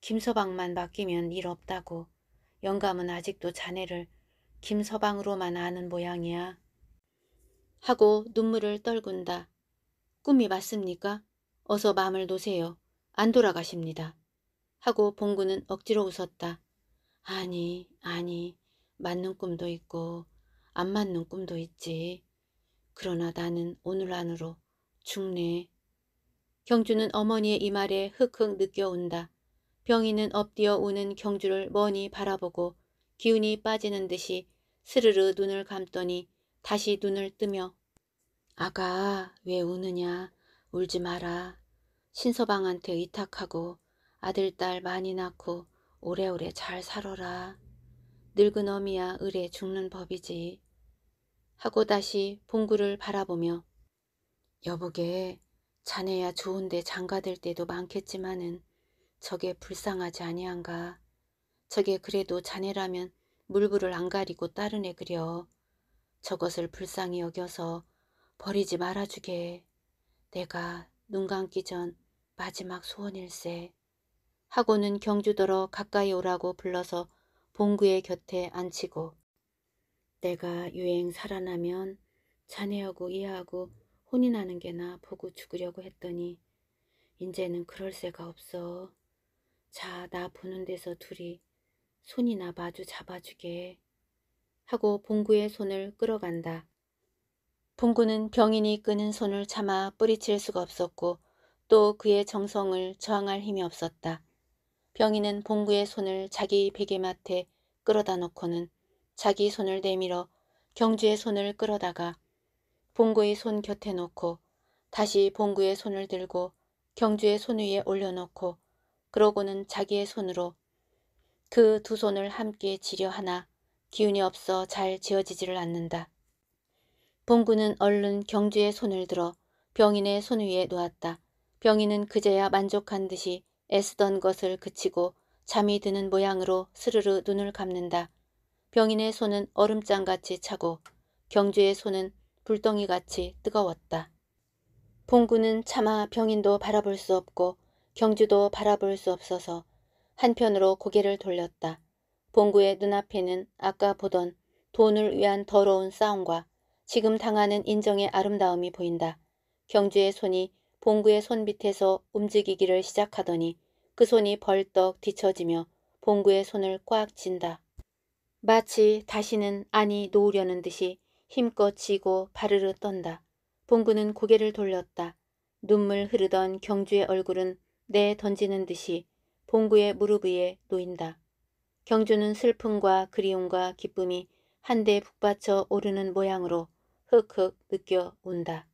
김서방만 바뀌면 일 없다고 영감은 아직도 자네를 김서방으로만 아는 모양이야. 하고 눈물을 떨군다. 꿈이 맞습니까? 어서 마음을 놓으세요. 안 돌아가십니다. 하고 봉구는 억지로 웃었다. 아니 아니 맞는 꿈도 있고 안 맞는 꿈도 있지. 그러나 나는 오늘 안으로 죽네. 경주는 어머니의 이 말에 흑흑 느껴온다. 병이는 엎디어 우는 경주를 머니 바라보고 기운이 빠지는 듯이 스르르 눈을 감더니 다시 눈을 뜨며 아가 왜 우느냐 울지 마라 신서방한테 의탁하고 아들 딸 많이 낳고 오래오래 잘 살아라 늙은 어미야 의뢰 죽는 법이지 하고 다시 봉구를 바라보며 여보게 자네야 좋은데 장가될 때도 많겠지만은 저게 불쌍하지 아니한가. 저게 그래도 자네라면 물불을 안 가리고 따른 애 그려. 저것을 불쌍히 여겨서 버리지 말아주게. 내가 눈 감기 전 마지막 소원일세. 하고는 경주더러 가까이 오라고 불러서 봉구의 곁에 앉히고 내가 유행 살아나면 자네하고 이하하고 혼인하는 게나 보고 죽으려고 했더니 이제는 그럴 새가 없어. 자, 나 보는 데서 둘이 손이나 마주 잡아주게 하고 봉구의 손을 끌어간다. 봉구는 병인이 끄는 손을 참아 뿌리칠 수가 없었고 또 그의 정성을 저항할 힘이 없었다. 병인은 봉구의 손을 자기 베개맡에 끌어다 놓고는 자기 손을 내밀어 경주의 손을 끌어다가 봉구의 손 곁에 놓고 다시 봉구의 손을 들고 경주의 손 위에 올려놓고 그러고는 자기의 손으로 그 두 손을 함께 지려 하나 기운이 없어 잘 지어지지를 않는다. 봉구는 얼른 경주의 손을 들어 병인의 손 위에 놓았다. 병인은 그제야 만족한 듯이 애쓰던 것을 그치고 잠이 드는 모양으로 스르르 눈을 감는다. 병인의 손은 얼음장같이 차고 경주의 손은 불덩이같이 뜨거웠다. 봉구는 차마 병인도 바라볼 수 없고 경주도 바라볼 수 없어서 한편으로 고개를 돌렸다. 봉구의 눈앞에는 아까 보던 돈을 위한 더러운 싸움과 지금 당하는 인정의 아름다움이 보인다. 경주의 손이 봉구의 손 밑에서 움직이기를 시작하더니 그 손이 벌떡 뒤처지며 봉구의 손을 꽉쥔다 마치 다시는 안이 놓으려는 듯이 힘껏 쥐고 바르르 떤다. 봉구는 고개를 돌렸다. 눈물 흐르던 경주의 얼굴은 내 던지는 듯이 봉구의 무릎 위에 놓인다. 경주는 슬픔과 그리움과 기쁨이 한데 북받쳐 오르는 모양으로 흑흑 느껴온다.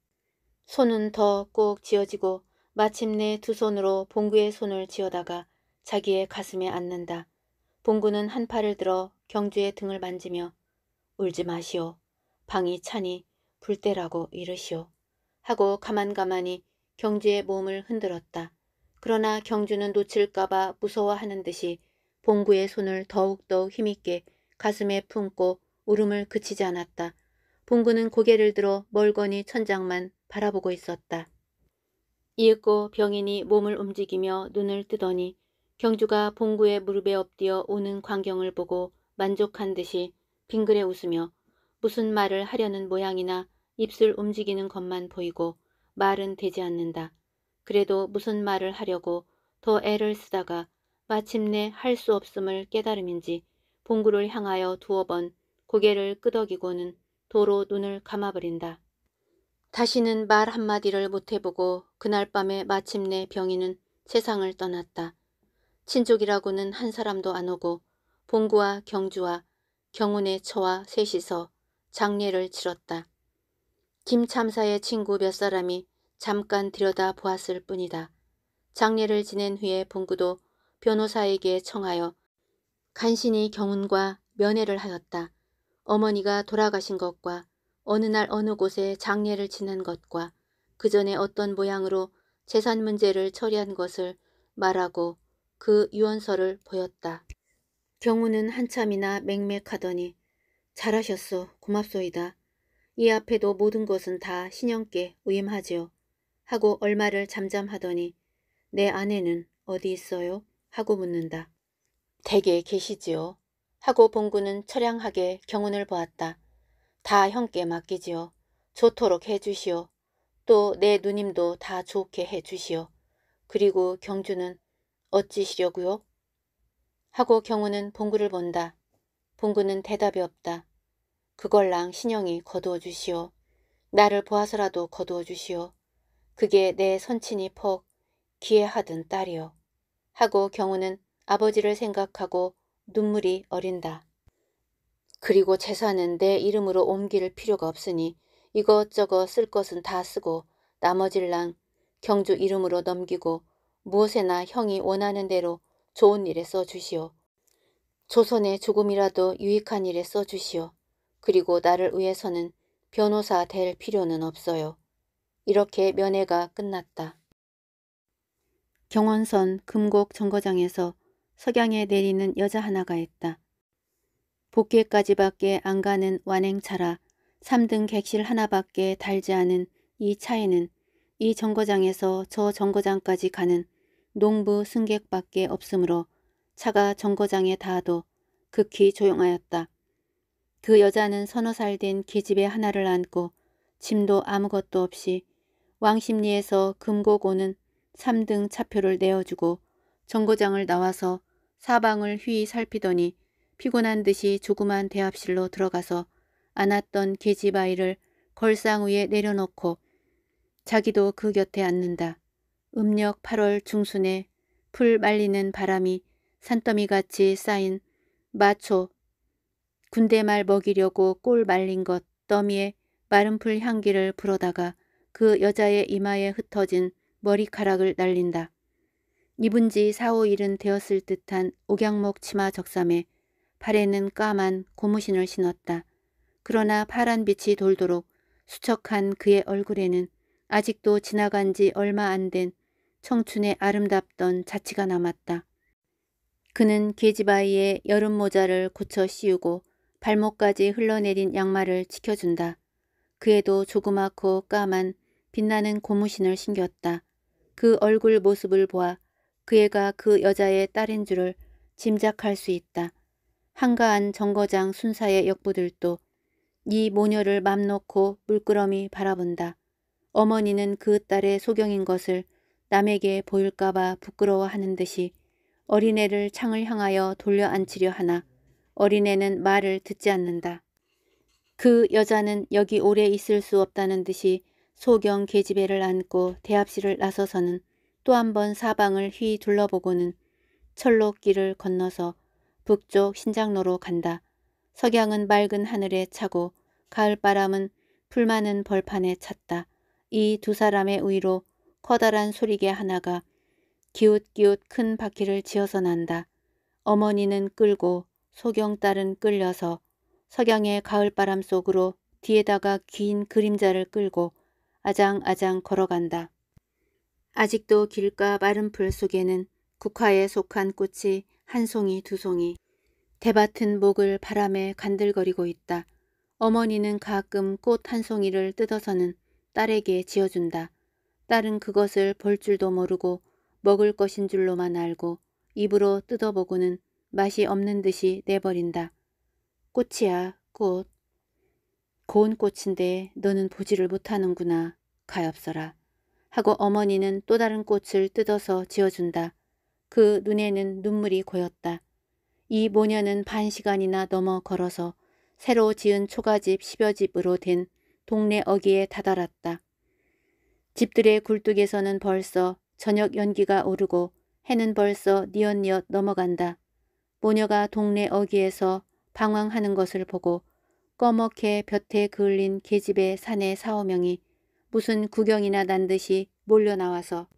손은 더 꼭 지어지고 마침내 두 손으로 봉구의 손을 지어다가 자기의 가슴에 앉는다. 봉구는 한 팔을 들어 경주의 등을 만지며 울지 마시오. 방이 차니 불때라고 이르시오. 하고 가만가만히 경주의 몸을 흔들었다. 그러나 경주는 놓칠까봐 무서워하는 듯이 봉구의 손을 더욱더 힘있게 가슴에 품고 울음을 그치지 않았다. 봉구는 고개를 들어 멀거니 천장만 바라보고 있었다. 이윽고 병인이 몸을 움직이며 눈을 뜨더니 경주가 봉구의 무릎에 엎드려 오는 광경을 보고 만족한 듯이 빙그레 웃으며 무슨 말을 하려는 모양이나 입술 움직이는 것만 보이고 말은 되지 않는다. 그래도 무슨 말을 하려고 더 애를 쓰다가 마침내 할 수 없음을 깨달음인지 봉구를 향하여 두어 번 고개를 끄덕이고는 도로 눈을 감아버린다. 다시는 말 한마디를 못해보고 그날 밤에 마침내 병인은 세상을 떠났다. 친족이라고는 한 사람도 안 오고 봉구와 경주와 경운의 처와 셋이서 장례를 치렀다. 김 참사의 친구 몇 사람이 잠깐 들여다 보았을 뿐이다. 장례를 지낸 후에 봉구도 변호사에게 청하여 간신히 경운과 면회를 하였다. 어머니가 돌아가신 것과 어느 날 어느 곳에 장례를 지낸 것과 그 전에 어떤 모양으로 재산 문제를 처리한 것을 말하고 그 유언서를 보였다. 경우는 한참이나 맹맥하더니 잘하셨소 고맙소이다. 이 앞에도 모든 것은 다 신영께 위임하지요. 하고 얼마를 잠잠하더니 내 아내는 어디 있어요? 하고 묻는다. 댁에 계시지요. 하고 봉구는 처량하게 경운을 보았다. 다 형께 맡기지요. 좋도록 해주시오. 또 내 누님도 다 좋게 해주시오. 그리고 경주는 어찌시려구요 하고 경우는 봉구를 본다. 봉구는 대답이 없다. 그걸랑 신영이 거두어 주시오. 나를 보아서라도 거두어 주시오. 그게 내 선친이 퍽기회하던 딸이요. 하고 경우는 아버지를 생각하고 눈물이 어린다. 그리고 재산은 내 이름으로 옮길 필요가 없으니 이것저것 쓸 것은 다 쓰고 나머질랑 경주 이름으로 넘기고 무엇에나 형이 원하는 대로 좋은 일에 써주시오. 조선에 조금이라도 유익한 일에 써주시오. 그리고 나를 위해서는 변호사 될 필요는 없어요. 이렇게 면회가 끝났다. 경원선 금곡 정거장에서 석양에 내리는 여자 하나가 있다. 복귀까지밖에 안 가는 완행차라 3등 객실 하나밖에 달지 않은 이 차에는 이 정거장에서 저 정거장까지 가는 농부 승객밖에 없으므로 차가 정거장에 닿아도 극히 조용하였다. 그 여자는 서너 살 된계집애 하나를 안고 짐도 아무것도 없이 왕십리에서 금고고는 3등 차표를 내어주고 정거장을 나와서 사방을 휘 살피더니 피곤한 듯이 조그만 대합실로 들어가서 안았던 계집아이를 걸상 위에 내려놓고 자기도 그 곁에 앉는다. 음력 8월 중순에 풀 말리는 바람이 산더미같이 쌓인 마초 군대말 먹이려고 꼴 말린 것 더미에 마른 풀 향기를 불어다가 그 여자의 이마에 흩어진 머리카락을 날린다. 입은 지 4, 5일은 되었을 듯한 옥양목 치마 적삼에 발에는 까만 고무신을 신었다. 그러나 파란 빛이 돌도록 수척한 그의 얼굴에는 아직도 지나간 지 얼마 안 된 청춘의 아름답던 자취가 남았다. 그는 계집아이의 여름 모자를 고쳐 씌우고 발목까지 흘러내린 양말을 지켜준다. 그에도 조그맣고 까만 빛나는 고무신을 신겼다. 그 얼굴 모습을 보아 그 애가 그 여자의 딸인 줄을 짐작할 수 있다. 한가한 정거장 순사의 역부들도 이 모녀를 맘 놓고 물끄러미 바라본다. 어머니는 그 딸의 소경인 것을 남에게 보일까봐 부끄러워하는 듯이 어린애를 창을 향하여 돌려 앉히려 하나 어린애는 말을 듣지 않는다. 그 여자는 여기 오래 있을 수 없다는 듯이 소경 계집애를 안고 대합실을 나서서는 또 한 번 사방을 휘 둘러보고는 철로길을 건너서 북쪽 신장로로 간다. 석양은 맑은 하늘에 차고 가을바람은 풀많은 벌판에 찼다. 이 두 사람의 위로 커다란 소리개 하나가 기웃기웃 큰 바퀴를 지어서 난다. 어머니는 끌고 소경 딸은 끌려서 석양의 가을바람 속으로 뒤에다가 긴 그림자를 끌고 아장아장 걸어간다. 아직도 길가 마른 풀 속에는 국화에 속한 꽃이 한 송이 두 송이 대밭은 목을 바람에 간들거리고 있다. 어머니는 가끔 꽃 한 송이를 뜯어서는 딸에게 지어준다. 딸은 그것을 볼 줄도 모르고 먹을 것인 줄로만 알고 입으로 뜯어보고는 맛이 없는 듯이 내버린다. 꽃이야, 꽃. 고운 꽃인데 너는 보지를 못하는구나. 가엾어라. 하고 어머니는 또 다른 꽃을 뜯어서 지어준다. 그 눈에는 눈물이 고였다. 이 모녀는 반 시간이나 넘어 걸어서 새로 지은 초가집 십여 집으로 된 동네 어귀에 다다랐다. 집들의 굴뚝에서는 벌써 저녁 연기가 오르고 해는 벌써 니엇니엇 넘어간다. 모녀가 동네 어귀에서 방황하는 것을 보고 꺼멓게 볕에 그을린 계집의 사내 사오명이 무슨 구경이나 난 듯이 몰려나와서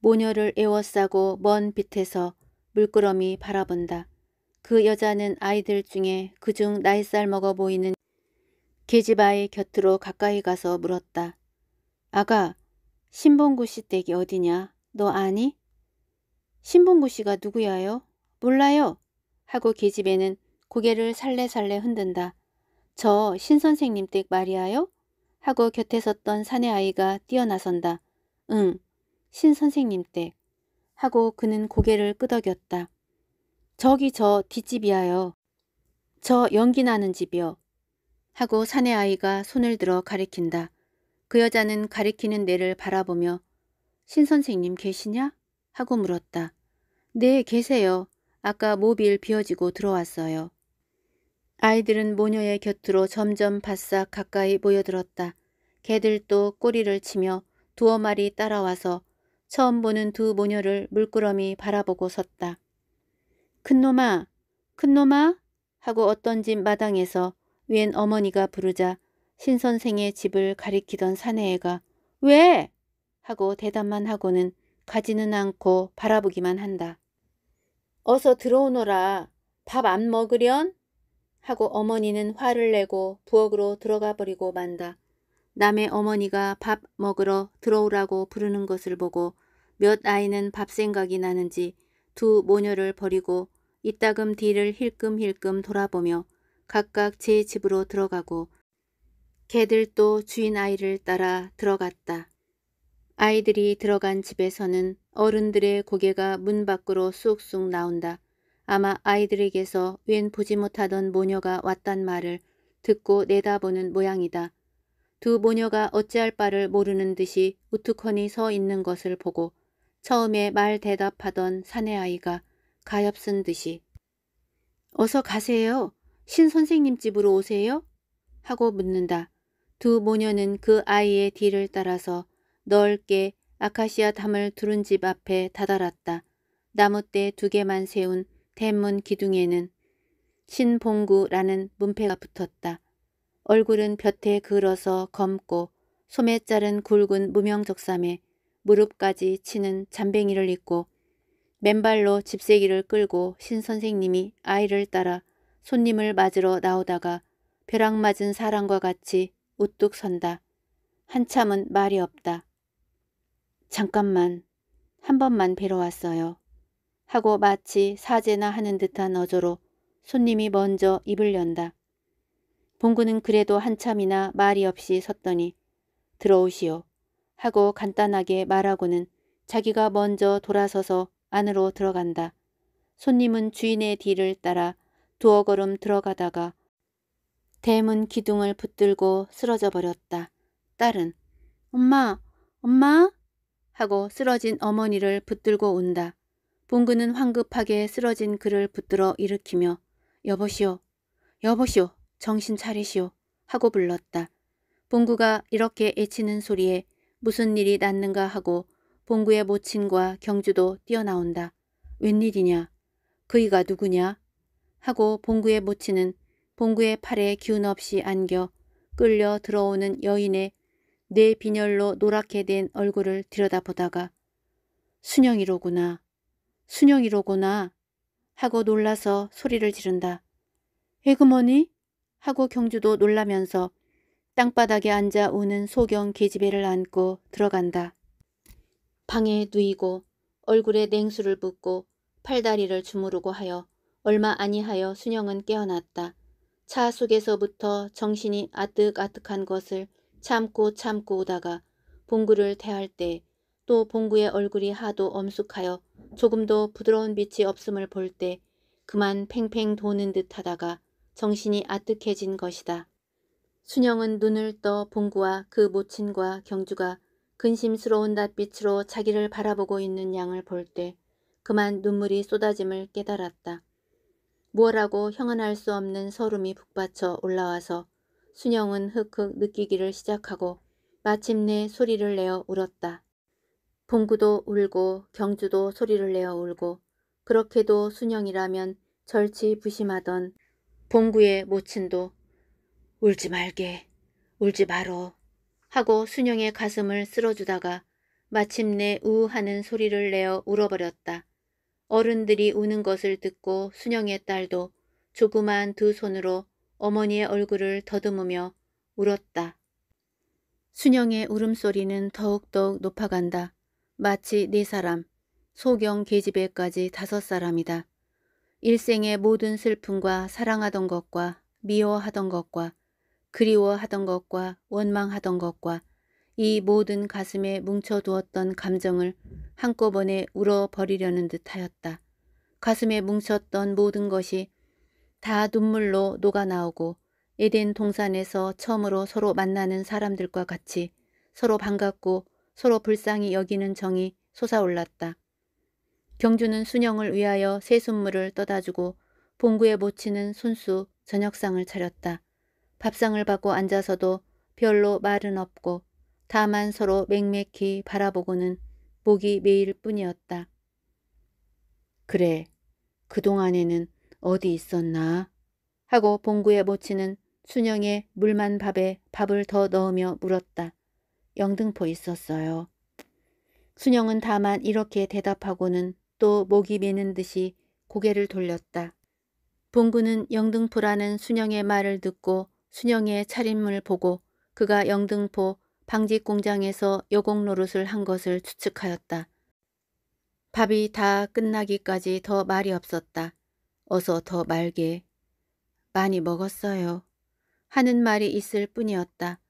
모녀를 애워싸고 먼 빛에서 물끄러미 바라본다. 그 여자는 아이들 중에 그중 나이살 먹어 보이는 계집아의 곁으로 가까이 가서 물었다. 아가, 신봉구 씨 댁이 어디냐? 너 아니? 신봉구 씨가 누구야요? 몰라요. 하고 계집애는 고개를 살래살래 흔든다. 저 신선생님 댁말이야요 하고 곁에 섰던 사내 아이가 뛰어나선다. 응, 신선생님 댁. 하고 그는 고개를 끄덕였다. 저기 저 뒷집이야요. 저 연기 나는 집이요. 하고 사내 아이가 손을 들어 가리킨다. 그 여자는 가리키는 내를 바라보며 신선생님 계시냐? 하고 물었다. 네, 계세요. 아까 모빌 비어지고 들어왔어요. 아이들은 모녀의 곁으로 점점 바싹 가까이 모여들었다. 개들도 꼬리를 치며 두어 마리 따라와서 처음 보는 두 모녀를 물끄러미 바라보고 섰다. 큰놈아, 큰놈아 하고 어떤 집 마당에서 웬 어머니가 부르자 신선생의 집을 가리키던 사내애가 왜? 하고 대답만 하고는 가지는 않고 바라보기만 한다. 어서 들어오너라. 밥 안 먹으련? 하고 어머니는 화를 내고 부엌으로 들어가 버리고 만다. 남의 어머니가 밥 먹으러 들어오라고 부르는 것을 보고 몇 아이는 밥 생각이 나는지 두 모녀를 버리고 이따금 뒤를 힐끔힐끔 돌아보며 각각 제 집으로 들어가고 개들도 주인 아이를 따라 들어갔다. 아이들이 들어간 집에서는 어른들의 고개가 문 밖으로 쑥쑥 나온다. 아마 아이들에게서 웬 보지 못하던 모녀가 왔단 말을 듣고 내다보는 모양이다. 두 모녀가 어찌할 바를 모르는 듯이 우투커니 서 있는 것을 보고 처음에 말 대답하던 사내아이가 가엾은 듯이 어서 가세요. 신 선생님 집으로 오세요? 하고 묻는다. 두 모녀는 그 아이의 뒤를 따라서 넓게 아카시아 담을 두른 집 앞에 다다랐다. 나무대두 개만 세운 대문 기둥에는 신봉구라는 문패가 붙었다. 얼굴은 볕에 그을어서 검고 소매 자른 굵은 무명적삼에 무릎까지 치는 잔뱅이를 입고 맨발로 집세기를 끌고 신 선생님이 아이를 따라 손님을 맞으러 나오다가 벼락 맞은 사람과 같이 우뚝 선다. 한참은 말이 없다. 잠깐만 한 번만 뵈러 왔어요. 하고 마치 사제나 하는 듯한 어조로 손님이 먼저 입을 연다. 봉구는 그래도 한참이나 말이 없이 섰더니 들어오시오 하고 간단하게 말하고는 자기가 먼저 돌아서서 안으로 들어간다. 손님은 주인의 뒤를 따라 두어 걸음 들어가다가 대문 기둥을 붙들고 쓰러져 버렸다. 딸은 엄마, 엄마 하고 쓰러진 어머니를 붙들고 온다. 봉그는 황급하게 쓰러진 그를 붙들어 일으키며 여보시오, 여보시오, 정신 차리시오 하고 불렀다. 봉구가 이렇게 애치는 소리에 무슨 일이 났는가 하고 봉구의 모친과 경주도 뛰어나온다. 웬일이냐? 그이가 누구냐? 하고 봉구의 모친은 봉구의 팔에 기운 없이 안겨 끌려 들어오는 여인의 내 빈혈로 노랗게 된 얼굴을 들여다보다가 순영이로구나 순영이로구나 하고 놀라서 소리를 지른다. 에그머니? 하고 경주도 놀라면서 땅바닥에 앉아 우는 소경 계집애를 안고 들어간다. 방에 누이고 얼굴에 냉수를 붓고 팔다리를 주무르고 하여 얼마 아니하여 순영은 깨어났다. 차 속에서부터 정신이 아득아득한 것을 참고 참고 오다가 봉구를 대할 때또 봉구의 얼굴이 하도 엄숙하여 조금도 부드러운 빛이 없음을 볼 때 그만 팽팽 도는 듯 하다가 정신이 아득해진 것이다. 순영은 눈을 떠 봉구와 그 모친과 경주가 근심스러운 낯빛으로 자기를 바라보고 있는 양을 볼 때 그만 눈물이 쏟아짐을 깨달았다. 무엇하고 형언할 수 없는 서름이 북받쳐 올라와서 순영은 흑흑 느끼기를 시작하고 마침내 소리를 내어 울었다. 봉구도 울고 경주도 소리를 내어 울고 그렇게도 순영이라면 절치 부심하던 봉구의 모친도 울지 말게 울지 말어 하고 순영의 가슴을 쓸어주다가 마침내 우하는 소리를 내어 울어버렸다. 어른들이 우는 것을 듣고 순영의 딸도 조그만 두 손으로 어머니의 얼굴을 더듬으며 울었다. 순영의 울음소리는 더욱더욱 높아간다. 마치 네 사람, 소경 계집애까지 다섯 사람이다. 일생의 모든 슬픔과 사랑하던 것과 미워하던 것과 그리워하던 것과 원망하던 것과 이 모든 가슴에 뭉쳐두었던 감정을 한꺼번에 울어버리려는 듯하였다. 가슴에 뭉쳤던 모든 것이 다 눈물로 녹아나오고 에덴 동산에서 처음으로 서로 만나는 사람들과 같이 서로 반갑고 서로 불쌍히 여기는 정이 솟아올랐다. 경주는 순영을 위하여 새순물을 떠다주고 봉구에 모 치는 손수 저녁상을 차렸다. 밥상을 받고 앉아서도 별로 말은 없고 다만 서로 맹맥히 바라보고는 목이 메일 뿐이었다. 그래, 그동안에는 어디 있었나? 하고 봉구에 모 치는 순영의 물만 밥에 밥을 더 넣으며 물었다. 영등포 있었어요. 순영은 다만 이렇게 대답하고는 또 목이 메는 듯이 고개를 돌렸다. 봉구는 영등포라는 순영의 말을 듣고 순영의 차림을 보고 그가 영등포 방직공장에서 여공 노릇을 한 것을 추측하였다. 밥이 다 끝나기까지 더 말이 없었다. 어서 더 말게. 많이 먹었어요. 하는 말이 있을 뿐이었다.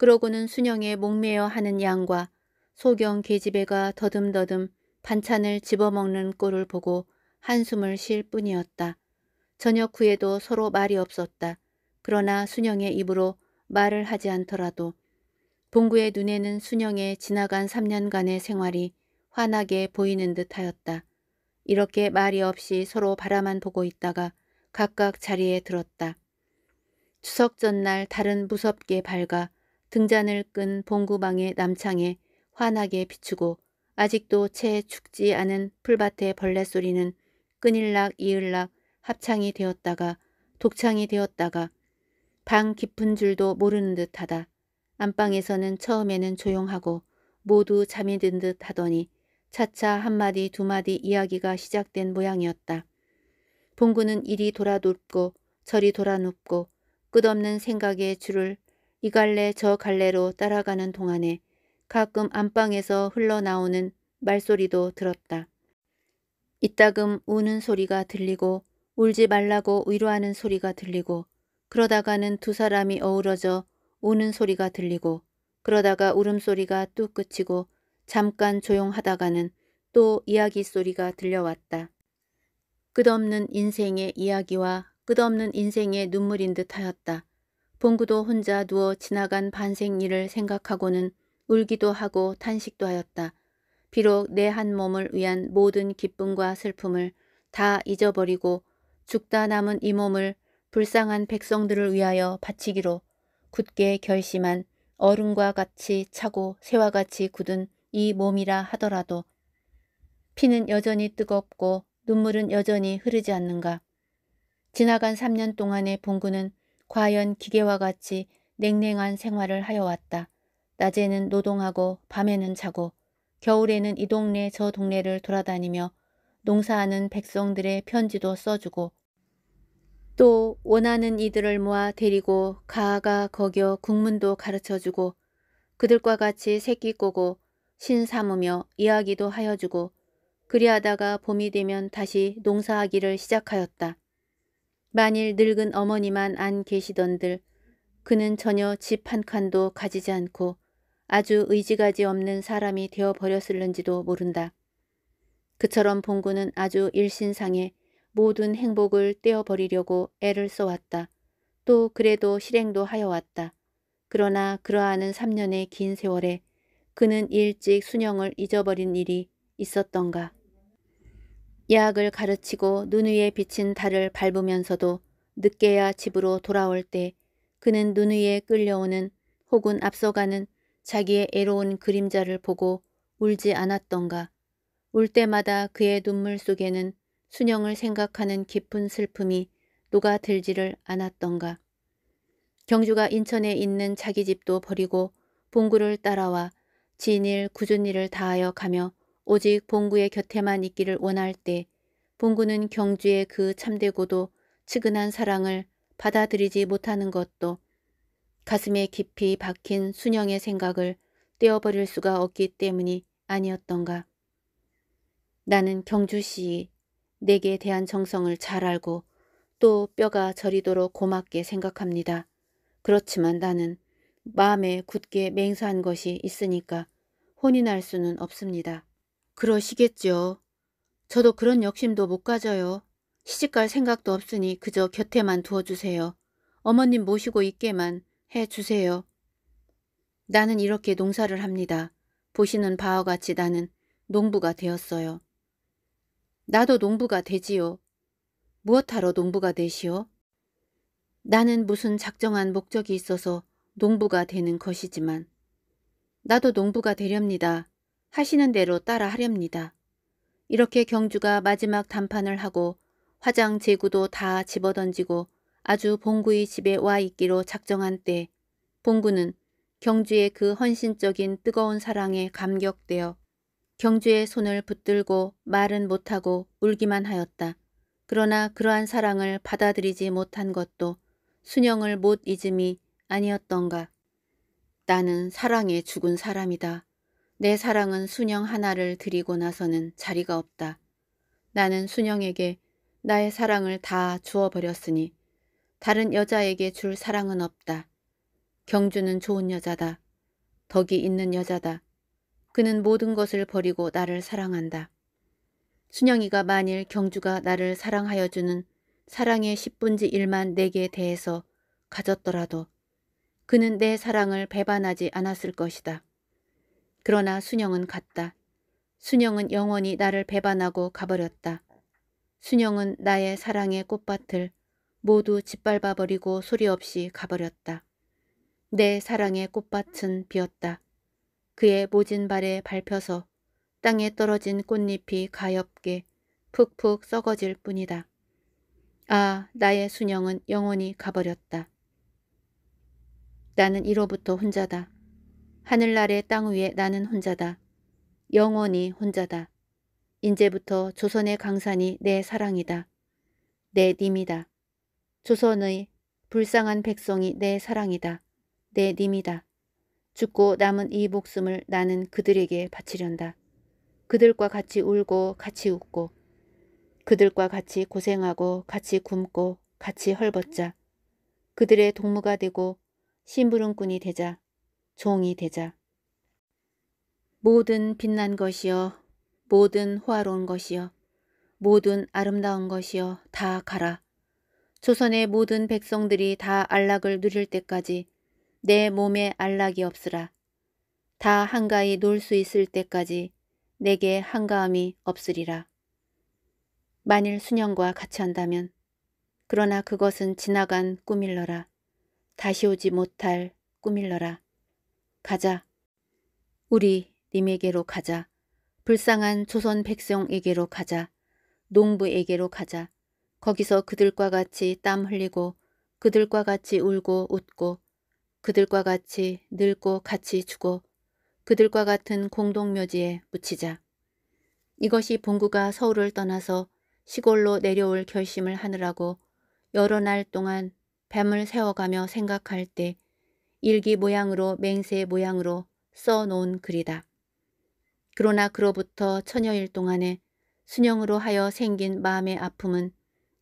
그러고는 순영의 목매어 하는 양과 소경 계집애가 더듬더듬 반찬을 집어먹는 꼴을 보고 한숨을 쉴 뿐이었다. 저녁 후에도 서로 말이 없었다. 그러나 순영의 입으로 말을 하지 않더라도 봉구의 눈에는 순영의 지나간 3년간의 생활이 환하게 보이는 듯하였다. 이렇게 말이 없이 서로 바라만 보고 있다가 각각 자리에 들었다. 추석 전날 달은 무섭게 밝아 등잔을 끈 봉구방의 남창에 환하게 비추고 아직도 채 죽지 않은 풀밭의 벌레 소리는 끈일락 이을락 합창이 되었다가 독창이 되었다가 방 깊은 줄도 모르는 듯하다. 안방에서는 처음에는 조용하고 모두 잠이 든 듯 하더니 차차 한마디 두마디 이야기가 시작된 모양이었다. 봉구는 이리 돌아눕고 저리 돌아눕고 끝없는 생각의 줄을 이 갈래 저 갈래로 따라가는 동안에 가끔 안방에서 흘러나오는 말소리도 들었다. 이따금 우는 소리가 들리고 울지 말라고 위로하는 소리가 들리고 그러다가는 두 사람이 어우러져 우는 소리가 들리고 그러다가 울음소리가 뚝 그치고 잠깐 조용하다가는 또 이야기 소리가 들려왔다. 끝없는 인생의 이야기와 끝없는 인생의 눈물인 듯 하였다. 봉구도 혼자 누워 지나간 반생 일을 생각하고는 울기도 하고 탄식도 하였다. 비록 내 한 몸을 위한 모든 기쁨과 슬픔을 다 잊어버리고 죽다 남은 이 몸을 불쌍한 백성들을 위하여 바치기로 굳게 결심한 얼음과 같이 차고 새와 같이 굳은 이 몸이라 하더라도 피는 여전히 뜨겁고 눈물은 여전히 흐르지 않는가. 지나간 3년 동안의 봉구는 과연 기계와 같이 냉랭한 생활을 하여왔다. 낮에는 노동하고 밤에는 자고 겨울에는 이 동네 저 동네를 돌아다니며 농사하는 백성들의 편지도 써주고 또 원하는 이들을 모아 데리고 가가 거겨 국문도 가르쳐주고 그들과 같이 새끼 꼬고 신 삼으며 이야기도 하여주고 그리하다가 봄이 되면 다시 농사하기를 시작하였다. 만일 늙은 어머니만 안 계시던들 그는 전혀 집 한 칸도 가지지 않고 아주 의지가지 없는 사람이 되어버렸을는지도 모른다. 그처럼 봉구는 아주 일신상에 모든 행복을 떼어버리려고 애를 써왔다. 또 그래도 실행도 하여왔다. 그러나 그러하는 3년의 긴 세월에 그는 일찍 순영을 잊어버린 일이 있었던가. 예학을 가르치고 눈 위에 비친 달을 밟으면서도 늦게야 집으로 돌아올 때 그는 눈 위에 끌려오는 혹은 앞서가는 자기의 애로운 그림자를 보고 울지 않았던가. 울 때마다 그의 눈물 속에는 순영을 생각하는 깊은 슬픔이 녹아들지를 않았던가. 경주가 인천에 있는 자기 집도 버리고 봉구를 따라와 지인일 굳은 일을 다하여 가며 오직 봉구의 곁에만 있기를 원할 때 봉구는 경주의 그 참되고도 측은한 사랑을 받아들이지 못하는 것도 가슴에 깊이 박힌 순영의 생각을 떼어버릴 수가 없기 때문이 아니었던가. 나는 경주씨 내게 대한 정성을 잘 알고 또 뼈가 저리도록 고맙게 생각합니다. 그렇지만 나는 마음에 굳게 맹수한 것이 있으니까 혼인할 수는 없습니다. 그러시겠죠 저도 그런 욕심도 못 가져요. 시집갈 생각도 없으니 그저 곁에만 두어주세요. 어머님 모시고 있게만 해주세요. 나는 이렇게 농사를 합니다. 보시는 바와 같이 나는 농부가 되었어요. 나도 농부가 되지요. 무엇하러 농부가 되시오? 나는 무슨 작정한 목적이 있어서 농부가 되는 것이지만 나도 농부가 되렵니다. 하시는 대로 따라 하렵니다. 이렇게 경주가 마지막 단판을 하고 화장 재구도 다 집어던지고 아주 봉구의 집에 와 있기로 작정한 때 봉구는 경주의 그 헌신적인 뜨거운 사랑에 감격되어 경주의 손을 붙들고 말은 못하고 울기만 하였다. 그러나 그러한 사랑을 받아들이지 못한 것도 순영을 못 잊음이 아니었던가. 나는 사랑에 죽은 사람이다. 내 사랑은 순영 하나를 드리고 나서는 자리가 없다. 나는 순영에게 나의 사랑을 다 주어버렸으니 다른 여자에게 줄 사랑은 없다. 경주는 좋은 여자다. 덕이 있는 여자다. 그는 모든 것을 버리고 나를 사랑한다. 순영이가 만일 경주가 나를 사랑하여 주는 사랑의 10분지 1만 내게 대해서 가졌더라도 그는 내 사랑을 배반하지 않았을 것이다. 그러나 순영은 갔다. 순영은 영원히 나를 배반하고 가버렸다. 순영은 나의 사랑의 꽃밭을 모두 짓밟아버리고 소리 없이 가버렸다. 내 사랑의 꽃밭은 비었다. 그의 모진 발에 밟혀서 땅에 떨어진 꽃잎이 가엽게 푹푹 썩어질 뿐이다. 아, 나의 순영은 영원히 가버렸다. 나는 이로부터 혼자다. 하늘나라의 땅 위에 나는 혼자다. 영원히 혼자다. 인제부터 조선의 강산이 내 사랑이다. 내 님이다. 조선의 불쌍한 백성이 내 사랑이다. 내 님이다. 죽고 남은 이 목숨을 나는 그들에게 바치련다. 그들과 같이 울고 같이 웃고 그들과 같이 고생하고 같이 굶고 같이 헐벗자. 그들의 동무가 되고 심부름꾼이 되자. 종이 되자. 모든 빛난 것이여 모든 호화로운 것이여 모든 아름다운 것이여 다 가라. 조선의 모든 백성들이 다 안락을 누릴 때까지 내 몸에 안락이 없으라. 다 한가히 놀 수 있을 때까지 내게 한가함이 없으리라. 만일 수년과 같이 한다면 그러나 그것은 지나간 꿈일러라. 다시 오지 못할 꿈일러라. 가자. 우리 님에게로 가자. 불쌍한 조선 백성에게로 가자. 농부에게로 가자. 거기서 그들과 같이 땀 흘리고 그들과 같이 울고 웃고 그들과 같이 늙고 같이 죽어 그들과 같은 공동묘지에 묻히자. 이것이 봉구가 서울을 떠나서 시골로 내려올 결심을 하느라고 여러 날 동안 뱀을 세워가며 생각할 때 일기 모양으로 맹세 모양으로 써놓은 글이다. 그러나 그로부터 천여일 동안에 순영으로 하여 생긴 마음의 아픔은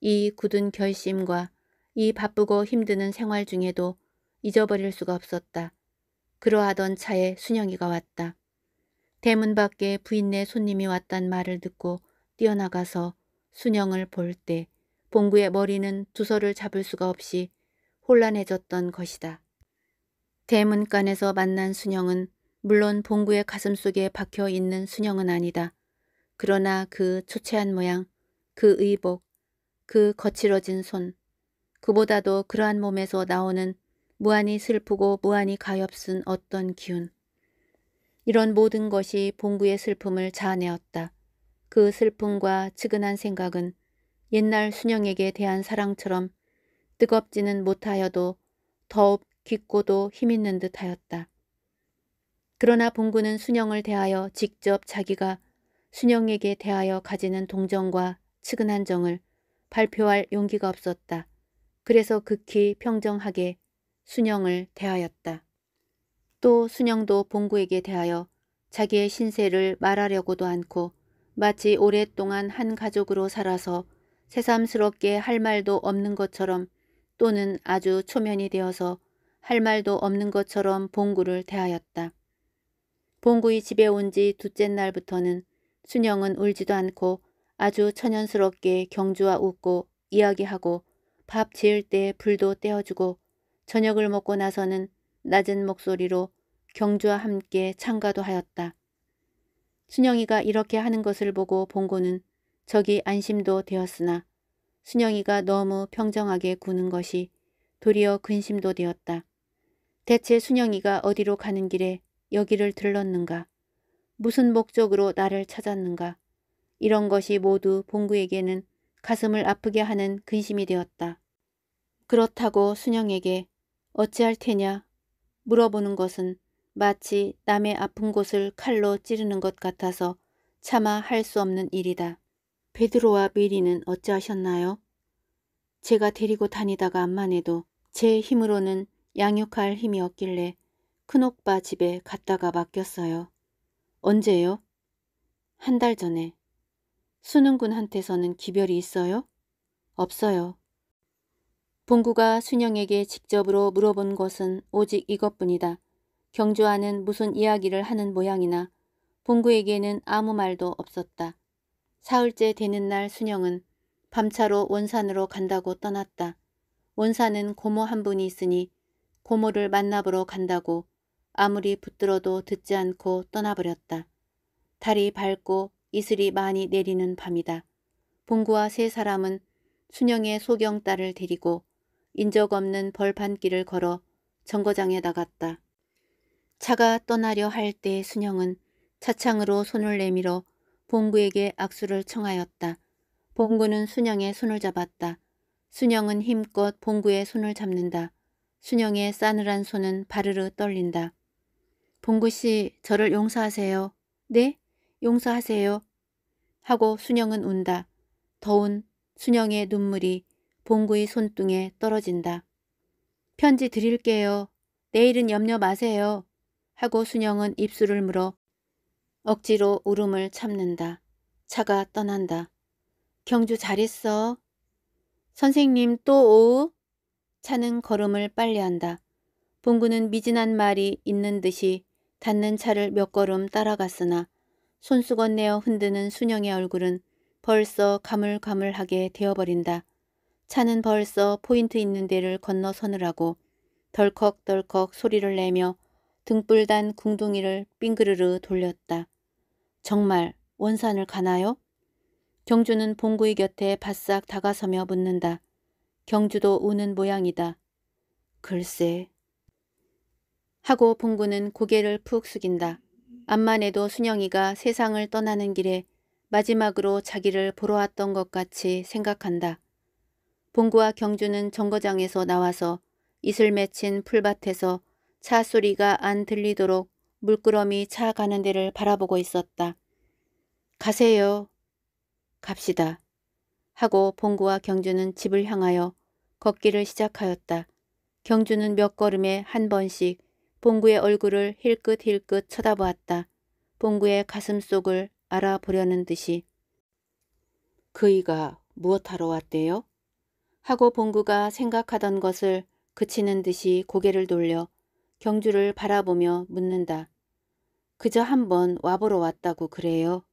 이 굳은 결심과 이 바쁘고 힘드는 생활 중에도 잊어버릴 수가 없었다. 그러하던 차에 순영이가 왔다. 대문 밖에 부인네 손님이 왔단 말을 듣고 뛰어나가서 순영을 볼 때 봉구의 머리는 두서를 잡을 수가 없이 혼란해졌던 것이다. 대문간에서 만난 순영은 물론 봉구의 가슴 속에 박혀 있는 순영은 아니다. 그러나 그 초췌한 모양, 그 의복, 그 거칠어진 손, 그보다도 그러한 몸에서 나오는 무한히 슬프고 무한히 가엾은 어떤 기운. 이런 모든 것이 봉구의 슬픔을 자아내었다. 그 슬픔과 측은한 생각은 옛날 순영에게 대한 사랑처럼 뜨겁지는 못하여도 더욱 깊고도 힘있는 듯하였다. 그러나 봉구는 순영을 대하여 직접 자기가 순영에게 대하여 가지는 동정과 측은한 정을 발표할 용기가 없었다. 그래서 극히 평정하게 순영을 대하였다. 또 순영도 봉구에게 대하여 자기의 신세를 말하려고도 않고 마치 오랫동안 한 가족으로 살아서 새삼스럽게 할 말도 없는 것처럼 또는 아주 초면이 되어서 할 말도 없는 것처럼 봉구를 대하였다. 봉구의 집에 온 지 둘째 날부터는 순영은 울지도 않고 아주 천연스럽게 경주와 웃고 이야기하고 밥 지을 때 불도 떼어주고 저녁을 먹고 나서는 낮은 목소리로 경주와 함께 참가도 하였다. 순영이가 이렇게 하는 것을 보고 봉구는 저기 안심도 되었으나 순영이가 너무 평정하게 구는 것이 도리어 근심도 되었다. 대체 순영이가 어디로 가는 길에 여기를 들렀는가? 무슨 목적으로 나를 찾았는가? 이런 것이 모두 봉구에게는 가슴을 아프게 하는 근심이 되었다. 그렇다고 순영에게 어찌할 테냐 물어보는 것은 마치 남의 아픈 곳을 칼로 찌르는 것 같아서 차마 할 수 없는 일이다. 베드로와 미리는 어찌하셨나요? 제가 데리고 다니다가 암만 해도 제 힘으로는 양육할 힘이 없길래 큰오빠 집에 갔다가 맡겼어요. 언제요? 한 달 전에. 수능군한테서는 기별이 있어요? 없어요. 봉구가 순영에게 직접으로 물어본 것은 오직 이것뿐이다. 경주와는 무슨 이야기를 하는 모양이나 봉구에게는 아무 말도 없었다. 사흘째 되는 날 순영은 밤차로 원산으로 간다고 떠났다. 원산은 고모 한 분이 있으니 고모를 만나보러 간다고 아무리 붙들어도 듣지 않고 떠나버렸다. 달이 밝고 이슬이 많이 내리는 밤이다. 봉구와 세 사람은 순영의 소경딸을 데리고 인적 없는 벌판길을 걸어 정거장에 나갔다. 차가 떠나려 할 때 순영은 차창으로 손을 내밀어 봉구에게 악수를 청하였다. 봉구는 순영의 손을 잡았다. 순영은 힘껏 봉구의 손을 잡는다. 순영의 싸늘한 손은 바르르 떨린다. 봉구씨 저를 용서하세요. 네? 용서하세요. 하고 순영은 운다. 더운 순영의 눈물이 봉구의 손등에 떨어진다. 편지 드릴게요. 내일은 염려 마세요. 하고 순영은 입술을 물어 억지로 울음을 참는다. 차가 떠난다. 경주 잘했어. 선생님 또 오? 우 차는 걸음을 빨리한다. 봉구는 미진한 말이 있는 듯이 닿는 차를 몇 걸음 따라갔으나 손수건 내어 흔드는 순영의 얼굴은 벌써 가물가물하게 되어버린다. 차는 벌써 포인트 있는 데를 건너서느라고 덜컥덜컥 소리를 내며 등불단 궁둥이를 빙그르르 돌렸다. 정말 원산을 가나요? 경주는 봉구의 곁에 바싹 다가서며 묻는다. 경주도 우는 모양이다. 글쎄. 하고 봉구는 고개를 푹 숙인다. 암만 해도 순영이가 세상을 떠나는 길에 마지막으로 자기를 보러 왔던 것 같이 생각한다. 봉구와 경주는 정거장에서 나와서 이슬 맺힌 풀밭에서 차 소리가 안 들리도록 물끄러미 차 가는 데를 바라보고 있었다. 가세요. 갑시다. 하고 봉구와 경주는 집을 향하여 걷기를 시작하였다. 경주는 몇 걸음에 한 번씩 봉구의 얼굴을 힐끗힐끗 쳐다보았다. 봉구의 가슴 속을 알아보려는 듯이 그이가 무엇하러 왔대요? 하고 봉구가 생각하던 것을 그치는 듯이 고개를 돌려 경주를 바라보며 묻는다. 그저 한 번 와보러 왔다고 그래요.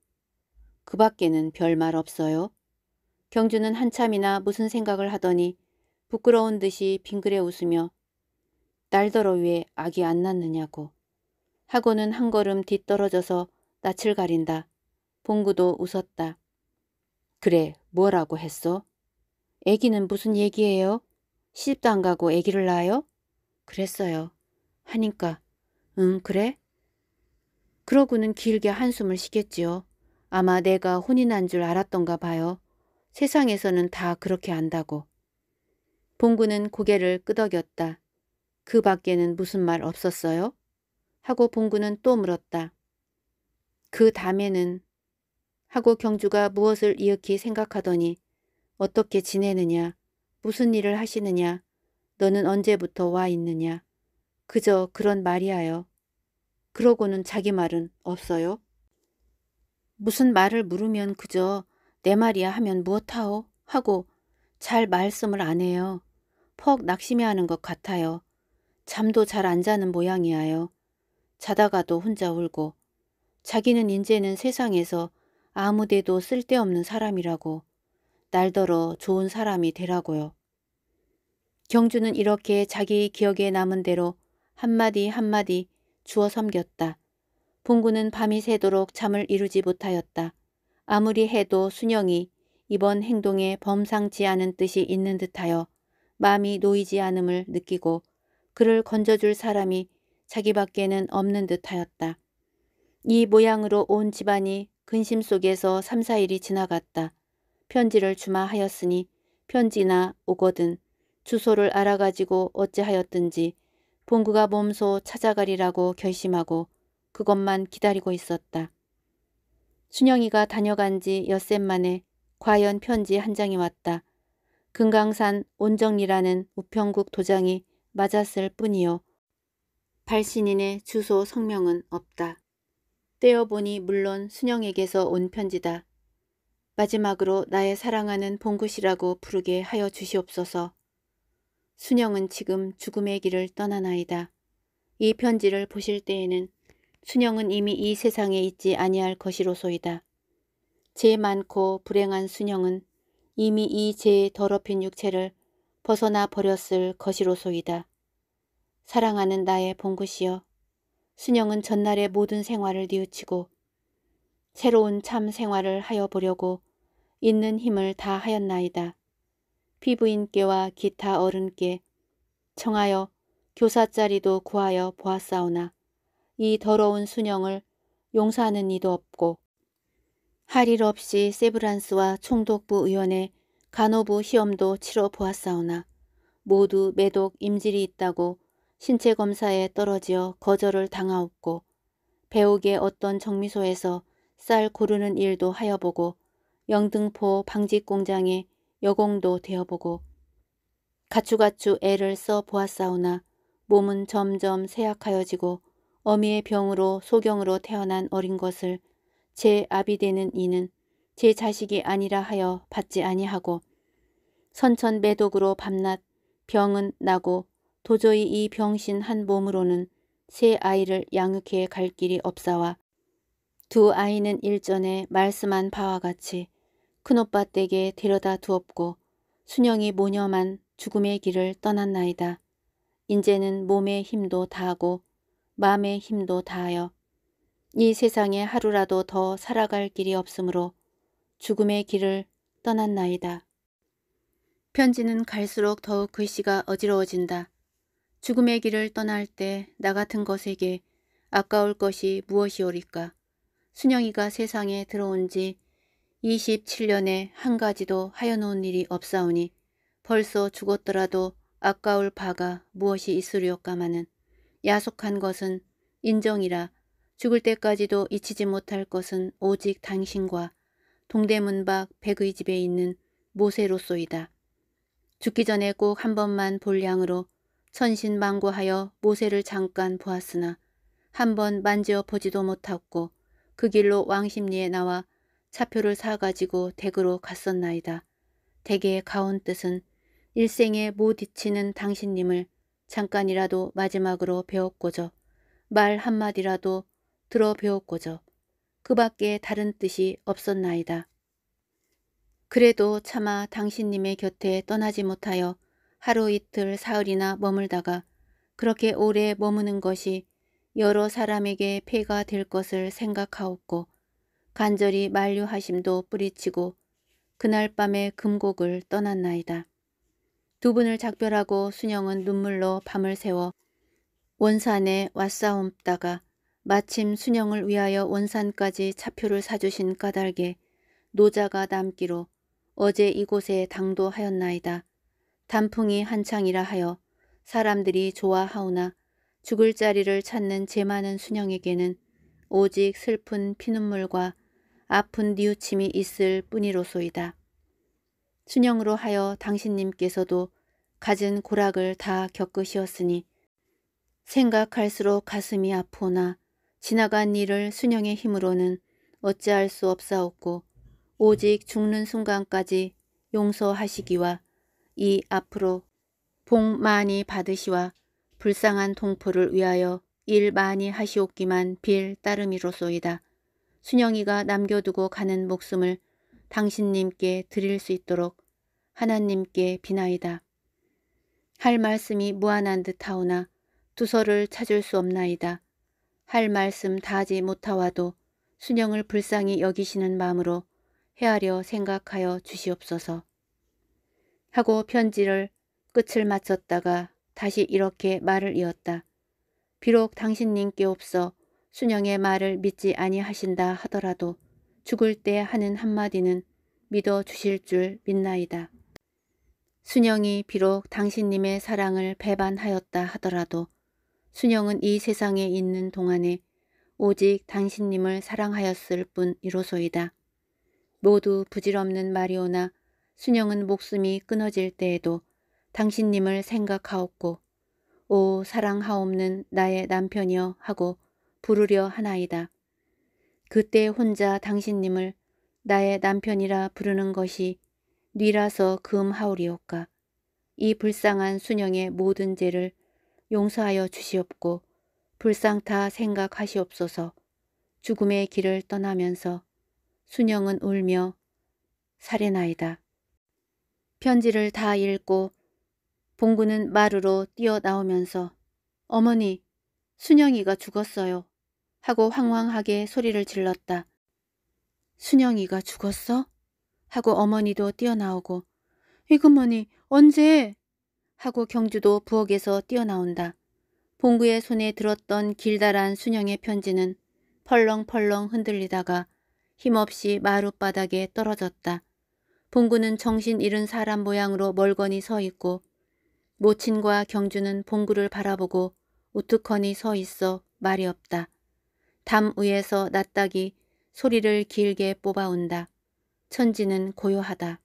그 밖에는 별 말 없어요. 경주는 한참이나 무슨 생각을 하더니 부끄러운 듯이 빙그레 웃으며 날더러 왜 아기 안낳느냐고 하고는 한 걸음 뒤떨어져서 낯을 가린다. 봉구도 웃었다. 그래 뭐라고 했어? 애기는 무슨 얘기예요? 시집도 안 가고 애기를 낳아요? 그랬어요. 하니까 응 그래? 그러고는 길게 한숨을 쉬겠지요. 아마 내가 혼이 난 줄 알았던가 봐요. 세상에서는 다 그렇게 안다고. 봉구는 고개를 끄덕였다. 그 밖에는 무슨 말 없었어요? 하고 봉구는 또 물었다. 그 다음에는 하고 경주가 무엇을 이윽히 생각하더니 어떻게 지내느냐, 무슨 일을 하시느냐, 너는 언제부터 와 있느냐, 그저 그런 말이야요 그러고는 자기 말은 없어요? 무슨 말을 물으면 그저 내 말이야 하면 무엇하오? 하고 잘 말씀을 안 해요. 퍽 낙심해하는 것 같아요. 잠도 잘 안 자는 모양이에요. 자다가도 혼자 울고 자기는 인제는 세상에서 아무데도 쓸데없는 사람이라고 날더러 좋은 사람이 되라고요. 경주는 이렇게 자기 기억에 남은 대로 한마디 한마디 주워 섬겼다. 봉구는 밤이 새도록 잠을 이루지 못하였다. 아무리 해도 순영이 이번 행동에 범상치 않은 뜻이 있는 듯하여 마음이 놓이지 않음을 느끼고 그를 건져줄 사람이 자기밖에는 없는 듯하였다. 이 모양으로 온 집안이 근심 속에서 3, 4일이 지나갔다. 편지를 주마하였으니 편지나 오거든 주소를 알아가지고 어찌하였든지 봉구가 몸소 찾아가리라고 결심하고 그것만 기다리고 있었다. 순영이가 다녀간 지 엿새 만에 과연 편지 한 장이 왔다. 금강산 온정리라는 우평국 도장이 맞았을 뿐이요. 발신인의 주소 성명은 없다. 떼어보니 물론 순영에게서 온 편지다. 마지막으로 나의 사랑하는 봉구시라고 부르게 하여 주시옵소서. 순영은 지금 죽음의 길을 떠난아이다이 편지를 보실 때에는 순영은 이미 이 세상에 있지 아니할 것이로소이다. 제 많고 불행한 순영은 이미 이 죄의 더럽힌 육체를 벗어나 버렸을 것이로소이다. 사랑하는 나의 봉구시여 순영은 전날의 모든 생활을 뉘우치고 새로운 참 생활을 하여 보려고 있는 힘을 다 하였나이다. 피부인께와 기타 어른께 청하여 교사자리도 구하여 보았사오나 이 더러운 순영을 용서하는 이도 없고 할일 없이 세브란스와 총독부 의원의 간호부 시험도 치러 보았사오나 모두 매독 임질이 있다고 신체 검사에 떨어지어 거절을 당하옵고 배옥의 어떤 정미소에서 쌀 고르는 일도 하여보고 영등포 방직공장에 여공도 되어보고 가추가추 애를 써 보았사오나 몸은 점점 쇠약하여지고 어미의 병으로 소경으로 태어난 어린 것을 제 아비 되는 이는 제 자식이 아니라 하여 받지 아니하고 선천 매독으로 밤낮 병은 나고 도저히 이 병신 한 몸으로는 세 아이를 양육해 갈 길이 없사와 두 아이는 일전에 말씀한 바와 같이 큰오빠 댁에 데려다 두었고 순영이 모녀만 죽음의 길을 떠났나이다. 인제는 몸의 힘도 다하고 마음의 힘도 다하여 이 세상에 하루라도 더 살아갈 길이 없으므로 죽음의 길을 떠났나이다. 편지는 갈수록 더욱 글씨가 어지러워진다. 죽음의 길을 떠날 때 나 같은 것에게 아까울 것이 무엇이오리까. 순영이가 세상에 들어온 지 27년에 한 가지도 하여놓은 일이 없사오니 벌써 죽었더라도 아까울 바가 무엇이 있으리까마는 야속한 것은 인정이라 죽을 때까지도 잊히지 못할 것은 오직 당신과 동대문 밖 백의 집에 있는 모세로소이다. 죽기 전에 꼭 한 번만 볼 양으로 천신망고하여 모세를 잠깐 보았으나 한 번 만지어 보지도 못하고 그 길로 왕십리에 나와 차표를 사가지고 댁으로 갔었나이다. 댁의 가온 뜻은 일생에 못 잊히는 당신님을 잠깐이라도 마지막으로 배웠고저 말 한마디라도 들어 배웠고저 그 밖에 다른 뜻이 없었나이다. 그래도 차마 당신님의 곁에 떠나지 못하여 하루 이틀 사흘이나 머물다가 그렇게 오래 머무는 것이 여러 사람에게 폐가 될 것을 생각하옵고 간절히 만류하심도 뿌리치고 그날 밤에 금곡을 떠났나이다. 두 분을 작별하고 순영은 눈물로 밤을 새워 원산에 왔사옵다가 마침 순영을 위하여 원산까지 차표를 사주신 까닭에 노자가 남기로 어제 이곳에 당도하였나이다. 단풍이 한창이라 하여 사람들이 좋아하오나 죽을 자리를 찾는 제 많은 순영에게는 오직 슬픈 피눈물과 아픈 뉘우침이 있을 뿐이로소이다. 순영으로 하여 당신님께서도 갖은 고락을 다 겪으시었으니 생각할수록 가슴이 아프나 오 지나간 일을 순영의 힘으로는 어찌할 수 없사옵고 오직 죽는 순간까지 용서하시기와 이 앞으로 복 많이 받으시와 불쌍한 동포를 위하여 일 많이 하시옵기만 빌 따름이로소이다. 순영이가 남겨두고 가는 목숨을 당신님께 드릴 수 있도록 하나님께 비나이다. 할 말씀이 무한한 듯하오나 두서를 찾을 수 없나이다. 할 말씀 다하지 못하와도 순영을 불쌍히 여기시는 마음으로 헤아려 생각하여 주시옵소서. 하고 편지를 끝을 마쳤다가 다시 이렇게 말을 이었다. 비록 당신님께 없어 순영의 말을 믿지 아니하신다 하더라도 죽을 때 하는 한마디는 믿어 주실 줄 믿나이다. 순영이 비록 당신님의 사랑을 배반하였다 하더라도 순영은 이 세상에 있는 동안에 오직 당신님을 사랑하였을 뿐이로소이다. 모두 부질없는 말이오나 순영은 목숨이 끊어질 때에도 당신님을 생각하옵고 오 사랑하옵는 나의 남편이여 하고 부르려 하나이다. 그때 혼자 당신님을 나의 남편이라 부르는 것이 뉘라서 금하오리옵까이 불쌍한 순영의 모든 죄를 용서하여 주시옵고 불쌍타 생각하시옵소서 죽음의 길을 떠나면서 순영은 울며 살해나이다. 편지를 다 읽고 봉구는 마루로 뛰어나오면서 어머니 순영이가 죽었어요 하고 황황하게 소리를 질렀다. 순영이가 죽었어? 하고 어머니도 뛰어나오고 이그머니 언제? 하고 경주도 부엌에서 뛰어나온다. 봉구의 손에 들었던 길다란 순영의 편지는 펄렁펄렁 흔들리다가 힘없이 마룻바닥에 떨어졌다. 봉구는 정신 잃은 사람 모양으로 멀거니 서 있고 모친과 경주는 봉구를 바라보고 우특허니서 있어 말이 없다. 담 위에서 낫닥이 소리를 길게 뽑아온다. 천지는 고요하다.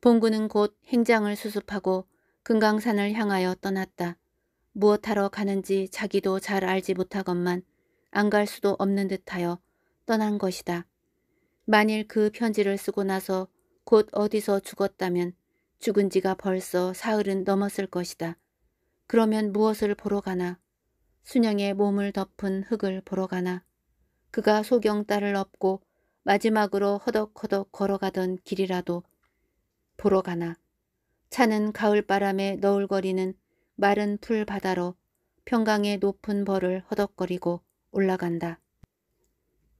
봉구는 곧 행장을 수습하고 금강산을 향하여 떠났다. 무엇하러 가는지 자기도 잘 알지 못하건만 안 갈 수도 없는 듯하여 떠난 것이다. 만일 그 편지를 쓰고 나서 곧 어디서 죽었다면 죽은 지가 벌써 사흘은 넘었을 것이다. 그러면 무엇을 보러 가나? 순양의 몸을 덮은 흙을 보러 가나? 그가 소경딸을 업고 마지막으로 허덕허덕 걸어가던 길이라도 보러 가나? 차는 가을바람에 너울거리는 마른 풀바다로 평강의 높은 벌을 허덕거리고 올라간다.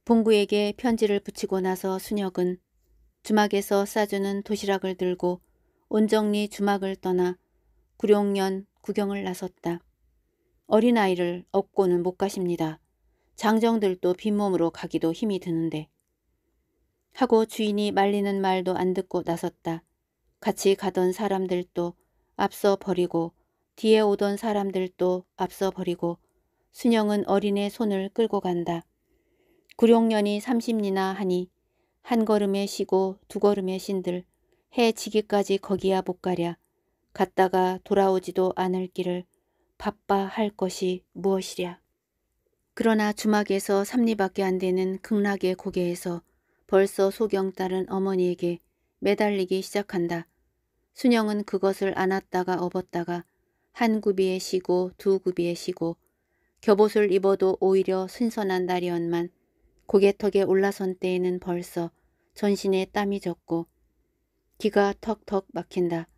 봉구에게 편지를 붙이고 나서 순혁은 주막에서 싸주는 도시락을 들고 온정리 주막을 떠나 구룡년 구경을 나섰다. 어린아이를 업고는 못 가십니다. 장정들도 빈몸으로 가기도 힘이 드는데. 하고 주인이 말리는 말도 안 듣고 나섰다. 같이 가던 사람들도 앞서 버리고 뒤에 오던 사람들도 앞서 버리고 순영은 어린의 손을 끌고 간다. 구룡년이 삼십리나 하니 한 걸음에 쉬고 두 걸음에 신들 해 지기까지 거기야 못 가랴 갔다가 돌아오지도 않을 길을 바빠 할 것이 무엇이랴. 그러나 주막에서 삼리밖에 안 되는 극락의 고개에서 벌써 소경 딸은 어머니에게 매달리기 시작한다. 순영은 그것을 안았다가 업었다가 한 구비에 쉬고 두 구비에 쉬고 겹옷을 입어도 오히려 순선한 날이었만 고개턱에 올라선 때에는 벌써 전신에 땀이 젖고 기가 턱턱 막힌다.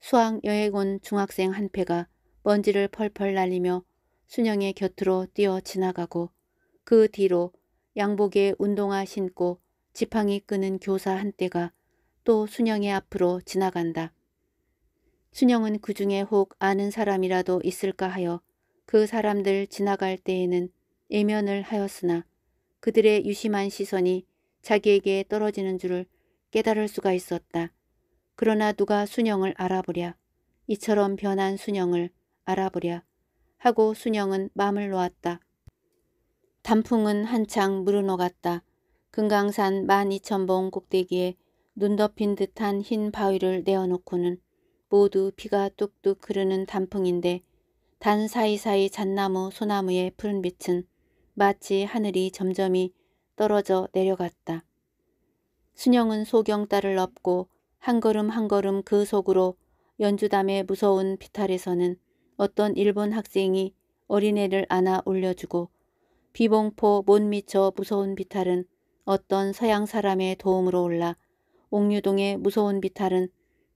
수학 여행 온 중학생 한 패가 먼지를 펄펄 날리며 순영의 곁으로 뛰어 지나가고 그 뒤로 양복에 운동화 신고 지팡이 끄는 교사 한 때가 또 순영의 앞으로 지나간다. 순영은 그 중에 혹 아는 사람이라도 있을까 하여 그 사람들 지나갈 때에는 예면을 하였으나 그들의 유심한 시선이 자기에게 떨어지는 줄을 깨달을 수가 있었다. 그러나 누가 순영을 알아보랴. 이처럼 변한 순영을 알아보랴. 하고 순영은 맘을 놓았다. 단풍은 한창 무르너갔다. 금강산 만 이천 봉 꼭대기에 눈 덮인 듯한 흰 바위를 내어놓고는 모두 비가 뚝뚝 흐르는 단풍인데 단 사이사이 잣나무 소나무의 푸른 빛은 마치 하늘이 점점이 떨어져 내려갔다. 순영은 소경딸을 업고 한 걸음 한 걸음 그 속으로 연주담의 무서운 비탈에서는 어떤 일본 학생이 어린애를 안아 올려주고 비봉포 못 미쳐 무서운 비탈은 어떤 서양 사람의 도움으로 올라 옥류동의 무서운 비탈은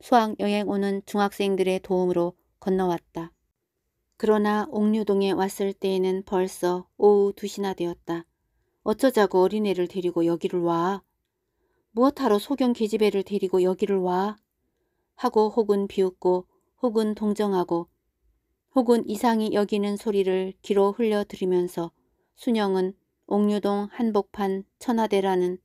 수학 여행 오는 중학생들의 도움으로 건너왔다. 그러나 옥류동에 왔을 때에는 벌써 오후 2시나 되었다. 어쩌자고 어린애를 데리고 여기를 와. 무엇하러 소경 계집애를 데리고 여기를 와. 하고 혹은 비웃고 혹은 동정하고 혹은 이상히 여기는 소리를 귀로 흘려 들으면서 순영은 옥류동 한복판 천하대라는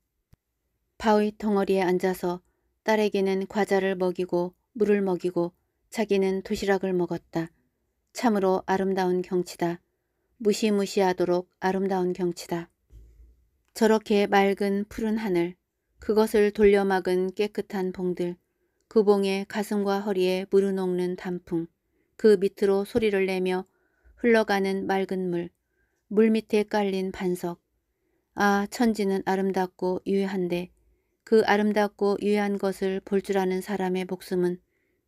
바위 덩어리에 앉아서 딸에게는 과자를 먹이고 물을 먹이고 자기는 도시락을 먹었다. 참으로 아름다운 경치다. 무시무시하도록 아름다운 경치다. 저렇게 맑은 푸른 하늘, 그것을 돌려막은 깨끗한 봉들, 그 봉에 가슴과 허리에 무르녹는 단풍, 그 밑으로 소리를 내며 흘러가는 맑은 물, 물 밑에 깔린 반석. 아, 천지는 아름답고 유해한데 그 아름답고 유해한 것을 볼 줄 아는 사람의 목숨은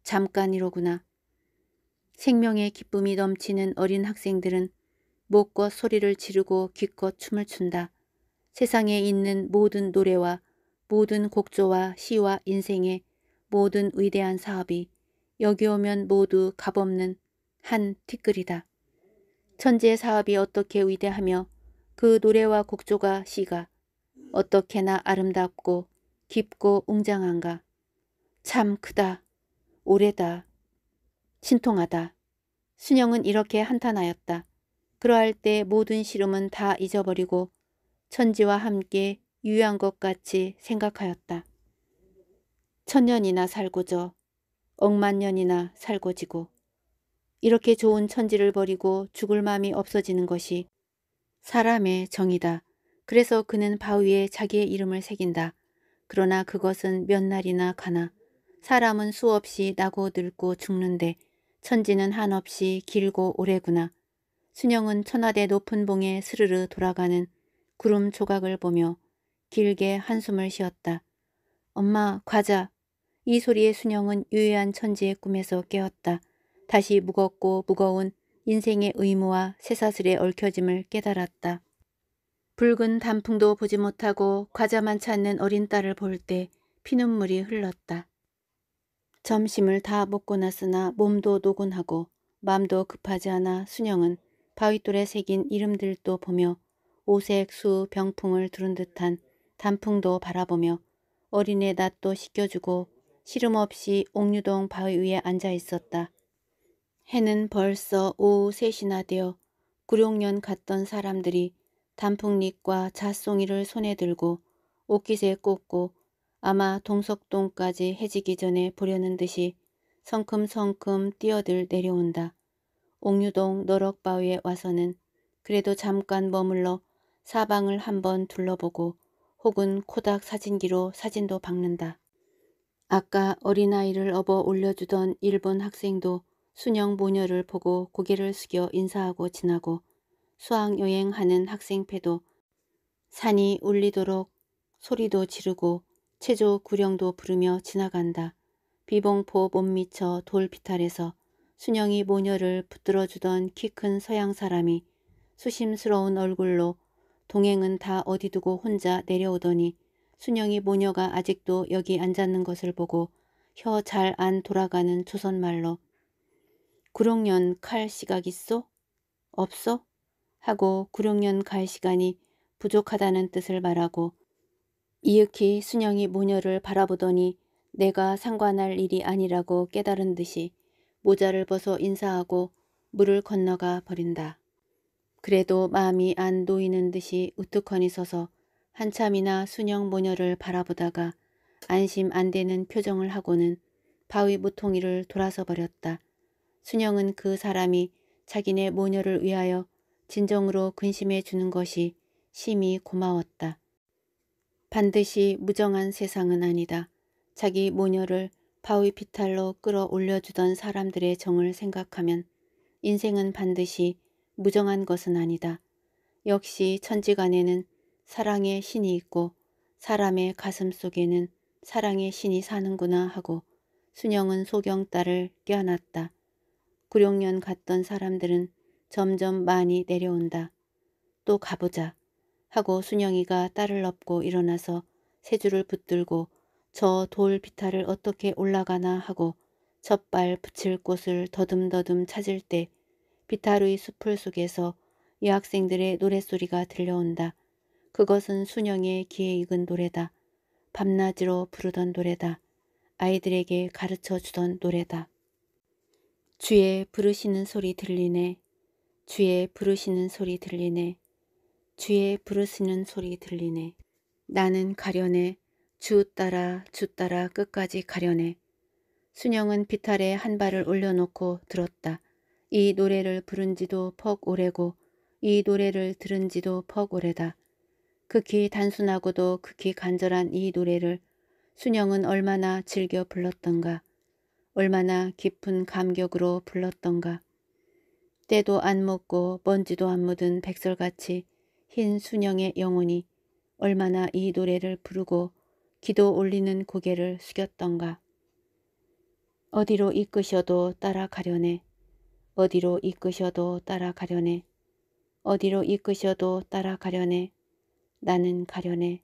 잠깐이로구나. 생명의 기쁨이 넘치는 어린 학생들은 목과 소리를 지르고 기껏 춤을 춘다. 세상에 있는 모든 노래와 모든 곡조와 시와 인생의 모든 위대한 사업이 여기 오면 모두 값없는 한 티끌이다. 천재의 사업이 어떻게 위대하며 그 노래와 곡조가 시가 어떻게나 아름답고 깊고 웅장한가. 참 크다. 오래다. 신통하다. 순영은 이렇게 한탄하였다. 그러할 때 모든 시름은 다 잊어버리고 천지와 함께 유유한 것 같이 생각하였다. 천년이나 살고저 억만년이나 살고지고 이렇게 좋은 천지를 버리고 죽을 마음이 없어지는 것이 사람의 정이다. 그래서 그는 바위에 자기의 이름을 새긴다. 그러나 그것은 몇 날이나 가나 사람은 수없이 나고 늙고 죽는데 천지는 한없이 길고 오래구나. 순영은 천하대 높은 봉에 스르르 돌아가는 구름 조각을 보며 길게 한숨을 쉬었다. 엄마 과자. 이 소리에 순영은 유해한 천지의 꿈에서 깨었다. 다시 무겁고 무거운 인생의 의무와 새사슬에 얽혀짐을 깨달았다. 붉은 단풍도 보지 못하고 과자만 찾는 어린 딸을 볼 때 피눈물이 흘렀다. 점심을 다 먹고 났으나 몸도 노곤하고 맘도 급하지 않아 순영은 바윗돌에 새긴 이름들도 보며 오색 수 병풍을 두른 듯한 단풍도 바라보며 어린애 낯도 씻겨주고 시름 없이 옥류동 바위 위에 앉아 있었다. 해는 벌써 오후 3시나 되어 구룡년 갔던 사람들이 단풍잎과 잣송이를 손에 들고 옷깃에 꽂고 아마 동석동까지 해지기 전에 보려는 듯이 성큼성큼 뛰어들 내려온다. 옥류동 너럭바위에 와서는 그래도 잠깐 머물러 사방을 한번 둘러보고 혹은 코닥 사진기로 사진도 박는다. 아까 어린아이를 업어 올려주던 일본 학생도 수녕 모녀를 보고 고개를 숙여 인사하고 지나고 수학 여행하는 학생패도 산이 울리도록 소리도 지르고 체조 구령도 부르며 지나간다. 비봉포 못 미쳐 돌 비탈에서 순영이 모녀를 붙들어주던 키 큰 서양 사람이 수심스러운 얼굴로 동행은 다 어디 두고 혼자 내려오더니 순영이 모녀가 아직도 여기 앉았는 것을 보고 혀 잘 안 돌아가는 조선말로 구룡년칼 시각 있소? 없어 하고 구룡년 갈 시간이 부족하다는 뜻을 말하고 이윽히 순영이 모녀를 바라보더니 내가 상관할 일이 아니라고 깨달은 듯이 모자를 벗어 인사하고 물을 건너가 버린다. 그래도 마음이 안 놓이는 듯이 우뚝허니 서서 한참이나 순영 모녀를 바라보다가 안심 안 되는 표정을 하고는 바위 무통이를 돌아서 버렸다. 순영은 그 사람이 자기네 모녀를 위하여 진정으로 근심해 주는 것이 심히 고마웠다. 반드시 무정한 세상은 아니다. 자기 모녀를 바위 피탈로 끌어올려주던 사람들의 정을 생각하면 인생은 반드시 무정한 것은 아니다. 역시 천지간에는 사랑의 신이 있고 사람의 가슴 속에는 사랑의 신이 사는구나 하고 순영은 소경딸을 껴안았다. 구룡년 갔던 사람들은 점점 많이 내려온다. 또 가보자 하고 순영이가 딸을 업고 일어나서 세줄을 붙들고 저 돌 비탈을 어떻게 올라가나 하고 첫 발 붙일 곳을 더듬더듬 찾을 때 비탈의 수풀 속에서 여학생들의 노랫소리가 들려온다. 그것은 순영의 귀에 익은 노래다. 밤낮으로 부르던 노래다. 아이들에게 가르쳐 주던 노래다. 주의 부르시는 소리 들리네. 주의 부르시는 소리 들리네. 주의 부르시는 소리 들리네. 나는 가려네. 주 따라 주 따라 끝까지 가려네. 순영은 비탈에 한 발을 올려놓고 들었다. 이 노래를 부른 지도 퍽 오래고 이 노래를 들은 지도 퍽 오래다. 극히 단순하고도 극히 간절한 이 노래를 순영은 얼마나 즐겨 불렀던가. 얼마나 깊은 감격으로 불렀던가. 때도 안 묻고 먼지도 안 묻은 백설같이 흰 순영의 영혼이 얼마나 이 노래를 부르고 기도 올리는 고개를 숙였던가. 어디로 이끄셔도 따라가려네. 어디로 이끄셔도 따라가려네. 어디로 이끄셔도 따라가려네. 나는 가려네.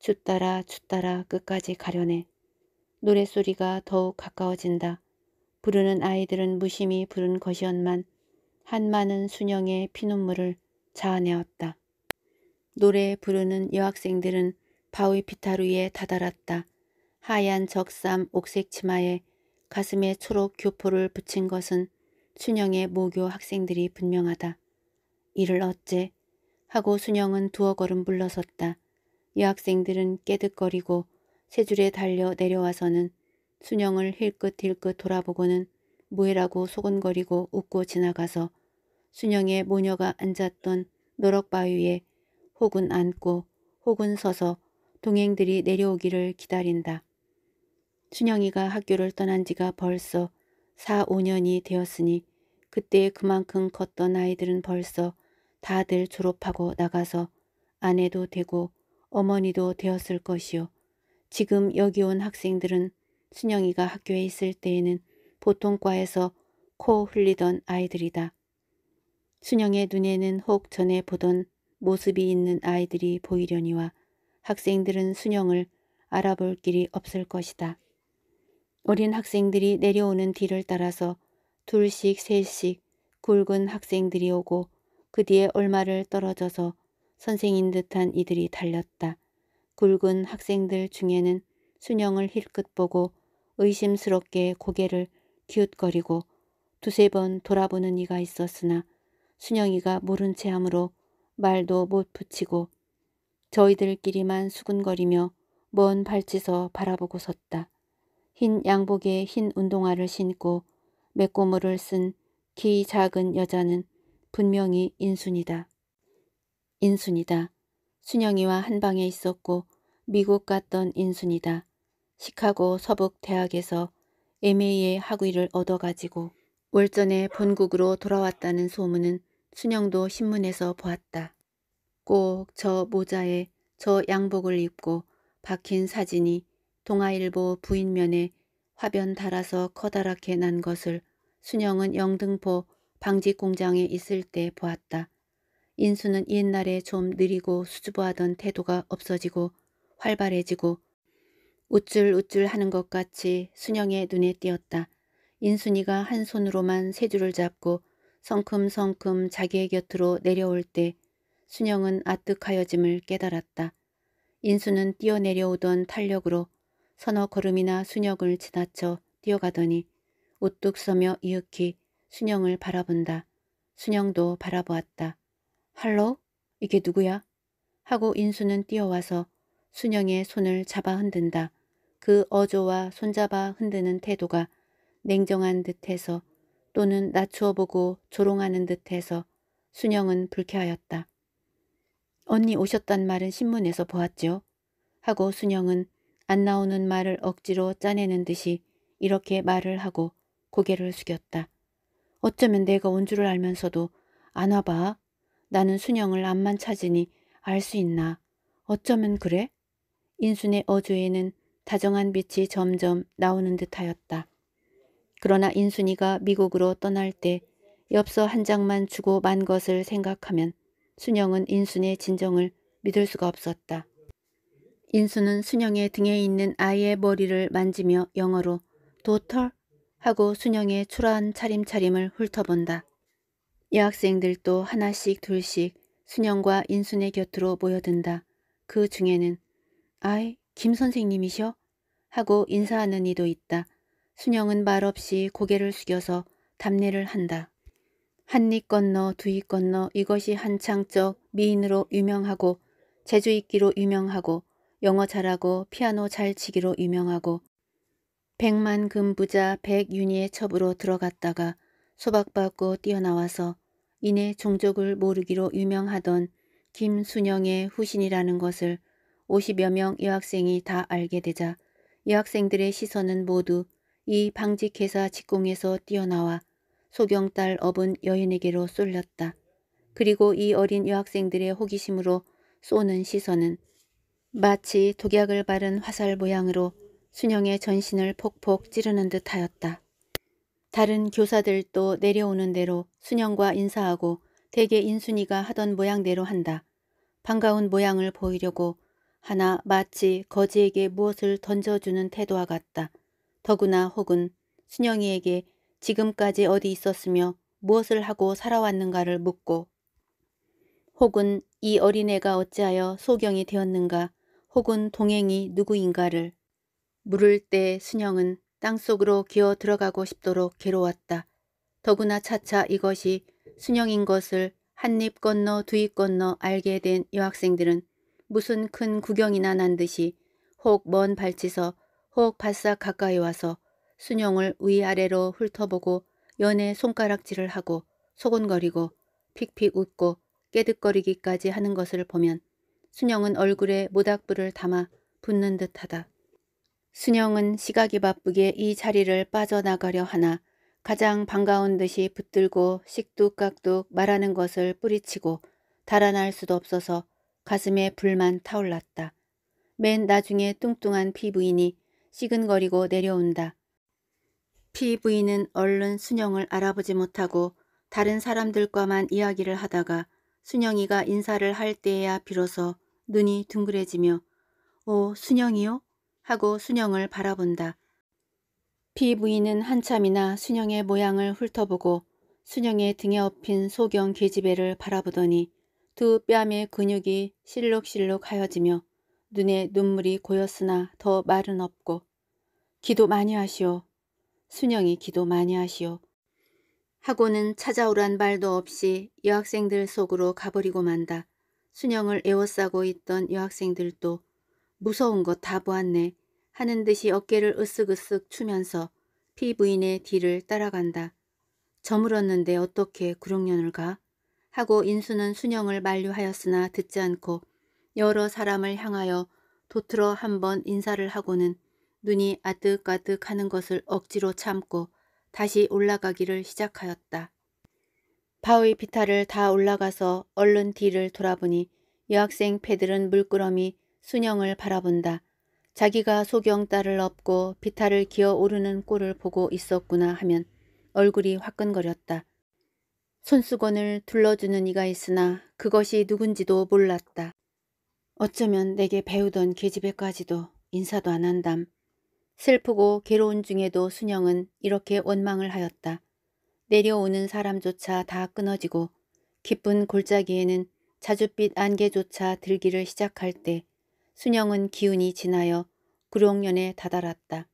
주 따라 주 따라 끝까지 가려네. 노랫소리가 더욱 가까워진다. 부르는 아이들은 무심히 부른 것이었만 한 많은 순영의 피눈물을 자아내었다. 노래 부르는 여학생들은 바위 피타루에 다다랐다. 하얀 적삼 옥색 치마에 가슴에 초록 교포를 붙인 것은 순영의 모교 학생들이 분명하다. 이를 어째 하고 순영은 두어 걸음 물러섰다. 여학생들은 깨득거리고 세 줄에 달려 내려와서는 순영을 힐끗힐끗 돌아보고는 뭐해라고 소곤거리고 웃고 지나가서 순영의 모녀가 앉았던 노럭바위에 혹은 앉고 혹은 서서 동행들이 내려오기를 기다린다. 순영이가 학교를 떠난 지가 벌써 4, 5년이 되었으니 그때 그만큼 컸던 아이들은 벌써 다들 졸업하고 나가서 아내도 되고 어머니도 되었을 것이요. 지금 여기 온 학생들은 순영이가 학교에 있을 때에는 보통과에서 코 흘리던 아이들이다. 순영의 눈에는 혹 전에 보던 모습이 있는 아이들이 보이려니와 학생들은 순영을 알아볼 길이 없을 것이다. 어린 학생들이 내려오는 뒤를 따라서 둘씩 셋씩 굵은 학생들이 오고 그 뒤에 얼마를 떨어져서 선생인 듯한 이들이 달렸다. 굵은 학생들 중에는 순영을 힐끗 보고 의심스럽게 고개를 기웃거리고 두세 번 돌아보는 이가 있었으나 순영이가 모른 채 함으로 말도 못 붙이고 저희들끼리만 수근거리며 먼 발치서 바라보고 섰다. 흰 양복에 흰 운동화를 신고 맥고물을쓴 키 작은 여자는 분명히 인순이다. 인순이다. 순영이와 한 방에 있었고 미국 갔던 인순이다. 시카고 서북대학에서 m a 의 학위를 얻어가지고 월전에 본국으로 돌아왔다는 소문은 순영도 신문에서 보았다. 꼭 저 모자에 저 양복을 입고 박힌 사진이 동아일보 부인면에 화변 달아서 커다랗게 난 것을 순영은 영등포 방직공장에 있을 때 보았다. 인수는 옛날에 좀 느리고 수줍어하던 태도가 없어지고 활발해지고 우쭐우쭐 하는 것 같이 순영의 눈에 띄었다. 인순이가 한 손으로만 세줄을 잡고 성큼성큼 자기의 곁으로 내려올 때 순영은 아뜩하여짐을 깨달았다. 인순은 뛰어내려오던 탄력으로 서너 걸음이나 순영을 지나쳐 뛰어가더니 우뚝 서며 이윽히 순영을 바라본다. 순영도 바라보았다. 할로? 이게 누구야? 하고 인수는 뛰어와서 순영의 손을 잡아 흔든다. 그 어조와 손잡아 흔드는 태도가 냉정한 듯해서 또는 낮추어 보고 조롱하는 듯해서 순영은 불쾌하였다. 언니 오셨단 말은 신문에서 보았죠 하고 순영은 안 나오는 말을 억지로 짜내는 듯이 이렇게 말을 하고 고개를 숙였다. 어쩌면 내가 온 줄을 알면서도 안 와봐. 나는 순영을 암만 찾으니 알 수 있나. 어쩌면 그래? 인순의 어조에는 다정한 빛이 점점 나오는 듯하였다. 그러나 인순이가 미국으로 떠날 때 엽서 한 장만 주고 만 것을 생각하면 순영은 인순의 진정을 믿을 수가 없었다. 인순은 순영의 등에 있는 아이의 머리를 만지며 영어로 도털 하고 순영의 초라한 차림차림을 훑어본다. 여학생들도 하나씩 둘씩 순영과 인순의 곁으로 모여든다. 그 중에는 아이 김 선생님이셔? 하고 인사하는 이도 있다. 순영은 말없이 고개를 숙여서 답례를 한다. 한 입 건너 두 입 건너 이것이 한창적 미인으로 유명하고 재주 있기로 유명하고 영어 잘하고 피아노 잘 치기로 유명하고 백만 금부자 백윤희의 첩으로 들어갔다가 소박받고 뛰어나와서 이내 종족을 모르기로 유명하던 김순영의 후신이라는 것을 50여 명 여학생이 다 알게 되자 여학생들의 시선은 모두 이 방직회사 직공에서 뛰어나와 소경딸 업은 여인에게로 쏠렸다. 그리고 이 어린 여학생들의 호기심으로 쏘는 시선은 마치 독약을 바른 화살 모양으로 순영의 전신을 폭폭 찌르는 듯하였다. 다른 교사들도 내려오는 대로 순영과 인사하고 대개 인순이가 하던 모양대로 한다. 반가운 모양을 보이려고 하나 마치 거지에게 무엇을 던져주는 태도와 같다. 더구나 혹은 순영이에게 지금까지 어디 있었으며 무엇을 하고 살아왔는가를 묻고 혹은 이 어린애가 어찌하여 소경이 되었는가 혹은 동행이 누구인가를 물을 때 순영은 땅속으로 기어 들어가고 싶도록 괴로웠다. 더구나 차차 이것이 순영인 것을 한 입 건너 두 입 건너 알게 된 여학생들은 무슨 큰 구경이나 난 듯이 혹 먼 발치서 혹 바싹 가까이 와서 순영을 위아래로 훑어보고 연애 손가락질을 하고 소곤거리고 픽픽 웃고 깨득거리기까지 하는 것을 보면 순영은 얼굴에 모닥불을 담아 붙는 듯하다. 순영은 시각이 바쁘게 이 자리를 빠져나가려 하나 가장 반가운 듯이 붙들고 식둑깍둑 말하는 것을 뿌리치고 달아날 수도 없어서 가슴에 불만 타올랐다. 맨 나중에 뚱뚱한 피부인이 시근거리고 내려온다. 피부인은 얼른 순영을 알아보지 못하고 다른 사람들과만 이야기를 하다가 순영이가 인사를 할 때에야 비로소 눈이 둥그레지며 오 어, 순영이요? 하고 순영을 바라본다. 피부인은 한참이나 순영의 모양을 훑어보고 순영의 등에 엎인 소경 계집애를 바라보더니 두 뺨의 근육이 실룩실룩 하여지며 눈에 눈물이 고였으나 더 말은 없고 기도 많이 하시오. 순영이 기도 많이 하시오. 하고는 찾아오란 말도 없이 여학생들 속으로 가버리고 만다. 순영을 애워싸고 있던 여학생들도 무서운 것 다 보았네 하는 듯이 어깨를 으쓱으쓱 추면서 피부인의 뒤를 따라간다. 저물었는데 어떻게 구룡년을 가? 하고 인수는 순영을 만류하였으나 듣지 않고 여러 사람을 향하여 도트러 한번 인사를 하고는 눈이 아득아득 하는 것을 억지로 참고 다시 올라가기를 시작하였다. 바위 비탈을 다 올라가서 얼른 뒤를 돌아보니 여학생 패들은 물끄러미 순영을 바라본다. 자기가 소경딸을 업고 비탈을 기어 오르는 꼴을 보고 있었구나 하면 얼굴이 화끈거렸다. 손수건을 둘러주는 이가 있으나 그것이 누군지도 몰랐다. 어쩌면 내게 배우던 계집애까지도 인사도 안 한담. 슬프고 괴로운 중에도 순영은 이렇게 원망을 하였다. 내려오는 사람조차 다 끊어지고 기쁜 골짜기에는 자줏빛 안개조차 들기를 시작할 때 순영은 기운이 지나여 구룡년에 다다랐다.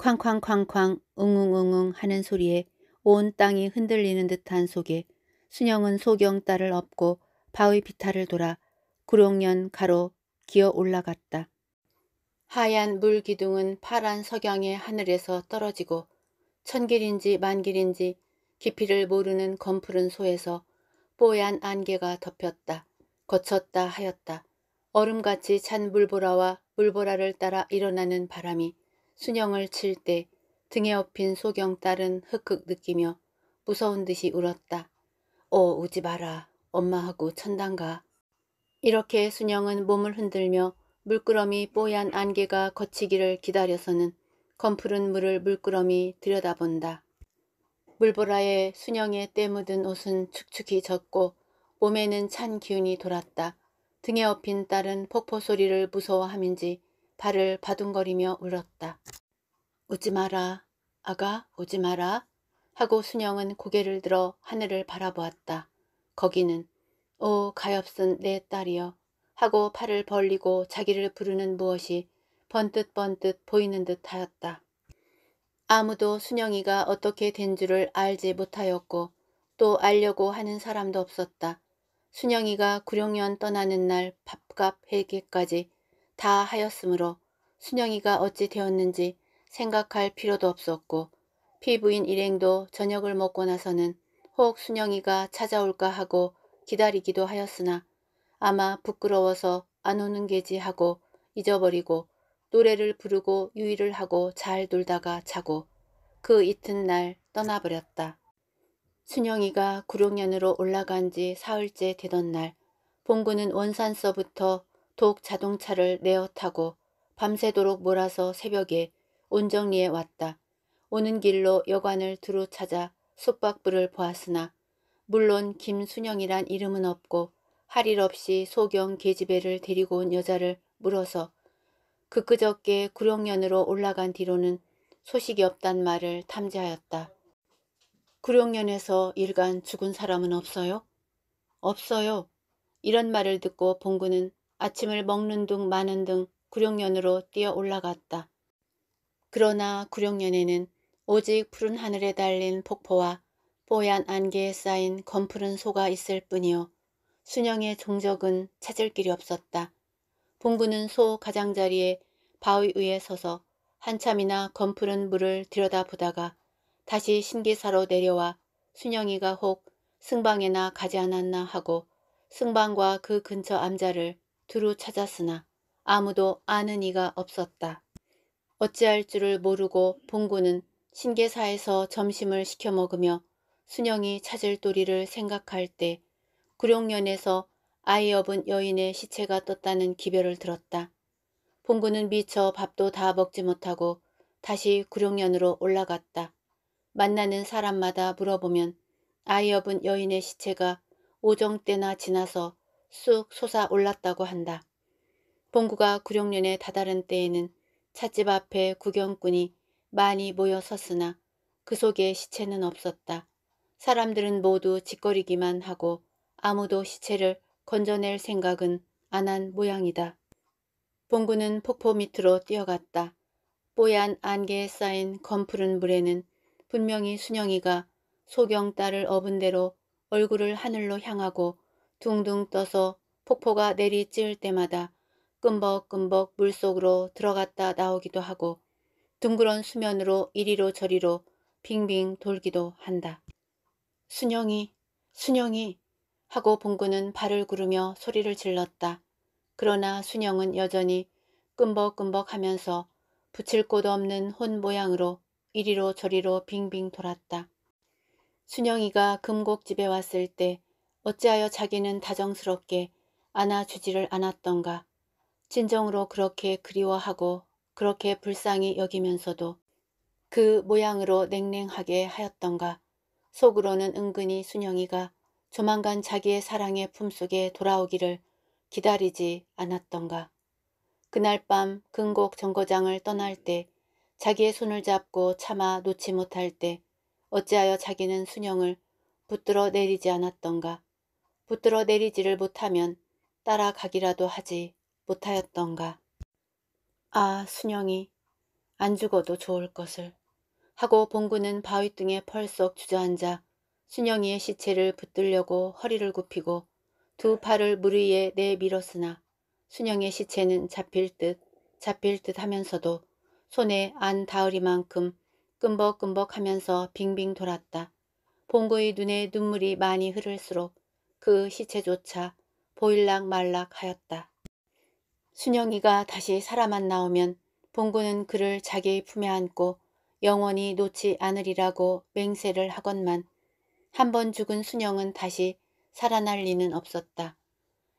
쾅쾅쾅쾅 응웅응웅 하는 소리에 온 땅이 흔들리는 듯한 속에 순영은 소경딸을 업고 바위 비탈을 돌아 구룡년 가로 기어 올라갔다. 하얀 물기둥은 파란 석양의 하늘에서 떨어지고 천길인지 만길인지 깊이를 모르는 검푸른 소에서 뽀얀 안개가 덮였다. 거쳤다 하였다. 얼음같이 찬 물보라와 물보라를 따라 일어나는 바람이 순영을 칠때 등에 업힌 소경딸은 흑흑 느끼며 무서운 듯이 울었다. 어 오지 마라. 엄마하고 천당가. 이렇게 순영은 몸을 흔들며 물끄러미 뽀얀 안개가 거치기를 기다려서는 검푸른 물을 물끄러미 들여다본다. 물보라에 순영의 때 묻은 옷은 축축히 젖고 몸에는 찬 기운이 돌았다. 등에 업힌 딸은 폭포 소리를 무서워함인지 발을 바둥거리며 울었다. 웃지 마라. 아가 오지 마라. 하고 순영은 고개를 들어 하늘을 바라보았다. 거기는 오 가엾은 내 딸이여 하고 팔을 벌리고 자기를 부르는 무엇이 번듯번듯 보이는 듯하였다. 아무도 순영이가 어떻게 된 줄을 알지 못하였고 또 알려고 하는 사람도 없었다. 순영이가 구룡년 떠나는 날 밥값 회계까지 다 하였으므로 순영이가 어찌 되었는지 생각할 필요도 없었고 피부인 일행도 저녁을 먹고 나서는 혹 순영이가 찾아올까 하고 기다리기도 하였으나 아마 부끄러워서 안 오는 게지 하고 잊어버리고 노래를 부르고 유의를 하고 잘 놀다가 자고 그 이튿날 떠나버렸다. 순영이가 구룡면으로 올라간 지 사흘째 되던 날 봉구는 원산서부터 독 자동차를 내어 타고 밤새도록 몰아서 새벽에 온정리에 왔다. 오는 길로 여관을 두루 찾아 숙박부를 보았으나 물론 김순영이란 이름은 없고 할 일 없이 소경 계집애를 데리고 온 여자를 물어서 그끄적게 구룡년으로 올라간 뒤로는 소식이 없단 말을 탐지하였다. 구룡년에서 일간 죽은 사람은 없어요? 없어요. 이런 말을 듣고 봉구는 아침을 먹는 등 마는 등구룡년으로 뛰어 올라갔다. 그러나 구룡년에는 오직 푸른 하늘에 달린 폭포와 뽀얀 안개에 쌓인 검푸른 소가 있을 뿐이요. 순영의 종적은 찾을 길이 없었다. 봉구는 소 가장자리에 바위 위에 서서 한참이나 검푸른 물을 들여다보다가 다시 신기사로 내려와 순영이가 혹 승방에나 가지 않았나 하고 승방과 그 근처 암자를 두루 찾았으나 아무도 아는 이가 없었다. 어찌할 줄을 모르고 봉구는 신계사에서 점심을 시켜 먹으며 순영이 찾을 도리를 생각할 때 구룡면에서 아이 업은 여인의 시체가 떴다는 기별을 들었다. 봉구는 미처 밥도 다 먹지 못하고 다시 구룡면으로 올라갔다. 만나는 사람마다 물어보면 아이 업은 여인의 시체가 오정 때나 지나서 쑥 솟아 올랐다고 한다. 봉구가 구룡년에 다다른 때에는 찻집 앞에 구경꾼이 많이 모여 섰으나 그 속에 시체는 없었다. 사람들은 모두 짓거리기만 하고 아무도 시체를 건져낼 생각은 안 한 모양이다. 봉구는 폭포 밑으로 뛰어갔다. 뽀얀 안개에 쌓인 검푸른 물에는 분명히 순영이가 소경딸을 업은 대로 얼굴을 하늘로 향하고 둥둥 떠서 폭포가 내리찌을 때마다 끔벅끔벅 물속으로 들어갔다 나오기도 하고 둥그런 수면으로 이리로 저리로 빙빙 돌기도 한다. 순영이 순영이 하고 봉구는 발을 구르며 소리를 질렀다. 그러나 순영은 여전히 끔벅끔벅 하면서 붙일 곳 없는 혼 모양으로 이리로 저리로 빙빙 돌았다. 순영이가 금곡집에 왔을 때 어찌하여 자기는 다정스럽게 안아주지를 않았던가. 진정으로 그렇게 그리워하고 그렇게 불쌍히 여기면서도 그 모양으로 냉랭하게 하였던가 속으로는 은근히 순영이가 조만간 자기의 사랑의 품속에 돌아오기를 기다리지 않았던가. 그날 밤 근곡 정거장을 떠날 때 자기의 손을 잡고 차마 놓지 못할 때 어찌하여 자기는 순영을 붙들어 내리지 않았던가. 붙들어 내리지를 못하면 따라가기라도 하지 못하였던가. 아, 순영이 안 죽어도 좋을 것을 하고 봉구는 바위 등에 펄썩 주저앉아 순영이의 시체를 붙들려고 허리를 굽히고 두 팔을 물 위에 내밀었으나 순영의 시체는 잡힐 듯 잡힐 듯 하면서도 손에 안 닿으리만큼 끔벅끔벅 하면서 빙빙 돌았다. 봉구의 눈에 눈물이 많이 흐를수록 그 시체조차 보일락 말락 하였다. 순영이가 다시 살아만 나오면 봉구는 그를 자기 품에 안고 영원히 놓지 않으리라고 맹세를 하건만 한 번 죽은 순영은 다시 살아날 리는 없었다.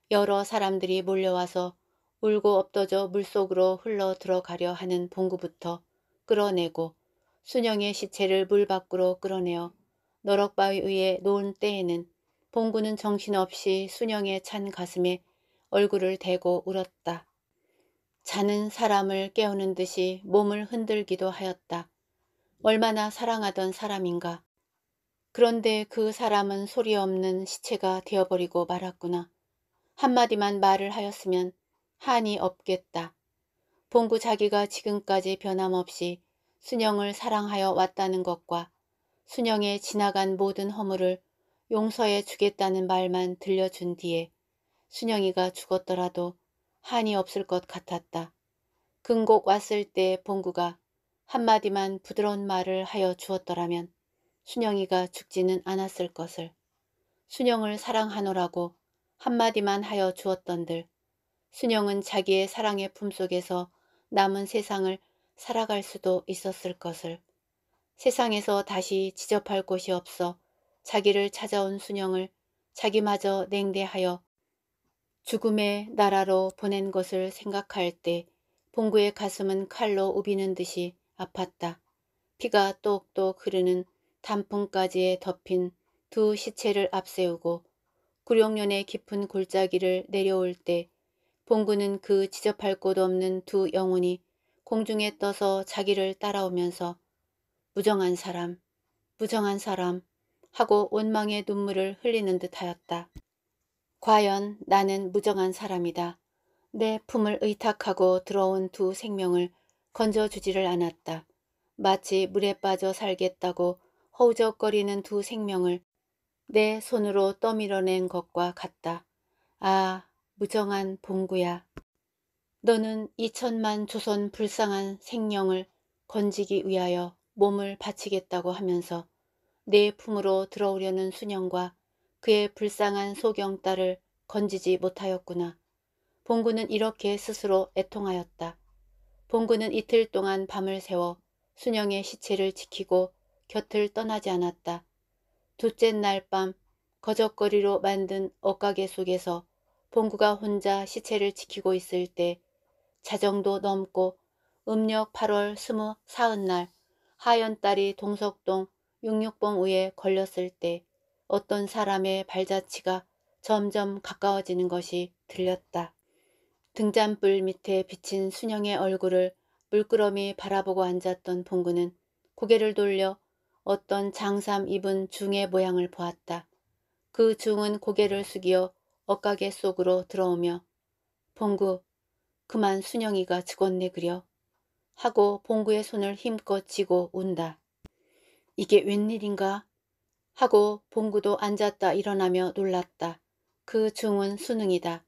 여러 사람들이 몰려와서 울고 엎어져 물속으로 흘러 들어가려 하는 봉구부터 끌어내고 순영의 시체를 물 밖으로 끌어내어 너럭바위 위에 놓은 때에는 봉구는 정신없이 순영의 찬 가슴에 얼굴을 대고 울었다. 자는 사람을 깨우는 듯이 몸을 흔들기도 하였다. 얼마나 사랑하던 사람인가. 그런데 그 사람은 소리 없는 시체가 되어버리고 말았구나. 한마디만 말을 하였으면 한이 없겠다. 봉구 자기가 지금까지 변함없이 순영을 사랑하여 왔다는 것과 순영의 지나간 모든 허물을 용서해 주겠다는 말만 들려준 뒤에 순영이가 죽었더라도 한이 없을 것 같았다. 금곡 왔을 때 봉구가 한마디만 부드러운 말을 하여 주었더라면 순영이가 죽지는 않았을 것을 순영을 사랑하노라고 한마디만 하여 주었던들 순영은 자기의 사랑의 품속에서 남은 세상을 살아갈 수도 있었을 것을 세상에서 다시 지접할 곳이 없어 자기를 찾아온 순영을 자기마저 냉대하여 죽음의 나라로 보낸 것을 생각할 때 봉구의 가슴은 칼로 우비는 듯이 아팠다. 피가 똑똑 흐르는 단풍까지 에 덮인 두 시체를 앞세우고 구룡년의 깊은 골짜기를 내려올 때 봉구는 그 지접할 곳 없는 두 영혼이 공중에 떠서 자기를 따라오면서 무정한 사람, 무정한 사람 하고 원망의 눈물을 흘리는 듯하였다. 과연 나는 무정한 사람이다. 내 품을 의탁하고 들어온 두 생명을 건져주지를 않았다. 마치 물에 빠져 살겠다고 허우적거리는 두 생명을 내 손으로 떠밀어낸 것과 같다. 아, 무정한 봉구야. 너는 이천만 조선 불쌍한 생명을 건지기 위하여 몸을 바치겠다고 하면서 내 품으로 들어오려는 수년과 그의 불쌍한 소경딸을 건지지 못하였구나. 봉구는 이렇게 스스로 애통하였다. 봉구는 이틀 동안 밤을 새워 순영의 시체를 지키고 곁을 떠나지 않았다. 둘째 날 밤 거적거리로 만든 엇가게 속에서 봉구가 혼자 시체를 지키고 있을 때 자정도 넘고 음력 8월 스무 사흔날 하연 딸이 동석동 6 6봉 위에 걸렸을 때 어떤 사람의 발자취가 점점 가까워지는 것이 들렸다. 등잔불 밑에 비친 순영의 얼굴을 물끄러미 바라보고 앉았던 봉구는 고개를 돌려 어떤 장삼 입은 중의 모양을 보았다. 그 중은 고개를 숙이어 엇가게 속으로 들어오며 봉구 그만 순영이가 죽었네 그려 하고 봉구의 손을 힘껏 쥐고 운다. 이게 웬일인가? 하고 봉구도 앉았다 일어나며 놀랐다. 그 중은 수능이다.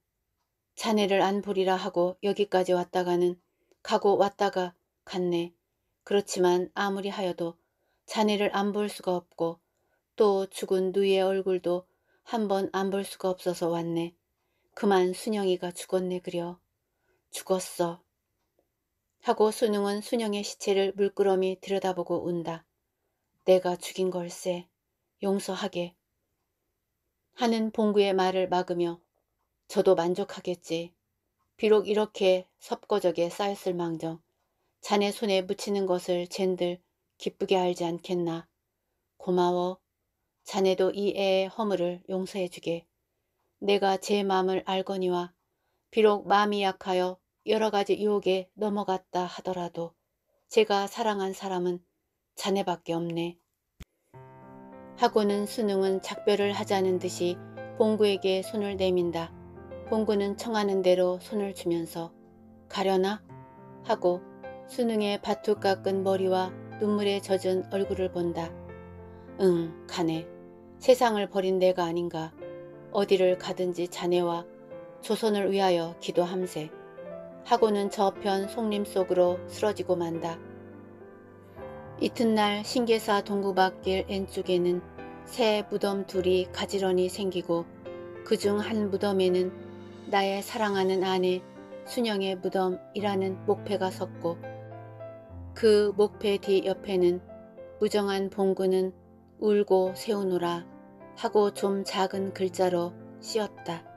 자네를 안 보리라 하고 여기까지 왔다가는 가고 왔다가 갔네. 그렇지만 아무리 하여도 자네를 안 볼 수가 없고 또 죽은 누이의 얼굴도 한 번 안 볼 수가 없어서 왔네. 그만 순영이가 죽었네 그려. 죽었어. 하고 수능은 순영의 시체를 물끄러미 들여다보고 운다. 내가 죽인 걸세. 용서하게 하는 봉구의 말을 막으며 저도 만족하겠지. 비록 이렇게 섭거적에 쌓였을 망정 자네 손에 묻히는 것을 젠들 기쁘게 알지 않겠나. 고마워. 자네도 이 애의 허물을 용서해주게. 내가 제 마음을 알거니와 비록 마음이 약하여 여러 가지 유혹에 넘어갔다 하더라도 제가 사랑한 사람은 자네밖에 없네. 하고는 수능은 작별을 하자는 듯이 봉구에게 손을 내민다. 봉구는 청하는 대로 손을 주면서 가려나? 하고 수능에 바투 깎은 머리와 눈물에 젖은 얼굴을 본다. 응, 가네. 세상을 버린 내가 아닌가. 어디를 가든지 자네와 조선을 위하여 기도함세. 하고는 저편 송림 속으로 쓰러지고 만다. 이튿날 신계사 동구밭길 왼쪽에는 새 무덤 둘이 가지런히 생기고 그 중 한 무덤에는 나의 사랑하는 아내 순영의 무덤이라는 목패가 섰고 그 목패 뒤 옆에는 무정한 봉구는 울고 세우노라 하고 좀 작은 글자로 씌었다.